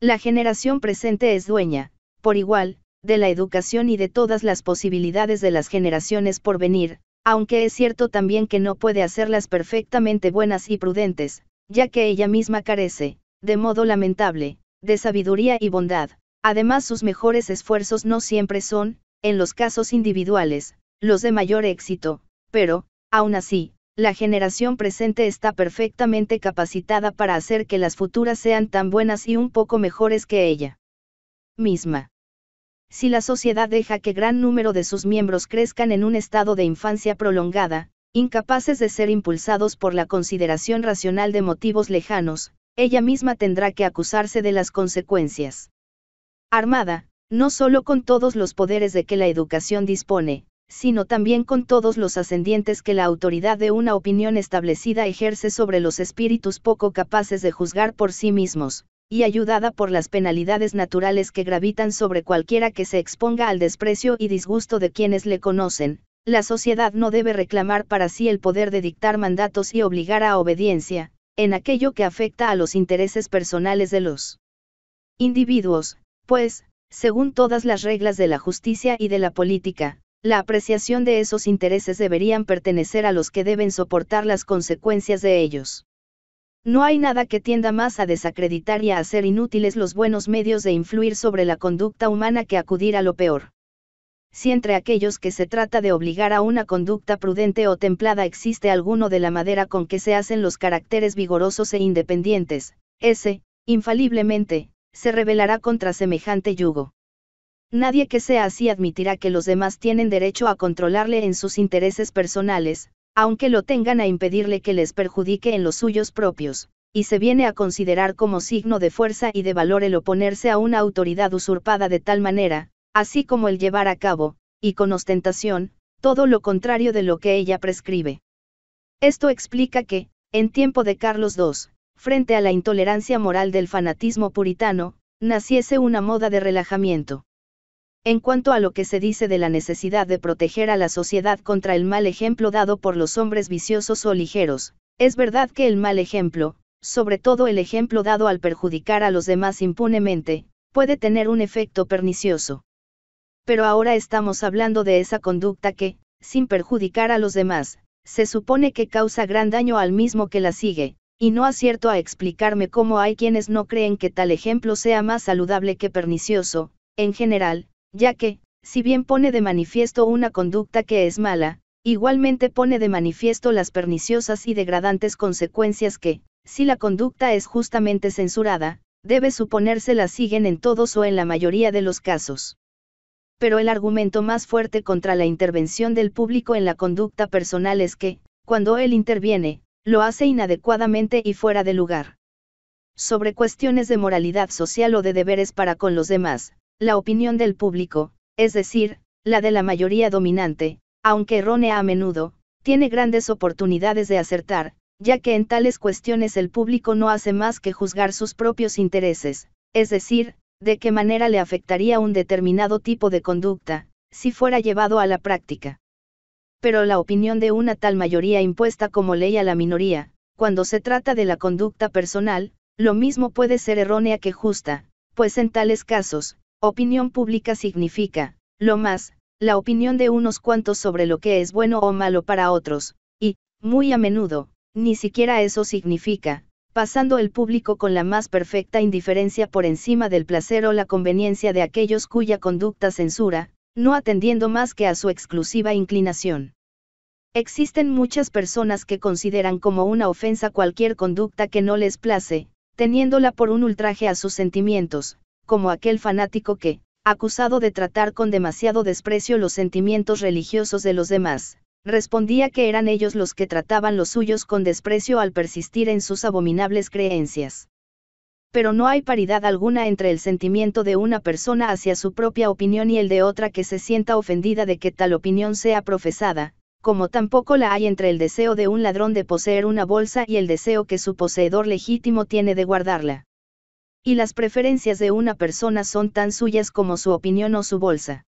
Speaker 1: La generación presente es dueña, por igual, de la educación y de todas las posibilidades de las generaciones por venir, aunque es cierto también que no puede hacerlas perfectamente buenas y prudentes, ya que ella misma carece, de modo lamentable, de sabiduría y bondad Además sus mejores esfuerzos no siempre son, en los casos individuales, los de mayor éxito, pero, aún así, la generación presente está perfectamente capacitada para hacer que las futuras sean tan buenas y un poco mejores que ella misma. Si la sociedad deja que gran número de sus miembros crezcan en un estado de infancia prolongada, incapaces de ser impulsados por la consideración racional de motivos lejanos, ella misma tendrá que acusarse de las consecuencias. Armada, no solo con todos los poderes de que la educación dispone, sino también con todos los ascendientes que la autoridad de una opinión establecida ejerce sobre los espíritus poco capaces de juzgar por sí mismos, y ayudada por las penalidades naturales que gravitan sobre cualquiera que se exponga al desprecio y disgusto de quienes le conocen, la sociedad no debe reclamar para sí el poder de dictar mandatos y obligar a obediencia, en aquello que afecta a los intereses personales de los individuos, pues, según todas las reglas de la justicia y de la política, la apreciación de esos intereses deberían pertenecer a los que deben soportar las consecuencias de ellos. No hay nada que tienda más a desacreditar y a hacer inútiles los buenos medios de influir sobre la conducta humana que acudir a lo peor. Si entre aquellos que se trata de obligar a una conducta prudente o templada existe alguno de la madera con que se hacen los caracteres vigorosos e independientes, ese, infaliblemente, se rebelará contra semejante yugo. Nadie que sea así admitirá que los demás tienen derecho a controlarle en sus intereses personales, aunque lo tengan a impedirle que les perjudique en los suyos propios, y se viene a considerar como signo de fuerza y de valor el oponerse a una autoridad usurpada de tal manera, así como el llevar a cabo, y con ostentación, todo lo contrario de lo que ella prescribe. Esto explica que, en tiempo de Carlos II, frente a la intolerancia moral del fanatismo puritano, naciese una moda de relajamiento. En cuanto a lo que se dice de la necesidad de proteger a la sociedad contra el mal ejemplo dado por los hombres viciosos o ligeros, es verdad que el mal ejemplo, sobre todo el ejemplo dado al perjudicar a los demás impunemente, puede tener un efecto pernicioso. Pero ahora estamos hablando de esa conducta que, sin perjudicar a los demás, se supone que causa gran daño al mismo que la sigue, y no acierto a explicarme cómo hay quienes no creen que tal ejemplo sea más saludable que pernicioso, en general, ya que, si bien pone de manifiesto una conducta que es mala, igualmente pone de manifiesto las perniciosas y degradantes consecuencias que, si la conducta es justamente censurada, debe suponerse la siguen en todos o en la mayoría de los casos. Pero el argumento más fuerte contra la intervención del público en la conducta personal es que, cuando él interviene, lo hace inadecuadamente y fuera de lugar. Sobre cuestiones de moralidad social o de deberes para con los demás, la opinión del público, es decir, la de la mayoría dominante, aunque errónea a menudo, tiene grandes oportunidades de acertar, ya que en tales cuestiones el público no hace más que juzgar sus propios intereses, es decir, de qué manera le afectaría un determinado tipo de conducta, si fuera llevado a la práctica pero la opinión de una tal mayoría impuesta como ley a la minoría, cuando se trata de la conducta personal, lo mismo puede ser errónea que justa, pues en tales casos, opinión pública significa, lo más, la opinión de unos cuantos sobre lo que es bueno o malo para otros, y, muy a menudo, ni siquiera eso significa, pasando el público con la más perfecta indiferencia por encima del placer o la conveniencia de aquellos cuya conducta censura, no atendiendo más que a su exclusiva inclinación. Existen muchas personas que consideran como una ofensa cualquier conducta que no les place, teniéndola por un ultraje a sus sentimientos, como aquel fanático que, acusado de tratar con demasiado desprecio los sentimientos religiosos de los demás, respondía que eran ellos los que trataban los suyos con desprecio al persistir en sus abominables creencias pero no hay paridad alguna entre el sentimiento de una persona hacia su propia opinión y el de otra que se sienta ofendida de que tal opinión sea profesada, como tampoco la hay entre el deseo de un ladrón de poseer una bolsa y el deseo que su poseedor legítimo tiene de guardarla. Y las preferencias de una persona son tan suyas como su opinión o su bolsa.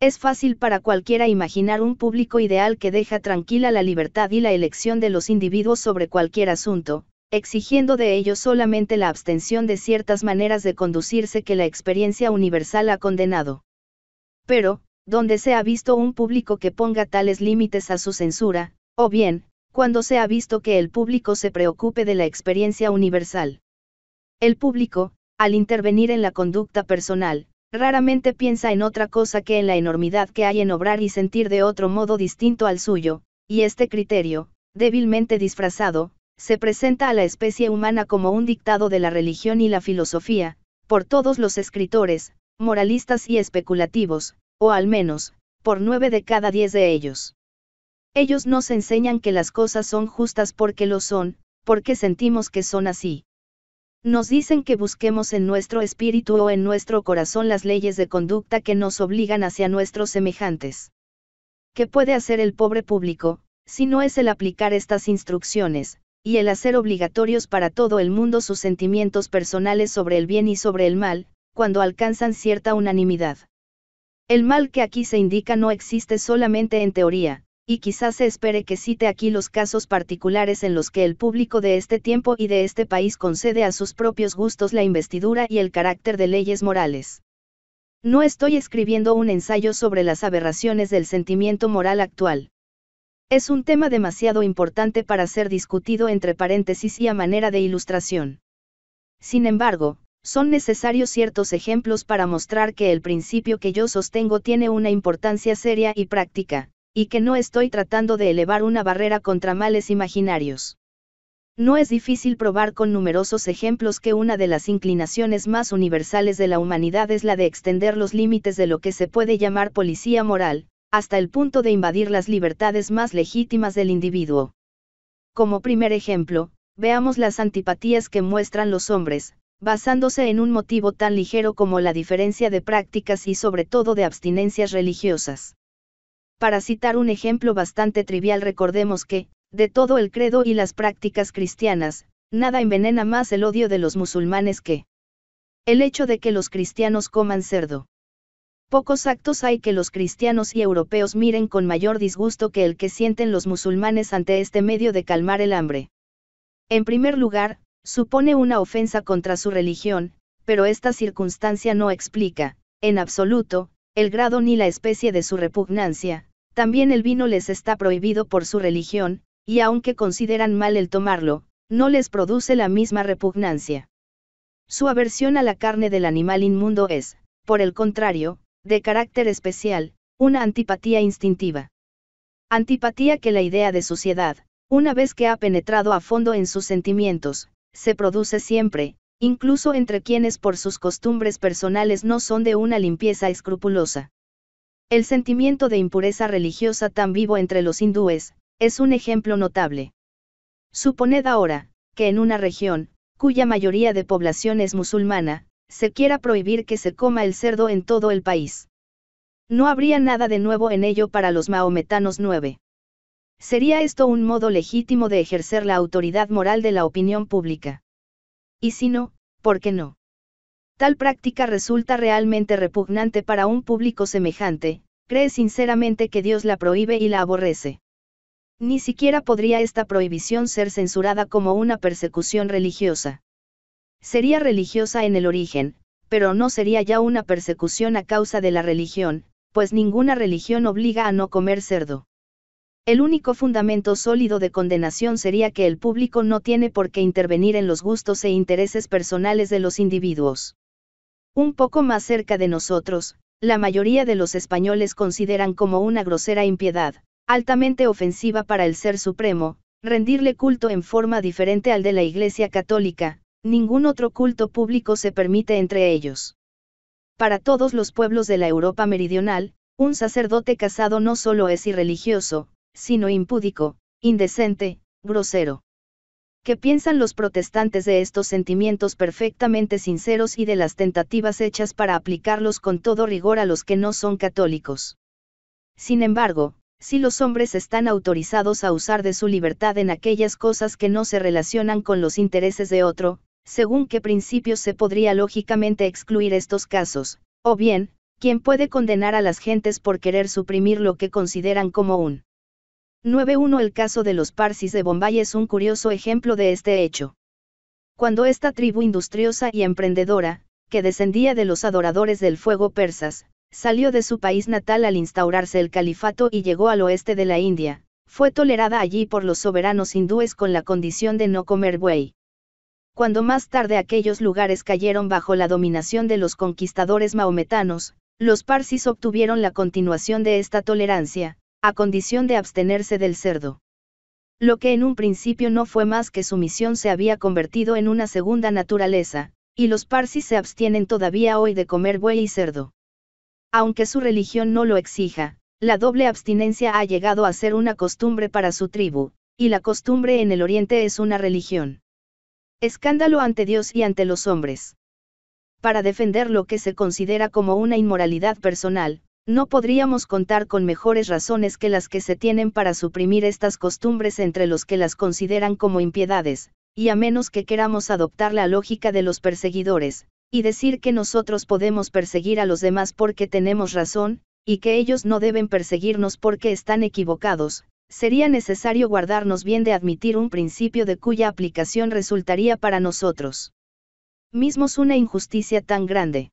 Speaker 1: Es fácil para cualquiera imaginar un público ideal que deja tranquila la libertad y la elección de los individuos sobre cualquier asunto, exigiendo de ellos solamente la abstención de ciertas maneras de conducirse que la experiencia universal ha condenado. Pero, donde se ha visto un público que ponga tales límites a su censura, o bien, cuando se ha visto que el público se preocupe de la experiencia universal. El público, al intervenir en la conducta personal, raramente piensa en otra cosa que en la enormidad que hay en obrar y sentir de otro modo distinto al suyo, y este criterio, débilmente disfrazado, se presenta a la especie humana como un dictado de la religión y la filosofía, por todos los escritores, moralistas y especulativos, o al menos, por nueve de cada diez de ellos. Ellos nos enseñan que las cosas son justas porque lo son, porque sentimos que son así. Nos dicen que busquemos en nuestro espíritu o en nuestro corazón las leyes de conducta que nos obligan hacia nuestros semejantes. ¿Qué puede hacer el pobre público, si no es el aplicar estas instrucciones, y el hacer obligatorios para todo el mundo sus sentimientos personales sobre el bien y sobre el mal, cuando alcanzan cierta unanimidad. El mal que aquí se indica no existe solamente en teoría, y quizás se espere que cite aquí los casos particulares en los que el público de este tiempo y de este país concede a sus propios gustos la investidura y el carácter de leyes morales. No estoy escribiendo un ensayo sobre las aberraciones del sentimiento moral actual. Es un tema demasiado importante para ser discutido entre paréntesis y a manera de ilustración. Sin embargo, son necesarios ciertos ejemplos para mostrar que el principio que yo sostengo tiene una importancia seria y práctica, y que no estoy tratando de elevar una barrera contra males imaginarios. No es difícil probar con numerosos ejemplos que una de las inclinaciones más universales de la humanidad es la de extender los límites de lo que se puede llamar policía moral, hasta el punto de invadir las libertades más legítimas del individuo. Como primer ejemplo, veamos las antipatías que muestran los hombres, basándose en un motivo tan ligero como la diferencia de prácticas y sobre todo de abstinencias religiosas. Para citar un ejemplo bastante trivial recordemos que, de todo el credo y las prácticas cristianas, nada envenena más el odio de los musulmanes que el hecho de que los cristianos coman cerdo. Pocos actos hay que los cristianos y europeos miren con mayor disgusto que el que sienten los musulmanes ante este medio de calmar el hambre. En primer lugar, supone una ofensa contra su religión, pero esta circunstancia no explica, en absoluto, el grado ni la especie de su repugnancia, también el vino les está prohibido por su religión, y aunque consideran mal el tomarlo, no les produce la misma repugnancia. Su aversión a la carne del animal inmundo es, por el contrario, de carácter especial, una antipatía instintiva. Antipatía que la idea de suciedad, una vez que ha penetrado a fondo en sus sentimientos, se produce siempre, incluso entre quienes por sus costumbres personales no son de una limpieza escrupulosa. El sentimiento de impureza religiosa tan vivo entre los hindúes, es un ejemplo notable. Suponed ahora, que en una región, cuya mayoría de población es musulmana, se quiera prohibir que se coma el cerdo en todo el país. No habría nada de nuevo en ello para los maometanos 9. Sería esto un modo legítimo de ejercer la autoridad moral de la opinión pública. Y si no, ¿por qué no? Tal práctica resulta realmente repugnante para un público semejante, cree sinceramente que Dios la prohíbe y la aborrece. Ni siquiera podría esta prohibición ser censurada como una persecución religiosa. Sería religiosa en el origen, pero no sería ya una persecución a causa de la religión, pues ninguna religión obliga a no comer cerdo. El único fundamento sólido de condenación sería que el público no tiene por qué intervenir en los gustos e intereses personales de los individuos. Un poco más cerca de nosotros, la mayoría de los españoles consideran como una grosera impiedad, altamente ofensiva para el Ser Supremo, rendirle culto en forma diferente al de la Iglesia Católica, Ningún otro culto público se permite entre ellos. Para todos los pueblos de la Europa meridional, un sacerdote casado no solo es irreligioso, sino impúdico, indecente, grosero. ¿Qué piensan los protestantes de estos sentimientos perfectamente sinceros y de las tentativas hechas para aplicarlos con todo rigor a los que no son católicos? Sin embargo, si los hombres están autorizados a usar de su libertad en aquellas cosas que no se relacionan con los intereses de otro, según qué principios se podría lógicamente excluir estos casos, o bien, quién puede condenar a las gentes por querer suprimir lo que consideran como un. 9.1 El caso de los Parsis de Bombay es un curioso ejemplo de este hecho. Cuando esta tribu industriosa y emprendedora, que descendía de los adoradores del fuego persas, salió de su país natal al instaurarse el califato y llegó al oeste de la India, fue tolerada allí por los soberanos hindúes con la condición de no comer buey cuando más tarde aquellos lugares cayeron bajo la dominación de los conquistadores maometanos, los parsis obtuvieron la continuación de esta tolerancia, a condición de abstenerse del cerdo. Lo que en un principio no fue más que su misión se había convertido en una segunda naturaleza, y los parsis se abstienen todavía hoy de comer buey y cerdo. Aunque su religión no lo exija, la doble abstinencia ha llegado a ser una costumbre para su tribu, y la costumbre en el Oriente es una religión. Escándalo ante Dios y ante los hombres. Para defender lo que se considera como una inmoralidad personal, no podríamos contar con mejores razones que las que se tienen para suprimir estas costumbres entre los que las consideran como impiedades, y a menos que queramos adoptar la lógica de los perseguidores, y decir que nosotros podemos perseguir a los demás porque tenemos razón, y que ellos no deben perseguirnos porque están equivocados, sería necesario guardarnos bien de admitir un principio de cuya aplicación resultaría para nosotros mismos una injusticia tan grande.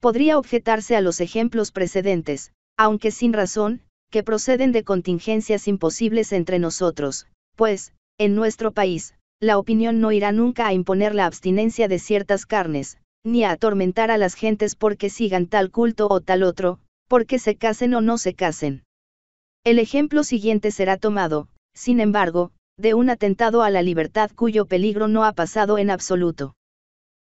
Speaker 1: Podría objetarse a los ejemplos precedentes, aunque sin razón, que proceden de contingencias imposibles entre nosotros, pues, en nuestro país, la opinión no irá nunca a imponer la abstinencia de ciertas carnes, ni a atormentar a las gentes porque sigan tal culto o tal otro, porque se casen o no se casen. El ejemplo siguiente será tomado, sin embargo, de un atentado a la libertad cuyo peligro no ha pasado en absoluto.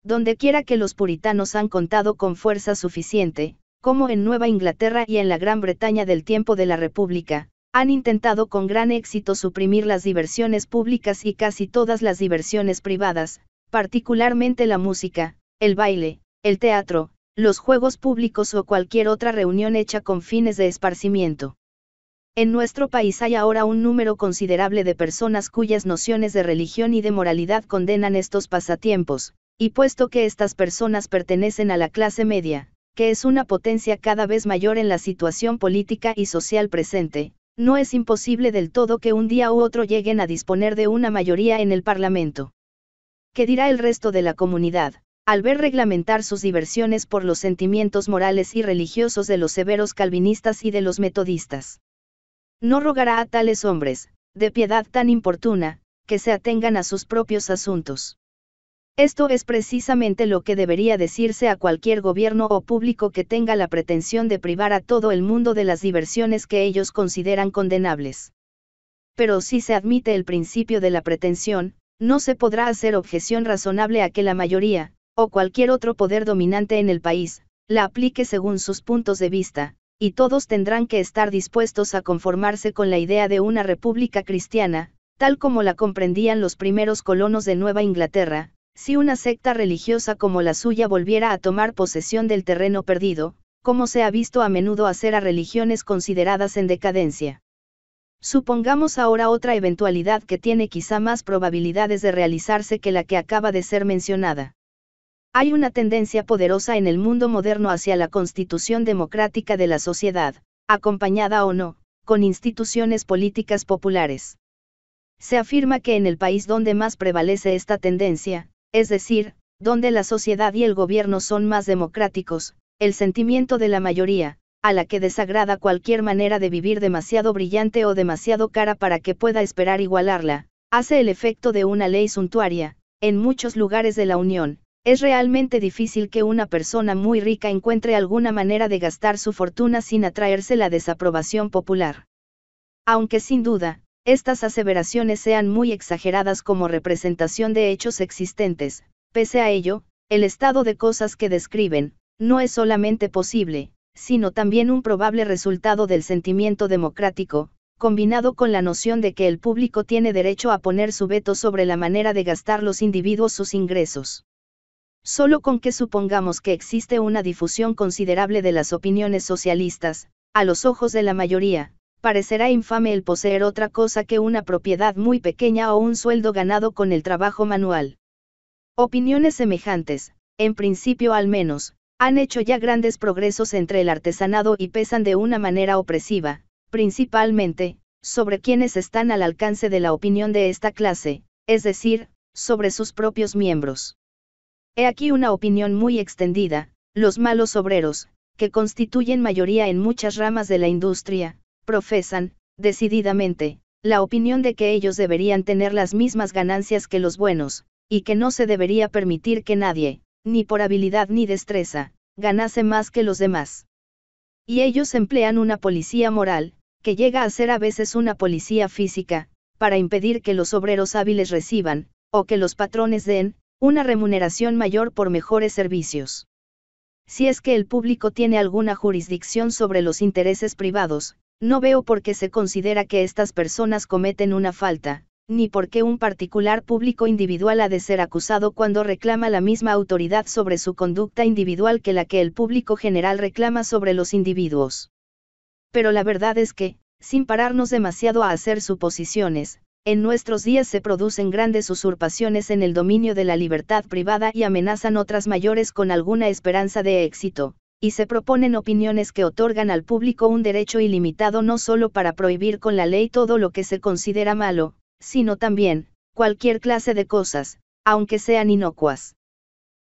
Speaker 1: Donde quiera que los puritanos han contado con fuerza suficiente, como en Nueva Inglaterra y en la Gran Bretaña del tiempo de la República, han intentado con gran éxito suprimir las diversiones públicas y casi todas las diversiones privadas, particularmente la música, el baile, el teatro, los juegos públicos o cualquier otra reunión hecha con fines de esparcimiento. En nuestro país hay ahora un número considerable de personas cuyas nociones de religión y de moralidad condenan estos pasatiempos, y puesto que estas personas pertenecen a la clase media, que es una potencia cada vez mayor en la situación política y social presente, no es imposible del todo que un día u otro lleguen a disponer de una mayoría en el Parlamento. ¿Qué dirá el resto de la comunidad? al ver reglamentar sus diversiones por los sentimientos morales y religiosos de los severos calvinistas y de los metodistas. No rogará a tales hombres, de piedad tan importuna, que se atengan a sus propios asuntos. Esto es precisamente lo que debería decirse a cualquier gobierno o público que tenga la pretensión de privar a todo el mundo de las diversiones que ellos consideran condenables. Pero si se admite el principio de la pretensión, no se podrá hacer objeción razonable a que la mayoría, o cualquier otro poder dominante en el país, la aplique según sus puntos de vista, y todos tendrán que estar dispuestos a conformarse con la idea de una república cristiana, tal como la comprendían los primeros colonos de Nueva Inglaterra, si una secta religiosa como la suya volviera a tomar posesión del terreno perdido, como se ha visto a menudo hacer a religiones consideradas en decadencia. Supongamos ahora otra eventualidad que tiene quizá más probabilidades de realizarse que la que acaba de ser mencionada. Hay una tendencia poderosa en el mundo moderno hacia la constitución democrática de la sociedad, acompañada o no, con instituciones políticas populares. Se afirma que en el país donde más prevalece esta tendencia, es decir, donde la sociedad y el gobierno son más democráticos, el sentimiento de la mayoría, a la que desagrada cualquier manera de vivir demasiado brillante o demasiado cara para que pueda esperar igualarla, hace el efecto de una ley suntuaria, en muchos lugares de la Unión, es realmente difícil que una persona muy rica encuentre alguna manera de gastar su fortuna sin atraerse la desaprobación popular. Aunque sin duda, estas aseveraciones sean muy exageradas como representación de hechos existentes, pese a ello, el estado de cosas que describen, no es solamente posible, sino también un probable resultado del sentimiento democrático, combinado con la noción de que el público tiene derecho a poner su veto sobre la manera de gastar los individuos sus ingresos. Solo con que supongamos que existe una difusión considerable de las opiniones socialistas, a los ojos de la mayoría, parecerá infame el poseer otra cosa que una propiedad muy pequeña o un sueldo ganado con el trabajo manual. Opiniones semejantes, en principio al menos, han hecho ya grandes progresos entre el artesanado y pesan de una manera opresiva, principalmente, sobre quienes están al alcance de la opinión de esta clase, es decir, sobre sus propios miembros. He aquí una opinión muy extendida, los malos obreros, que constituyen mayoría en muchas ramas de la industria, profesan, decididamente, la opinión de que ellos deberían tener las mismas ganancias que los buenos, y que no se debería permitir que nadie, ni por habilidad ni destreza, ganase más que los demás. Y ellos emplean una policía moral, que llega a ser a veces una policía física, para impedir que los obreros hábiles reciban, o que los patrones den, una remuneración mayor por mejores servicios. Si es que el público tiene alguna jurisdicción sobre los intereses privados, no veo por qué se considera que estas personas cometen una falta, ni por qué un particular público individual ha de ser acusado cuando reclama la misma autoridad sobre su conducta individual que la que el público general reclama sobre los individuos. Pero la verdad es que, sin pararnos demasiado a hacer suposiciones, en nuestros días se producen grandes usurpaciones en el dominio de la libertad privada y amenazan otras mayores con alguna esperanza de éxito, y se proponen opiniones que otorgan al público un derecho ilimitado no solo para prohibir con la ley todo lo que se considera malo, sino también, cualquier clase de cosas, aunque sean inocuas.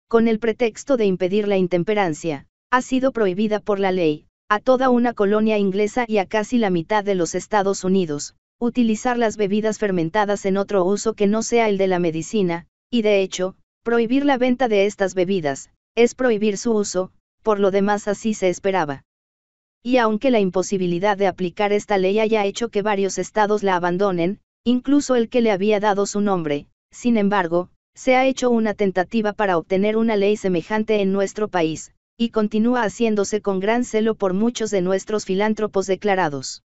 Speaker 1: Con el pretexto de impedir la intemperancia, ha sido prohibida por la ley, a toda una colonia inglesa y a casi la mitad de los Estados Unidos, utilizar las bebidas fermentadas en otro uso que no sea el de la medicina, y de hecho, prohibir la venta de estas bebidas, es prohibir su uso, por lo demás así se esperaba. Y aunque la imposibilidad de aplicar esta ley haya hecho que varios estados la abandonen, incluso el que le había dado su nombre, sin embargo, se ha hecho una tentativa para obtener una ley semejante en nuestro país, y continúa haciéndose con gran celo por muchos de nuestros filántropos declarados.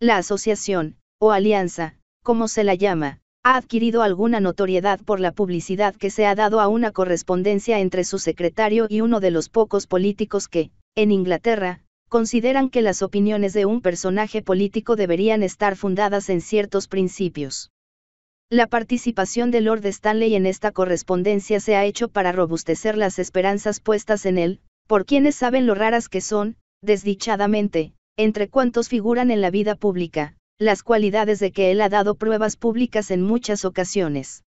Speaker 1: La asociación, o alianza, como se la llama, ha adquirido alguna notoriedad por la publicidad que se ha dado a una correspondencia entre su secretario y uno de los pocos políticos que, en Inglaterra, consideran que las opiniones de un personaje político deberían estar fundadas en ciertos principios. La participación de Lord Stanley en esta correspondencia se ha hecho para robustecer las esperanzas puestas en él, por quienes saben lo raras que son, desdichadamente, entre cuantos figuran en la vida pública, las cualidades de que él ha dado pruebas públicas en muchas ocasiones.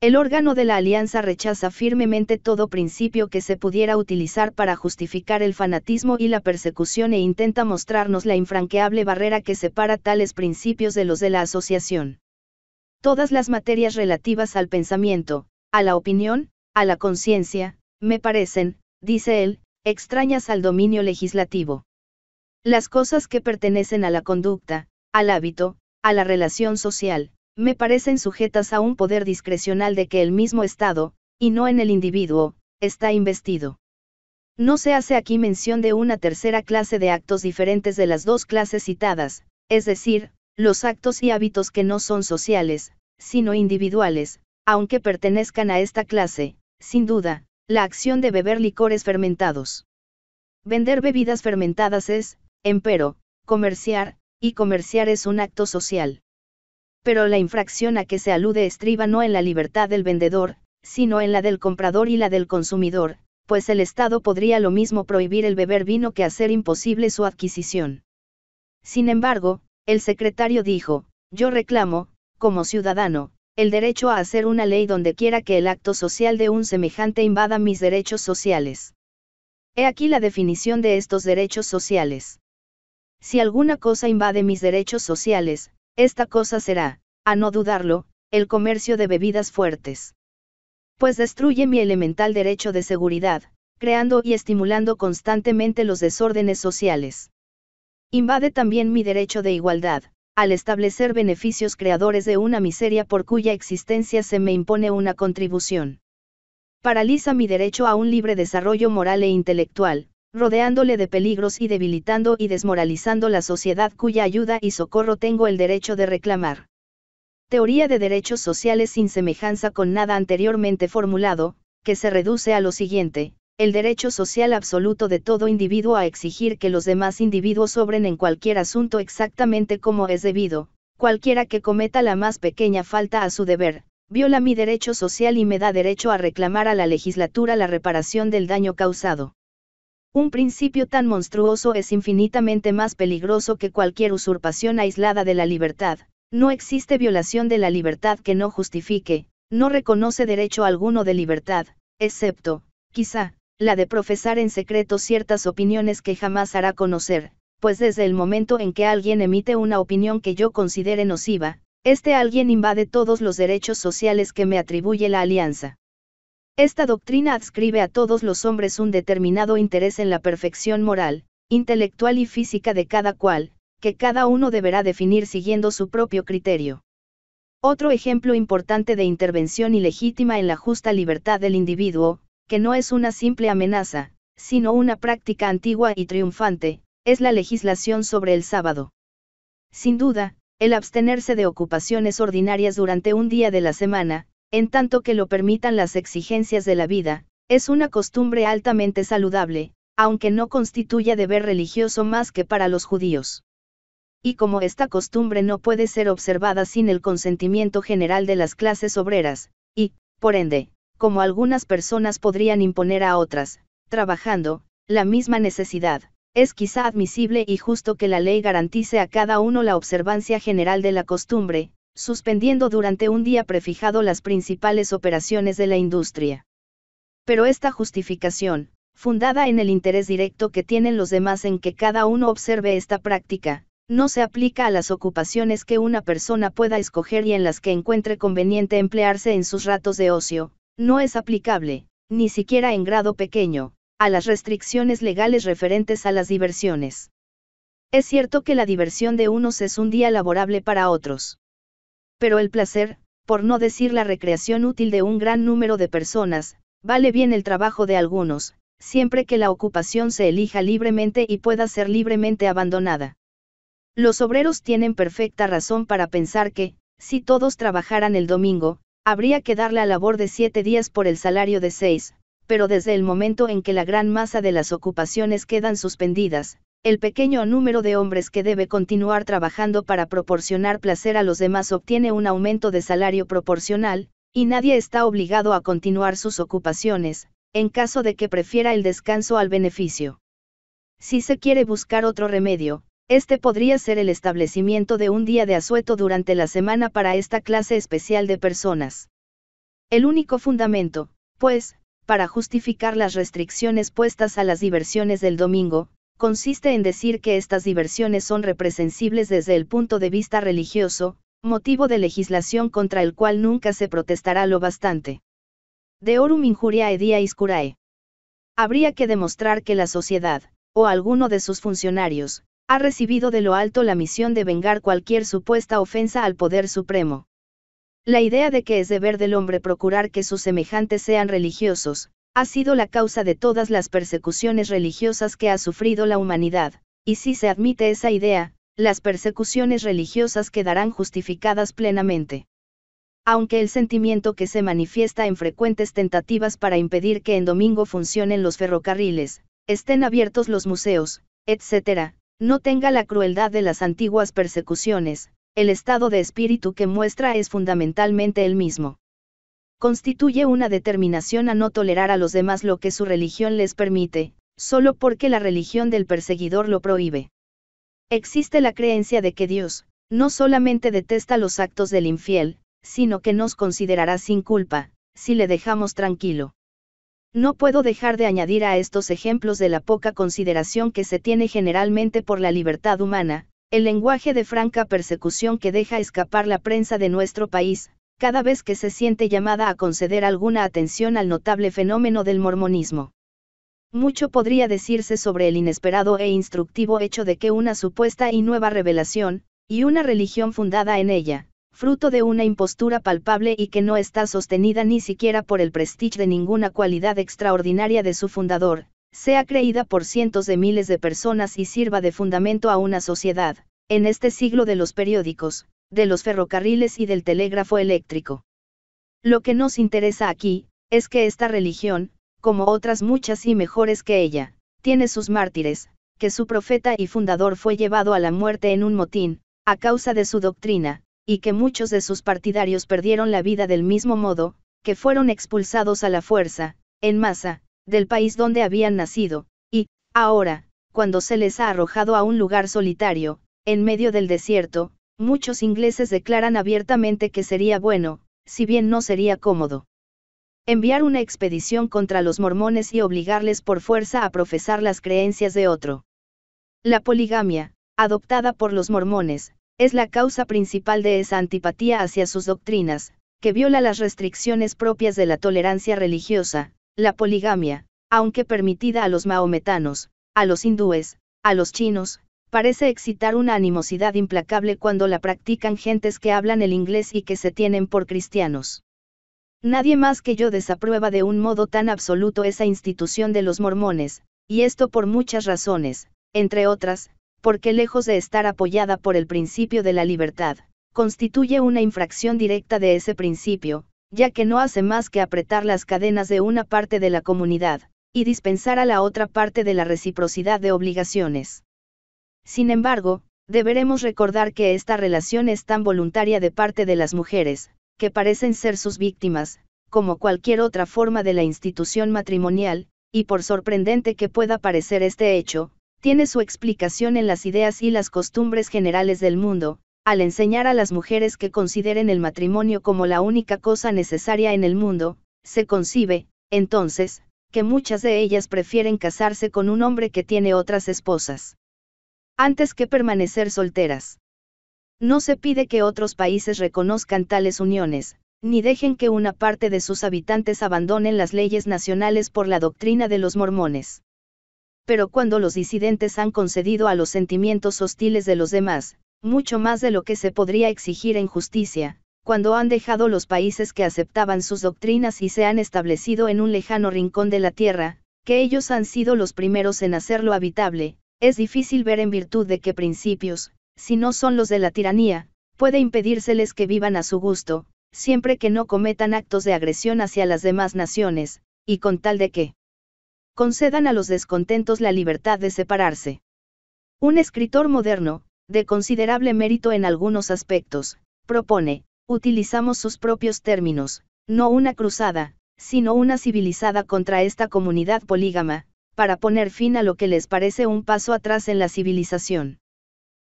Speaker 1: El órgano de la alianza rechaza firmemente todo principio que se pudiera utilizar para justificar el fanatismo y la persecución e intenta mostrarnos la infranqueable barrera que separa tales principios de los de la asociación. Todas las materias relativas al pensamiento, a la opinión, a la conciencia, me parecen, dice él, extrañas al dominio legislativo. Las cosas que pertenecen a la conducta, al hábito, a la relación social, me parecen sujetas a un poder discrecional de que el mismo Estado, y no en el individuo, está investido. No se hace aquí mención de una tercera clase de actos diferentes de las dos clases citadas, es decir, los actos y hábitos que no son sociales, sino individuales, aunque pertenezcan a esta clase, sin duda, la acción de beber licores fermentados. Vender bebidas fermentadas es, empero, comerciar, y comerciar es un acto social. Pero la infracción a que se alude estriba no en la libertad del vendedor, sino en la del comprador y la del consumidor, pues el Estado podría lo mismo prohibir el beber vino que hacer imposible su adquisición. Sin embargo, el secretario dijo, yo reclamo, como ciudadano, el derecho a hacer una ley donde quiera que el acto social de un semejante invada mis derechos sociales. He aquí la definición de estos derechos sociales si alguna cosa invade mis derechos sociales, esta cosa será, a no dudarlo, el comercio de bebidas fuertes. Pues destruye mi elemental derecho de seguridad, creando y estimulando constantemente los desórdenes sociales. Invade también mi derecho de igualdad, al establecer beneficios creadores de una miseria por cuya existencia se me impone una contribución. Paraliza mi derecho a un libre desarrollo moral e intelectual, rodeándole de peligros y debilitando y desmoralizando la sociedad cuya ayuda y socorro tengo el derecho de reclamar. Teoría de derechos sociales sin semejanza con nada anteriormente formulado, que se reduce a lo siguiente, el derecho social absoluto de todo individuo a exigir que los demás individuos obren en cualquier asunto exactamente como es debido, cualquiera que cometa la más pequeña falta a su deber, viola mi derecho social y me da derecho a reclamar a la legislatura la reparación del daño causado. Un principio tan monstruoso es infinitamente más peligroso que cualquier usurpación aislada de la libertad, no existe violación de la libertad que no justifique, no reconoce derecho alguno de libertad, excepto, quizá, la de profesar en secreto ciertas opiniones que jamás hará conocer, pues desde el momento en que alguien emite una opinión que yo considere nociva, este alguien invade todos los derechos sociales que me atribuye la alianza. Esta doctrina adscribe a todos los hombres un determinado interés en la perfección moral, intelectual y física de cada cual, que cada uno deberá definir siguiendo su propio criterio. Otro ejemplo importante de intervención ilegítima en la justa libertad del individuo, que no es una simple amenaza, sino una práctica antigua y triunfante, es la legislación sobre el sábado. Sin duda, el abstenerse de ocupaciones ordinarias durante un día de la semana, en tanto que lo permitan las exigencias de la vida, es una costumbre altamente saludable, aunque no constituya deber religioso más que para los judíos. Y como esta costumbre no puede ser observada sin el consentimiento general de las clases obreras, y, por ende, como algunas personas podrían imponer a otras, trabajando, la misma necesidad, es quizá admisible y justo que la ley garantice a cada uno la observancia general de la costumbre, suspendiendo durante un día prefijado las principales operaciones de la industria. Pero esta justificación, fundada en el interés directo que tienen los demás en que cada uno observe esta práctica, no se aplica a las ocupaciones que una persona pueda escoger y en las que encuentre conveniente emplearse en sus ratos de ocio, no es aplicable, ni siquiera en grado pequeño, a las restricciones legales referentes a las diversiones. Es cierto que la diversión de unos es un día laborable para otros pero el placer, por no decir la recreación útil de un gran número de personas, vale bien el trabajo de algunos, siempre que la ocupación se elija libremente y pueda ser libremente abandonada. Los obreros tienen perfecta razón para pensar que, si todos trabajaran el domingo, habría que dar la labor de siete días por el salario de seis, pero desde el momento en que la gran masa de las ocupaciones quedan suspendidas, el pequeño número de hombres que debe continuar trabajando para proporcionar placer a los demás obtiene un aumento de salario proporcional, y nadie está obligado a continuar sus ocupaciones, en caso de que prefiera el descanso al beneficio. Si se quiere buscar otro remedio, este podría ser el establecimiento de un día de asueto durante la semana para esta clase especial de personas. El único fundamento, pues, para justificar las restricciones puestas a las diversiones del domingo, consiste en decir que estas diversiones son represensibles desde el punto de vista religioso, motivo de legislación contra el cual nunca se protestará lo bastante. Deorum injuriae diais curae. Habría que demostrar que la sociedad, o alguno de sus funcionarios, ha recibido de lo alto la misión de vengar cualquier supuesta ofensa al poder supremo. La idea de que es deber del hombre procurar que sus semejantes sean religiosos, ha sido la causa de todas las persecuciones religiosas que ha sufrido la humanidad, y si se admite esa idea, las persecuciones religiosas quedarán justificadas plenamente. Aunque el sentimiento que se manifiesta en frecuentes tentativas para impedir que en domingo funcionen los ferrocarriles, estén abiertos los museos, etc., no tenga la crueldad de las antiguas persecuciones, el estado de espíritu que muestra es fundamentalmente el mismo constituye una determinación a no tolerar a los demás lo que su religión les permite, solo porque la religión del perseguidor lo prohíbe. Existe la creencia de que Dios, no solamente detesta los actos del infiel, sino que nos considerará sin culpa, si le dejamos tranquilo. No puedo dejar de añadir a estos ejemplos de la poca consideración que se tiene generalmente por la libertad humana, el lenguaje de franca persecución que deja escapar la prensa de nuestro país, cada vez que se siente llamada a conceder alguna atención al notable fenómeno del mormonismo. Mucho podría decirse sobre el inesperado e instructivo hecho de que una supuesta y nueva revelación, y una religión fundada en ella, fruto de una impostura palpable y que no está sostenida ni siquiera por el prestigio de ninguna cualidad extraordinaria de su fundador, sea creída por cientos de miles de personas y sirva de fundamento a una sociedad, en este siglo de los periódicos, de los ferrocarriles y del telégrafo eléctrico. Lo que nos interesa aquí, es que esta religión, como otras muchas y mejores que ella, tiene sus mártires, que su profeta y fundador fue llevado a la muerte en un motín, a causa de su doctrina, y que muchos de sus partidarios perdieron la vida del mismo modo, que fueron expulsados a la fuerza, en masa, del país donde habían nacido, y, ahora, cuando se les ha arrojado a un lugar solitario, en medio del desierto, Muchos ingleses declaran abiertamente que sería bueno, si bien no sería cómodo. Enviar una expedición contra los mormones y obligarles por fuerza a profesar las creencias de otro. La poligamia, adoptada por los mormones, es la causa principal de esa antipatía hacia sus doctrinas, que viola las restricciones propias de la tolerancia religiosa, la poligamia, aunque permitida a los maometanos, a los hindúes, a los chinos, parece excitar una animosidad implacable cuando la practican gentes que hablan el inglés y que se tienen por cristianos. Nadie más que yo desaprueba de un modo tan absoluto esa institución de los mormones, y esto por muchas razones, entre otras, porque lejos de estar apoyada por el principio de la libertad, constituye una infracción directa de ese principio, ya que no hace más que apretar las cadenas de una parte de la comunidad, y dispensar a la otra parte de la reciprocidad de obligaciones. Sin embargo, deberemos recordar que esta relación es tan voluntaria de parte de las mujeres, que parecen ser sus víctimas, como cualquier otra forma de la institución matrimonial, y por sorprendente que pueda parecer este hecho, tiene su explicación en las ideas y las costumbres generales del mundo, al enseñar a las mujeres que consideren el matrimonio como la única cosa necesaria en el mundo, se concibe, entonces, que muchas de ellas prefieren casarse con un hombre que tiene otras esposas antes que permanecer solteras. No se pide que otros países reconozcan tales uniones, ni dejen que una parte de sus habitantes abandonen las leyes nacionales por la doctrina de los mormones. Pero cuando los disidentes han concedido a los sentimientos hostiles de los demás, mucho más de lo que se podría exigir en justicia, cuando han dejado los países que aceptaban sus doctrinas y se han establecido en un lejano rincón de la tierra, que ellos han sido los primeros en hacerlo habitable, es difícil ver en virtud de qué principios, si no son los de la tiranía, puede impedírseles que vivan a su gusto, siempre que no cometan actos de agresión hacia las demás naciones, y con tal de que concedan a los descontentos la libertad de separarse. Un escritor moderno, de considerable mérito en algunos aspectos, propone, utilizamos sus propios términos, no una cruzada, sino una civilizada contra esta comunidad polígama, para poner fin a lo que les parece un paso atrás en la civilización.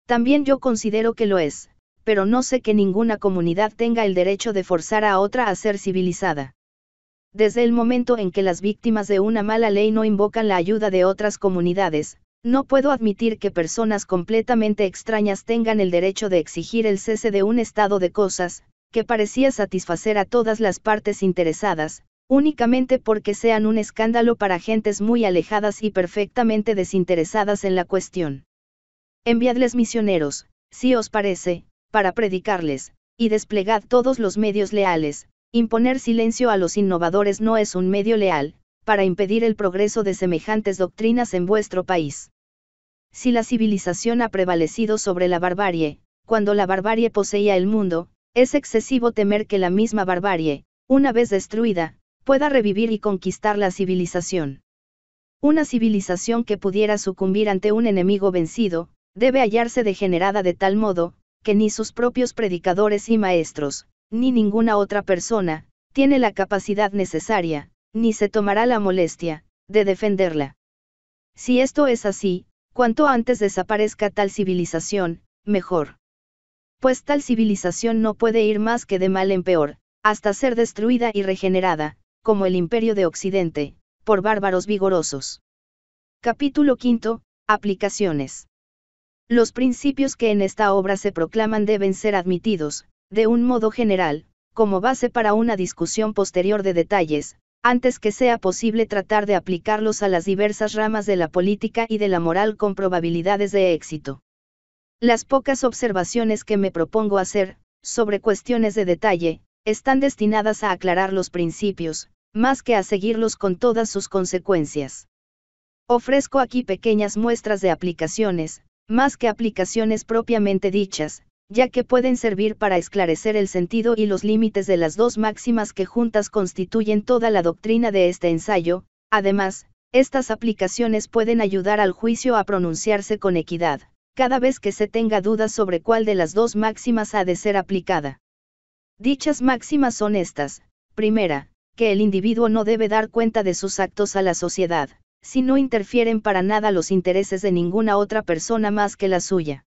Speaker 1: También yo considero que lo es, pero no sé que ninguna comunidad tenga el derecho de forzar a otra a ser civilizada. Desde el momento en que las víctimas de una mala ley no invocan la ayuda de otras comunidades, no puedo admitir que personas completamente extrañas tengan el derecho de exigir el cese de un estado de cosas, que parecía satisfacer a todas las partes interesadas, únicamente porque sean un escándalo para gentes muy alejadas y perfectamente desinteresadas en la cuestión. Enviadles misioneros, si os parece, para predicarles, y desplegad todos los medios leales, imponer silencio a los innovadores no es un medio leal, para impedir el progreso de semejantes doctrinas en vuestro país. Si la civilización ha prevalecido sobre la barbarie, cuando la barbarie poseía el mundo, es excesivo temer que la misma barbarie, una vez destruida, pueda revivir y conquistar la civilización. Una civilización que pudiera sucumbir ante un enemigo vencido, debe hallarse degenerada de tal modo, que ni sus propios predicadores y maestros, ni ninguna otra persona, tiene la capacidad necesaria, ni se tomará la molestia, de defenderla. Si esto es así, cuanto antes desaparezca tal civilización, mejor. Pues tal civilización no puede ir más que de mal en peor, hasta ser destruida y regenerada, como el imperio de Occidente, por bárbaros vigorosos. Capítulo 5. Aplicaciones. Los principios que en esta obra se proclaman deben ser admitidos, de un modo general, como base para una discusión posterior de detalles, antes que sea posible tratar de aplicarlos a las diversas ramas de la política y de la moral con probabilidades de éxito. Las pocas observaciones que me propongo hacer, sobre cuestiones de detalle, están destinadas a aclarar los principios, más que a seguirlos con todas sus consecuencias. Ofrezco aquí pequeñas muestras de aplicaciones, más que aplicaciones propiamente dichas, ya que pueden servir para esclarecer el sentido y los límites de las dos máximas que juntas constituyen toda la doctrina de este ensayo, además, estas aplicaciones pueden ayudar al juicio a pronunciarse con equidad, cada vez que se tenga dudas sobre cuál de las dos máximas ha de ser aplicada. Dichas máximas son estas, primera, que el individuo no debe dar cuenta de sus actos a la sociedad, si no interfieren para nada los intereses de ninguna otra persona más que la suya.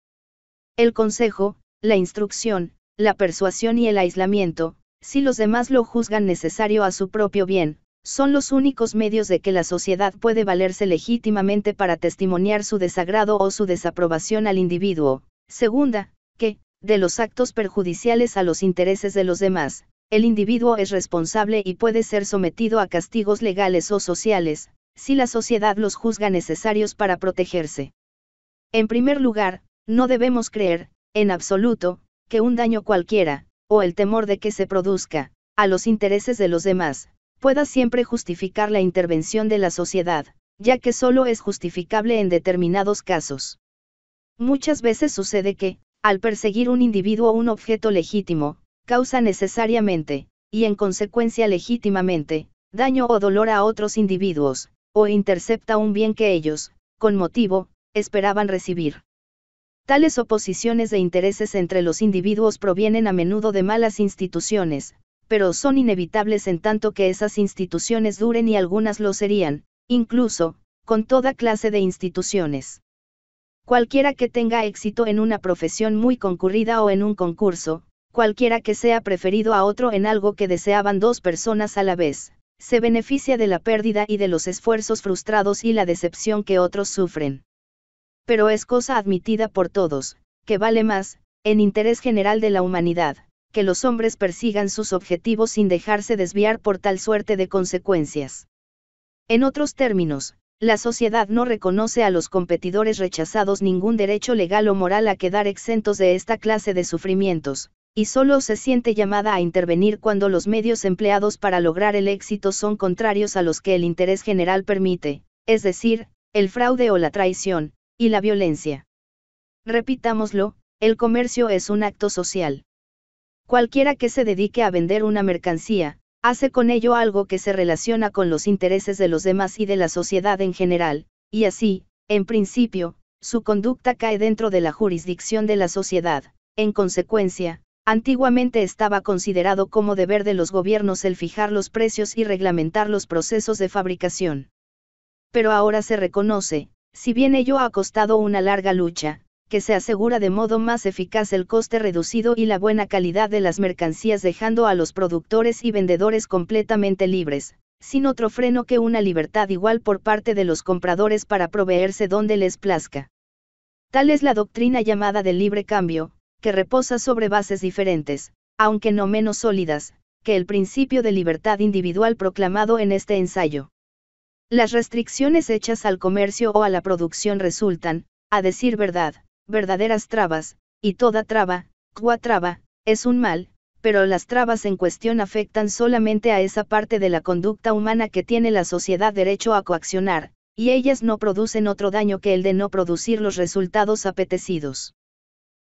Speaker 1: El consejo, la instrucción, la persuasión y el aislamiento, si los demás lo juzgan necesario a su propio bien, son los únicos medios de que la sociedad puede valerse legítimamente para testimoniar su desagrado o su desaprobación al individuo. Segunda, que, de los actos perjudiciales a los intereses de los demás, el individuo es responsable y puede ser sometido a castigos legales o sociales, si la sociedad los juzga necesarios para protegerse. En primer lugar, no debemos creer, en absoluto, que un daño cualquiera, o el temor de que se produzca, a los intereses de los demás, pueda siempre justificar la intervención de la sociedad, ya que solo es justificable en determinados casos. Muchas veces sucede que, al perseguir un individuo o un objeto legítimo, causa necesariamente, y en consecuencia legítimamente, daño o dolor a otros individuos, o intercepta un bien que ellos, con motivo, esperaban recibir. Tales oposiciones de intereses entre los individuos provienen a menudo de malas instituciones, pero son inevitables en tanto que esas instituciones duren y algunas lo serían, incluso, con toda clase de instituciones. Cualquiera que tenga éxito en una profesión muy concurrida o en un concurso, cualquiera que sea preferido a otro en algo que deseaban dos personas a la vez, se beneficia de la pérdida y de los esfuerzos frustrados y la decepción que otros sufren. Pero es cosa admitida por todos, que vale más, en interés general de la humanidad, que los hombres persigan sus objetivos sin dejarse desviar por tal suerte de consecuencias. En otros términos, la sociedad no reconoce a los competidores rechazados ningún derecho legal o moral a quedar exentos de esta clase de sufrimientos, y solo se siente llamada a intervenir cuando los medios empleados para lograr el éxito son contrarios a los que el interés general permite, es decir, el fraude o la traición, y la violencia. Repitámoslo, el comercio es un acto social. Cualquiera que se dedique a vender una mercancía, hace con ello algo que se relaciona con los intereses de los demás y de la sociedad en general, y así, en principio, su conducta cae dentro de la jurisdicción de la sociedad, en consecuencia, Antiguamente estaba considerado como deber de los gobiernos el fijar los precios y reglamentar los procesos de fabricación. Pero ahora se reconoce, si bien ello ha costado una larga lucha, que se asegura de modo más eficaz el coste reducido y la buena calidad de las mercancías dejando a los productores y vendedores completamente libres, sin otro freno que una libertad igual por parte de los compradores para proveerse donde les plazca. Tal es la doctrina llamada de libre cambio, que reposa sobre bases diferentes, aunque no menos sólidas, que el principio de libertad individual proclamado en este ensayo. Las restricciones hechas al comercio o a la producción resultan, a decir verdad, verdaderas trabas, y toda traba, cua traba, es un mal, pero las trabas en cuestión afectan solamente a esa parte de la conducta humana que tiene la sociedad derecho a coaccionar, y ellas no producen otro daño que el de no producir los resultados apetecidos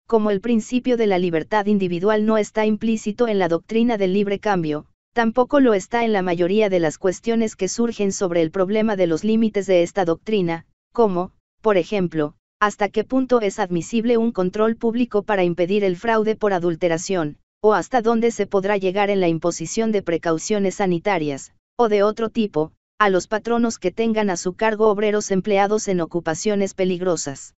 Speaker 1: como el principio de la libertad individual no está implícito en la doctrina del libre cambio, tampoco lo está en la mayoría de las cuestiones que surgen sobre el problema de los límites de esta doctrina, como, por ejemplo, hasta qué punto es admisible un control público para impedir el fraude por adulteración, o hasta dónde se podrá llegar en la imposición de precauciones sanitarias, o de otro tipo, a los patronos que tengan a su cargo obreros empleados en ocupaciones peligrosas.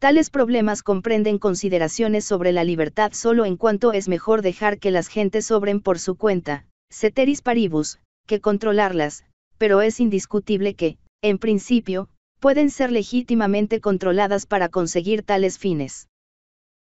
Speaker 1: Tales problemas comprenden consideraciones sobre la libertad solo en cuanto es mejor dejar que las gentes sobren por su cuenta, ceteris paribus, que controlarlas, pero es indiscutible que, en principio, pueden ser legítimamente controladas para conseguir tales fines.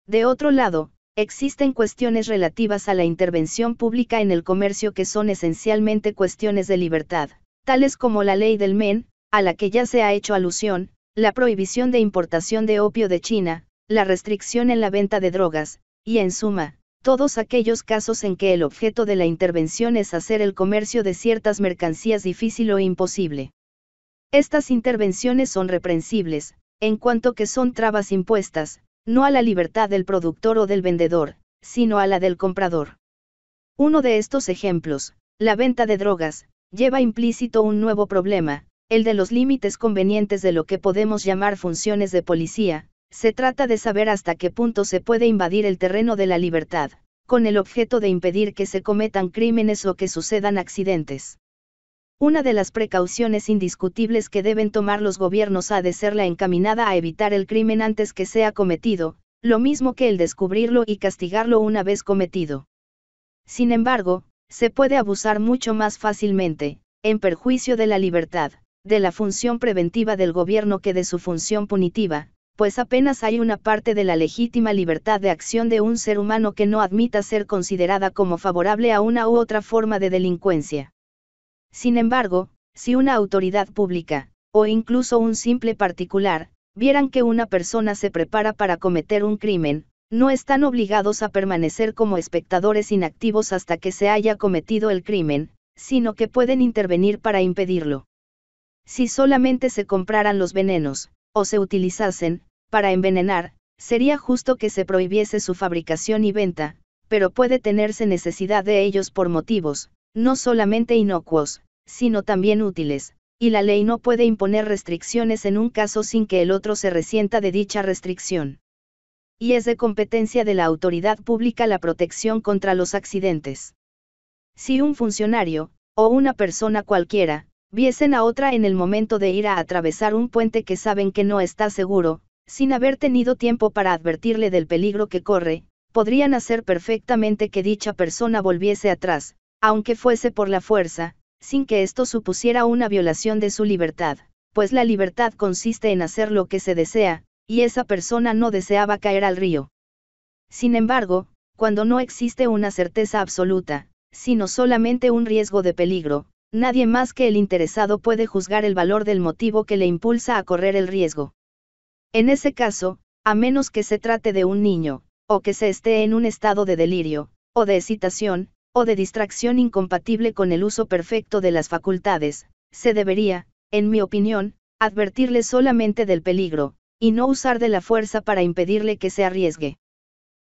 Speaker 1: De otro lado, existen cuestiones relativas a la intervención pública en el comercio que son esencialmente cuestiones de libertad, tales como la ley del men, a la que ya se ha hecho alusión, la prohibición de importación de opio de China, la restricción en la venta de drogas, y en suma, todos aquellos casos en que el objeto de la intervención es hacer el comercio de ciertas mercancías difícil o imposible. Estas intervenciones son reprensibles, en cuanto que son trabas impuestas, no a la libertad del productor o del vendedor, sino a la del comprador. Uno de estos ejemplos, la venta de drogas, lleva implícito un nuevo problema, el de los límites convenientes de lo que podemos llamar funciones de policía, se trata de saber hasta qué punto se puede invadir el terreno de la libertad, con el objeto de impedir que se cometan crímenes o que sucedan accidentes. Una de las precauciones indiscutibles que deben tomar los gobiernos ha de ser la encaminada a evitar el crimen antes que sea cometido, lo mismo que el descubrirlo y castigarlo una vez cometido. Sin embargo, se puede abusar mucho más fácilmente, en perjuicio de la libertad de la función preventiva del gobierno que de su función punitiva, pues apenas hay una parte de la legítima libertad de acción de un ser humano que no admita ser considerada como favorable a una u otra forma de delincuencia. Sin embargo, si una autoridad pública, o incluso un simple particular, vieran que una persona se prepara para cometer un crimen, no están obligados a permanecer como espectadores inactivos hasta que se haya cometido el crimen, sino que pueden intervenir para impedirlo. Si solamente se compraran los venenos, o se utilizasen, para envenenar, sería justo que se prohibiese su fabricación y venta, pero puede tenerse necesidad de ellos por motivos, no solamente inocuos, sino también útiles, y la ley no puede imponer restricciones en un caso sin que el otro se resienta de dicha restricción. Y es de competencia de la autoridad pública la protección contra los accidentes. Si un funcionario, o una persona cualquiera, viesen a otra en el momento de ir a atravesar un puente que saben que no está seguro, sin haber tenido tiempo para advertirle del peligro que corre, podrían hacer perfectamente que dicha persona volviese atrás, aunque fuese por la fuerza, sin que esto supusiera una violación de su libertad, pues la libertad consiste en hacer lo que se desea, y esa persona no deseaba caer al río. Sin embargo, cuando no existe una certeza absoluta, sino solamente un riesgo de peligro, Nadie más que el interesado puede juzgar el valor del motivo que le impulsa a correr el riesgo. En ese caso, a menos que se trate de un niño, o que se esté en un estado de delirio, o de excitación, o de distracción incompatible con el uso perfecto de las facultades, se debería, en mi opinión, advertirle solamente del peligro, y no usar de la fuerza para impedirle que se arriesgue.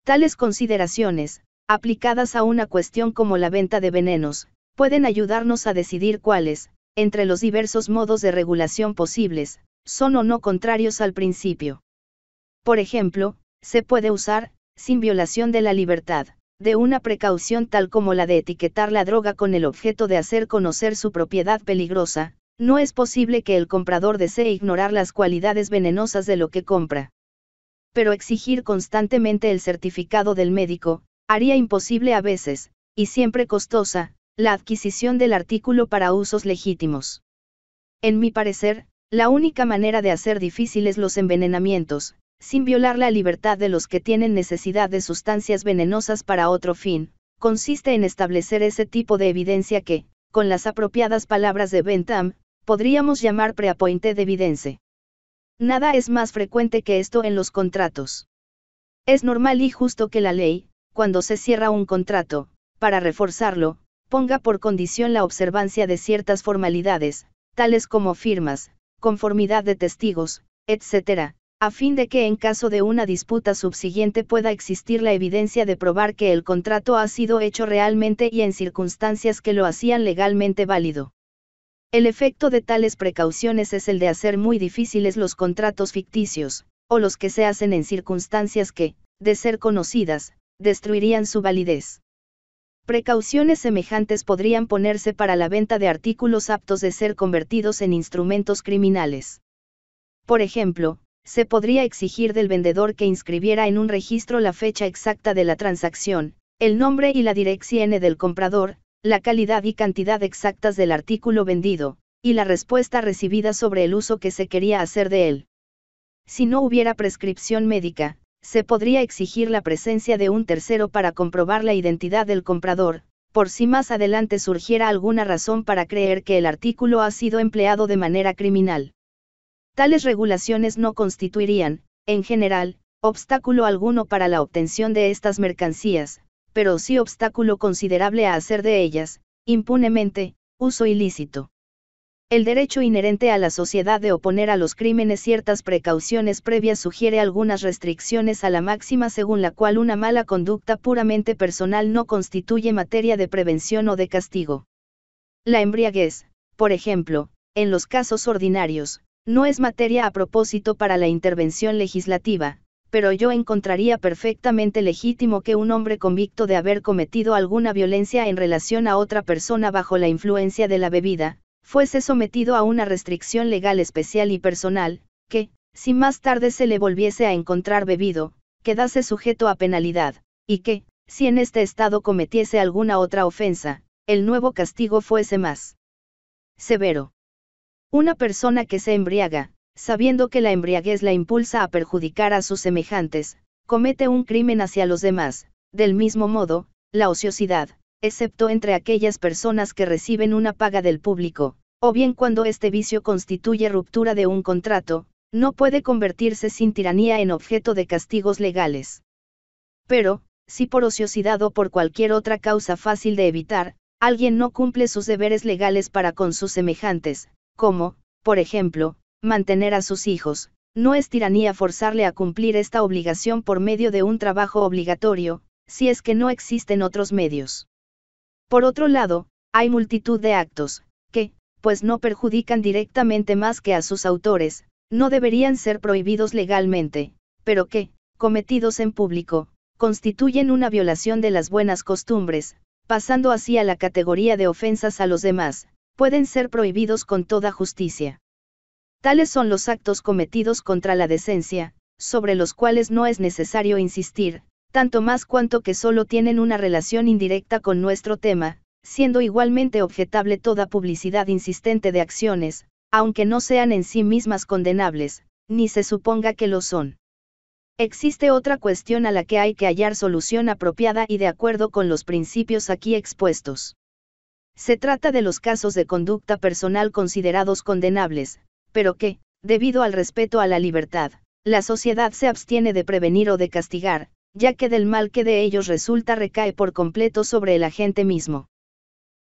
Speaker 1: Tales consideraciones, aplicadas a una cuestión como la venta de venenos, pueden ayudarnos a decidir cuáles, entre los diversos modos de regulación posibles, son o no contrarios al principio. Por ejemplo, se puede usar, sin violación de la libertad, de una precaución tal como la de etiquetar la droga con el objeto de hacer conocer su propiedad peligrosa, no es posible que el comprador desee ignorar las cualidades venenosas de lo que compra. Pero exigir constantemente el certificado del médico, haría imposible a veces, y siempre costosa, la adquisición del artículo para usos legítimos. En mi parecer, la única manera de hacer difíciles los envenenamientos, sin violar la libertad de los que tienen necesidad de sustancias venenosas para otro fin, consiste en establecer ese tipo de evidencia que, con las apropiadas palabras de Bentham, podríamos llamar de evidencia. Nada es más frecuente que esto en los contratos. Es normal y justo que la ley, cuando se cierra un contrato, para reforzarlo, ponga por condición la observancia de ciertas formalidades, tales como firmas, conformidad de testigos, etc., a fin de que en caso de una disputa subsiguiente pueda existir la evidencia de probar que el contrato ha sido hecho realmente y en circunstancias que lo hacían legalmente válido. El efecto de tales precauciones es el de hacer muy difíciles los contratos ficticios, o los que se hacen en circunstancias que, de ser conocidas, destruirían su validez. Precauciones semejantes podrían ponerse para la venta de artículos aptos de ser convertidos en instrumentos criminales. Por ejemplo, se podría exigir del vendedor que inscribiera en un registro la fecha exacta de la transacción, el nombre y la dirección del comprador, la calidad y cantidad exactas del artículo vendido, y la respuesta recibida sobre el uso que se quería hacer de él. Si no hubiera prescripción médica, se podría exigir la presencia de un tercero para comprobar la identidad del comprador, por si más adelante surgiera alguna razón para creer que el artículo ha sido empleado de manera criminal. Tales regulaciones no constituirían, en general, obstáculo alguno para la obtención de estas mercancías, pero sí obstáculo considerable a hacer de ellas, impunemente, uso ilícito. El derecho inherente a la sociedad de oponer a los crímenes ciertas precauciones previas sugiere algunas restricciones a la máxima según la cual una mala conducta puramente personal no constituye materia de prevención o de castigo. La embriaguez, por ejemplo, en los casos ordinarios, no es materia a propósito para la intervención legislativa, pero yo encontraría perfectamente legítimo que un hombre convicto de haber cometido alguna violencia en relación a otra persona bajo la influencia de la bebida, fuese sometido a una restricción legal especial y personal, que, si más tarde se le volviese a encontrar bebido, quedase sujeto a penalidad, y que, si en este estado cometiese alguna otra ofensa, el nuevo castigo fuese más severo. Una persona que se embriaga, sabiendo que la embriaguez la impulsa a perjudicar a sus semejantes, comete un crimen hacia los demás, del mismo modo, la ociosidad, excepto entre aquellas personas que reciben una paga del público, o bien cuando este vicio constituye ruptura de un contrato, no puede convertirse sin tiranía en objeto de castigos legales. Pero, si por ociosidad o por cualquier otra causa fácil de evitar, alguien no cumple sus deberes legales para con sus semejantes, como, por ejemplo, mantener a sus hijos, no es tiranía forzarle a cumplir esta obligación por medio de un trabajo obligatorio, si es que no existen otros medios. Por otro lado, hay multitud de actos, que, pues no perjudican directamente más que a sus autores, no deberían ser prohibidos legalmente, pero que, cometidos en público, constituyen una violación de las buenas costumbres, pasando así a la categoría de ofensas a los demás, pueden ser prohibidos con toda justicia. Tales son los actos cometidos contra la decencia, sobre los cuales no es necesario insistir, tanto más cuanto que solo tienen una relación indirecta con nuestro tema, siendo igualmente objetable toda publicidad insistente de acciones, aunque no sean en sí mismas condenables, ni se suponga que lo son. Existe otra cuestión a la que hay que hallar solución apropiada y de acuerdo con los principios aquí expuestos. Se trata de los casos de conducta personal considerados condenables, pero que, debido al respeto a la libertad, la sociedad se abstiene de prevenir o de castigar, ya que del mal que de ellos resulta recae por completo sobre el agente mismo.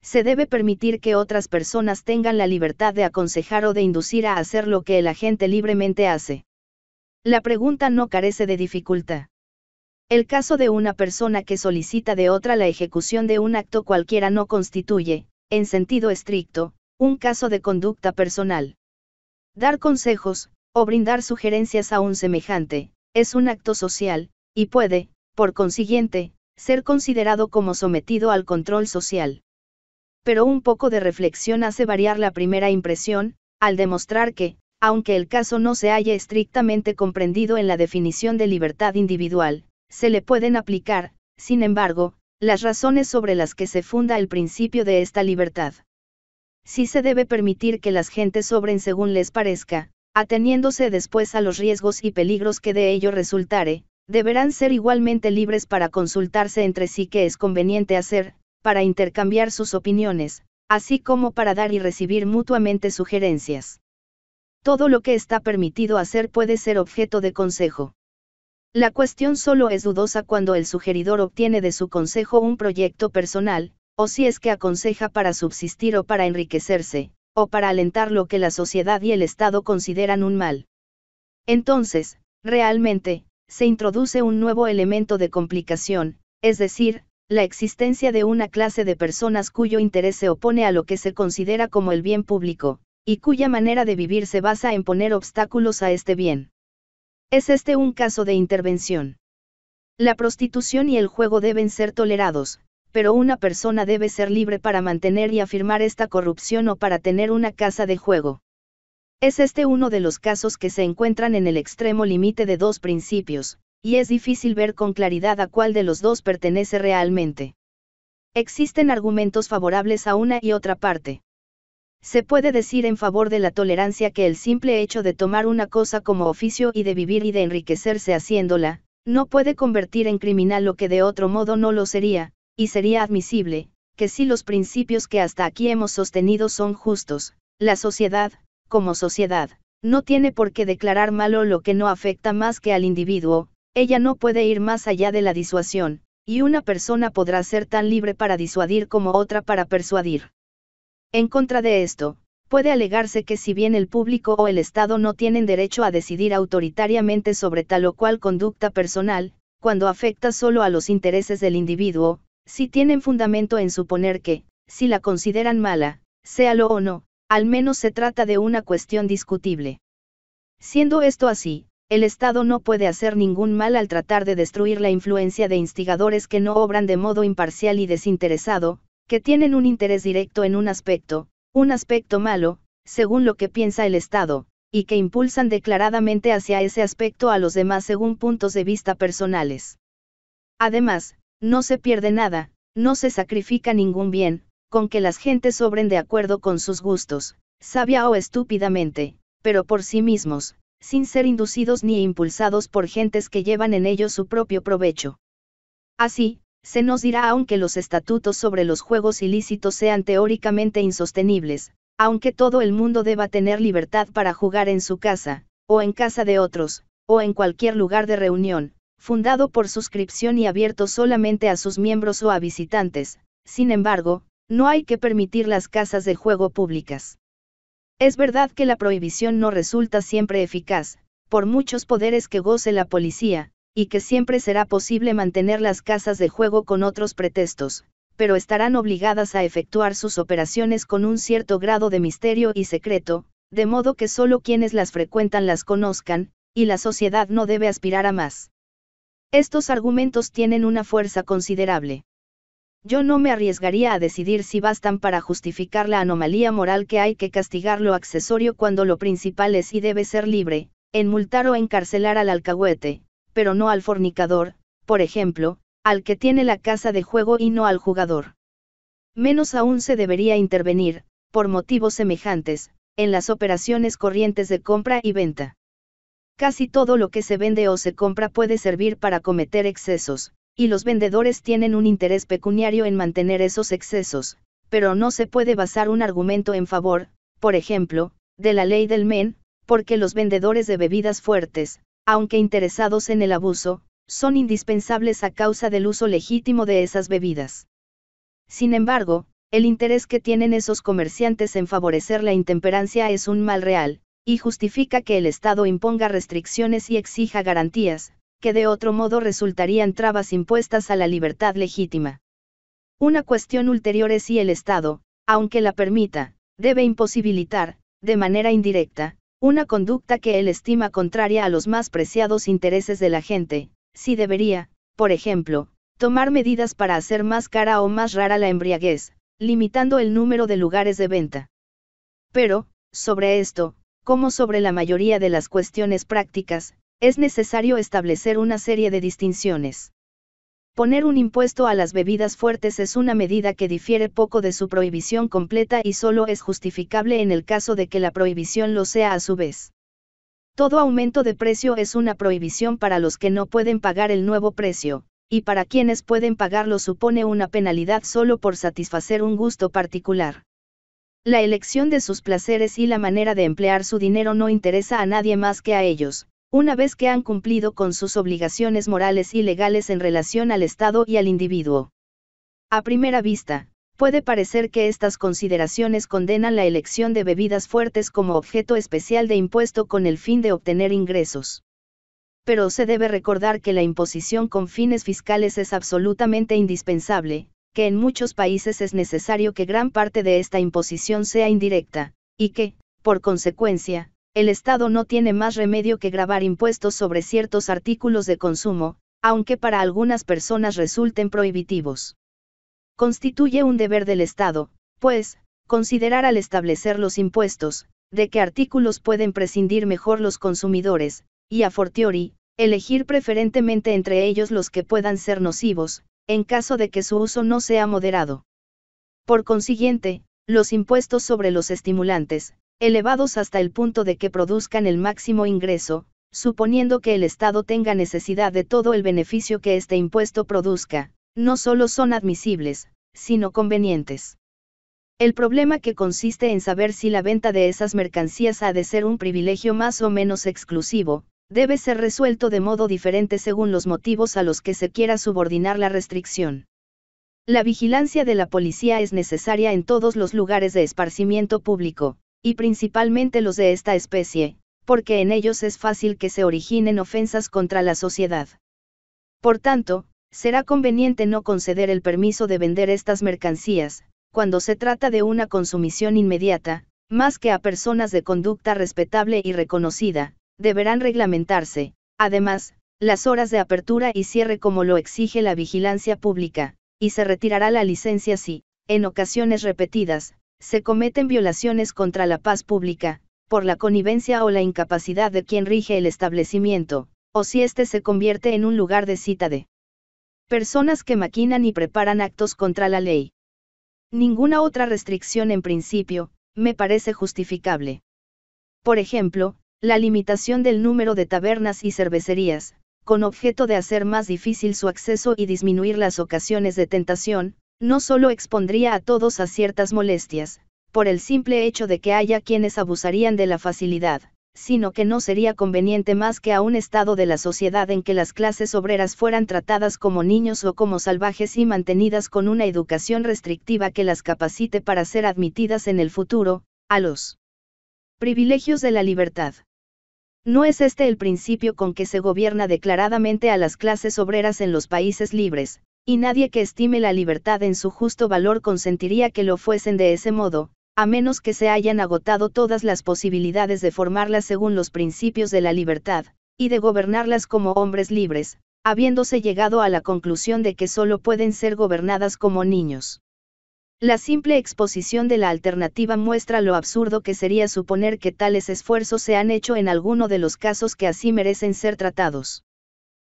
Speaker 1: Se debe permitir que otras personas tengan la libertad de aconsejar o de inducir a hacer lo que el agente libremente hace. La pregunta no carece de dificultad. El caso de una persona que solicita de otra la ejecución de un acto cualquiera no constituye, en sentido estricto, un caso de conducta personal. Dar consejos, o brindar sugerencias a un semejante, es un acto social, y puede, por consiguiente, ser considerado como sometido al control social. Pero un poco de reflexión hace variar la primera impresión, al demostrar que, aunque el caso no se haya estrictamente comprendido en la definición de libertad individual, se le pueden aplicar, sin embargo, las razones sobre las que se funda el principio de esta libertad. Si se debe permitir que las gentes sobren según les parezca, ateniéndose después a los riesgos y peligros que de ello resultare, Deberán ser igualmente libres para consultarse entre sí que es conveniente hacer, para intercambiar sus opiniones, así como para dar y recibir mutuamente sugerencias. Todo lo que está permitido hacer puede ser objeto de consejo. La cuestión solo es dudosa cuando el sugeridor obtiene de su consejo un proyecto personal, o si es que aconseja para subsistir o para enriquecerse, o para alentar lo que la sociedad y el Estado consideran un mal. Entonces, realmente, se introduce un nuevo elemento de complicación, es decir, la existencia de una clase de personas cuyo interés se opone a lo que se considera como el bien público, y cuya manera de vivir se basa en poner obstáculos a este bien. Es este un caso de intervención. La prostitución y el juego deben ser tolerados, pero una persona debe ser libre para mantener y afirmar esta corrupción o para tener una casa de juego. Es este uno de los casos que se encuentran en el extremo límite de dos principios, y es difícil ver con claridad a cuál de los dos pertenece realmente. Existen argumentos favorables a una y otra parte. Se puede decir en favor de la tolerancia que el simple hecho de tomar una cosa como oficio y de vivir y de enriquecerse haciéndola, no puede convertir en criminal lo que de otro modo no lo sería, y sería admisible, que si los principios que hasta aquí hemos sostenido son justos, la sociedad, como sociedad, no tiene por qué declarar malo lo que no afecta más que al individuo, ella no puede ir más allá de la disuasión, y una persona podrá ser tan libre para disuadir como otra para persuadir. En contra de esto, puede alegarse que si bien el público o el Estado no tienen derecho a decidir autoritariamente sobre tal o cual conducta personal, cuando afecta solo a los intereses del individuo, si tienen fundamento en suponer que, si la consideran mala, séalo o no, al menos se trata de una cuestión discutible. Siendo esto así, el Estado no puede hacer ningún mal al tratar de destruir la influencia de instigadores que no obran de modo imparcial y desinteresado, que tienen un interés directo en un aspecto, un aspecto malo, según lo que piensa el Estado, y que impulsan declaradamente hacia ese aspecto a los demás según puntos de vista personales. Además, no se pierde nada, no se sacrifica ningún bien, con que las gentes sobren de acuerdo con sus gustos, sabia o estúpidamente, pero por sí mismos, sin ser inducidos ni impulsados por gentes que llevan en ellos su propio provecho. Así, se nos dirá aunque los estatutos sobre los juegos ilícitos sean teóricamente insostenibles, aunque todo el mundo deba tener libertad para jugar en su casa, o en casa de otros, o en cualquier lugar de reunión, fundado por suscripción y abierto solamente a sus miembros o a visitantes, sin embargo, no hay que permitir las casas de juego públicas. Es verdad que la prohibición no resulta siempre eficaz, por muchos poderes que goce la policía, y que siempre será posible mantener las casas de juego con otros pretextos, pero estarán obligadas a efectuar sus operaciones con un cierto grado de misterio y secreto, de modo que solo quienes las frecuentan las conozcan, y la sociedad no debe aspirar a más. Estos argumentos tienen una fuerza considerable. Yo no me arriesgaría a decidir si bastan para justificar la anomalía moral que hay que castigar lo accesorio cuando lo principal es y debe ser libre, en multar o encarcelar al alcahuete, pero no al fornicador, por ejemplo, al que tiene la casa de juego y no al jugador. Menos aún se debería intervenir, por motivos semejantes, en las operaciones corrientes de compra y venta. Casi todo lo que se vende o se compra puede servir para cometer excesos, y los vendedores tienen un interés pecuniario en mantener esos excesos, pero no se puede basar un argumento en favor, por ejemplo, de la ley del men, porque los vendedores de bebidas fuertes, aunque interesados en el abuso, son indispensables a causa del uso legítimo de esas bebidas. Sin embargo, el interés que tienen esos comerciantes en favorecer la intemperancia es un mal real, y justifica que el Estado imponga restricciones y exija garantías, que de otro modo resultarían trabas impuestas a la libertad legítima. Una cuestión ulterior es si el Estado, aunque la permita, debe imposibilitar, de manera indirecta, una conducta que él estima contraria a los más preciados intereses de la gente, si debería, por ejemplo, tomar medidas para hacer más cara o más rara la embriaguez, limitando el número de lugares de venta. Pero, sobre esto, como sobre la mayoría de las cuestiones prácticas, es necesario establecer una serie de distinciones. Poner un impuesto a las bebidas fuertes es una medida que difiere poco de su prohibición completa y solo es justificable en el caso de que la prohibición lo sea a su vez. Todo aumento de precio es una prohibición para los que no pueden pagar el nuevo precio, y para quienes pueden pagarlo supone una penalidad solo por satisfacer un gusto particular. La elección de sus placeres y la manera de emplear su dinero no interesa a nadie más que a ellos, una vez que han cumplido con sus obligaciones morales y legales en relación al Estado y al individuo. A primera vista, puede parecer que estas consideraciones condenan la elección de bebidas fuertes como objeto especial de impuesto con el fin de obtener ingresos. Pero se debe recordar que la imposición con fines fiscales es absolutamente indispensable, que en muchos países es necesario que gran parte de esta imposición sea indirecta, y que, por consecuencia, el Estado no tiene más remedio que grabar impuestos sobre ciertos artículos de consumo, aunque para algunas personas resulten prohibitivos. Constituye un deber del Estado, pues, considerar al establecer los impuestos, de qué artículos pueden prescindir mejor los consumidores, y a fortiori, elegir preferentemente entre ellos los que puedan ser nocivos, en caso de que su uso no sea moderado. Por consiguiente, los impuestos sobre los estimulantes, elevados hasta el punto de que produzcan el máximo ingreso, suponiendo que el Estado tenga necesidad de todo el beneficio que este impuesto produzca, no solo son admisibles, sino convenientes. El problema que consiste en saber si la venta de esas mercancías ha de ser un privilegio más o menos exclusivo, debe ser resuelto de modo diferente según los motivos a los que se quiera subordinar la restricción. La vigilancia de la policía es necesaria en todos los lugares de esparcimiento público, y principalmente los de esta especie, porque en ellos es fácil que se originen ofensas contra la sociedad. Por tanto, será conveniente no conceder el permiso de vender estas mercancías, cuando se trata de una consumición inmediata, más que a personas de conducta respetable y reconocida, deberán reglamentarse, además, las horas de apertura y cierre como lo exige la vigilancia pública, y se retirará la licencia si, en ocasiones repetidas, se cometen violaciones contra la paz pública, por la connivencia o la incapacidad de quien rige el establecimiento, o si éste se convierte en un lugar de cita de personas que maquinan y preparan actos contra la ley. Ninguna otra restricción en principio, me parece justificable. Por ejemplo, la limitación del número de tabernas y cervecerías, con objeto de hacer más difícil su acceso y disminuir las ocasiones de tentación, no solo expondría a todos a ciertas molestias, por el simple hecho de que haya quienes abusarían de la facilidad, sino que no sería conveniente más que a un estado de la sociedad en que las clases obreras fueran tratadas como niños o como salvajes y mantenidas con una educación restrictiva que las capacite para ser admitidas en el futuro, a los privilegios de la libertad. No es este el principio con que se gobierna declaradamente a las clases obreras en los países libres, y nadie que estime la libertad en su justo valor consentiría que lo fuesen de ese modo, a menos que se hayan agotado todas las posibilidades de formarlas según los principios de la libertad, y de gobernarlas como hombres libres, habiéndose llegado a la conclusión de que solo pueden ser gobernadas como niños. La simple exposición de la alternativa muestra lo absurdo que sería suponer que tales esfuerzos se han hecho en alguno de los casos que así merecen ser tratados.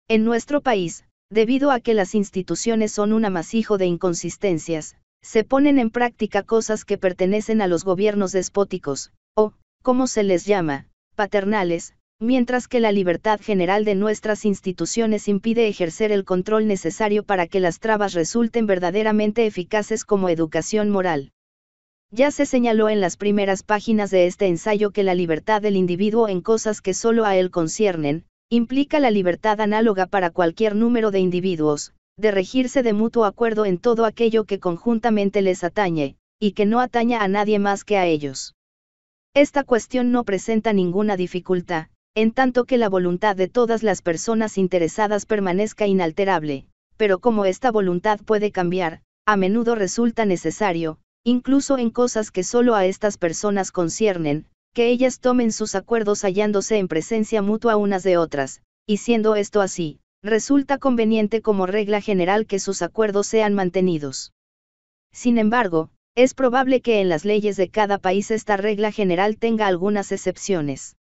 Speaker 1: En nuestro país, Debido a que las instituciones son un amasijo de inconsistencias, se ponen en práctica cosas que pertenecen a los gobiernos despóticos, o, como se les llama, paternales, mientras que la libertad general de nuestras instituciones impide ejercer el control necesario para que las trabas resulten verdaderamente eficaces como educación moral. Ya se señaló en las primeras páginas de este ensayo que la libertad del individuo en cosas que solo a él conciernen, implica la libertad análoga para cualquier número de individuos, de regirse de mutuo acuerdo en todo aquello que conjuntamente les atañe, y que no ataña a nadie más que a ellos. Esta cuestión no presenta ninguna dificultad, en tanto que la voluntad de todas las personas interesadas permanezca inalterable, pero como esta voluntad puede cambiar, a menudo resulta necesario, incluso en cosas que solo a estas personas conciernen, que ellas tomen sus acuerdos hallándose en presencia mutua unas de otras, y siendo esto así, resulta conveniente como regla general que sus acuerdos sean mantenidos. Sin embargo, es probable que en las leyes de cada país esta regla general tenga algunas excepciones.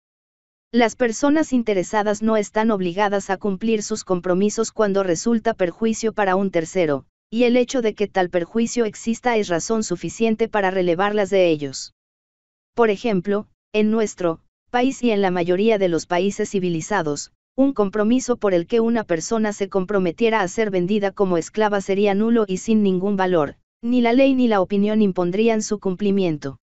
Speaker 1: Las personas interesadas no están obligadas a cumplir sus compromisos cuando resulta perjuicio para un tercero, y el hecho de que tal perjuicio exista es razón suficiente para relevarlas de ellos. Por ejemplo, en nuestro país y en la mayoría de los países civilizados, un compromiso por el que una persona se comprometiera a ser vendida como esclava sería nulo y sin ningún valor, ni la ley ni la opinión impondrían su cumplimiento.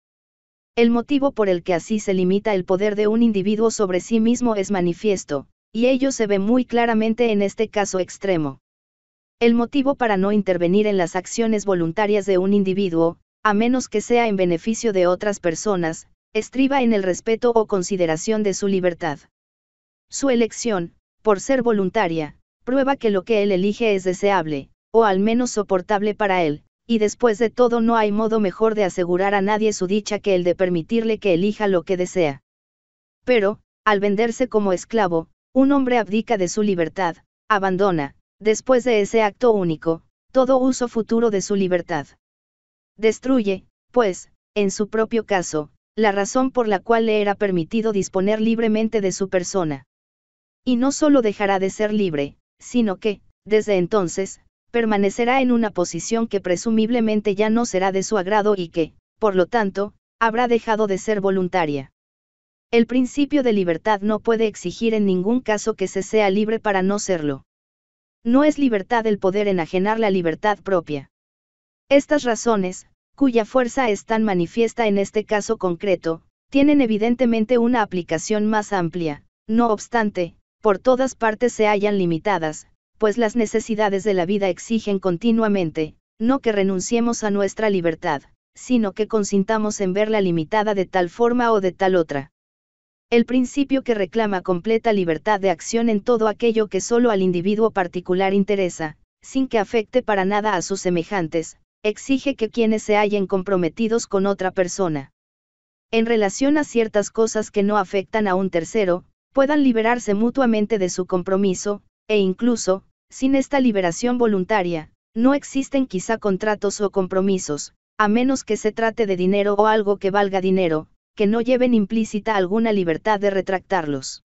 Speaker 1: El motivo por el que así se limita el poder de un individuo sobre sí mismo es manifiesto, y ello se ve muy claramente en este caso extremo. El motivo para no intervenir en las acciones voluntarias de un individuo, a menos que sea en beneficio de otras personas, estriba en el respeto o consideración de su libertad. Su elección, por ser voluntaria, prueba que lo que él elige es deseable, o al menos soportable para él, y después de todo no hay modo mejor de asegurar a nadie su dicha que el de permitirle que elija lo que desea. Pero, al venderse como esclavo, un hombre abdica de su libertad, abandona, después de ese acto único, todo uso futuro de su libertad. Destruye, pues, en su propio caso, la razón por la cual le era permitido disponer libremente de su persona. Y no solo dejará de ser libre, sino que, desde entonces, permanecerá en una posición que presumiblemente ya no será de su agrado y que, por lo tanto, habrá dejado de ser voluntaria. El principio de libertad no puede exigir en ningún caso que se sea libre para no serlo. No es libertad el poder enajenar la libertad propia. Estas razones, cuya fuerza es tan manifiesta en este caso concreto, tienen evidentemente una aplicación más amplia, no obstante, por todas partes se hallan limitadas, pues las necesidades de la vida exigen continuamente, no que renunciemos a nuestra libertad, sino que consintamos en verla limitada de tal forma o de tal otra. El principio que reclama completa libertad de acción en todo aquello que solo al individuo particular interesa, sin que afecte para nada a sus semejantes, exige que quienes se hallen comprometidos con otra persona, en relación a ciertas cosas que no afectan a un tercero, puedan liberarse mutuamente de su compromiso, e incluso, sin esta liberación voluntaria, no existen quizá contratos o compromisos, a menos que se trate de dinero o algo que valga dinero, que no lleven implícita alguna libertad de retractarlos.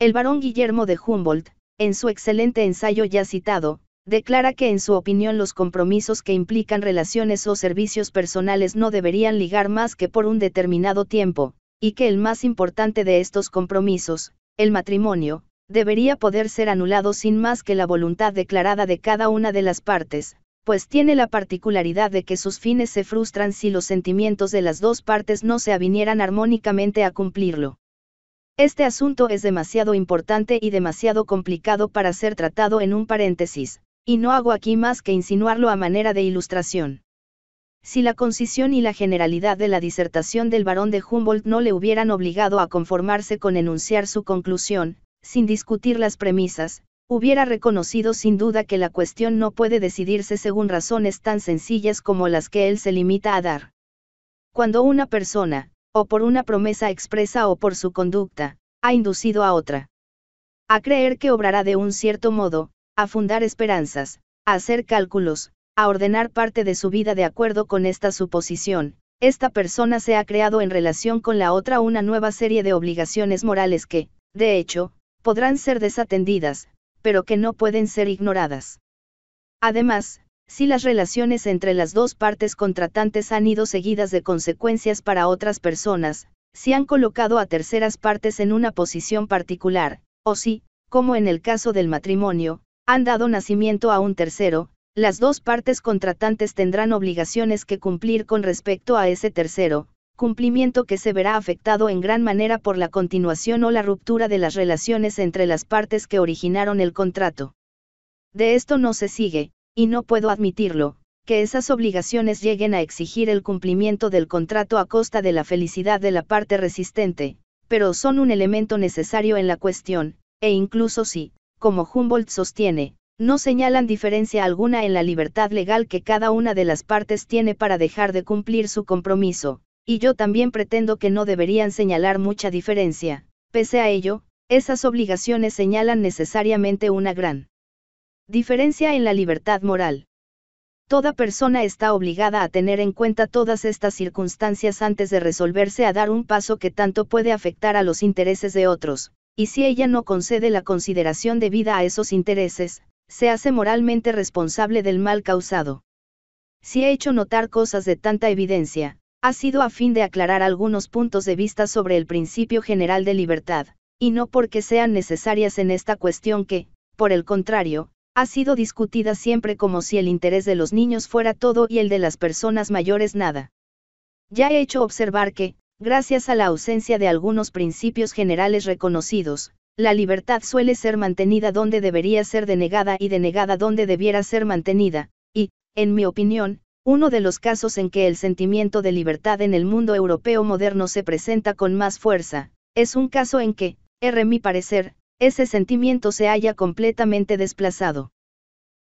Speaker 1: El barón Guillermo de Humboldt, en su excelente ensayo ya citado, declara que en su opinión los compromisos que implican relaciones o servicios personales no deberían ligar más que por un determinado tiempo, y que el más importante de estos compromisos, el matrimonio, debería poder ser anulado sin más que la voluntad declarada de cada una de las partes, pues tiene la particularidad de que sus fines se frustran si los sentimientos de las dos partes no se avinieran armónicamente a cumplirlo. Este asunto es demasiado importante y demasiado complicado para ser tratado en un paréntesis, y no hago aquí más que insinuarlo a manera de ilustración. Si la concisión y la generalidad de la disertación del barón de Humboldt no le hubieran obligado a conformarse con enunciar su conclusión, sin discutir las premisas, hubiera reconocido sin duda que la cuestión no puede decidirse según razones tan sencillas como las que él se limita a dar. Cuando una persona, o por una promesa expresa o por su conducta, ha inducido a otra a creer que obrará de un cierto modo, a fundar esperanzas, a hacer cálculos, a ordenar parte de su vida de acuerdo con esta suposición, esta persona se ha creado en relación con la otra una nueva serie de obligaciones morales que, de hecho, podrán ser desatendidas, pero que no pueden ser ignoradas. Además, si las relaciones entre las dos partes contratantes han ido seguidas de consecuencias para otras personas, si han colocado a terceras partes en una posición particular, o si, como en el caso del matrimonio, han dado nacimiento a un tercero, las dos partes contratantes tendrán obligaciones que cumplir con respecto a ese tercero, cumplimiento que se verá afectado en gran manera por la continuación o la ruptura de las relaciones entre las partes que originaron el contrato. De esto no se sigue, y no puedo admitirlo, que esas obligaciones lleguen a exigir el cumplimiento del contrato a costa de la felicidad de la parte resistente, pero son un elemento necesario en la cuestión, e incluso si, como Humboldt sostiene, no señalan diferencia alguna en la libertad legal que cada una de las partes tiene para dejar de cumplir su compromiso, y yo también pretendo que no deberían señalar mucha diferencia, pese a ello, esas obligaciones señalan necesariamente una gran diferencia en la libertad moral. Toda persona está obligada a tener en cuenta todas estas circunstancias antes de resolverse a dar un paso que tanto puede afectar a los intereses de otros, y si ella no concede la consideración debida a esos intereses, se hace moralmente responsable del mal causado. Si he hecho notar cosas de tanta evidencia, ha sido a fin de aclarar algunos puntos de vista sobre el principio general de libertad, y no porque sean necesarias en esta cuestión que, por el contrario, ha sido discutida siempre como si el interés de los niños fuera todo y el de las personas mayores nada. Ya he hecho observar que, Gracias a la ausencia de algunos principios generales reconocidos, la libertad suele ser mantenida donde debería ser denegada y denegada donde debiera ser mantenida, y, en mi opinión, uno de los casos en que el sentimiento de libertad en el mundo europeo moderno se presenta con más fuerza, es un caso en que, R mi parecer, ese sentimiento se haya completamente desplazado.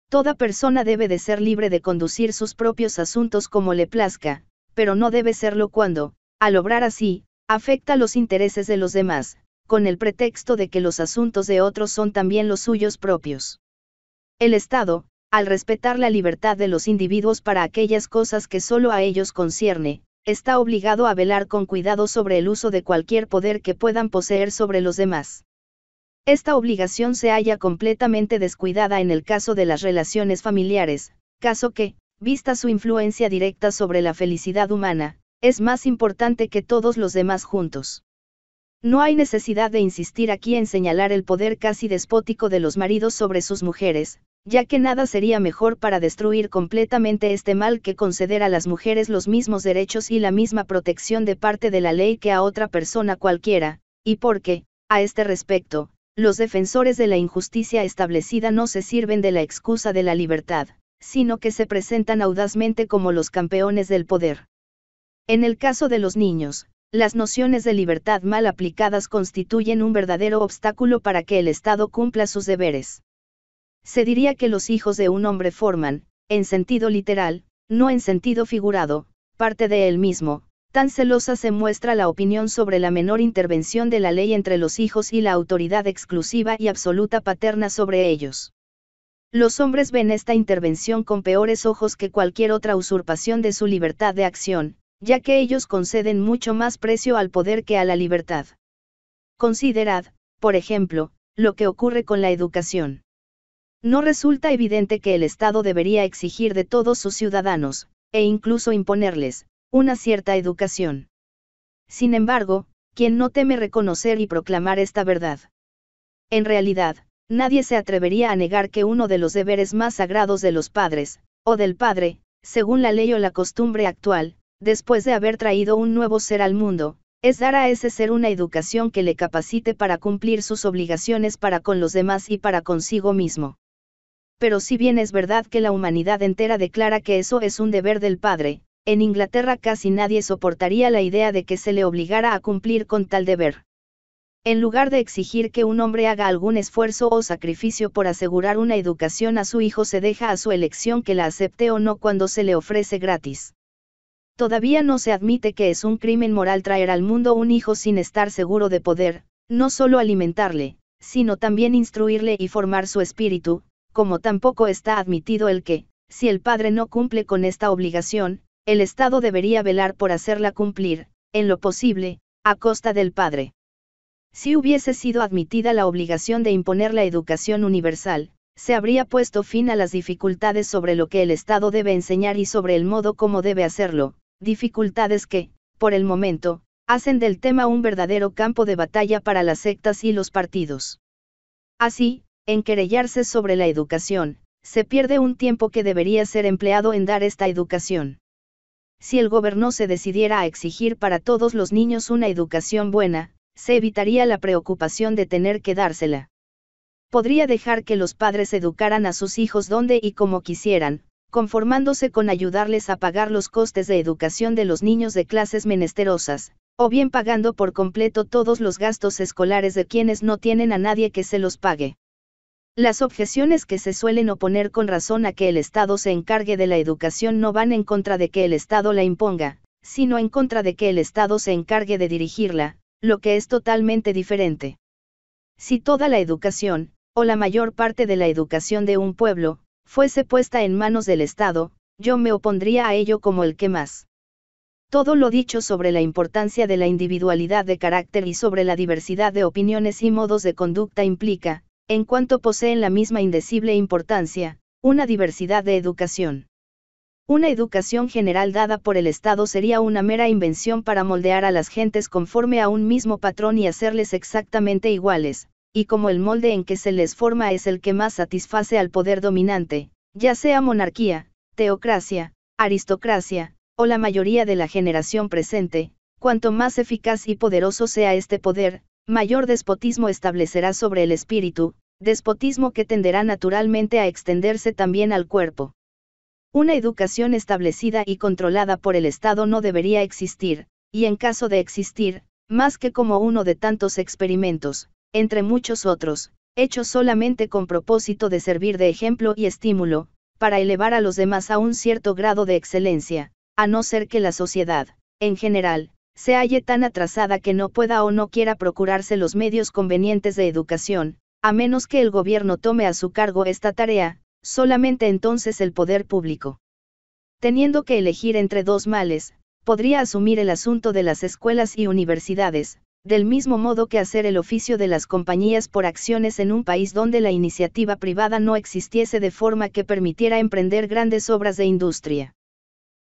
Speaker 1: Toda persona debe de ser libre de conducir sus propios asuntos como le plazca, pero no debe serlo cuando, al obrar así, afecta los intereses de los demás, con el pretexto de que los asuntos de otros son también los suyos propios. El Estado, al respetar la libertad de los individuos para aquellas cosas que solo a ellos concierne, está obligado a velar con cuidado sobre el uso de cualquier poder que puedan poseer sobre los demás. Esta obligación se halla completamente descuidada en el caso de las relaciones familiares, caso que, vista su influencia directa sobre la felicidad humana, es más importante que todos los demás juntos. No hay necesidad de insistir aquí en señalar el poder casi despótico de los maridos sobre sus mujeres, ya que nada sería mejor para destruir completamente este mal que conceder a las mujeres los mismos derechos y la misma protección de parte de la ley que a otra persona cualquiera, y porque, a este respecto, los defensores de la injusticia establecida no se sirven de la excusa de la libertad, sino que se presentan audazmente como los campeones del poder. En el caso de los niños, las nociones de libertad mal aplicadas constituyen un verdadero obstáculo para que el Estado cumpla sus deberes. Se diría que los hijos de un hombre forman, en sentido literal, no en sentido figurado, parte de él mismo, tan celosa se muestra la opinión sobre la menor intervención de la ley entre los hijos y la autoridad exclusiva y absoluta paterna sobre ellos. Los hombres ven esta intervención con peores ojos que cualquier otra usurpación de su libertad de acción, ya que ellos conceden mucho más precio al poder que a la libertad. Considerad, por ejemplo, lo que ocurre con la educación. No resulta evidente que el Estado debería exigir de todos sus ciudadanos, e incluso imponerles, una cierta educación. Sin embargo, quien no teme reconocer y proclamar esta verdad? En realidad, nadie se atrevería a negar que uno de los deberes más sagrados de los padres, o del padre, según la ley o la costumbre actual, después de haber traído un nuevo ser al mundo, es dar a ese ser una educación que le capacite para cumplir sus obligaciones para con los demás y para consigo mismo. Pero si bien es verdad que la humanidad entera declara que eso es un deber del padre, en Inglaterra casi nadie soportaría la idea de que se le obligara a cumplir con tal deber. En lugar de exigir que un hombre haga algún esfuerzo o sacrificio por asegurar una educación a su hijo, se deja a su elección que la acepte o no cuando se le ofrece gratis. Todavía no se admite que es un crimen moral traer al mundo un hijo sin estar seguro de poder, no solo alimentarle, sino también instruirle y formar su espíritu, como tampoco está admitido el que, si el padre no cumple con esta obligación, el Estado debería velar por hacerla cumplir, en lo posible, a costa del padre. Si hubiese sido admitida la obligación de imponer la educación universal, se habría puesto fin a las dificultades sobre lo que el Estado debe enseñar y sobre el modo como debe hacerlo, dificultades que, por el momento, hacen del tema un verdadero campo de batalla para las sectas y los partidos. Así, en querellarse sobre la educación, se pierde un tiempo que debería ser empleado en dar esta educación. Si el gobierno se decidiera a exigir para todos los niños una educación buena, se evitaría la preocupación de tener que dársela. Podría dejar que los padres educaran a sus hijos donde y como quisieran, conformándose con ayudarles a pagar los costes de educación de los niños de clases menesterosas, o bien pagando por completo todos los gastos escolares de quienes no tienen a nadie que se los pague. Las objeciones que se suelen oponer con razón a que el Estado se encargue de la educación no van en contra de que el Estado la imponga, sino en contra de que el Estado se encargue de dirigirla, lo que es totalmente diferente. Si toda la educación, o la mayor parte de la educación de un pueblo, fuese puesta en manos del Estado, yo me opondría a ello como el que más. Todo lo dicho sobre la importancia de la individualidad de carácter y sobre la diversidad de opiniones y modos de conducta implica, en cuanto poseen la misma indecible importancia, una diversidad de educación. Una educación general dada por el Estado sería una mera invención para moldear a las gentes conforme a un mismo patrón y hacerles exactamente iguales, y como el molde en que se les forma es el que más satisface al poder dominante, ya sea monarquía, teocracia, aristocracia, o la mayoría de la generación presente, cuanto más eficaz y poderoso sea este poder, mayor despotismo establecerá sobre el espíritu, despotismo que tenderá naturalmente a extenderse también al cuerpo. Una educación establecida y controlada por el Estado no debería existir, y en caso de existir, más que como uno de tantos experimentos, entre muchos otros, hecho solamente con propósito de servir de ejemplo y estímulo, para elevar a los demás a un cierto grado de excelencia, a no ser que la sociedad, en general, se halle tan atrasada que no pueda o no quiera procurarse los medios convenientes de educación, a menos que el gobierno tome a su cargo esta tarea, solamente entonces el poder público. Teniendo que elegir entre dos males, podría asumir el asunto de las escuelas y universidades, del mismo modo que hacer el oficio de las compañías por acciones en un país donde la iniciativa privada no existiese de forma que permitiera emprender grandes obras de industria.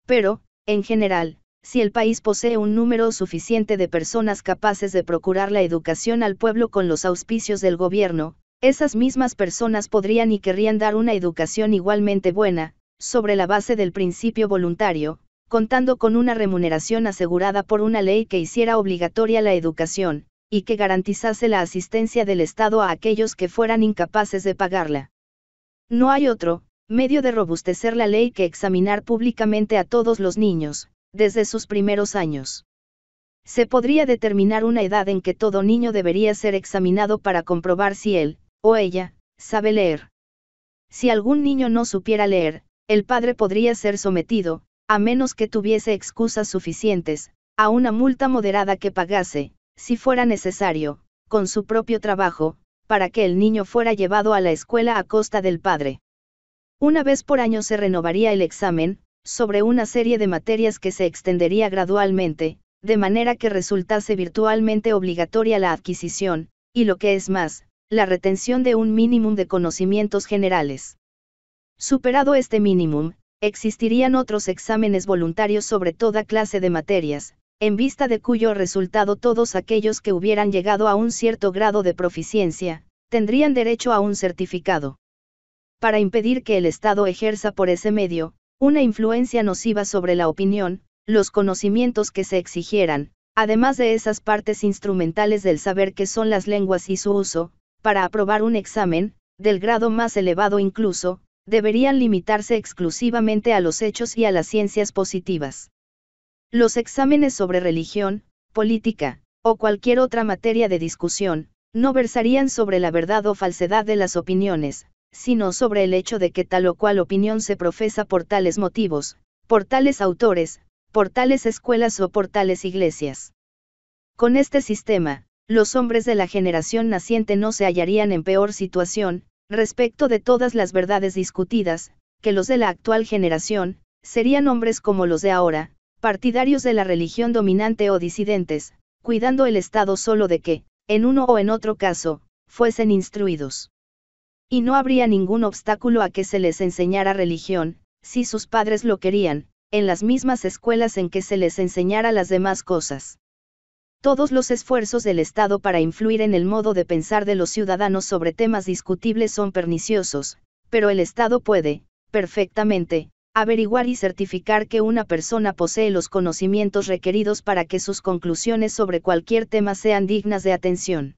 Speaker 1: Pero, en general, si el país posee un número suficiente de personas capaces de procurar la educación al pueblo con los auspicios del gobierno, esas mismas personas podrían y querrían dar una educación igualmente buena, sobre la base del principio voluntario, contando con una remuneración asegurada por una ley que hiciera obligatoria la educación, y que garantizase la asistencia del Estado a aquellos que fueran incapaces de pagarla. No hay otro, medio de robustecer la ley que examinar públicamente a todos los niños, desde sus primeros años. Se podría determinar una edad en que todo niño debería ser examinado para comprobar si él, o ella, sabe leer. Si algún niño no supiera leer, el padre podría ser sometido, a menos que tuviese excusas suficientes, a una multa moderada que pagase, si fuera necesario, con su propio trabajo, para que el niño fuera llevado a la escuela a costa del padre. Una vez por año se renovaría el examen, sobre una serie de materias que se extendería gradualmente, de manera que resultase virtualmente obligatoria la adquisición, y lo que es más, la retención de un mínimo de conocimientos generales. Superado este mínimo, existirían otros exámenes voluntarios sobre toda clase de materias, en vista de cuyo resultado todos aquellos que hubieran llegado a un cierto grado de proficiencia, tendrían derecho a un certificado. Para impedir que el Estado ejerza por ese medio, una influencia nociva sobre la opinión, los conocimientos que se exigieran, además de esas partes instrumentales del saber que son las lenguas y su uso, para aprobar un examen, del grado más elevado incluso, deberían limitarse exclusivamente a los hechos y a las ciencias positivas. Los exámenes sobre religión, política, o cualquier otra materia de discusión, no versarían sobre la verdad o falsedad de las opiniones, sino sobre el hecho de que tal o cual opinión se profesa por tales motivos, por tales autores, por tales escuelas o por tales iglesias. Con este sistema, los hombres de la generación naciente no se hallarían en peor situación, respecto de todas las verdades discutidas, que los de la actual generación, serían hombres como los de ahora, partidarios de la religión dominante o disidentes, cuidando el Estado solo de que, en uno o en otro caso, fuesen instruidos. Y no habría ningún obstáculo a que se les enseñara religión, si sus padres lo querían, en las mismas escuelas en que se les enseñara las demás cosas todos los esfuerzos del Estado para influir en el modo de pensar de los ciudadanos sobre temas discutibles son perniciosos, pero el Estado puede, perfectamente, averiguar y certificar que una persona posee los conocimientos requeridos para que sus conclusiones sobre cualquier tema sean dignas de atención.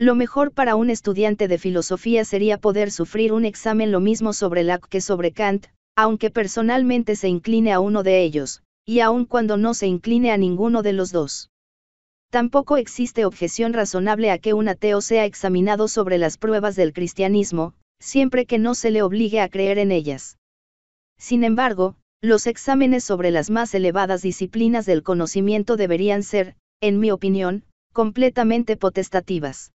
Speaker 1: Lo mejor para un estudiante de filosofía sería poder sufrir un examen lo mismo sobre Locke que sobre Kant, aunque personalmente se incline a uno de ellos, y aun cuando no se incline a ninguno de los dos. Tampoco existe objeción razonable a que un ateo sea examinado sobre las pruebas del cristianismo, siempre que no se le obligue a creer en ellas. Sin embargo, los exámenes sobre las más elevadas disciplinas del conocimiento deberían ser, en mi opinión, completamente potestativas.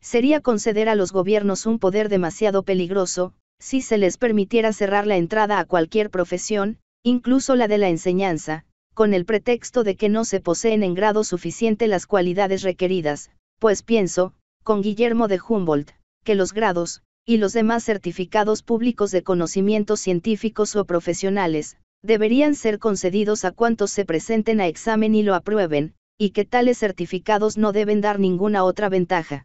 Speaker 1: Sería conceder a los gobiernos un poder demasiado peligroso, si se les permitiera cerrar la entrada a cualquier profesión, incluso la de la enseñanza, con el pretexto de que no se poseen en grado suficiente las cualidades requeridas, pues pienso, con Guillermo de Humboldt, que los grados, y los demás certificados públicos de conocimientos científicos o profesionales, deberían ser concedidos a cuantos se presenten a examen y lo aprueben, y que tales certificados no deben dar ninguna otra ventaja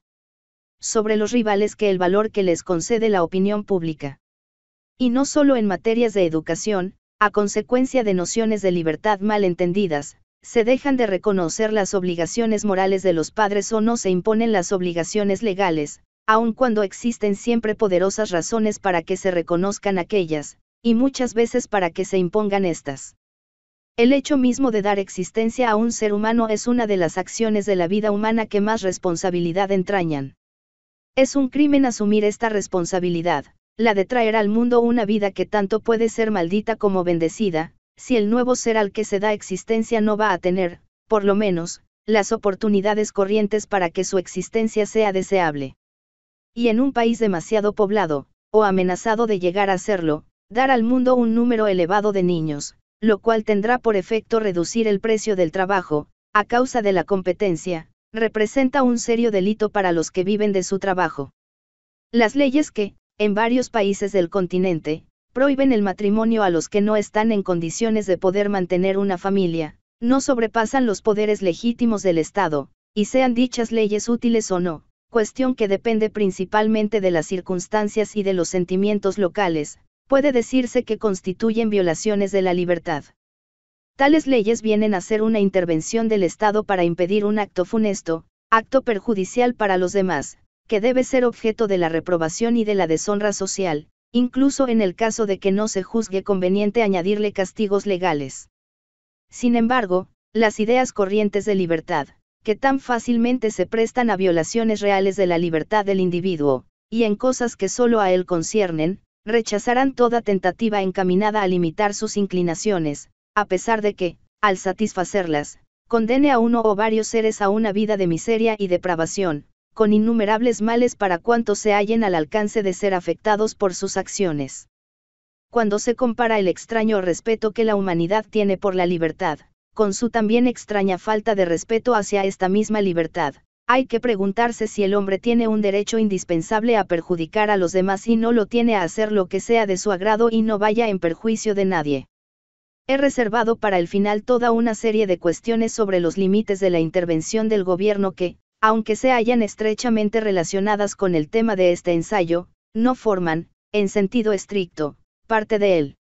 Speaker 1: sobre los rivales que el valor que les concede la opinión pública. Y no solo en materias de educación, a consecuencia de nociones de libertad mal entendidas, se dejan de reconocer las obligaciones morales de los padres o no se imponen las obligaciones legales, aun cuando existen siempre poderosas razones para que se reconozcan aquellas, y muchas veces para que se impongan estas. El hecho mismo de dar existencia a un ser humano es una de las acciones de la vida humana que más responsabilidad entrañan. Es un crimen asumir esta responsabilidad, la de traer al mundo una vida que tanto puede ser maldita como bendecida, si el nuevo ser al que se da existencia no va a tener, por lo menos, las oportunidades corrientes para que su existencia sea deseable. Y en un país demasiado poblado, o amenazado de llegar a serlo, dar al mundo un número elevado de niños, lo cual tendrá por efecto reducir el precio del trabajo, a causa de la competencia, representa un serio delito para los que viven de su trabajo. Las leyes que, en varios países del continente, prohíben el matrimonio a los que no están en condiciones de poder mantener una familia, no sobrepasan los poderes legítimos del Estado, y sean dichas leyes útiles o no, cuestión que depende principalmente de las circunstancias y de los sentimientos locales, puede decirse que constituyen violaciones de la libertad. Tales leyes vienen a ser una intervención del Estado para impedir un acto funesto, acto perjudicial para los demás, que debe ser objeto de la reprobación y de la deshonra social, incluso en el caso de que no se juzgue conveniente añadirle castigos legales. Sin embargo, las ideas corrientes de libertad, que tan fácilmente se prestan a violaciones reales de la libertad del individuo, y en cosas que solo a él conciernen, rechazarán toda tentativa encaminada a limitar sus inclinaciones, a pesar de que, al satisfacerlas, condene a uno o varios seres a una vida de miseria y depravación, con innumerables males para cuantos se hallen al alcance de ser afectados por sus acciones. Cuando se compara el extraño respeto que la humanidad tiene por la libertad, con su también extraña falta de respeto hacia esta misma libertad, hay que preguntarse si el hombre tiene un derecho indispensable a perjudicar a los demás y no lo tiene a hacer lo que sea de su agrado y no vaya en perjuicio de nadie. He reservado para el final toda una serie de cuestiones sobre los límites de la intervención del gobierno que, aunque se hallan estrechamente relacionadas con el tema de este ensayo, no forman, en sentido estricto, parte de él.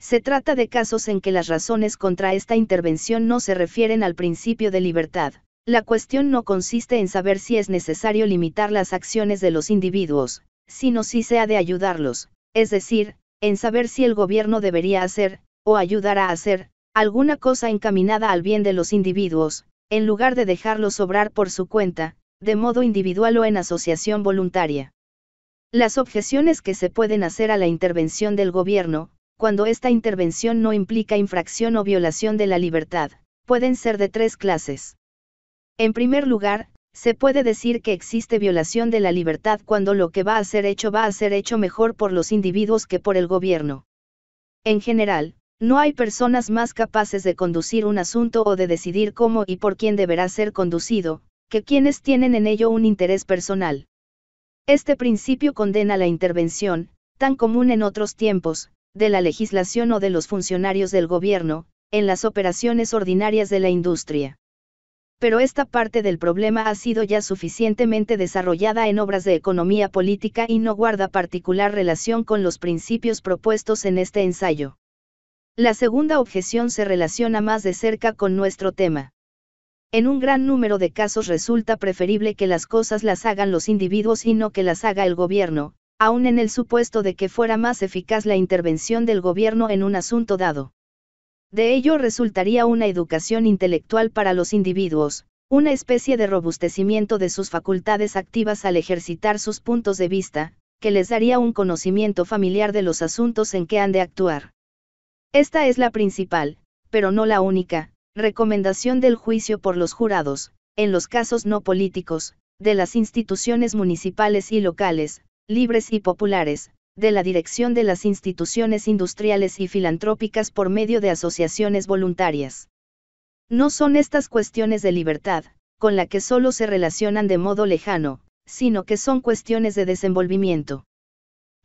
Speaker 1: Se trata de casos en que las razones contra esta intervención no se refieren al principio de libertad. La cuestión no consiste en saber si es necesario limitar las acciones de los individuos, sino si se ha de ayudarlos, es decir, en saber si el gobierno debería hacer, o ayudar a hacer, alguna cosa encaminada al bien de los individuos, en lugar de dejarlo sobrar por su cuenta, de modo individual o en asociación voluntaria. Las objeciones que se pueden hacer a la intervención del gobierno, cuando esta intervención no implica infracción o violación de la libertad, pueden ser de tres clases. En primer lugar, se puede decir que existe violación de la libertad cuando lo que va a ser hecho va a ser hecho mejor por los individuos que por el gobierno. En general, no hay personas más capaces de conducir un asunto o de decidir cómo y por quién deberá ser conducido, que quienes tienen en ello un interés personal. Este principio condena la intervención, tan común en otros tiempos, de la legislación o de los funcionarios del gobierno, en las operaciones ordinarias de la industria. Pero esta parte del problema ha sido ya suficientemente desarrollada en obras de economía política y no guarda particular relación con los principios propuestos en este ensayo. La segunda objeción se relaciona más de cerca con nuestro tema. En un gran número de casos resulta preferible que las cosas las hagan los individuos y no que las haga el gobierno, aun en el supuesto de que fuera más eficaz la intervención del gobierno en un asunto dado. De ello resultaría una educación intelectual para los individuos, una especie de robustecimiento de sus facultades activas al ejercitar sus puntos de vista, que les daría un conocimiento familiar de los asuntos en que han de actuar. Esta es la principal, pero no la única, recomendación del juicio por los jurados, en los casos no políticos, de las instituciones municipales y locales, libres y populares, de la dirección de las instituciones industriales y filantrópicas por medio de asociaciones voluntarias. No son estas cuestiones de libertad, con la que solo se relacionan de modo lejano, sino que son cuestiones de desenvolvimiento.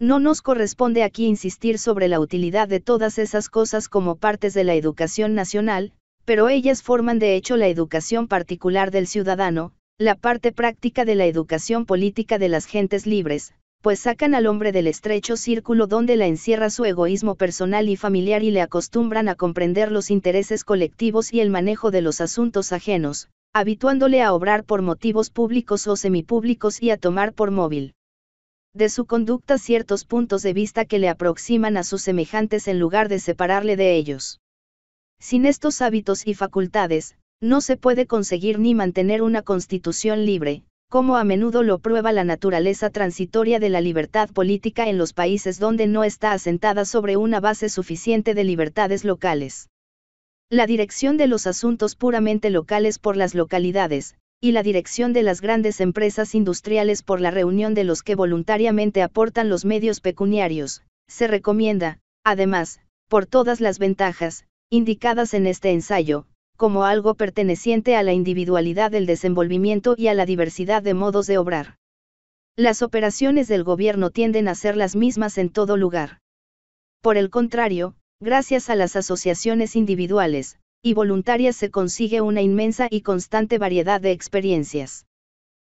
Speaker 1: No nos corresponde aquí insistir sobre la utilidad de todas esas cosas como partes de la educación nacional, pero ellas forman de hecho la educación particular del ciudadano, la parte práctica de la educación política de las gentes libres, pues sacan al hombre del estrecho círculo donde la encierra su egoísmo personal y familiar y le acostumbran a comprender los intereses colectivos y el manejo de los asuntos ajenos, habituándole a obrar por motivos públicos o semipúblicos y a tomar por móvil de su conducta ciertos puntos de vista que le aproximan a sus semejantes en lugar de separarle de ellos. Sin estos hábitos y facultades, no se puede conseguir ni mantener una constitución libre, como a menudo lo prueba la naturaleza transitoria de la libertad política en los países donde no está asentada sobre una base suficiente de libertades locales. La dirección de los asuntos puramente locales por las localidades, y la dirección de las grandes empresas industriales por la reunión de los que voluntariamente aportan los medios pecuniarios, se recomienda, además, por todas las ventajas, indicadas en este ensayo, como algo perteneciente a la individualidad del desenvolvimiento y a la diversidad de modos de obrar. Las operaciones del gobierno tienden a ser las mismas en todo lugar. Por el contrario, gracias a las asociaciones individuales, y voluntarias se consigue una inmensa y constante variedad de experiencias.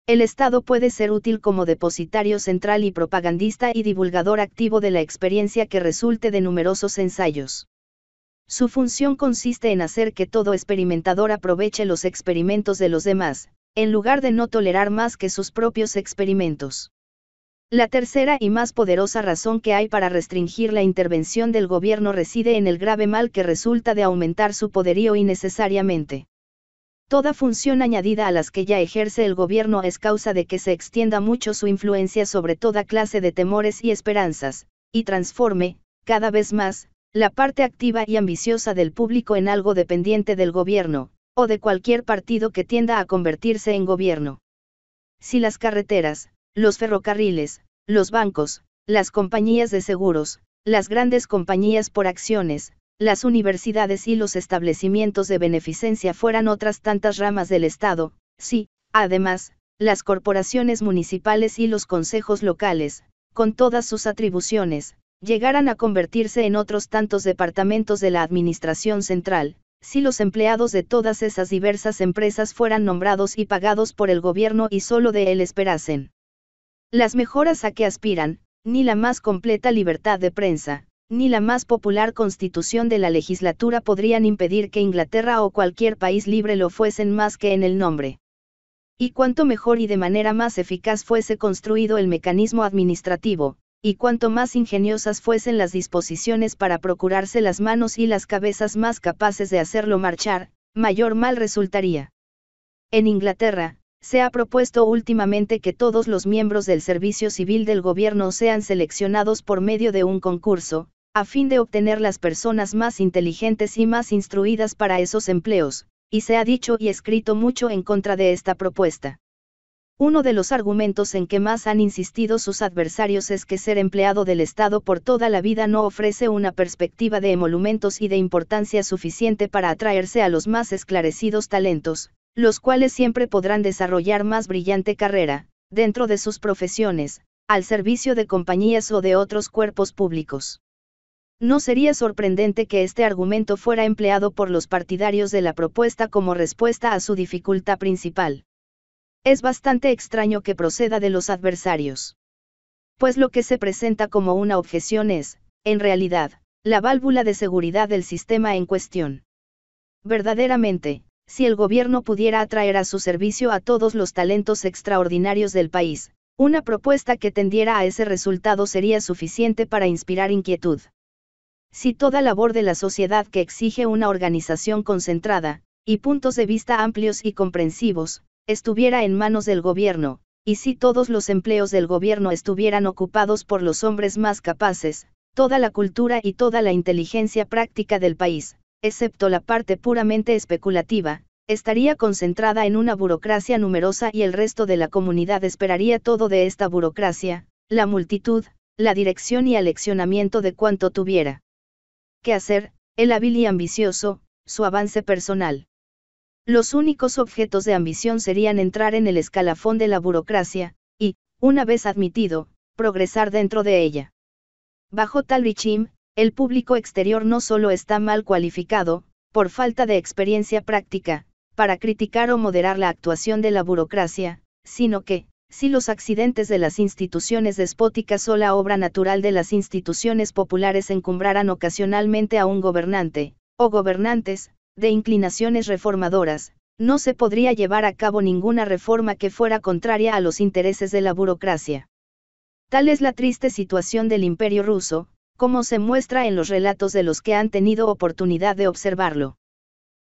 Speaker 1: El Estado puede ser útil como depositario central y propagandista y divulgador activo de la experiencia que resulte de numerosos ensayos. Su función consiste en hacer que todo experimentador aproveche los experimentos de los demás, en lugar de no tolerar más que sus propios experimentos. La tercera y más poderosa razón que hay para restringir la intervención del gobierno reside en el grave mal que resulta de aumentar su poderío innecesariamente. Toda función añadida a las que ya ejerce el gobierno es causa de que se extienda mucho su influencia sobre toda clase de temores y esperanzas, y transforme, cada vez más, la parte activa y ambiciosa del público en algo dependiente del gobierno, o de cualquier partido que tienda a convertirse en gobierno. Si las carreteras, los ferrocarriles, los bancos, las compañías de seguros, las grandes compañías por acciones, las universidades y los establecimientos de beneficencia fueran otras tantas ramas del Estado, si, además, las corporaciones municipales y los consejos locales, con todas sus atribuciones, llegaran a convertirse en otros tantos departamentos de la Administración Central, si los empleados de todas esas diversas empresas fueran nombrados y pagados por el gobierno y solo de él esperasen las mejoras a que aspiran, ni la más completa libertad de prensa, ni la más popular constitución de la legislatura podrían impedir que Inglaterra o cualquier país libre lo fuesen más que en el nombre. Y cuanto mejor y de manera más eficaz fuese construido el mecanismo administrativo, y cuanto más ingeniosas fuesen las disposiciones para procurarse las manos y las cabezas más capaces de hacerlo marchar, mayor mal resultaría. En Inglaterra, se ha propuesto últimamente que todos los miembros del servicio civil del gobierno sean seleccionados por medio de un concurso, a fin de obtener las personas más inteligentes y más instruidas para esos empleos, y se ha dicho y escrito mucho en contra de esta propuesta. Uno de los argumentos en que más han insistido sus adversarios es que ser empleado del Estado por toda la vida no ofrece una perspectiva de emolumentos y de importancia suficiente para atraerse a los más esclarecidos talentos, los cuales siempre podrán desarrollar más brillante carrera, dentro de sus profesiones, al servicio de compañías o de otros cuerpos públicos. No sería sorprendente que este argumento fuera empleado por los partidarios de la propuesta como respuesta a su dificultad principal. Es bastante extraño que proceda de los adversarios. Pues lo que se presenta como una objeción es, en realidad, la válvula de seguridad del sistema en cuestión. Verdaderamente, si el gobierno pudiera atraer a su servicio a todos los talentos extraordinarios del país, una propuesta que tendiera a ese resultado sería suficiente para inspirar inquietud. Si toda labor de la sociedad que exige una organización concentrada, y puntos de vista amplios y comprensivos, estuviera en manos del gobierno, y si todos los empleos del gobierno estuvieran ocupados por los hombres más capaces, toda la cultura y toda la inteligencia práctica del país, excepto la parte puramente especulativa, estaría concentrada en una burocracia numerosa y el resto de la comunidad esperaría todo de esta burocracia, la multitud, la dirección y aleccionamiento de cuanto tuviera Qué hacer, el hábil y ambicioso, su avance personal. Los únicos objetos de ambición serían entrar en el escalafón de la burocracia, y, una vez admitido, progresar dentro de ella. Bajo tal el público exterior no solo está mal cualificado, por falta de experiencia práctica, para criticar o moderar la actuación de la burocracia, sino que, si los accidentes de las instituciones despóticas o la obra natural de las instituciones populares encumbraran ocasionalmente a un gobernante, o gobernantes, de inclinaciones reformadoras, no se podría llevar a cabo ninguna reforma que fuera contraria a los intereses de la burocracia. Tal es la triste situación del imperio ruso, como se muestra en los relatos de los que han tenido oportunidad de observarlo.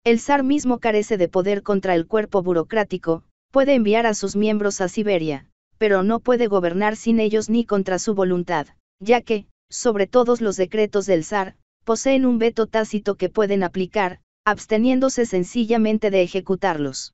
Speaker 1: El zar mismo carece de poder contra el cuerpo burocrático, puede enviar a sus miembros a Siberia, pero no puede gobernar sin ellos ni contra su voluntad, ya que, sobre todos los decretos del zar, poseen un veto tácito que pueden aplicar, absteniéndose sencillamente de ejecutarlos.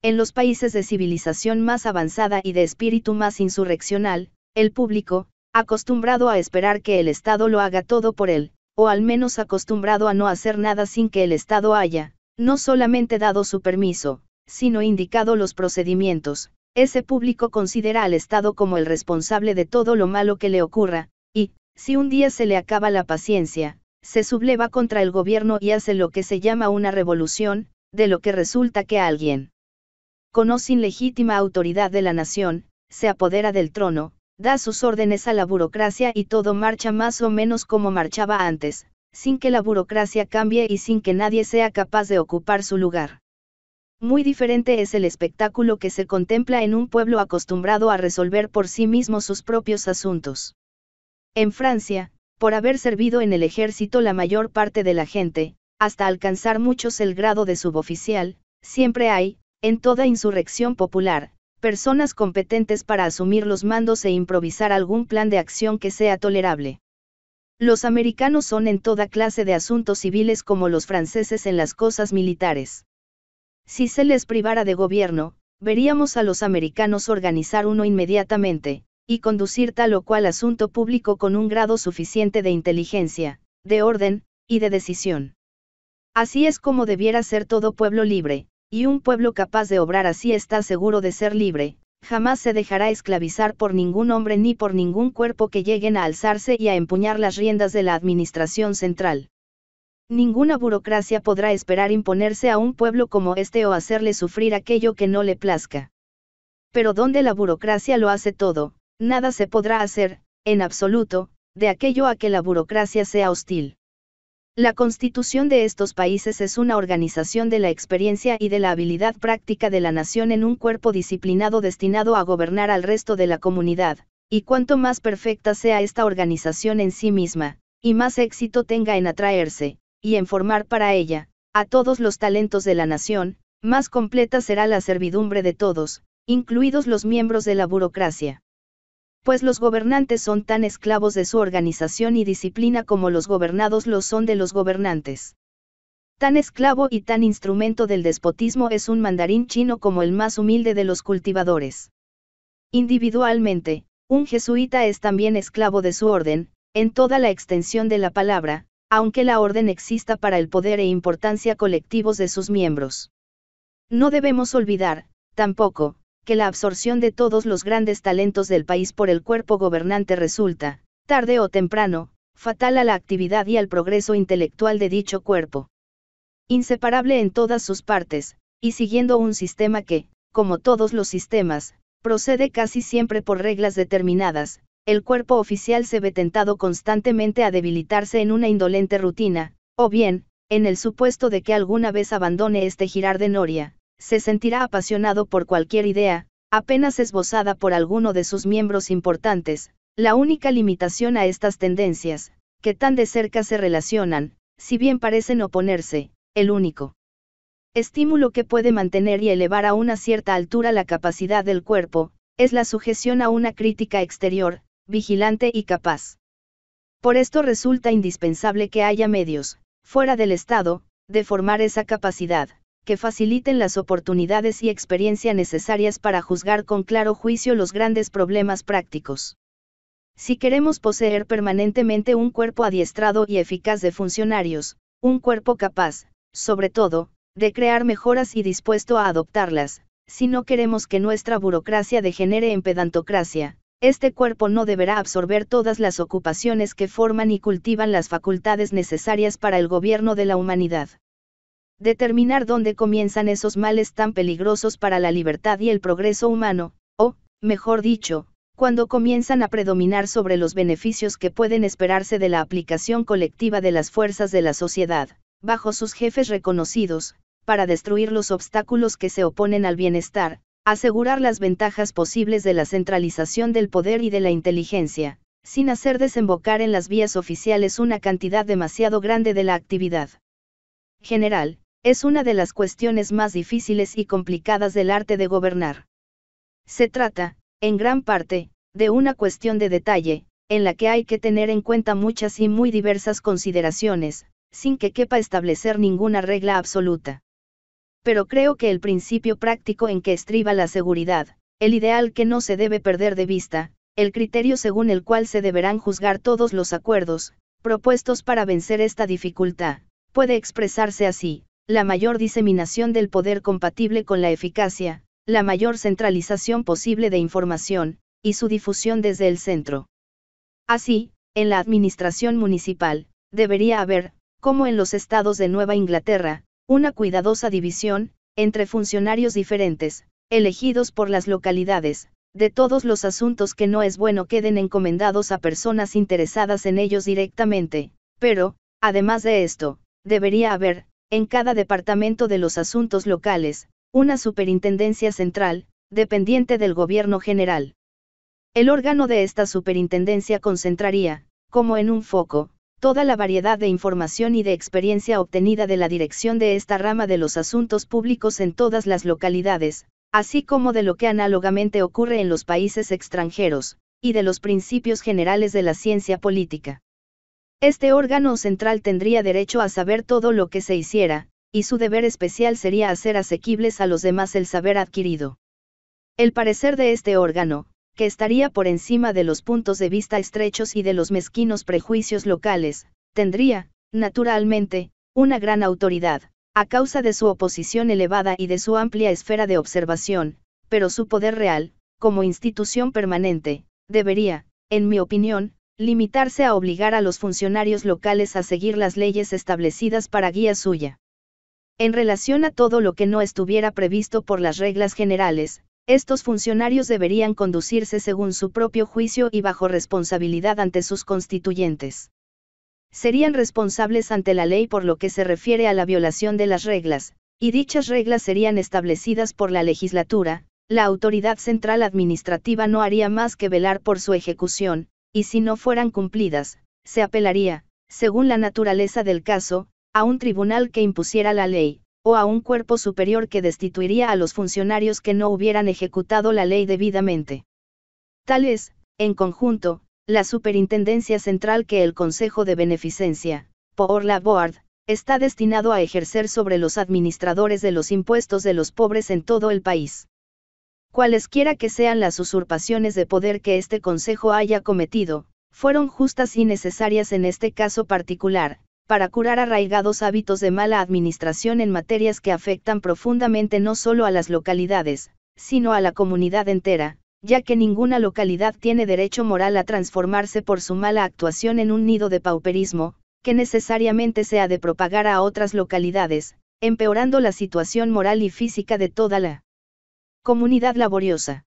Speaker 1: En los países de civilización más avanzada y de espíritu más insurreccional, el público, acostumbrado a esperar que el Estado lo haga todo por él, o al menos acostumbrado a no hacer nada sin que el Estado haya, no solamente dado su permiso, sino indicado los procedimientos, ese público considera al Estado como el responsable de todo lo malo que le ocurra, y, si un día se le acaba la paciencia, se subleva contra el gobierno y hace lo que se llama una revolución, de lo que resulta que alguien, con o sin legítima autoridad de la nación, se apodera del trono, da sus órdenes a la burocracia y todo marcha más o menos como marchaba antes, sin que la burocracia cambie y sin que nadie sea capaz de ocupar su lugar. Muy diferente es el espectáculo que se contempla en un pueblo acostumbrado a resolver por sí mismo sus propios asuntos. En Francia, por haber servido en el ejército la mayor parte de la gente, hasta alcanzar muchos el grado de suboficial, siempre hay, en toda insurrección popular, personas competentes para asumir los mandos e improvisar algún plan de acción que sea tolerable. Los americanos son en toda clase de asuntos civiles como los franceses en las cosas militares. Si se les privara de gobierno, veríamos a los americanos organizar uno inmediatamente, y conducir tal o cual asunto público con un grado suficiente de inteligencia, de orden, y de decisión. Así es como debiera ser todo pueblo libre, y un pueblo capaz de obrar así está seguro de ser libre, jamás se dejará esclavizar por ningún hombre ni por ningún cuerpo que lleguen a alzarse y a empuñar las riendas de la administración central. Ninguna burocracia podrá esperar imponerse a un pueblo como este o hacerle sufrir aquello que no le plazca. Pero donde la burocracia lo hace todo, nada se podrá hacer, en absoluto, de aquello a que la burocracia sea hostil. La constitución de estos países es una organización de la experiencia y de la habilidad práctica de la nación en un cuerpo disciplinado destinado a gobernar al resto de la comunidad, y cuanto más perfecta sea esta organización en sí misma, y más éxito tenga en atraerse, y en formar para ella, a todos los talentos de la nación, más completa será la servidumbre de todos, incluidos los miembros de la burocracia pues los gobernantes son tan esclavos de su organización y disciplina como los gobernados lo son de los gobernantes. Tan esclavo y tan instrumento del despotismo es un mandarín chino como el más humilde de los cultivadores. Individualmente, un jesuita es también esclavo de su orden, en toda la extensión de la palabra, aunque la orden exista para el poder e importancia colectivos de sus miembros. No debemos olvidar, tampoco, que la absorción de todos los grandes talentos del país por el cuerpo gobernante resulta, tarde o temprano, fatal a la actividad y al progreso intelectual de dicho cuerpo. Inseparable en todas sus partes, y siguiendo un sistema que, como todos los sistemas, procede casi siempre por reglas determinadas, el cuerpo oficial se ve tentado constantemente a debilitarse en una indolente rutina, o bien, en el supuesto de que alguna vez abandone este girar de noria, se sentirá apasionado por cualquier idea, apenas esbozada por alguno de sus miembros importantes, la única limitación a estas tendencias, que tan de cerca se relacionan, si bien parecen oponerse, el único estímulo que puede mantener y elevar a una cierta altura la capacidad del cuerpo, es la sujeción a una crítica exterior, vigilante y capaz. Por esto resulta indispensable que haya medios, fuera del Estado, de formar esa capacidad que faciliten las oportunidades y experiencia necesarias para juzgar con claro juicio los grandes problemas prácticos. Si queremos poseer permanentemente un cuerpo adiestrado y eficaz de funcionarios, un cuerpo capaz, sobre todo, de crear mejoras y dispuesto a adoptarlas, si no queremos que nuestra burocracia degenere en pedantocracia, este cuerpo no deberá absorber todas las ocupaciones que forman y cultivan las facultades necesarias para el gobierno de la humanidad. Determinar dónde comienzan esos males tan peligrosos para la libertad y el progreso humano, o, mejor dicho, cuando comienzan a predominar sobre los beneficios que pueden esperarse de la aplicación colectiva de las fuerzas de la sociedad, bajo sus jefes reconocidos, para destruir los obstáculos que se oponen al bienestar, asegurar las ventajas posibles de la centralización del poder y de la inteligencia, sin hacer desembocar en las vías oficiales una cantidad demasiado grande de la actividad general, es una de las cuestiones más difíciles y complicadas del arte de gobernar. Se trata, en gran parte, de una cuestión de detalle, en la que hay que tener en cuenta muchas y muy diversas consideraciones, sin que quepa establecer ninguna regla absoluta. Pero creo que el principio práctico en que estriba la seguridad, el ideal que no se debe perder de vista, el criterio según el cual se deberán juzgar todos los acuerdos, propuestos para vencer esta dificultad, puede expresarse así la mayor diseminación del poder compatible con la eficacia, la mayor centralización posible de información, y su difusión desde el centro. Así, en la administración municipal, debería haber, como en los estados de Nueva Inglaterra, una cuidadosa división, entre funcionarios diferentes, elegidos por las localidades, de todos los asuntos que no es bueno queden encomendados a personas interesadas en ellos directamente, pero, además de esto, debería haber, en cada departamento de los asuntos locales, una superintendencia central, dependiente del gobierno general. El órgano de esta superintendencia concentraría, como en un foco, toda la variedad de información y de experiencia obtenida de la dirección de esta rama de los asuntos públicos en todas las localidades, así como de lo que análogamente ocurre en los países extranjeros, y de los principios generales de la ciencia política. Este órgano central tendría derecho a saber todo lo que se hiciera, y su deber especial sería hacer asequibles a los demás el saber adquirido. El parecer de este órgano, que estaría por encima de los puntos de vista estrechos y de los mezquinos prejuicios locales, tendría, naturalmente, una gran autoridad, a causa de su oposición elevada y de su amplia esfera de observación, pero su poder real, como institución permanente, debería, en mi opinión, Limitarse a obligar a los funcionarios locales a seguir las leyes establecidas para guía suya. En relación a todo lo que no estuviera previsto por las reglas generales, estos funcionarios deberían conducirse según su propio juicio y bajo responsabilidad ante sus constituyentes. Serían responsables ante la ley por lo que se refiere a la violación de las reglas, y dichas reglas serían establecidas por la legislatura, la autoridad central administrativa no haría más que velar por su ejecución, y si no fueran cumplidas, se apelaría, según la naturaleza del caso, a un tribunal que impusiera la ley, o a un cuerpo superior que destituiría a los funcionarios que no hubieran ejecutado la ley debidamente. Tal es, en conjunto, la superintendencia central que el Consejo de Beneficencia, por la Board, está destinado a ejercer sobre los administradores de los impuestos de los pobres en todo el país cualesquiera que sean las usurpaciones de poder que este Consejo haya cometido, fueron justas y necesarias en este caso particular, para curar arraigados hábitos de mala administración en materias que afectan profundamente no solo a las localidades, sino a la comunidad entera, ya que ninguna localidad tiene derecho moral a transformarse por su mala actuación en un nido de pauperismo, que necesariamente se ha de propagar a otras localidades, empeorando la situación moral y física de toda la Comunidad laboriosa.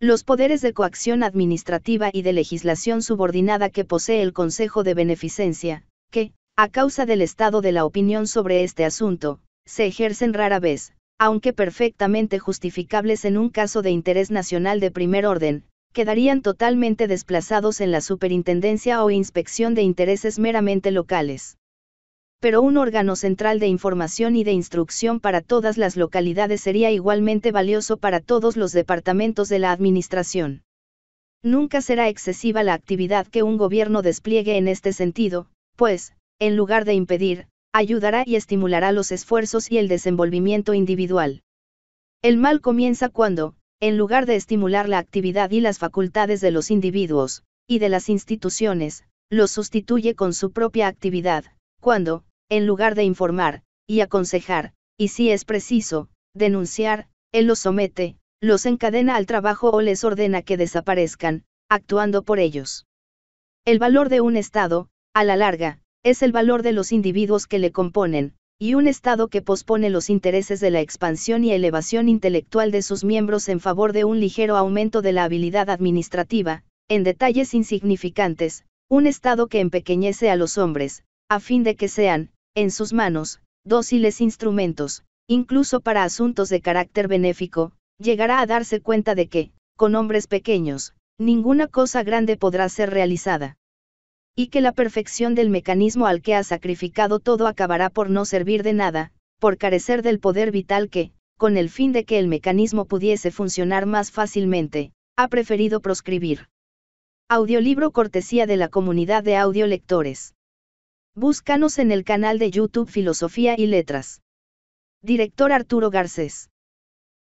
Speaker 1: Los poderes de coacción administrativa y de legislación subordinada que posee el Consejo de Beneficencia, que, a causa del estado de la opinión sobre este asunto, se ejercen rara vez, aunque perfectamente justificables en un caso de interés nacional de primer orden, quedarían totalmente desplazados en la superintendencia o inspección de intereses meramente locales pero un órgano central de información y de instrucción para todas las localidades sería igualmente valioso para todos los departamentos de la Administración. Nunca será excesiva la actividad que un gobierno despliegue en este sentido, pues, en lugar de impedir, ayudará y estimulará los esfuerzos y el desenvolvimiento individual. El mal comienza cuando, en lugar de estimular la actividad y las facultades de los individuos, y de las instituciones, los sustituye con su propia actividad, cuando, en lugar de informar, y aconsejar, y si es preciso, denunciar, él los somete, los encadena al trabajo o les ordena que desaparezcan, actuando por ellos. El valor de un Estado, a la larga, es el valor de los individuos que le componen, y un Estado que pospone los intereses de la expansión y elevación intelectual de sus miembros en favor de un ligero aumento de la habilidad administrativa, en detalles insignificantes, un Estado que empequeñece a los hombres, a fin de que sean, en sus manos, dóciles instrumentos, incluso para asuntos de carácter benéfico, llegará a darse cuenta de que, con hombres pequeños, ninguna cosa grande podrá ser realizada. Y que la perfección del mecanismo al que ha sacrificado todo acabará por no servir de nada, por carecer del poder vital que, con el fin de que el mecanismo pudiese funcionar más fácilmente, ha preferido proscribir. Audiolibro cortesía de la comunidad de audiolectores. Búscanos en el canal de YouTube Filosofía y Letras. Director Arturo Garcés.